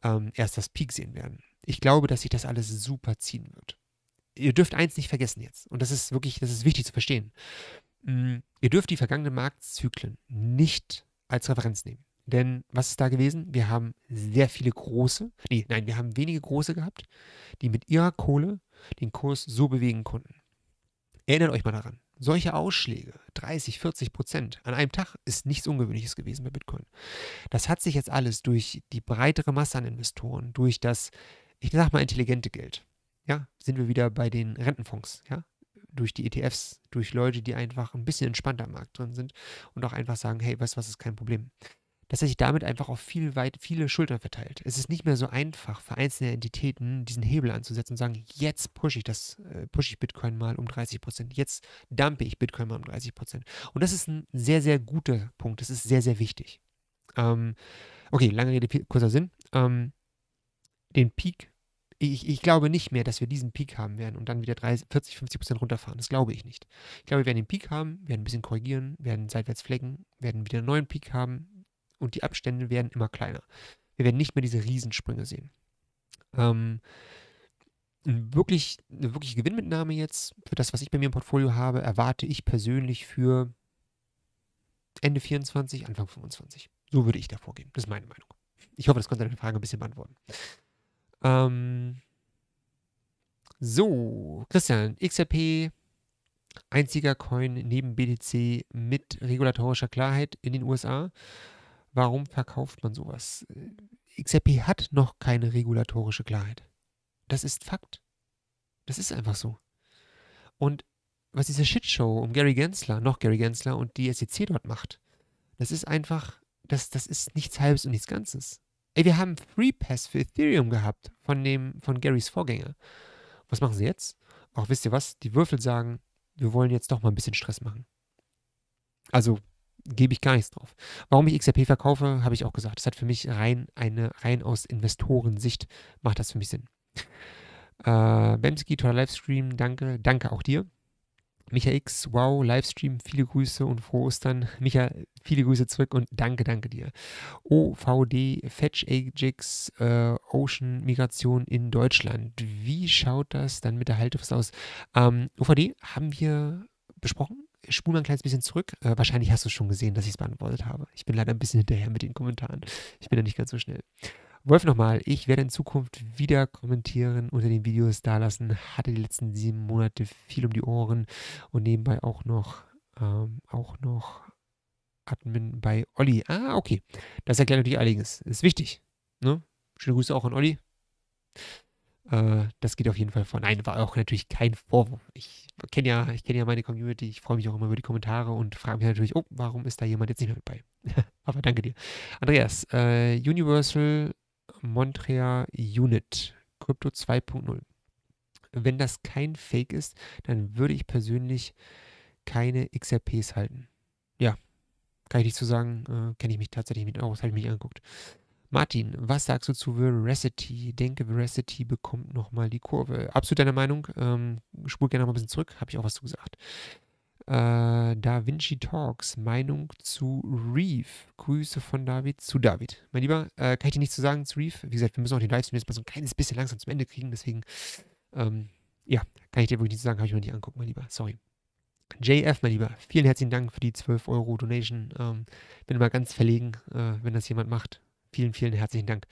ähm, erst das Peak sehen werden. Ich glaube, dass sich das alles super ziehen wird. Ihr dürft eins nicht vergessen jetzt. Und das ist wirklich, das ist wichtig zu verstehen. Mm, ihr dürft die vergangenen Marktzyklen nicht als Referenz nehmen. Denn was ist da gewesen? Wir haben sehr viele große, nee, nein, wir haben wenige große gehabt, die mit ihrer Kohle den Kurs so bewegen konnten. Erinnert euch mal daran. Solche Ausschläge, 30, 40 Prozent an einem Tag, ist nichts Ungewöhnliches gewesen bei Bitcoin. Das hat sich jetzt alles durch die breitere Masse an Investoren, durch das, ich sag mal, intelligente Geld, ja, sind wir wieder bei den Rentenfonds, ja, durch die ETFs, durch Leute, die einfach ein bisschen entspannter am Markt drin sind und auch einfach sagen, hey, was, was, ist kein Problem. Das hat sich damit einfach auf viel weit, viele Schultern verteilt. Es ist nicht mehr so einfach für einzelne Entitäten diesen Hebel anzusetzen und sagen, jetzt pushe ich das, äh, pushe ich Bitcoin mal um 30 Prozent, jetzt dumpe ich Bitcoin mal um 30 Prozent. Und das ist ein sehr, sehr guter Punkt. Das ist sehr, sehr wichtig. Ähm, okay, lange Rede, kurzer Sinn. Ähm, den Peak ich, ich, glaube nicht mehr, dass wir diesen Peak haben werden und dann wieder 30, 40, 50 Prozent runterfahren. Das glaube ich nicht. Ich glaube, wir werden den Peak haben, werden ein bisschen korrigieren, werden seitwärts flecken, werden wieder einen neuen Peak haben und die Abstände werden immer kleiner. Wir werden nicht mehr diese Riesensprünge sehen. Ähm, wirklich, eine wirkliche Gewinnmitnahme jetzt für das, was ich bei mir im Portfolio habe, erwarte ich persönlich für Ende 24, Anfang 25. So würde ich da vorgehen. Das ist meine Meinung. Ich hoffe, das konnte deine Frage ein bisschen beantworten. Ähm, so, Christian, XRP, einziger Coin neben BTC mit regulatorischer Klarheit in den USA. Warum verkauft man sowas? XRP hat noch keine regulatorische Klarheit. Das ist Fakt. Das ist einfach so. Und was diese Shitshow um Gary Gensler, noch Gary Gensler und die SEC dort macht, das ist einfach, das, das ist nichts Halbes und nichts Ganzes. Ey, wir haben Free Pass für Ethereum gehabt von dem, von Garys Vorgänger. Was machen sie jetzt? Auch wisst ihr was? Die Würfel sagen, wir wollen jetzt doch mal ein bisschen Stress machen. Also gebe ich gar nichts drauf. Warum ich XRP verkaufe, habe ich auch gesagt. Das hat für mich rein eine, rein aus Investorensicht macht das für mich Sinn. Äh, Bemski, toller Livestream, danke. Danke auch dir. Michael X, wow, Livestream, viele Grüße und frohe Ostern. Micha, viele Grüße zurück und danke, danke dir. OVD, Fetch Ajax, äh, Ocean Migration in Deutschland. Wie schaut das dann mit der Haltefrist aus? Ähm, OVD haben wir besprochen. Spulen wir ein kleines bisschen zurück. Äh, wahrscheinlich hast du schon gesehen, dass ich es beantwortet habe. Ich bin leider ein bisschen hinterher mit den Kommentaren. Ich bin da nicht ganz so schnell. Wolf nochmal, ich werde in Zukunft wieder kommentieren, unter den Videos dalassen. Hatte die letzten sieben Monate viel um die Ohren und nebenbei auch noch, ähm, auch noch Admin bei Olli. Ah, okay. Das erklärt natürlich allerdings. Ist wichtig. Ne? Schöne Grüße auch an Olli. Äh, das geht auf jeden Fall vor. Nein, war auch natürlich kein Vorwurf. Ich kenne ja, ich ja meine Community. Ich freue mich auch immer über die Kommentare und frage mich natürlich, oh, warum ist da jemand jetzt nicht mehr mit bei? Aber danke dir. Andreas, äh, Universal Montreal Unit, Crypto 2.0. Wenn das kein Fake ist, dann würde ich persönlich keine XRPs halten. Ja, kann ich nicht zu so sagen, äh, kenne ich mich tatsächlich mit aus, habe ich mich angeguckt. Martin, was sagst du zu Veracity? Ich denke, Veracity bekommt nochmal die Kurve. Absolut deiner Meinung. Ähm, spul gerne mal ein bisschen zurück, habe ich auch was zu gesagt. Äh, da Vinci Talks, Meinung zu Reef. Grüße von David zu David. Mein Lieber, äh, kann ich dir nichts zu sagen zu Reef? Wie gesagt, wir müssen auch den Livestream jetzt mal so ein kleines bisschen langsam zum Ende kriegen, deswegen, ähm, ja, kann ich dir wirklich nichts zu sagen, habe ich mir nicht angucken, mein Lieber. Sorry. JF, mein Lieber, vielen herzlichen Dank für die 12 Euro Donation. Ähm, bin immer ganz verlegen, äh, wenn das jemand macht. Vielen, vielen herzlichen Dank.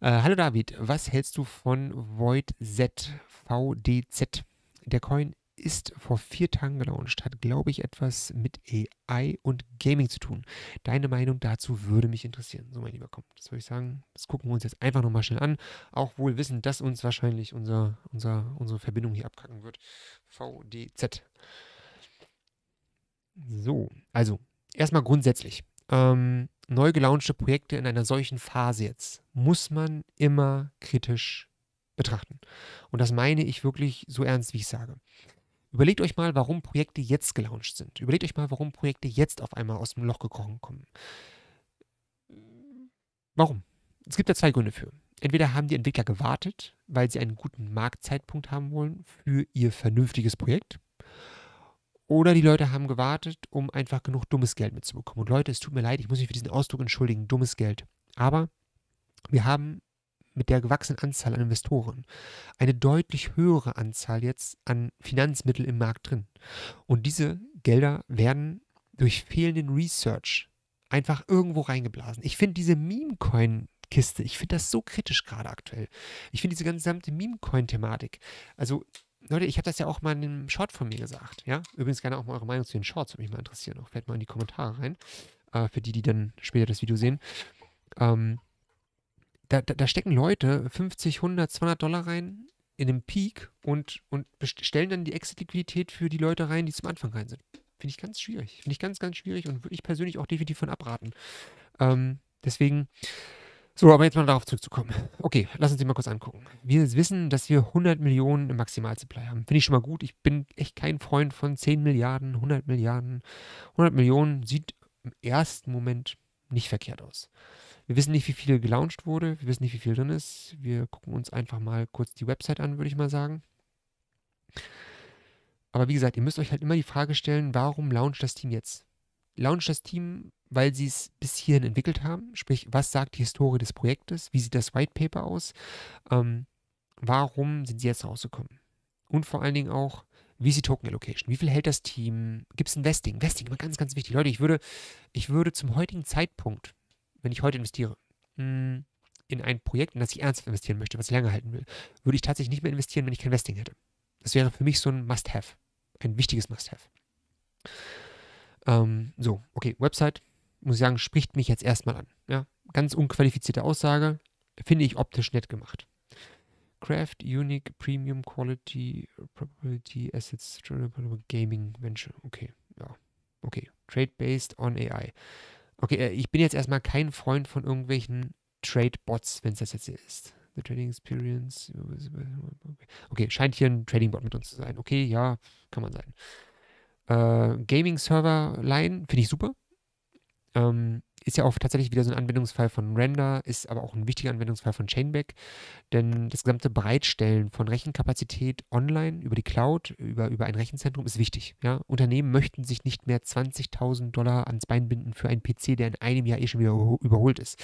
Äh, hallo David, was hältst du von Void Z, VDZ? Der Coin ist vor vier Tagen gelauncht, hat, glaube ich, etwas mit AI und Gaming zu tun. Deine Meinung dazu würde mich interessieren. So, mein Lieber, komm, das würde ich sagen. Das gucken wir uns jetzt einfach nochmal schnell an. Auch wohl wissen, dass uns wahrscheinlich unser, unser, unsere Verbindung hier abkacken wird. VDZ. So, also erstmal grundsätzlich. Ähm, neu gelaunchte Projekte in einer solchen Phase jetzt muss man immer kritisch betrachten. Und das meine ich wirklich so ernst, wie ich sage. Überlegt euch mal, warum Projekte jetzt gelauncht sind. Überlegt euch mal, warum Projekte jetzt auf einmal aus dem Loch gekrochen kommen. Warum? Es gibt da zwei Gründe für. Entweder haben die Entwickler gewartet, weil sie einen guten Marktzeitpunkt haben wollen für ihr vernünftiges Projekt. Oder die Leute haben gewartet, um einfach genug dummes Geld mitzubekommen. Und Leute, es tut mir leid, ich muss mich für diesen Ausdruck entschuldigen, dummes Geld. Aber wir haben mit der gewachsenen Anzahl an Investoren eine deutlich höhere Anzahl jetzt an Finanzmitteln im Markt drin. Und diese Gelder werden durch fehlenden Research einfach irgendwo reingeblasen. Ich finde diese Meme-Coin Kiste. Ich finde das so kritisch gerade aktuell. Ich finde diese gesamte Meme-Coin-Thematik. Also, Leute, ich habe das ja auch mal in einem Short von mir gesagt. Ja, übrigens gerne auch mal eure Meinung zu den Shorts, würde mich mal interessieren. Auch fällt mal in die Kommentare rein. Äh, für die, die dann später das Video sehen. Ähm, da, da, da, stecken Leute 50, 100, 200 Dollar rein in den Peak und, und stellen dann die Exit-Liquidität für die Leute rein, die zum Anfang rein sind. Finde ich ganz schwierig. Finde ich ganz, ganz schwierig und würde ich persönlich auch definitiv von abraten. Ähm, deswegen, so, aber jetzt mal darauf zurückzukommen. Okay, lass uns den mal kurz angucken. Wir wissen, dass wir 100 Millionen im Maximalsupply haben. Finde ich schon mal gut. Ich bin echt kein Freund von 10 Milliarden, 100 Milliarden. 100 Millionen sieht im ersten Moment nicht verkehrt aus. Wir wissen nicht, wie viel gelauncht wurde, wir wissen nicht, wie viel drin ist. Wir gucken uns einfach mal kurz die Website an, würde ich mal sagen. Aber wie gesagt, ihr müsst euch halt immer die Frage stellen, warum launcht das Team jetzt? Launcht das Team, weil sie es bis hierhin entwickelt haben? Sprich, was sagt die Historie des Projektes? Wie sieht das White Paper aus? Ähm, warum sind sie jetzt rausgekommen? Und vor allen Dingen auch, wie ist die Token Allocation? Wie viel hält das Team? Gibt es ein Vesting? Vesting, immer ganz, ganz wichtig. Leute, ich würde, ich würde zum heutigen Zeitpunkt wenn ich heute investiere, mm, in ein Projekt, in das ich ernsthaft investieren möchte, was ich lange halten will, würde ich tatsächlich nicht mehr investieren, wenn ich kein Vesting hätte. Das wäre für mich so ein Must-Have. Ein wichtiges Must-Have. Ähm, so, okay, Website, muss ich sagen, spricht mich jetzt erstmal an. Ja? Ganz unqualifizierte Aussage, finde ich optisch nett gemacht. Craft, Unique, Premium Quality, Probability, Assets, Gaming, Venture. Okay, ja. Okay. Trade based on AI. Okay, äh, ich bin jetzt erstmal kein Freund von irgendwelchen Trade-Bots, wenn es das jetzt hier ist. The Trading Experience. Okay, scheint hier ein Trading-Bot mit uns zu sein. Okay, ja, kann man sein. Äh, Gaming-Server-Line finde ich super. Ähm, ist ja auch tatsächlich wieder so ein Anwendungsfall von Render, ist aber auch ein wichtiger Anwendungsfall von Chainback, denn das gesamte Bereitstellen von Rechenkapazität online über die Cloud, über, über ein Rechenzentrum ist wichtig. Ja? Unternehmen möchten sich nicht mehr 20.000 Dollar ans Bein binden für einen PC, der in einem Jahr eh schon wieder überholt ist.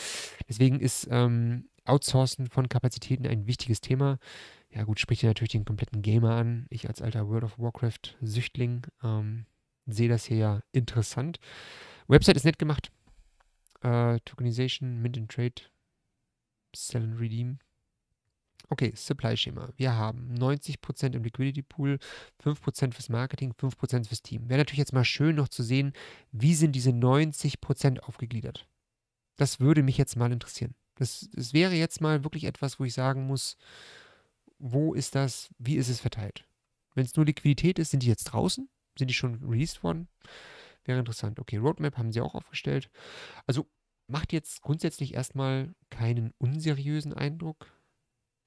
Deswegen ist ähm, Outsourcen von Kapazitäten ein wichtiges Thema. Ja gut, spricht ja natürlich den kompletten Gamer an. Ich als alter World of Warcraft-Süchtling ähm, sehe das hier ja interessant. Website ist nett gemacht. Äh, Tokenization, Mint and Trade, Sell and Redeem. Okay, Supply-Schema. Wir haben 90% im Liquidity Pool, 5% fürs Marketing, 5% fürs Team. Wäre natürlich jetzt mal schön noch zu sehen, wie sind diese 90% aufgegliedert. Das würde mich jetzt mal interessieren. Das, das wäre jetzt mal wirklich etwas, wo ich sagen muss, wo ist das, wie ist es verteilt? Wenn es nur Liquidität ist, sind die jetzt draußen? Sind die schon released worden? Wäre interessant. Okay, Roadmap haben sie auch aufgestellt. Also macht jetzt grundsätzlich erstmal keinen unseriösen Eindruck.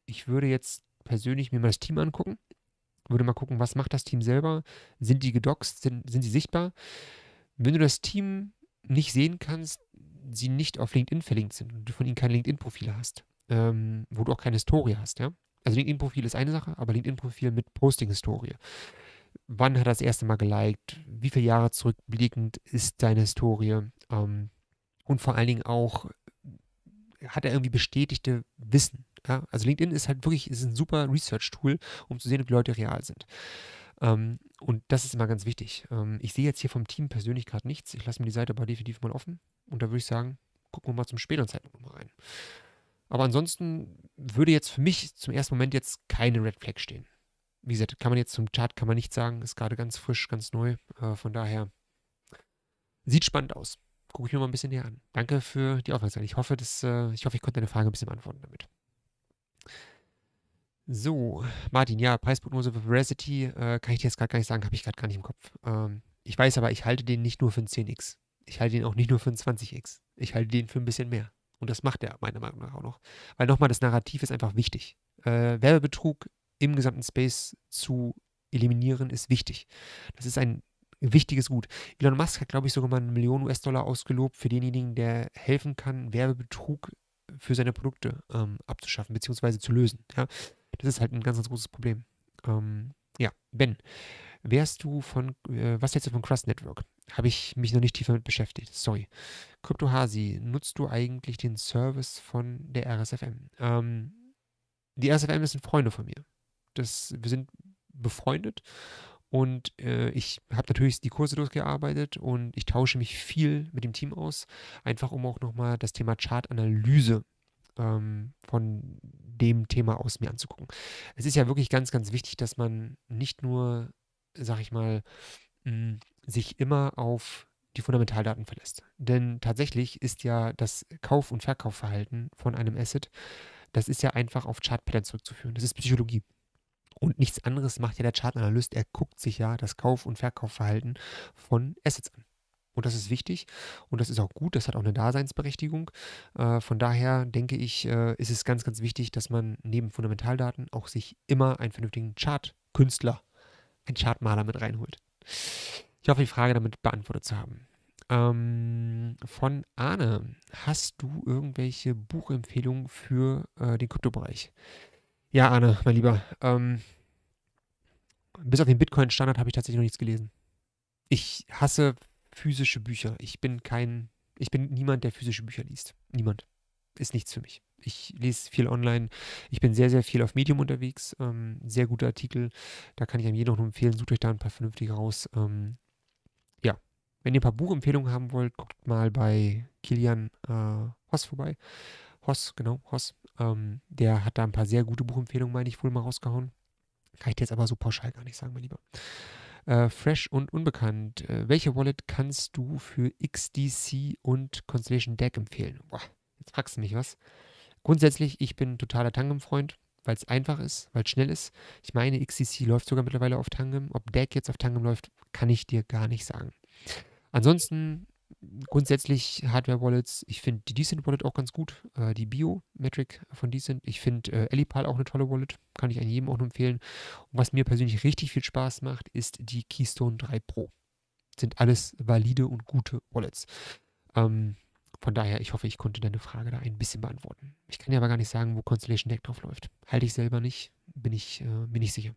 Ich würde jetzt persönlich mir mal das Team angucken. Würde mal gucken, was macht das Team selber? Sind die gedoxt? Sind, sind sie sichtbar? Wenn du das Team nicht sehen kannst, sie nicht auf LinkedIn verlinkt sind und du von ihnen kein LinkedIn-Profil hast, ähm, wo du auch keine Historie hast, ja. Also LinkedIn-Profil ist eine Sache, aber LinkedIn-Profil mit Posting-Historie wann hat er das erste Mal geliked, wie viele Jahre zurückblickend ist deine Historie ähm, und vor allen Dingen auch, hat er irgendwie bestätigte Wissen. Ja? Also LinkedIn ist halt wirklich ist ein super Research-Tool, um zu sehen, ob die Leute real sind. Ähm, und das ist immer ganz wichtig. Ähm, ich sehe jetzt hier vom Team persönlich gerade nichts. Ich lasse mir die Seite aber definitiv mal offen. Und da würde ich sagen, gucken wir mal zum späteren Zeitpunkt nochmal rein. Aber ansonsten würde jetzt für mich zum ersten Moment jetzt keine Red Flag stehen wie gesagt, kann man jetzt zum Chart kann man nicht sagen, ist gerade ganz frisch, ganz neu. Äh, von daher sieht spannend aus. Gucke ich mir mal ein bisschen näher an. Danke für die Aufmerksamkeit. Ich hoffe, dass, äh, ich hoffe, ich konnte deine Frage ein bisschen beantworten damit. So, Martin, ja, Preisprognose für Veracity äh, kann ich dir jetzt gerade gar nicht sagen, habe ich gerade gar nicht im Kopf. Ähm, ich weiß aber, ich halte den nicht nur für einen 10x. Ich halte den auch nicht nur für einen 20x. Ich halte den für ein bisschen mehr. Und das macht er meiner Meinung nach auch noch. Weil nochmal, das Narrativ ist einfach wichtig. Äh, Werbebetrug im gesamten Space zu eliminieren, ist wichtig. Das ist ein wichtiges Gut. Elon Musk hat, glaube ich, sogar mal eine Million US-Dollar ausgelobt für denjenigen, der helfen kann, Werbebetrug für seine Produkte ähm, abzuschaffen, beziehungsweise zu lösen. Ja? Das ist halt ein ganz, ganz großes Problem. Ähm, ja, Ben, wärst du von, äh, was hältst du von Crust Network? Habe ich mich noch nicht tiefer mit beschäftigt, sorry. Kryptohasi, nutzt du eigentlich den Service von der RSFM? Ähm, die RSFM sind Freunde von mir das, wir sind befreundet und äh, ich habe natürlich die Kurse durchgearbeitet und ich tausche mich viel mit dem Team aus, einfach um auch nochmal das Thema Chartanalyse ähm, von dem Thema aus mir anzugucken. Es ist ja wirklich ganz, ganz wichtig, dass man nicht nur, sag ich mal, mh, hm, sich immer auf die Fundamentaldaten verlässt. Denn tatsächlich ist ja das Kauf- und Verkaufverhalten von einem Asset, das ist ja einfach auf Chartpattern zurückzuführen. Das ist Psychologie. Und nichts anderes macht ja der Chartanalyst. Er guckt sich ja das Kauf- und Verkaufverhalten von Assets an. Und das ist wichtig und das ist auch gut, das hat auch eine Daseinsberechtigung. Äh, von daher denke ich, äh, ist es ganz, ganz wichtig, dass man neben Fundamentaldaten auch sich immer einen vernünftigen Chartkünstler, einen Chartmaler mit reinholt. Ich hoffe, die Frage damit beantwortet zu haben. Ähm, von Arne, hast du irgendwelche Buchempfehlungen für äh, den Kryptobereich? Ja, Arne, mein Lieber. Ähm, bis auf den Bitcoin-Standard habe ich tatsächlich noch nichts gelesen. Ich hasse physische Bücher. Ich bin kein, ich bin niemand, der physische Bücher liest. Niemand. Ist nichts für mich. Ich lese viel online. Ich bin sehr, sehr viel auf Medium unterwegs. Ähm, sehr gute Artikel. Da kann ich einem jeden auch nur empfehlen. Sucht euch da ein paar vernünftige raus. Ähm, ja. Wenn ihr ein paar Buchempfehlungen haben wollt, guckt mal bei Kilian äh, Hoss vorbei. Hoss, genau, Hoss. Ähm, der hat da ein paar sehr gute Buchempfehlungen, meine ich, wohl mal rausgehauen. Kann ich dir jetzt aber so pauschal gar nicht sagen, mein Lieber. Äh, fresh und unbekannt. Äh, welche Wallet kannst du für XDC und Constellation Deck empfehlen? Boah, jetzt fragst du mich was. Grundsätzlich, ich bin totaler Tangem-Freund, weil es einfach ist, weil es schnell ist. Ich meine, XDC läuft sogar mittlerweile auf Tangem. Ob Deck jetzt auf Tangem läuft, kann ich dir gar nicht sagen. Ansonsten grundsätzlich Hardware-Wallets. Ich finde die Decent Wallet auch ganz gut. Äh, die Bio-Metric von Decent. Ich finde äh, Ellipal auch eine tolle Wallet. Kann ich an jedem auch nur empfehlen. Und was mir persönlich richtig viel Spaß macht, ist die Keystone 3 Pro. Sind alles valide und gute Wallets. Ähm, von daher, ich hoffe, ich konnte deine Frage da ein bisschen beantworten. Ich kann dir aber gar nicht sagen, wo Constellation Deck drauf läuft. Halte ich selber nicht, bin ich, äh, bin ich sicher.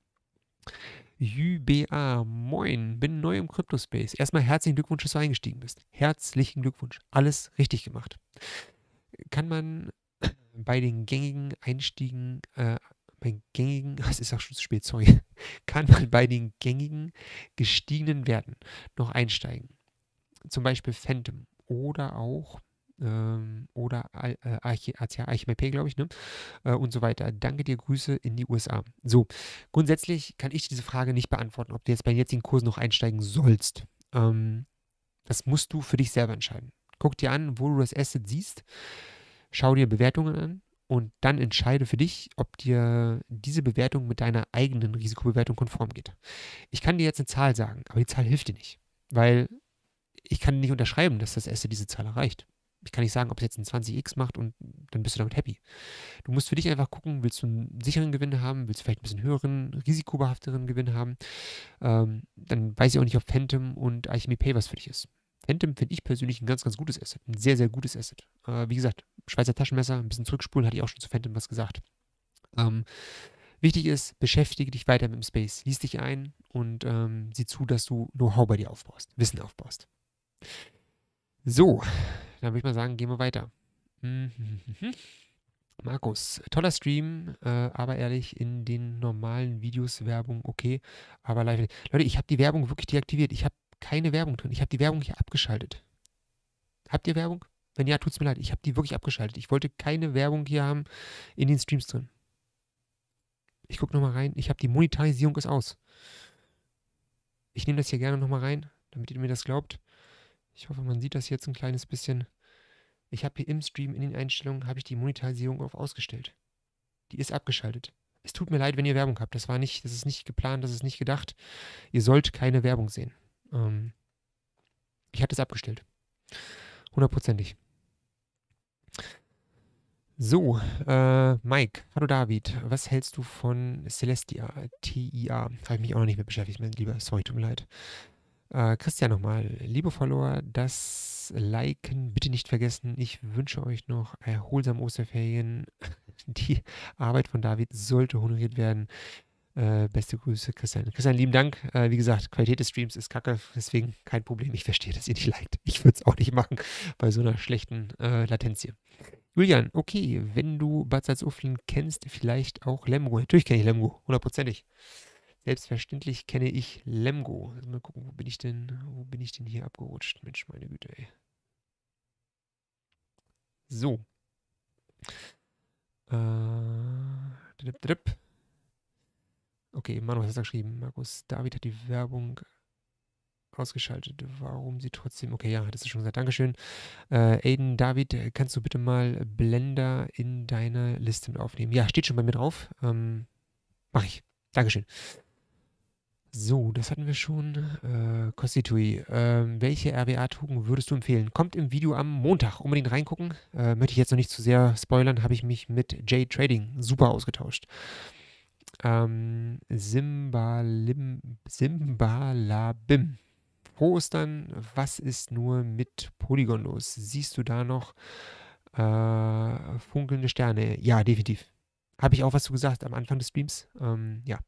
Jüba, moin, bin neu im Cryptospace. Erstmal herzlichen Glückwunsch, dass du eingestiegen bist. Herzlichen Glückwunsch, alles richtig gemacht. Kann man bei den gängigen Einstiegen, äh, bei gängigen, es ist auch schon zu spät, sorry, kann man bei den gängigen gestiegenen Werten noch einsteigen. Zum Beispiel Phantom oder auch ähm, oder äh, ACHMP, glaube ich, ne? Äh, und so weiter. Danke dir, Grüße in die USA. So, grundsätzlich kann ich diese Frage nicht beantworten, ob du jetzt bei den jetzigen Kursen noch einsteigen sollst. Ähm, das musst du für dich selber entscheiden. Guck dir an, wo du das Asset siehst, schau dir Bewertungen an und dann entscheide für dich, ob dir diese Bewertung mit deiner eigenen Risikobewertung konform geht. Ich kann dir jetzt eine Zahl sagen, aber die Zahl hilft dir nicht, weil ich kann nicht unterschreiben, dass das Asset diese Zahl erreicht ich kann nicht sagen, ob es jetzt ein 20x macht und dann bist du damit happy. Du musst für dich einfach gucken, willst du einen sicheren Gewinn haben, willst du vielleicht ein bisschen höheren, risikobehafteren Gewinn haben, ähm, dann weiß ich auch nicht, ob Phantom und Alchemy Pay was für dich ist. Phantom finde ich persönlich ein ganz, ganz gutes Asset, ein sehr, sehr gutes Asset. Äh, wie gesagt, Schweizer Taschenmesser, ein bisschen zurückspulen, hatte ich auch schon zu Phantom was gesagt. Ähm, wichtig ist, beschäftige dich weiter mit dem Space, lies dich ein und ähm, sieh zu, dass du Know-how bei dir aufbaust, Wissen aufbaust. So, dann würde ich mal sagen, gehen wir weiter. Mhm. Markus, toller Stream, äh, aber ehrlich, in den normalen Videos Werbung okay, aber live. Leute, ich habe die Werbung wirklich deaktiviert. Ich habe keine Werbung drin. Ich habe die Werbung hier abgeschaltet. Habt ihr Werbung? Wenn ja, tut es mir leid. Ich habe die wirklich abgeschaltet. Ich wollte keine Werbung hier haben in den Streams drin. Ich gucke nochmal rein. Ich habe die Monetarisierung ist aus. Ich nehme das hier gerne nochmal rein, damit ihr mir das glaubt. Ich hoffe, man sieht das jetzt ein kleines bisschen. Ich habe hier im Stream in den Einstellungen habe ich die Monetarisierung auf ausgestellt. Die ist abgeschaltet. Es tut mir leid, wenn ihr Werbung habt. Das war nicht, das ist nicht geplant, das ist nicht gedacht. Ihr sollt keine Werbung sehen. Ähm, ich hatte es abgestellt. Hundertprozentig. So, äh, Mike, hallo David, was hältst du von Celestia, TIA? Habe ich mich auch noch nicht mehr beschäftigt, mein Lieber, sorry, tut mir leid. Äh, Christian nochmal, liebe Follower, das Liken bitte nicht vergessen. Ich wünsche euch noch erholsame Osterferien. Die Arbeit von David sollte honoriert werden. Äh, beste Grüße, Christian. Christian, lieben Dank. Äh, wie gesagt, Qualität des Streams ist kacke, deswegen kein Problem. Ich verstehe, dass ihr nicht liked. Ich würde es auch nicht machen bei so einer schlechten äh, Latenz hier. Julian, okay, wenn du Bad Salzuflen kennst, vielleicht auch Lemgo. Natürlich kenne ich Lemgo, hundertprozentig. Selbstverständlich kenne ich Lemgo. Also mal gucken, wo bin ich denn, wo bin ich denn hier abgerutscht? Mensch, meine Güte, ey. So. Äh, okay, Manu, hat hast geschrieben? Markus David hat die Werbung ausgeschaltet. Warum sie trotzdem. Okay, ja, hat es schon gesagt. Dankeschön. Äh, Aiden, David, kannst du bitte mal Blender in deine Liste mit aufnehmen? Ja, steht schon bei mir drauf. Ähm, Mach ich. Dankeschön. So, das hatten wir schon. Äh, Constitui, ähm, welche RBA-Tugend würdest du empfehlen? Kommt im Video am Montag. Unbedingt reingucken. Äh, möchte ich jetzt noch nicht zu sehr spoilern, habe ich mich mit Jay Trading super ausgetauscht. Ähm, Simbalim, Simbalabim. Frohe Ostern. Was ist nur mit Polygon los? Siehst du da noch äh, funkelnde Sterne? Ja, definitiv. Habe ich auch was zu gesagt am Anfang des Streams? Ähm, ja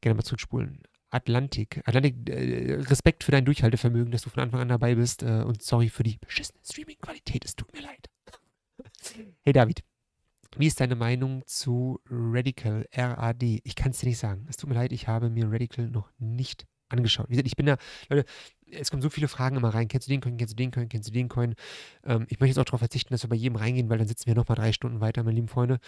gerne mal zurückspulen. Atlantik. Atlantik, äh, Respekt für dein Durchhaltevermögen, dass du von Anfang an dabei bist äh, und sorry für die beschissene Streaming-Qualität, es tut mir leid. hey David, wie ist deine Meinung zu Radical, RAD? Ich kann es dir nicht sagen. Es tut mir leid, ich habe mir Radical noch nicht angeschaut. Wie gesagt, ich bin da, Leute, es kommen so viele Fragen immer rein. Kennst du den Coin, kennst du den Coin, kennst du den Coin? Ähm, ich möchte jetzt auch darauf verzichten, dass wir bei jedem reingehen, weil dann sitzen wir nochmal drei Stunden weiter, meine lieben Freunde.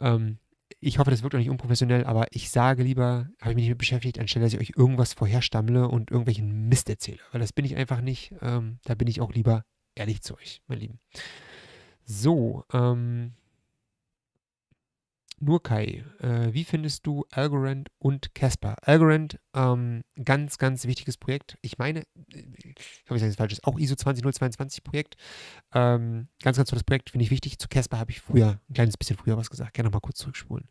Ähm, ich hoffe, das wirkt auch nicht unprofessionell, aber ich sage lieber, habe ich mich nicht mit beschäftigt, anstelle, dass ich euch irgendwas vorherstammle und irgendwelchen Mist erzähle. Weil das bin ich einfach nicht. Ähm, da bin ich auch lieber ehrlich zu euch, mein Lieben. So, ähm, nur Kai, äh, wie findest du Algorand und Casper? Algorand, ähm, ganz, ganz wichtiges Projekt. Ich meine, äh, ich hoffe, ich sage falsch, ist auch ISO 20022 Projekt. Ähm, ganz, ganz tolles Projekt, finde ich wichtig. Zu Casper habe ich früher, ein kleines bisschen früher was gesagt. Gerne nochmal kurz zurückspulen.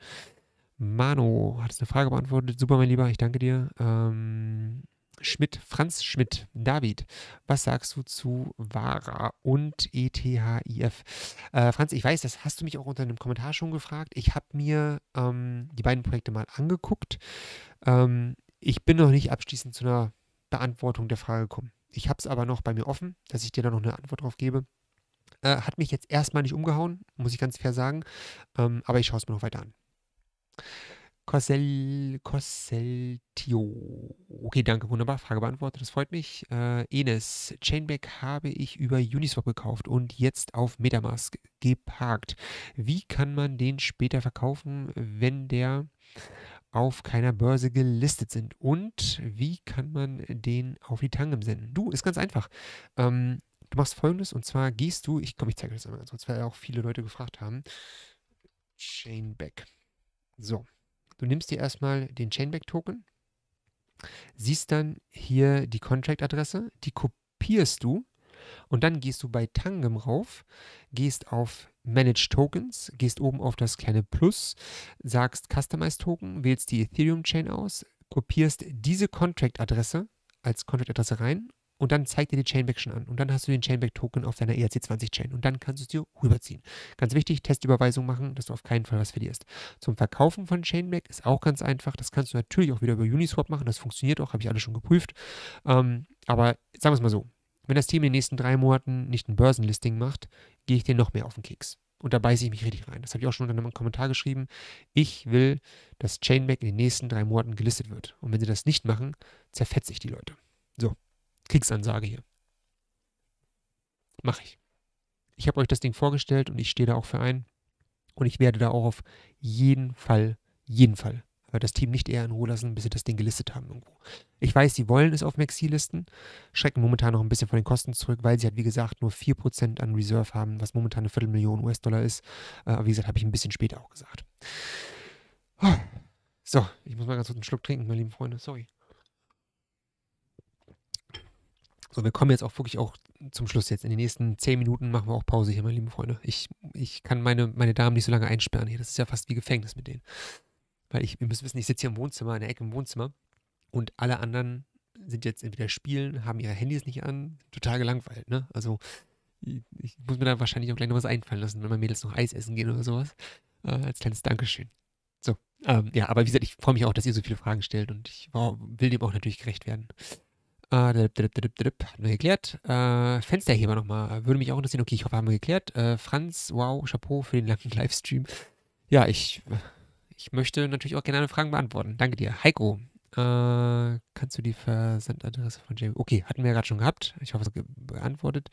Mano, hattest eine Frage beantwortet. Super, mein Lieber, ich danke dir. Ähm, Schmidt, Franz Schmidt, David, was sagst du zu Vara und ETHIF? Äh, Franz, ich weiß, das hast du mich auch unter einem Kommentar schon gefragt. Ich habe mir ähm, die beiden Projekte mal angeguckt. Ähm, ich bin noch nicht abschließend zu einer Beantwortung der Frage gekommen. Ich habe es aber noch bei mir offen, dass ich dir da noch eine Antwort drauf gebe. Äh, hat mich jetzt erstmal nicht umgehauen, muss ich ganz fair sagen. Ähm, aber ich schaue es mir noch weiter an. Corsel, Corseltio. Okay, danke, wunderbar. Frage beantwortet, das freut mich. Äh, Enes, Chainback habe ich über Uniswap gekauft und jetzt auf Metamask geparkt. Wie kann man den später verkaufen, wenn der auf keiner Börse gelistet sind? Und wie kann man den auf die Tangem senden? Du, ist ganz einfach. Ähm, du machst folgendes und zwar gehst du, ich komme, ich zeige das einmal ganz kurz, weil auch viele Leute gefragt haben. Chainback. So, Du nimmst dir erstmal den Chainback-Token, siehst dann hier die Contract-Adresse, die kopierst du und dann gehst du bei Tangem rauf, gehst auf Manage Tokens, gehst oben auf das kleine Plus, sagst Customize Token, wählst die Ethereum Chain aus, kopierst diese Contract-Adresse als Contract-Adresse rein und dann zeigt dir die Chainback schon an. Und dann hast du den Chainback-Token auf deiner ERC20-Chain. Und dann kannst du es dir rüberziehen. Ganz wichtig, Testüberweisung machen, dass du auf keinen Fall was verlierst. Zum Verkaufen von Chainback ist auch ganz einfach. Das kannst du natürlich auch wieder über Uniswap machen. Das funktioniert auch, habe ich alles schon geprüft. Ähm, aber sagen wir es mal so. Wenn das Team in den nächsten drei Monaten nicht ein Börsenlisting macht, gehe ich dir noch mehr auf den Keks. Und da beiße ich mich richtig rein. Das habe ich auch schon unter einem Kommentar geschrieben. Ich will, dass Chainback in den nächsten drei Monaten gelistet wird. Und wenn sie das nicht machen, zerfetze ich die Leute. So, Kriegsansage hier. Mache ich. Ich habe euch das Ding vorgestellt und ich stehe da auch für ein. Und ich werde da auch auf jeden Fall, jeden Fall äh, das Team nicht eher in Ruhe lassen, bis sie das Ding gelistet haben irgendwo. Ich weiß, sie wollen es auf Maxi listen, schrecken momentan noch ein bisschen von den Kosten zurück, weil sie halt, wie gesagt, nur 4% an Reserve haben, was momentan eine Viertelmillion US-Dollar ist. Äh, aber wie gesagt, habe ich ein bisschen später auch gesagt. So, ich muss mal ganz kurz einen Schluck trinken, meine lieben Freunde, sorry. So, wir kommen jetzt auch wirklich auch zum Schluss jetzt. In den nächsten zehn Minuten machen wir auch Pause hier, meine lieben Freunde. Ich, ich kann meine, meine Damen nicht so lange einsperren hier. Das ist ja fast wie Gefängnis mit denen. Weil ich, ihr müsst wissen, ich sitze hier im Wohnzimmer, in der Ecke im Wohnzimmer und alle anderen sind jetzt entweder spielen, haben ihre Handys nicht an, total gelangweilt, ne? Also ich, ich muss mir da wahrscheinlich auch gleich noch was einfallen lassen, wenn meine Mädels noch Eis essen gehen oder sowas. Äh, als kleines Dankeschön. So, ähm, ja, aber wie gesagt, ich freue mich auch, dass ihr so viele Fragen stellt und ich wow, will dem auch natürlich gerecht werden. Äh, drip, drip, drip, drip, hatten wir geklärt. Äh, Fensterheber nochmal, würde mich auch interessieren. Okay, ich hoffe, haben wir geklärt. Äh, Franz, wow, Chapeau für den langen Livestream. Ja, ich, ich möchte natürlich auch gerne alle Fragen beantworten. Danke dir. Heiko, äh, kannst du die Versandadresse von Jamie? Okay, hatten wir ja gerade schon gehabt. Ich hoffe, es ge beantwortet.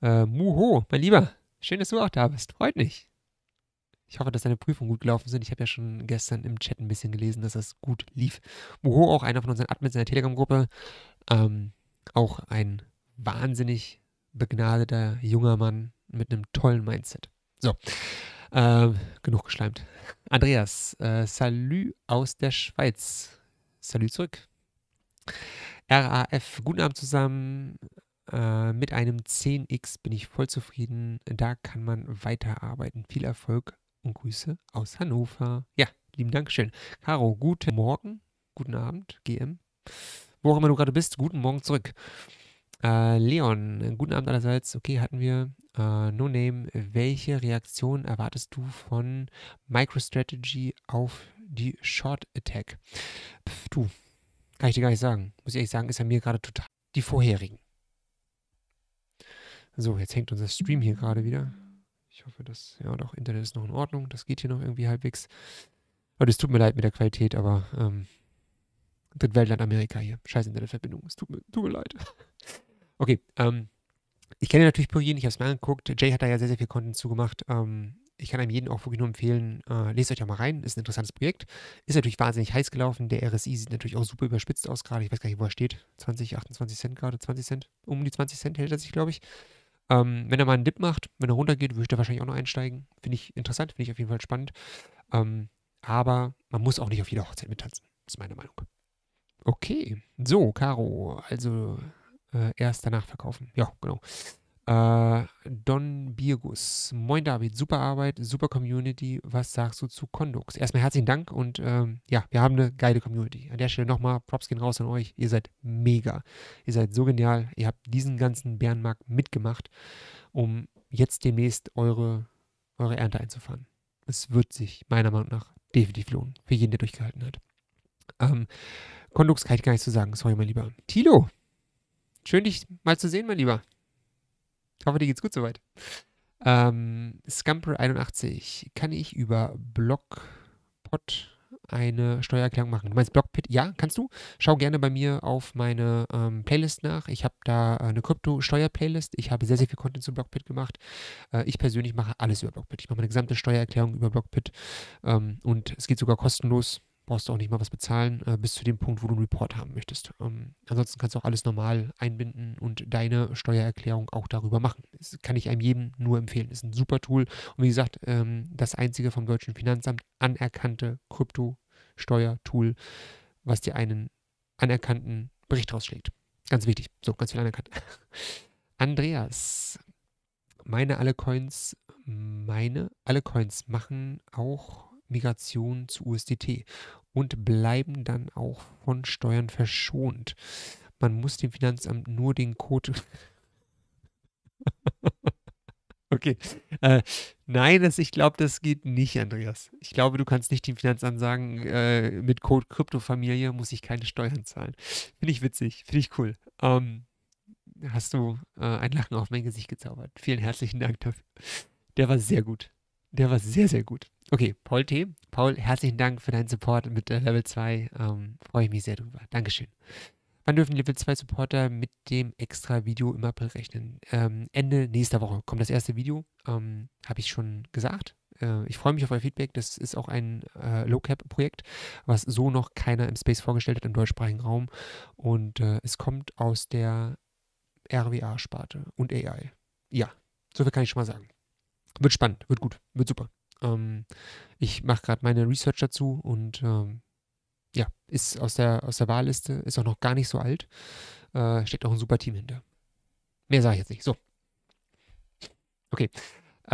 Äh, Muho, mein Lieber, schön, dass du auch da bist. Freut mich. Ich hoffe, dass deine Prüfungen gut gelaufen sind. Ich habe ja schon gestern im Chat ein bisschen gelesen, dass das gut lief. Muho, auch einer von unseren Admins in der Telegram-Gruppe, ähm, auch ein wahnsinnig begnadeter junger Mann mit einem tollen Mindset. So, äh, genug geschleimt. Andreas, äh, Salü aus der Schweiz. Salü zurück. RAF, guten Abend zusammen. Äh, mit einem 10x bin ich voll zufrieden. Da kann man weiterarbeiten. Viel Erfolg und Grüße aus Hannover. Ja, lieben Dankeschön. Caro, guten Morgen, guten Abend, GM wo auch immer du gerade bist, guten Morgen zurück. Äh, Leon, guten Abend allerseits. Okay, hatten wir äh, No Name. Welche Reaktion erwartest du von MicroStrategy auf die Short Attack? Pff, du, kann ich dir gar nicht sagen. Muss ich ehrlich sagen, ist ja mir gerade total die vorherigen. So, jetzt hängt unser Stream hier gerade wieder. Ich hoffe, dass, ja, doch, Internet ist noch in Ordnung. Das geht hier noch irgendwie halbwegs. Aber es tut mir leid mit der Qualität, aber ähm, Drittweltland Amerika hier. Scheiß Internetverbindung. Es tut mir, tut mir leid. Okay, ähm, ich kenne natürlich Purien, ich habe es mir angeguckt. Jay hat da ja sehr, sehr viel Content zugemacht. Ähm, ich kann einem jeden auch wirklich nur empfehlen, äh, lest euch ja mal rein, ist ein interessantes Projekt. Ist natürlich wahnsinnig heiß gelaufen. Der RSI sieht natürlich auch super überspitzt aus gerade. Ich weiß gar nicht, wo er steht. 20, 28 Cent gerade, 20 Cent. Um die 20 Cent hält er sich, glaube ich. Ähm, wenn er mal einen Dip macht, wenn er runtergeht, würde ich da wahrscheinlich auch noch einsteigen. Finde ich interessant, finde ich auf jeden Fall spannend. Ähm, aber man muss auch nicht auf jeder Hochzeit mittanzen. Das ist meine Meinung. Okay, so, Caro, also äh, erst danach verkaufen. Ja, genau. Äh, Don Birgus. Moin David, super Arbeit, super Community. Was sagst du zu Condux? Erstmal herzlichen Dank und ähm, ja, wir haben eine geile Community. An der Stelle nochmal, Props gehen raus an euch. Ihr seid mega. Ihr seid so genial. Ihr habt diesen ganzen Bärenmarkt mitgemacht, um jetzt demnächst eure, eure Ernte einzufahren. Es wird sich meiner Meinung nach definitiv lohnen, für jeden, der durchgehalten hat. Ähm, Kondux kann ich gar nicht so sagen. Sorry, mein Lieber. Tilo, schön dich mal zu sehen, mein Lieber. Ich hoffe, dir geht's gut soweit. Ähm, Scumper 81. Kann ich über Blockpot eine Steuererklärung machen? Du meinst Blockpit? Ja, kannst du. Schau gerne bei mir auf meine ähm, Playlist nach. Ich habe da äh, eine Krypto-Steuer-Playlist. Ich habe sehr, sehr viel Content zu Blockpit gemacht. Äh, ich persönlich mache alles über Blockpit. Ich mache meine gesamte Steuererklärung über Blockpit. Ähm, und es geht sogar kostenlos brauchst du auch nicht mal was bezahlen, äh, bis zu dem Punkt, wo du einen Report haben möchtest. Ähm, ansonsten kannst du auch alles normal einbinden und deine Steuererklärung auch darüber machen. Das kann ich einem jedem nur empfehlen. Ist ein super Tool. Und wie gesagt, ähm, das einzige vom deutschen Finanzamt anerkannte krypto steuer tool was dir einen anerkannten Bericht rausschlägt. Ganz wichtig. So, ganz viel anerkannt. Andreas, meine alle Coins, meine alle Coins machen auch Migration zu USDT und bleiben dann auch von Steuern verschont. Man muss dem Finanzamt nur den Code. okay. Äh, nein, das, ich glaube, das geht nicht, Andreas. Ich glaube, du kannst nicht dem Finanzamt sagen, äh, mit Code Kryptofamilie muss ich keine Steuern zahlen. Finde ich witzig, finde ich cool. Ähm, hast du äh, ein Lachen auf mein Gesicht gezaubert. Vielen herzlichen Dank dafür. Der war sehr gut. Der war sehr, sehr gut. Okay, Paul T. Paul, herzlichen Dank für deinen Support mit äh, Level 2. Ähm, Freue ich mich sehr drüber. Dankeschön. Wann dürfen Level 2 Supporter mit dem extra Video im April rechnen? Ähm, Ende nächster Woche kommt das erste Video. Ähm, Habe ich schon gesagt. Äh, ich freue mich auf euer Feedback. Das ist auch ein äh, Low-Cap-Projekt, was so noch keiner im Space vorgestellt hat im deutschsprachigen Raum. Und äh, es kommt aus der RWA-Sparte und AI. Ja, so viel kann ich schon mal sagen wird spannend, wird gut, wird super. Ähm, ich mache gerade meine Research dazu und ähm, ja, ist aus der, aus der Wahlliste, ist auch noch gar nicht so alt. Äh, steckt auch ein super Team hinter. Mehr sage ich jetzt nicht. So. Okay,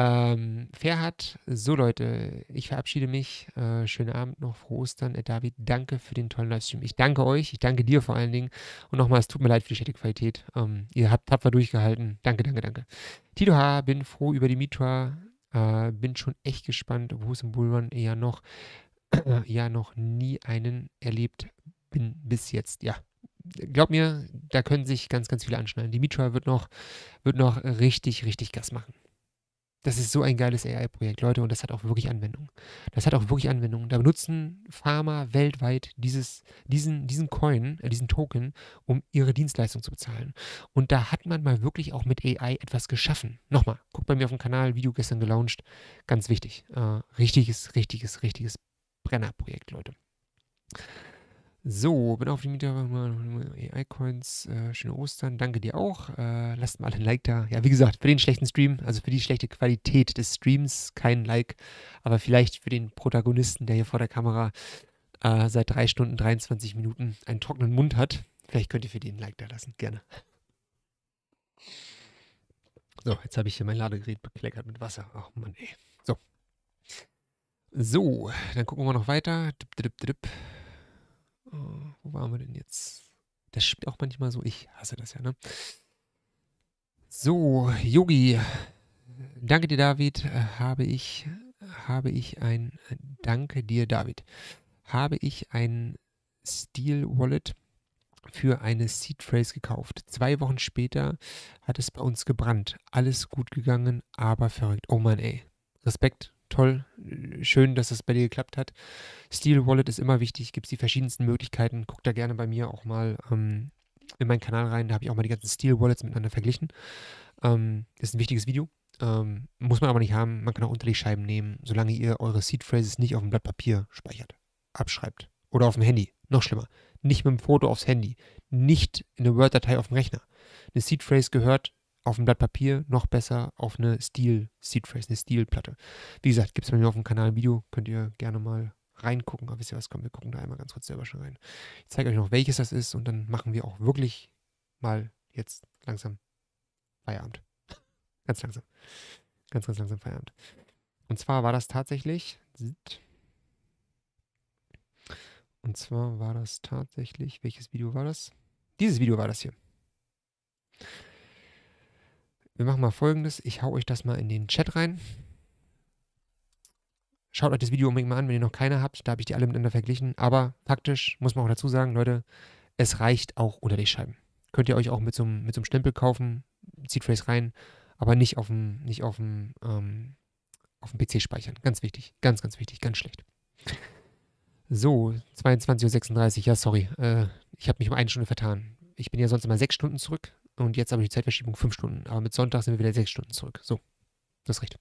ähm, Ferhat, so Leute, ich verabschiede mich. Äh, schönen Abend noch, frohes Ostern. Äh, David, danke für den tollen Livestream. Ich danke euch, ich danke dir vor allen Dingen. Und nochmal, es tut mir leid für die schlechte Qualität. Ähm, ihr habt tapfer durchgehalten. Danke, danke, danke. Tito H., bin froh über die Mitra. Äh, bin schon echt gespannt, wo es im Bullrun eher noch, ja, noch nie einen erlebt bin bis jetzt. Ja, glaub mir, da können sich ganz, ganz viele anschneiden. Die Mitra wird noch, wird noch richtig, richtig Gas machen das ist so ein geiles AI-Projekt, Leute, und das hat auch wirklich Anwendung. Das hat auch wirklich Anwendung. Da benutzen Pharma weltweit dieses, diesen, diesen Coin, äh, diesen Token, um ihre Dienstleistung zu bezahlen. Und da hat man mal wirklich auch mit AI etwas geschaffen. Nochmal, guckt bei mir auf dem Kanal, Video gestern gelauncht. Ganz wichtig. Äh, richtiges, richtiges, richtiges Brennerprojekt, Leute. So, bin auf die Mieter. Icons, äh, schöne Ostern. Danke dir auch. Äh, lasst mal ein Like da. Ja, wie gesagt, für den schlechten Stream, also für die schlechte Qualität des Streams, kein Like. Aber vielleicht für den Protagonisten, der hier vor der Kamera äh, seit 3 Stunden 23 Minuten einen trockenen Mund hat. Vielleicht könnt ihr für den ein Like da lassen. Gerne. So, jetzt habe ich hier mein Ladegerät bekleckert mit Wasser. Ach Mann, ey. So. So, dann gucken wir noch weiter. Dip, Dip, dip, dip. Oh, wo waren wir denn jetzt? Das spielt auch manchmal so. Ich hasse das ja, ne? So, Yogi. Danke dir, David. Äh, habe ich, habe ich ein, äh, danke dir, David. Habe ich ein Steel Wallet für eine Seed Phrase gekauft. Zwei Wochen später hat es bei uns gebrannt. Alles gut gegangen, aber verrückt. Oh Mann, ey. Respekt toll, schön, dass das bei dir geklappt hat. Steel Wallet ist immer wichtig, gibt es die verschiedensten Möglichkeiten. Guck da gerne bei mir auch mal ähm, in meinen Kanal rein, da habe ich auch mal die ganzen Steel Wallets miteinander verglichen. Ähm, ist ein wichtiges Video, ähm, muss man aber nicht haben, man kann auch unter die Scheiben nehmen, solange ihr eure Seed Phrases nicht auf dem Blatt Papier speichert, abschreibt oder auf dem Handy. Noch schlimmer, nicht mit dem Foto aufs Handy, nicht in eine Word-Datei auf dem Rechner. Eine Seed Phrase gehört auf ein Blatt Papier, noch besser auf eine Steel Seed Phrase, eine Steel-Platte. Wie gesagt, gibt es bei mir auf dem Kanal ein Video, könnt ihr gerne mal reingucken. Aber wisst ihr was, kommt, wir gucken da einmal ganz kurz selber schon rein. Ich zeige euch noch, welches das ist und dann machen wir auch wirklich mal jetzt langsam Feierabend. ganz langsam. Ganz, ganz langsam Feierabend. Und zwar war das tatsächlich. Und zwar war das tatsächlich. Welches Video war das? Dieses Video war das hier. Wir machen mal folgendes. Ich hau euch das mal in den Chat rein. Schaut euch das Video unbedingt mal an, wenn ihr noch keine habt. Da habe ich die alle miteinander verglichen. Aber faktisch muss man auch dazu sagen, Leute, es reicht auch unter die Scheiben. Könnt ihr euch auch mit so einem, mit so einem Stempel kaufen, zieht Phrase rein, aber nicht auf dem, nicht auf dem, ähm, auf dem PC speichern. Ganz wichtig, ganz, ganz wichtig, ganz schlecht. So, 22.36 Uhr, ja, sorry. Äh, ich habe mich um eine Stunde vertan. Ich bin ja sonst immer sechs Stunden zurück. Und jetzt habe ich die Zeitverschiebung fünf Stunden. Aber mit Sonntag sind wir wieder sechs Stunden zurück. So, das ist recht.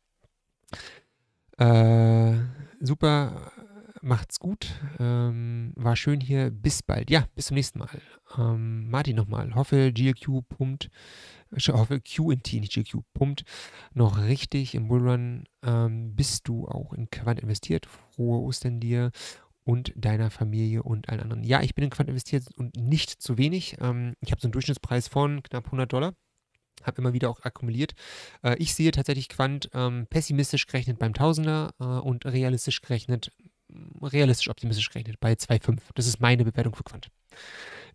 Äh, super, macht's gut. Ähm, war schön hier. Bis bald. Ja, bis zum nächsten Mal. Ähm, Martin nochmal. Hoffe, GLQ pumpt, hoffe, QNT, nicht GQ, pumpt noch richtig im Bullrun. Ähm, bist du auch in Quant investiert? Frohe Ostern dir und deiner Familie und allen anderen. Ja, ich bin in Quant investiert und nicht zu wenig. Ähm, ich habe so einen Durchschnittspreis von knapp 100 Dollar. Habe immer wieder auch akkumuliert. Äh, ich sehe tatsächlich Quant ähm, pessimistisch gerechnet beim Tausender äh, und realistisch gerechnet, mm, realistisch optimistisch gerechnet bei 2,5. Das ist meine Bewertung für Quant.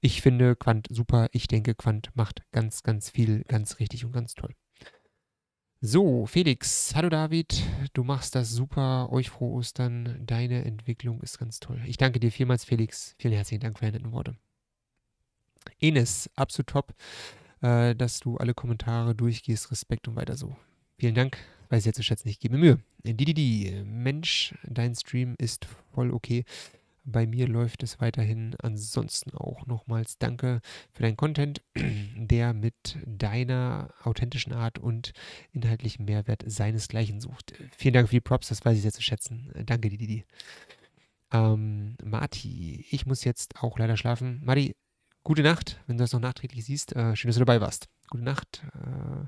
Ich finde Quant super. Ich denke, Quant macht ganz, ganz viel ganz richtig und ganz toll. So, Felix, hallo David, du machst das super. Euch frohe Ostern. Deine Entwicklung ist ganz toll. Ich danke dir vielmals, Felix. Vielen herzlichen Dank für deine netten Worte. Ines, absolut top, äh, dass du alle Kommentare durchgehst. Respekt und weiter so. Vielen Dank, weiß ich jetzt zu schätzen, ich gebe mir Mühe. Didi, Mensch, dein Stream ist voll okay. Bei mir läuft es weiterhin. Ansonsten auch nochmals danke für deinen Content, der mit deiner authentischen Art und inhaltlichen Mehrwert seinesgleichen sucht. Vielen Dank für die Props, das weiß ich sehr zu schätzen. Danke, Didi. Ähm, Marti, ich muss jetzt auch leider schlafen. Marti, gute Nacht, wenn du das noch nachträglich siehst. Äh, schön, dass du dabei warst. Gute Nacht. Äh,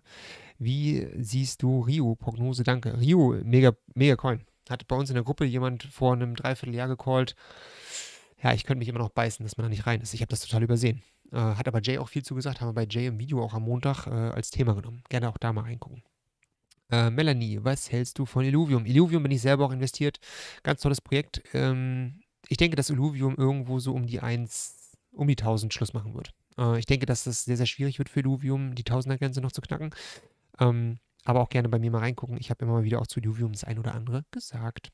wie siehst du Rio? Prognose, danke. Rio, mega, mega Coin. Hat bei uns in der Gruppe jemand vor einem Dreivierteljahr gecallt. Ja, ich könnte mich immer noch beißen, dass man da nicht rein ist. Ich habe das total übersehen. Äh, hat aber Jay auch viel zugesagt, haben wir bei Jay im Video auch am Montag äh, als Thema genommen. Gerne auch da mal reingucken. Äh, Melanie, was hältst du von Illuvium? Illuvium bin ich selber auch investiert. Ganz tolles Projekt. Ähm, ich denke, dass Illuvium irgendwo so um die 1, um die 1000 Schluss machen wird. Äh, ich denke, dass das sehr, sehr schwierig wird für Illuvium, die 1000er-Grenze noch zu knacken. Ähm, aber auch gerne bei mir mal reingucken. Ich habe immer mal wieder auch zu Duvium das ein oder andere gesagt.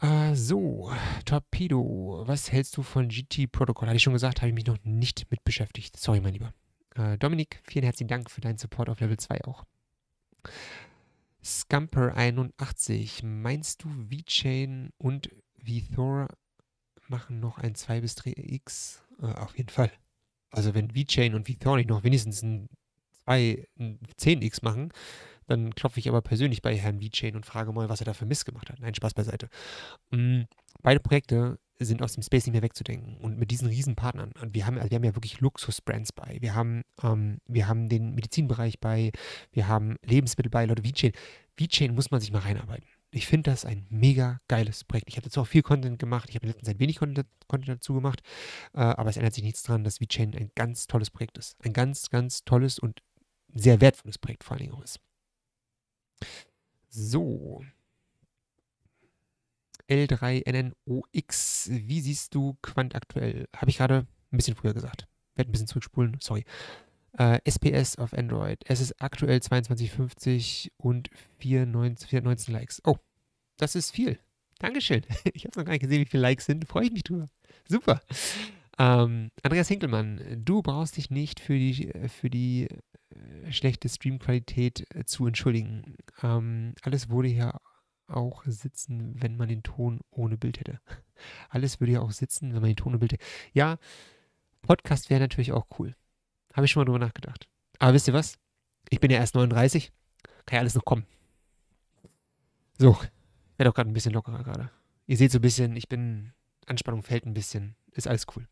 Äh, so, Torpedo, was hältst du von GT-Protokoll? Hatte ich schon gesagt, habe ich mich noch nicht mit beschäftigt. Sorry, mein Lieber. Äh, Dominik, vielen herzlichen Dank für deinen Support auf Level 2 auch. Scumper81, meinst du VeChain und VThor machen noch ein 2 bis 3x? Äh, auf jeden Fall. Also wenn VeChain und VThor nicht noch wenigstens ein 2 10x mm, machen, dann klopfe ich aber persönlich bei Herrn VeChain und frage mal, was er da für Mist gemacht hat. Nein, Spaß beiseite. Mm, beide Projekte sind aus dem Space nicht mehr wegzudenken. Und mit diesen riesen Partnern. Und wir haben, also wir haben ja wirklich Luxus-Brands bei. Wir haben, ähm, wir haben den Medizinbereich bei, wir haben Lebensmittel bei, Leute, VeChain. VeChain muss man sich mal reinarbeiten. Ich finde das ein mega geiles Projekt. Ich habe dazu auch viel Content gemacht. Ich habe in letztens Zeit wenig Content, Content dazu gemacht. Äh, aber es ändert sich nichts daran, dass VeChain ein ganz tolles Projekt ist. Ein ganz, ganz tolles und sehr wertvolles Projekt vor allen Dingen auch ist. So. L3NNOX, wie siehst du Quant aktuell? Habe ich gerade ein bisschen früher gesagt. Werde ein bisschen zurückspulen, sorry. Äh, SPS auf Android. Es ist aktuell 2250 und 419 Likes. Oh, das ist viel. Dankeschön. Ich habe noch gar nicht gesehen, wie viele Likes sind. Freue ich mich drüber. Super. Ähm, Andreas Hinkelmann, du brauchst dich nicht für die, für die schlechte Streamqualität äh, zu entschuldigen. Ähm, alles würde ja auch sitzen, wenn man den Ton ohne Bild hätte. Alles würde ja auch sitzen, wenn man den Ton ohne Bild hätte. Ja, Podcast wäre natürlich auch cool. Habe ich schon mal drüber nachgedacht. Aber wisst ihr was? Ich bin ja erst 39. Kann ja alles noch kommen. So, wäre doch gerade ein bisschen lockerer gerade. Ihr seht so ein bisschen, ich bin, Anspannung fällt ein bisschen. Ist alles cool.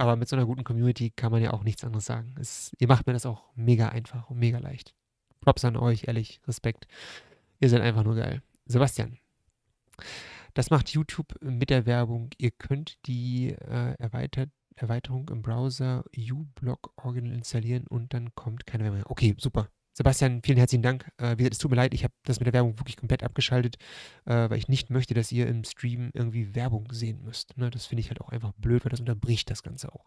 Aber mit so einer guten Community kann man ja auch nichts anderes sagen. Es, ihr macht mir das auch mega einfach und mega leicht. Props an euch, ehrlich, Respekt. Ihr seid einfach nur geil. Sebastian, das macht YouTube mit der Werbung. Ihr könnt die äh, erweitert, Erweiterung im Browser uBlock Organ installieren und dann kommt keine Werbung. mehr. Okay, super. Sebastian, vielen herzlichen Dank. Äh, wie gesagt, es tut mir leid, ich habe das mit der Werbung wirklich komplett abgeschaltet, äh, weil ich nicht möchte, dass ihr im Stream irgendwie Werbung sehen müsst. Ne? Das finde ich halt auch einfach blöd, weil das unterbricht das Ganze auch.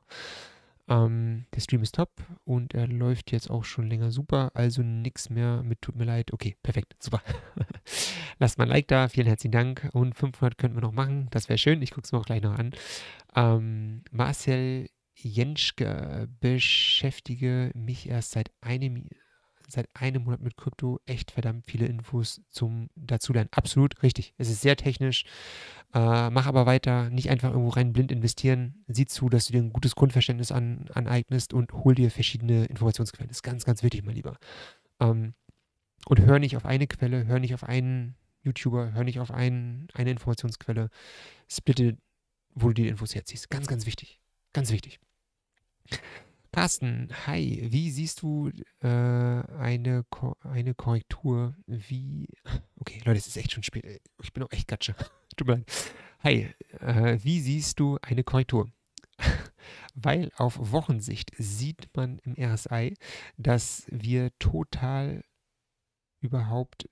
Ähm, der Stream ist top und er läuft jetzt auch schon länger super, also nichts mehr mit tut mir leid. Okay, perfekt, super. Lasst mal ein Like da, vielen herzlichen Dank und 500 könnten wir noch machen, das wäre schön, ich gucke es mir auch gleich noch an. Ähm, Marcel Jenschke beschäftige mich erst seit einem Jahr seit einem Monat mit Krypto echt verdammt viele Infos zum Dazulernen. Absolut richtig. Es ist sehr technisch. Äh, mach aber weiter. Nicht einfach irgendwo rein blind investieren. Sieh zu, dass du dir ein gutes Grundverständnis an, aneignest und hol dir verschiedene Informationsquellen. Das ist ganz, ganz wichtig, mein Lieber. Ähm, und hör nicht auf eine Quelle, hör nicht auf einen YouTuber, hör nicht auf einen, eine Informationsquelle. Splitte, wo du die Infos herziehst. Ganz, ganz wichtig. Ganz wichtig. Carsten, hi, wie siehst du äh, eine, Ko eine Korrektur? Wie. Okay, Leute, es ist echt schon spät. Ich bin auch echt gatsche. Tut mir leid. Hi, äh, wie siehst du eine Korrektur? Weil auf Wochensicht sieht man im RSI, dass wir total überhaupt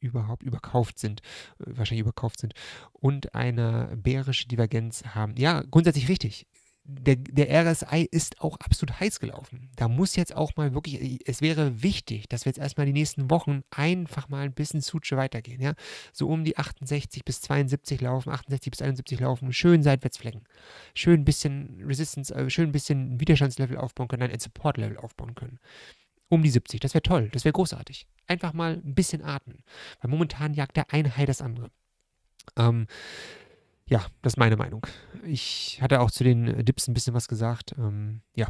überhaupt überkauft sind, äh, wahrscheinlich überkauft sind und eine bärische Divergenz haben. Ja, grundsätzlich richtig der, der RSI ist auch absolut heiß gelaufen. Da muss jetzt auch mal wirklich, es wäre wichtig, dass wir jetzt erstmal die nächsten Wochen einfach mal ein bisschen Suche weitergehen. Ja? So um die 68 bis 72 laufen, 68 bis 71 laufen, schön Seitwärtsflecken, schön ein bisschen Resistance, äh, schön ein bisschen Widerstandslevel aufbauen können, dann ein Supportlevel aufbauen können. Um die 70, das wäre toll, das wäre großartig. Einfach mal ein bisschen atmen, weil momentan jagt der eine Hai das andere. Ähm, ja, das ist meine Meinung. Ich hatte auch zu den Dips ein bisschen was gesagt. Ähm, ja,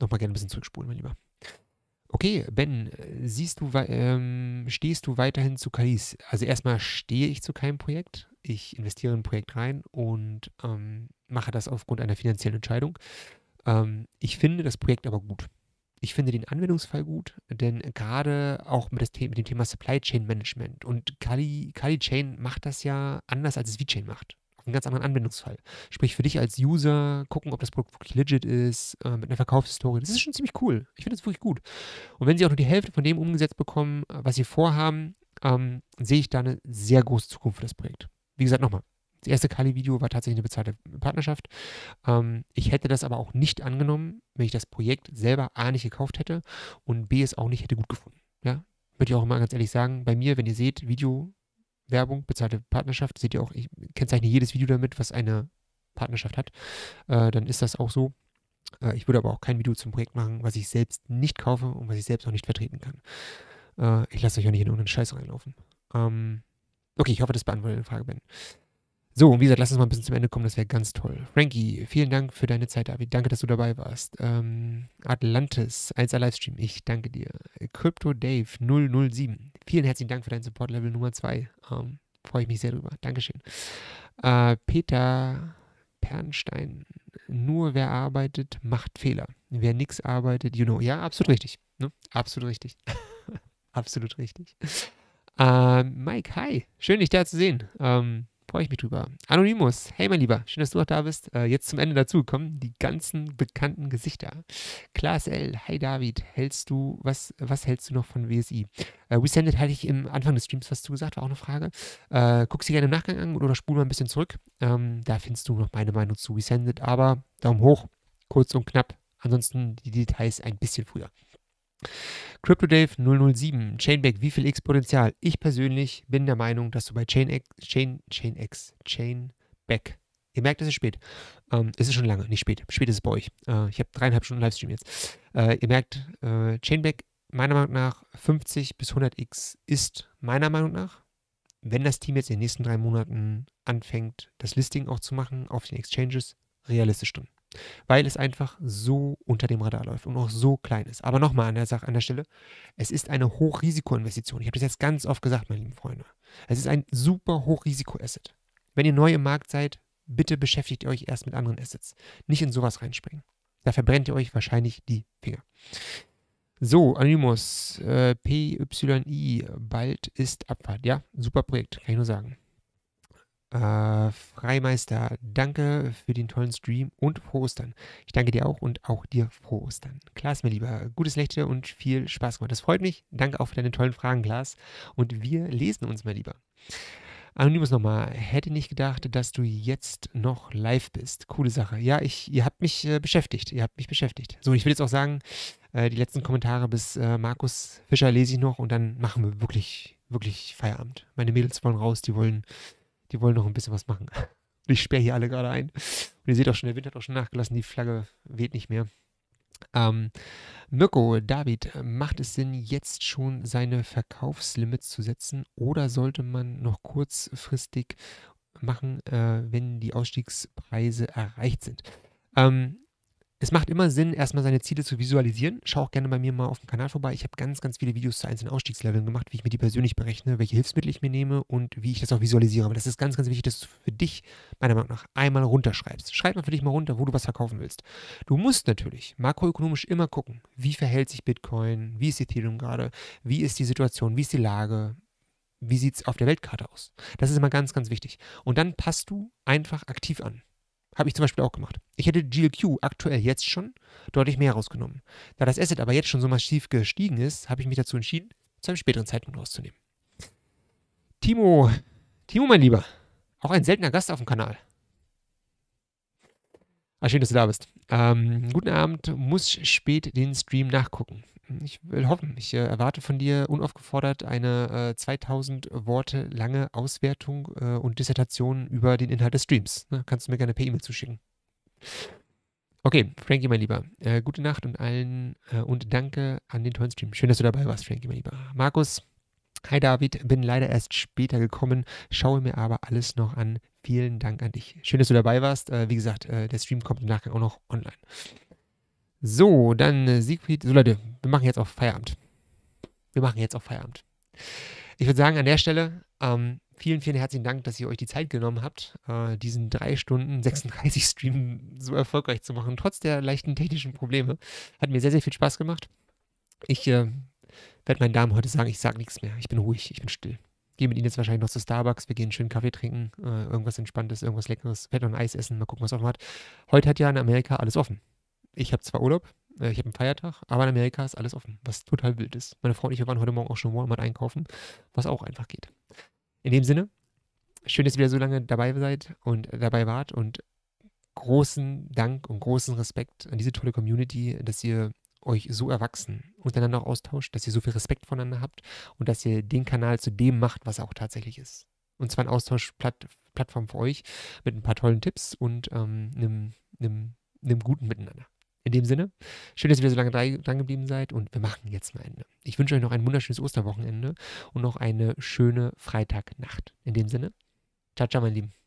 nochmal gerne ein bisschen zurückspulen, mein Lieber. Okay, Ben, siehst du, ähm, stehst du weiterhin zu Kalis? Also erstmal stehe ich zu keinem Projekt. Ich investiere in ein Projekt rein und ähm, mache das aufgrund einer finanziellen Entscheidung. Ähm, ich finde das Projekt aber gut. Ich finde den Anwendungsfall gut, denn gerade auch mit, The mit dem Thema Supply Chain Management und Kali, Kali Chain macht das ja anders, als es VeChain macht einen ganz anderen Anwendungsfall. Sprich, für dich als User gucken, ob das Produkt wirklich legit ist, äh, mit einer Verkaufshistorie. Das ist schon ziemlich cool. Ich finde das wirklich gut. Und wenn sie auch nur die Hälfte von dem umgesetzt bekommen, äh, was sie vorhaben, ähm, sehe ich da eine sehr große Zukunft für das Projekt. Wie gesagt, nochmal. Das erste Kali-Video war tatsächlich eine bezahlte Partnerschaft. Ähm, ich hätte das aber auch nicht angenommen, wenn ich das Projekt selber A nicht gekauft hätte und B es auch nicht hätte gut gefunden. Ja, würde ich auch immer ganz ehrlich sagen, bei mir, wenn ihr seht, Video Werbung, bezahlte Partnerschaft, seht ihr auch, ich kennzeichne jedes Video damit, was eine Partnerschaft hat, äh, dann ist das auch so. Äh, ich würde aber auch kein Video zum Projekt machen, was ich selbst nicht kaufe und was ich selbst auch nicht vertreten kann. Äh, ich lasse euch auch nicht in irgendeinen Scheiß reinlaufen. Ähm, okay, ich hoffe, das beantwortet deine Frage, Ben. So, und wie gesagt, lass uns mal ein bisschen zum Ende kommen, das wäre ganz toll. Frankie, vielen Dank für deine Zeit, David. Danke, dass du dabei warst. Ähm, Atlantis, 1 Livestream, ich danke dir. Crypto Dave 007, vielen herzlichen Dank für deinen Support Level Nummer 2. Ähm, Freue ich mich sehr drüber. Dankeschön. Äh, Peter Pernstein, nur wer arbeitet, macht Fehler. Wer nichts arbeitet, you know. Ja, absolut richtig. Ne? Absolut richtig. absolut richtig. Äh, Mike, hi. Schön, dich da zu sehen. Ähm, freue ich mich drüber. Anonymous, hey mein Lieber, schön, dass du auch da bist. Äh, jetzt zum Ende dazu kommen die ganzen bekannten Gesichter. Klaas L, hi David, hältst du, was, was hältst du noch von WSI? Äh, WeSended hatte ich im Anfang des Streams was zugesagt, war auch eine Frage. Äh, guck sie gerne im Nachgang an oder spul mal ein bisschen zurück. Ähm, da findest du noch meine Meinung zu WeSended, aber Daumen hoch, kurz und knapp. Ansonsten die Details ein bisschen früher. CryptoDave 007, Chainback, wie viel X Potenzial? Ich persönlich bin der Meinung, dass du bei Chainx, Chain, Chainx, Chainback, ihr merkt, es ist spät. Ähm, es ist schon lange, nicht spät. Spät ist es bei euch. Äh, ich habe dreieinhalb Stunden Livestream jetzt. Äh, ihr merkt, äh, Chainback, meiner Meinung nach, 50 bis 100x ist meiner Meinung nach, wenn das Team jetzt in den nächsten drei Monaten anfängt, das Listing auch zu machen auf den Exchanges, realistisch drin weil es einfach so unter dem Radar läuft und auch so klein ist. Aber nochmal an der Sache, an der Stelle, es ist eine Hochrisikoinvestition. Ich habe das jetzt ganz oft gesagt, meine lieben Freunde. Es ist ein super Hochrisiko-Asset. Wenn ihr neu im Markt seid, bitte beschäftigt euch erst mit anderen Assets. Nicht in sowas reinspringen. Da verbrennt ihr euch wahrscheinlich die Finger. So, Anonymous, äh, PYI, bald ist Abfahrt. Ja, super Projekt, kann ich nur sagen. Äh, Freimeister, danke für den tollen Stream und frohe Ostern. Ich danke dir auch und auch dir frohe Ostern. Klaas, mein Lieber, gutes Lächeln und viel Spaß gemacht. Das freut mich. Danke auch für deine tollen Fragen, Klaas. Und wir lesen uns, mein Lieber. Anonymous nochmal, hätte nicht gedacht, dass du jetzt noch live bist. Coole Sache. Ja, ich, ihr habt mich äh, beschäftigt. Ihr habt mich beschäftigt. So, ich will jetzt auch sagen, äh, die letzten Kommentare bis äh, Markus Fischer lese ich noch und dann machen wir wirklich, wirklich Feierabend. Meine Mädels wollen raus, die wollen die wollen noch ein bisschen was machen. Und ich sperre hier alle gerade ein. Und ihr seht auch schon, der Wind hat auch schon nachgelassen, die Flagge weht nicht mehr. Ähm, Mirko, David, macht es Sinn, jetzt schon seine Verkaufslimits zu setzen oder sollte man noch kurzfristig machen, äh, wenn die Ausstiegspreise erreicht sind? Ähm, es macht immer Sinn, erstmal seine Ziele zu visualisieren. Schau auch gerne bei mir mal auf dem Kanal vorbei. Ich habe ganz, ganz viele Videos zu einzelnen Ausstiegsleveln gemacht, wie ich mir die persönlich berechne, welche Hilfsmittel ich mir nehme und wie ich das auch visualisiere. Aber das ist ganz, ganz wichtig, dass du für dich, meiner Meinung nach, einmal runterschreibst. Schreib mal für dich mal runter, wo du was verkaufen willst. Du musst natürlich makroökonomisch immer gucken, wie verhält sich Bitcoin, wie ist Ethereum gerade, wie ist die Situation, wie ist die Lage, wie sieht es auf der Weltkarte aus? Das ist immer ganz, ganz wichtig. Und dann passt du einfach aktiv an. Habe ich zum Beispiel auch gemacht. Ich hätte GLQ aktuell jetzt schon deutlich mehr rausgenommen. Da das Asset aber jetzt schon so massiv gestiegen ist, habe ich mich dazu entschieden, zu einem späteren Zeitpunkt rauszunehmen. Timo, Timo, mein Lieber, auch ein seltener Gast auf dem Kanal. Ah, schön, dass du da bist. Ähm, guten Abend, muss spät den Stream nachgucken. Ich will hoffen, ich äh, erwarte von dir unaufgefordert eine äh, 2000 Worte lange Auswertung äh, und Dissertation über den Inhalt des Streams. Ne? Kannst du mir gerne per E-Mail zuschicken. Okay, Frankie, mein Lieber, äh, gute Nacht und allen äh, und danke an den tollen Stream. Schön, dass du dabei warst, Frankie, mein Lieber. Markus, Hi David, bin leider erst später gekommen, schaue mir aber alles noch an. Vielen Dank an dich. Schön, dass du dabei warst. Äh, wie gesagt, äh, der Stream kommt im Nachgang auch noch online. So, dann äh, Siegfried. So Leute, wir machen jetzt auch Feierabend. Wir machen jetzt auch Feierabend. Ich würde sagen, an der Stelle, ähm, vielen, vielen herzlichen Dank, dass ihr euch die Zeit genommen habt, äh, diesen 3 Stunden 36 Stream so erfolgreich zu machen, trotz der leichten technischen Probleme. Hat mir sehr, sehr viel Spaß gemacht. Ich äh, werde mein Damen heute sagen, ich sage nichts mehr. Ich bin ruhig, ich bin still. Gehe mit ihnen jetzt wahrscheinlich noch zu Starbucks. Wir gehen schön Kaffee trinken, äh, irgendwas Entspanntes, irgendwas Leckeres. Fett und Eis essen, mal gucken, was offen hat. Heute hat ja in Amerika alles offen. Ich habe zwar Urlaub, äh, ich habe einen Feiertag, aber in Amerika ist alles offen, was total wild ist. Meine Frau und ich waren heute Morgen auch schon Walmart einkaufen, was auch einfach geht. In dem Sinne, schön, dass ihr wieder so lange dabei seid und dabei wart und großen Dank und großen Respekt an diese tolle Community, dass ihr euch so erwachsen untereinander auch austauscht, dass ihr so viel Respekt voneinander habt und dass ihr den Kanal zu dem macht, was er auch tatsächlich ist. Und zwar ein Austauschplattform für euch mit ein paar tollen Tipps und ähm, einem, einem, einem guten Miteinander. In dem Sinne, schön, dass ihr wieder so lange dran geblieben seid und wir machen jetzt mal Ende. Ich wünsche euch noch ein wunderschönes Osterwochenende und noch eine schöne Freitagnacht. In dem Sinne, ciao, ciao, mein Lieben.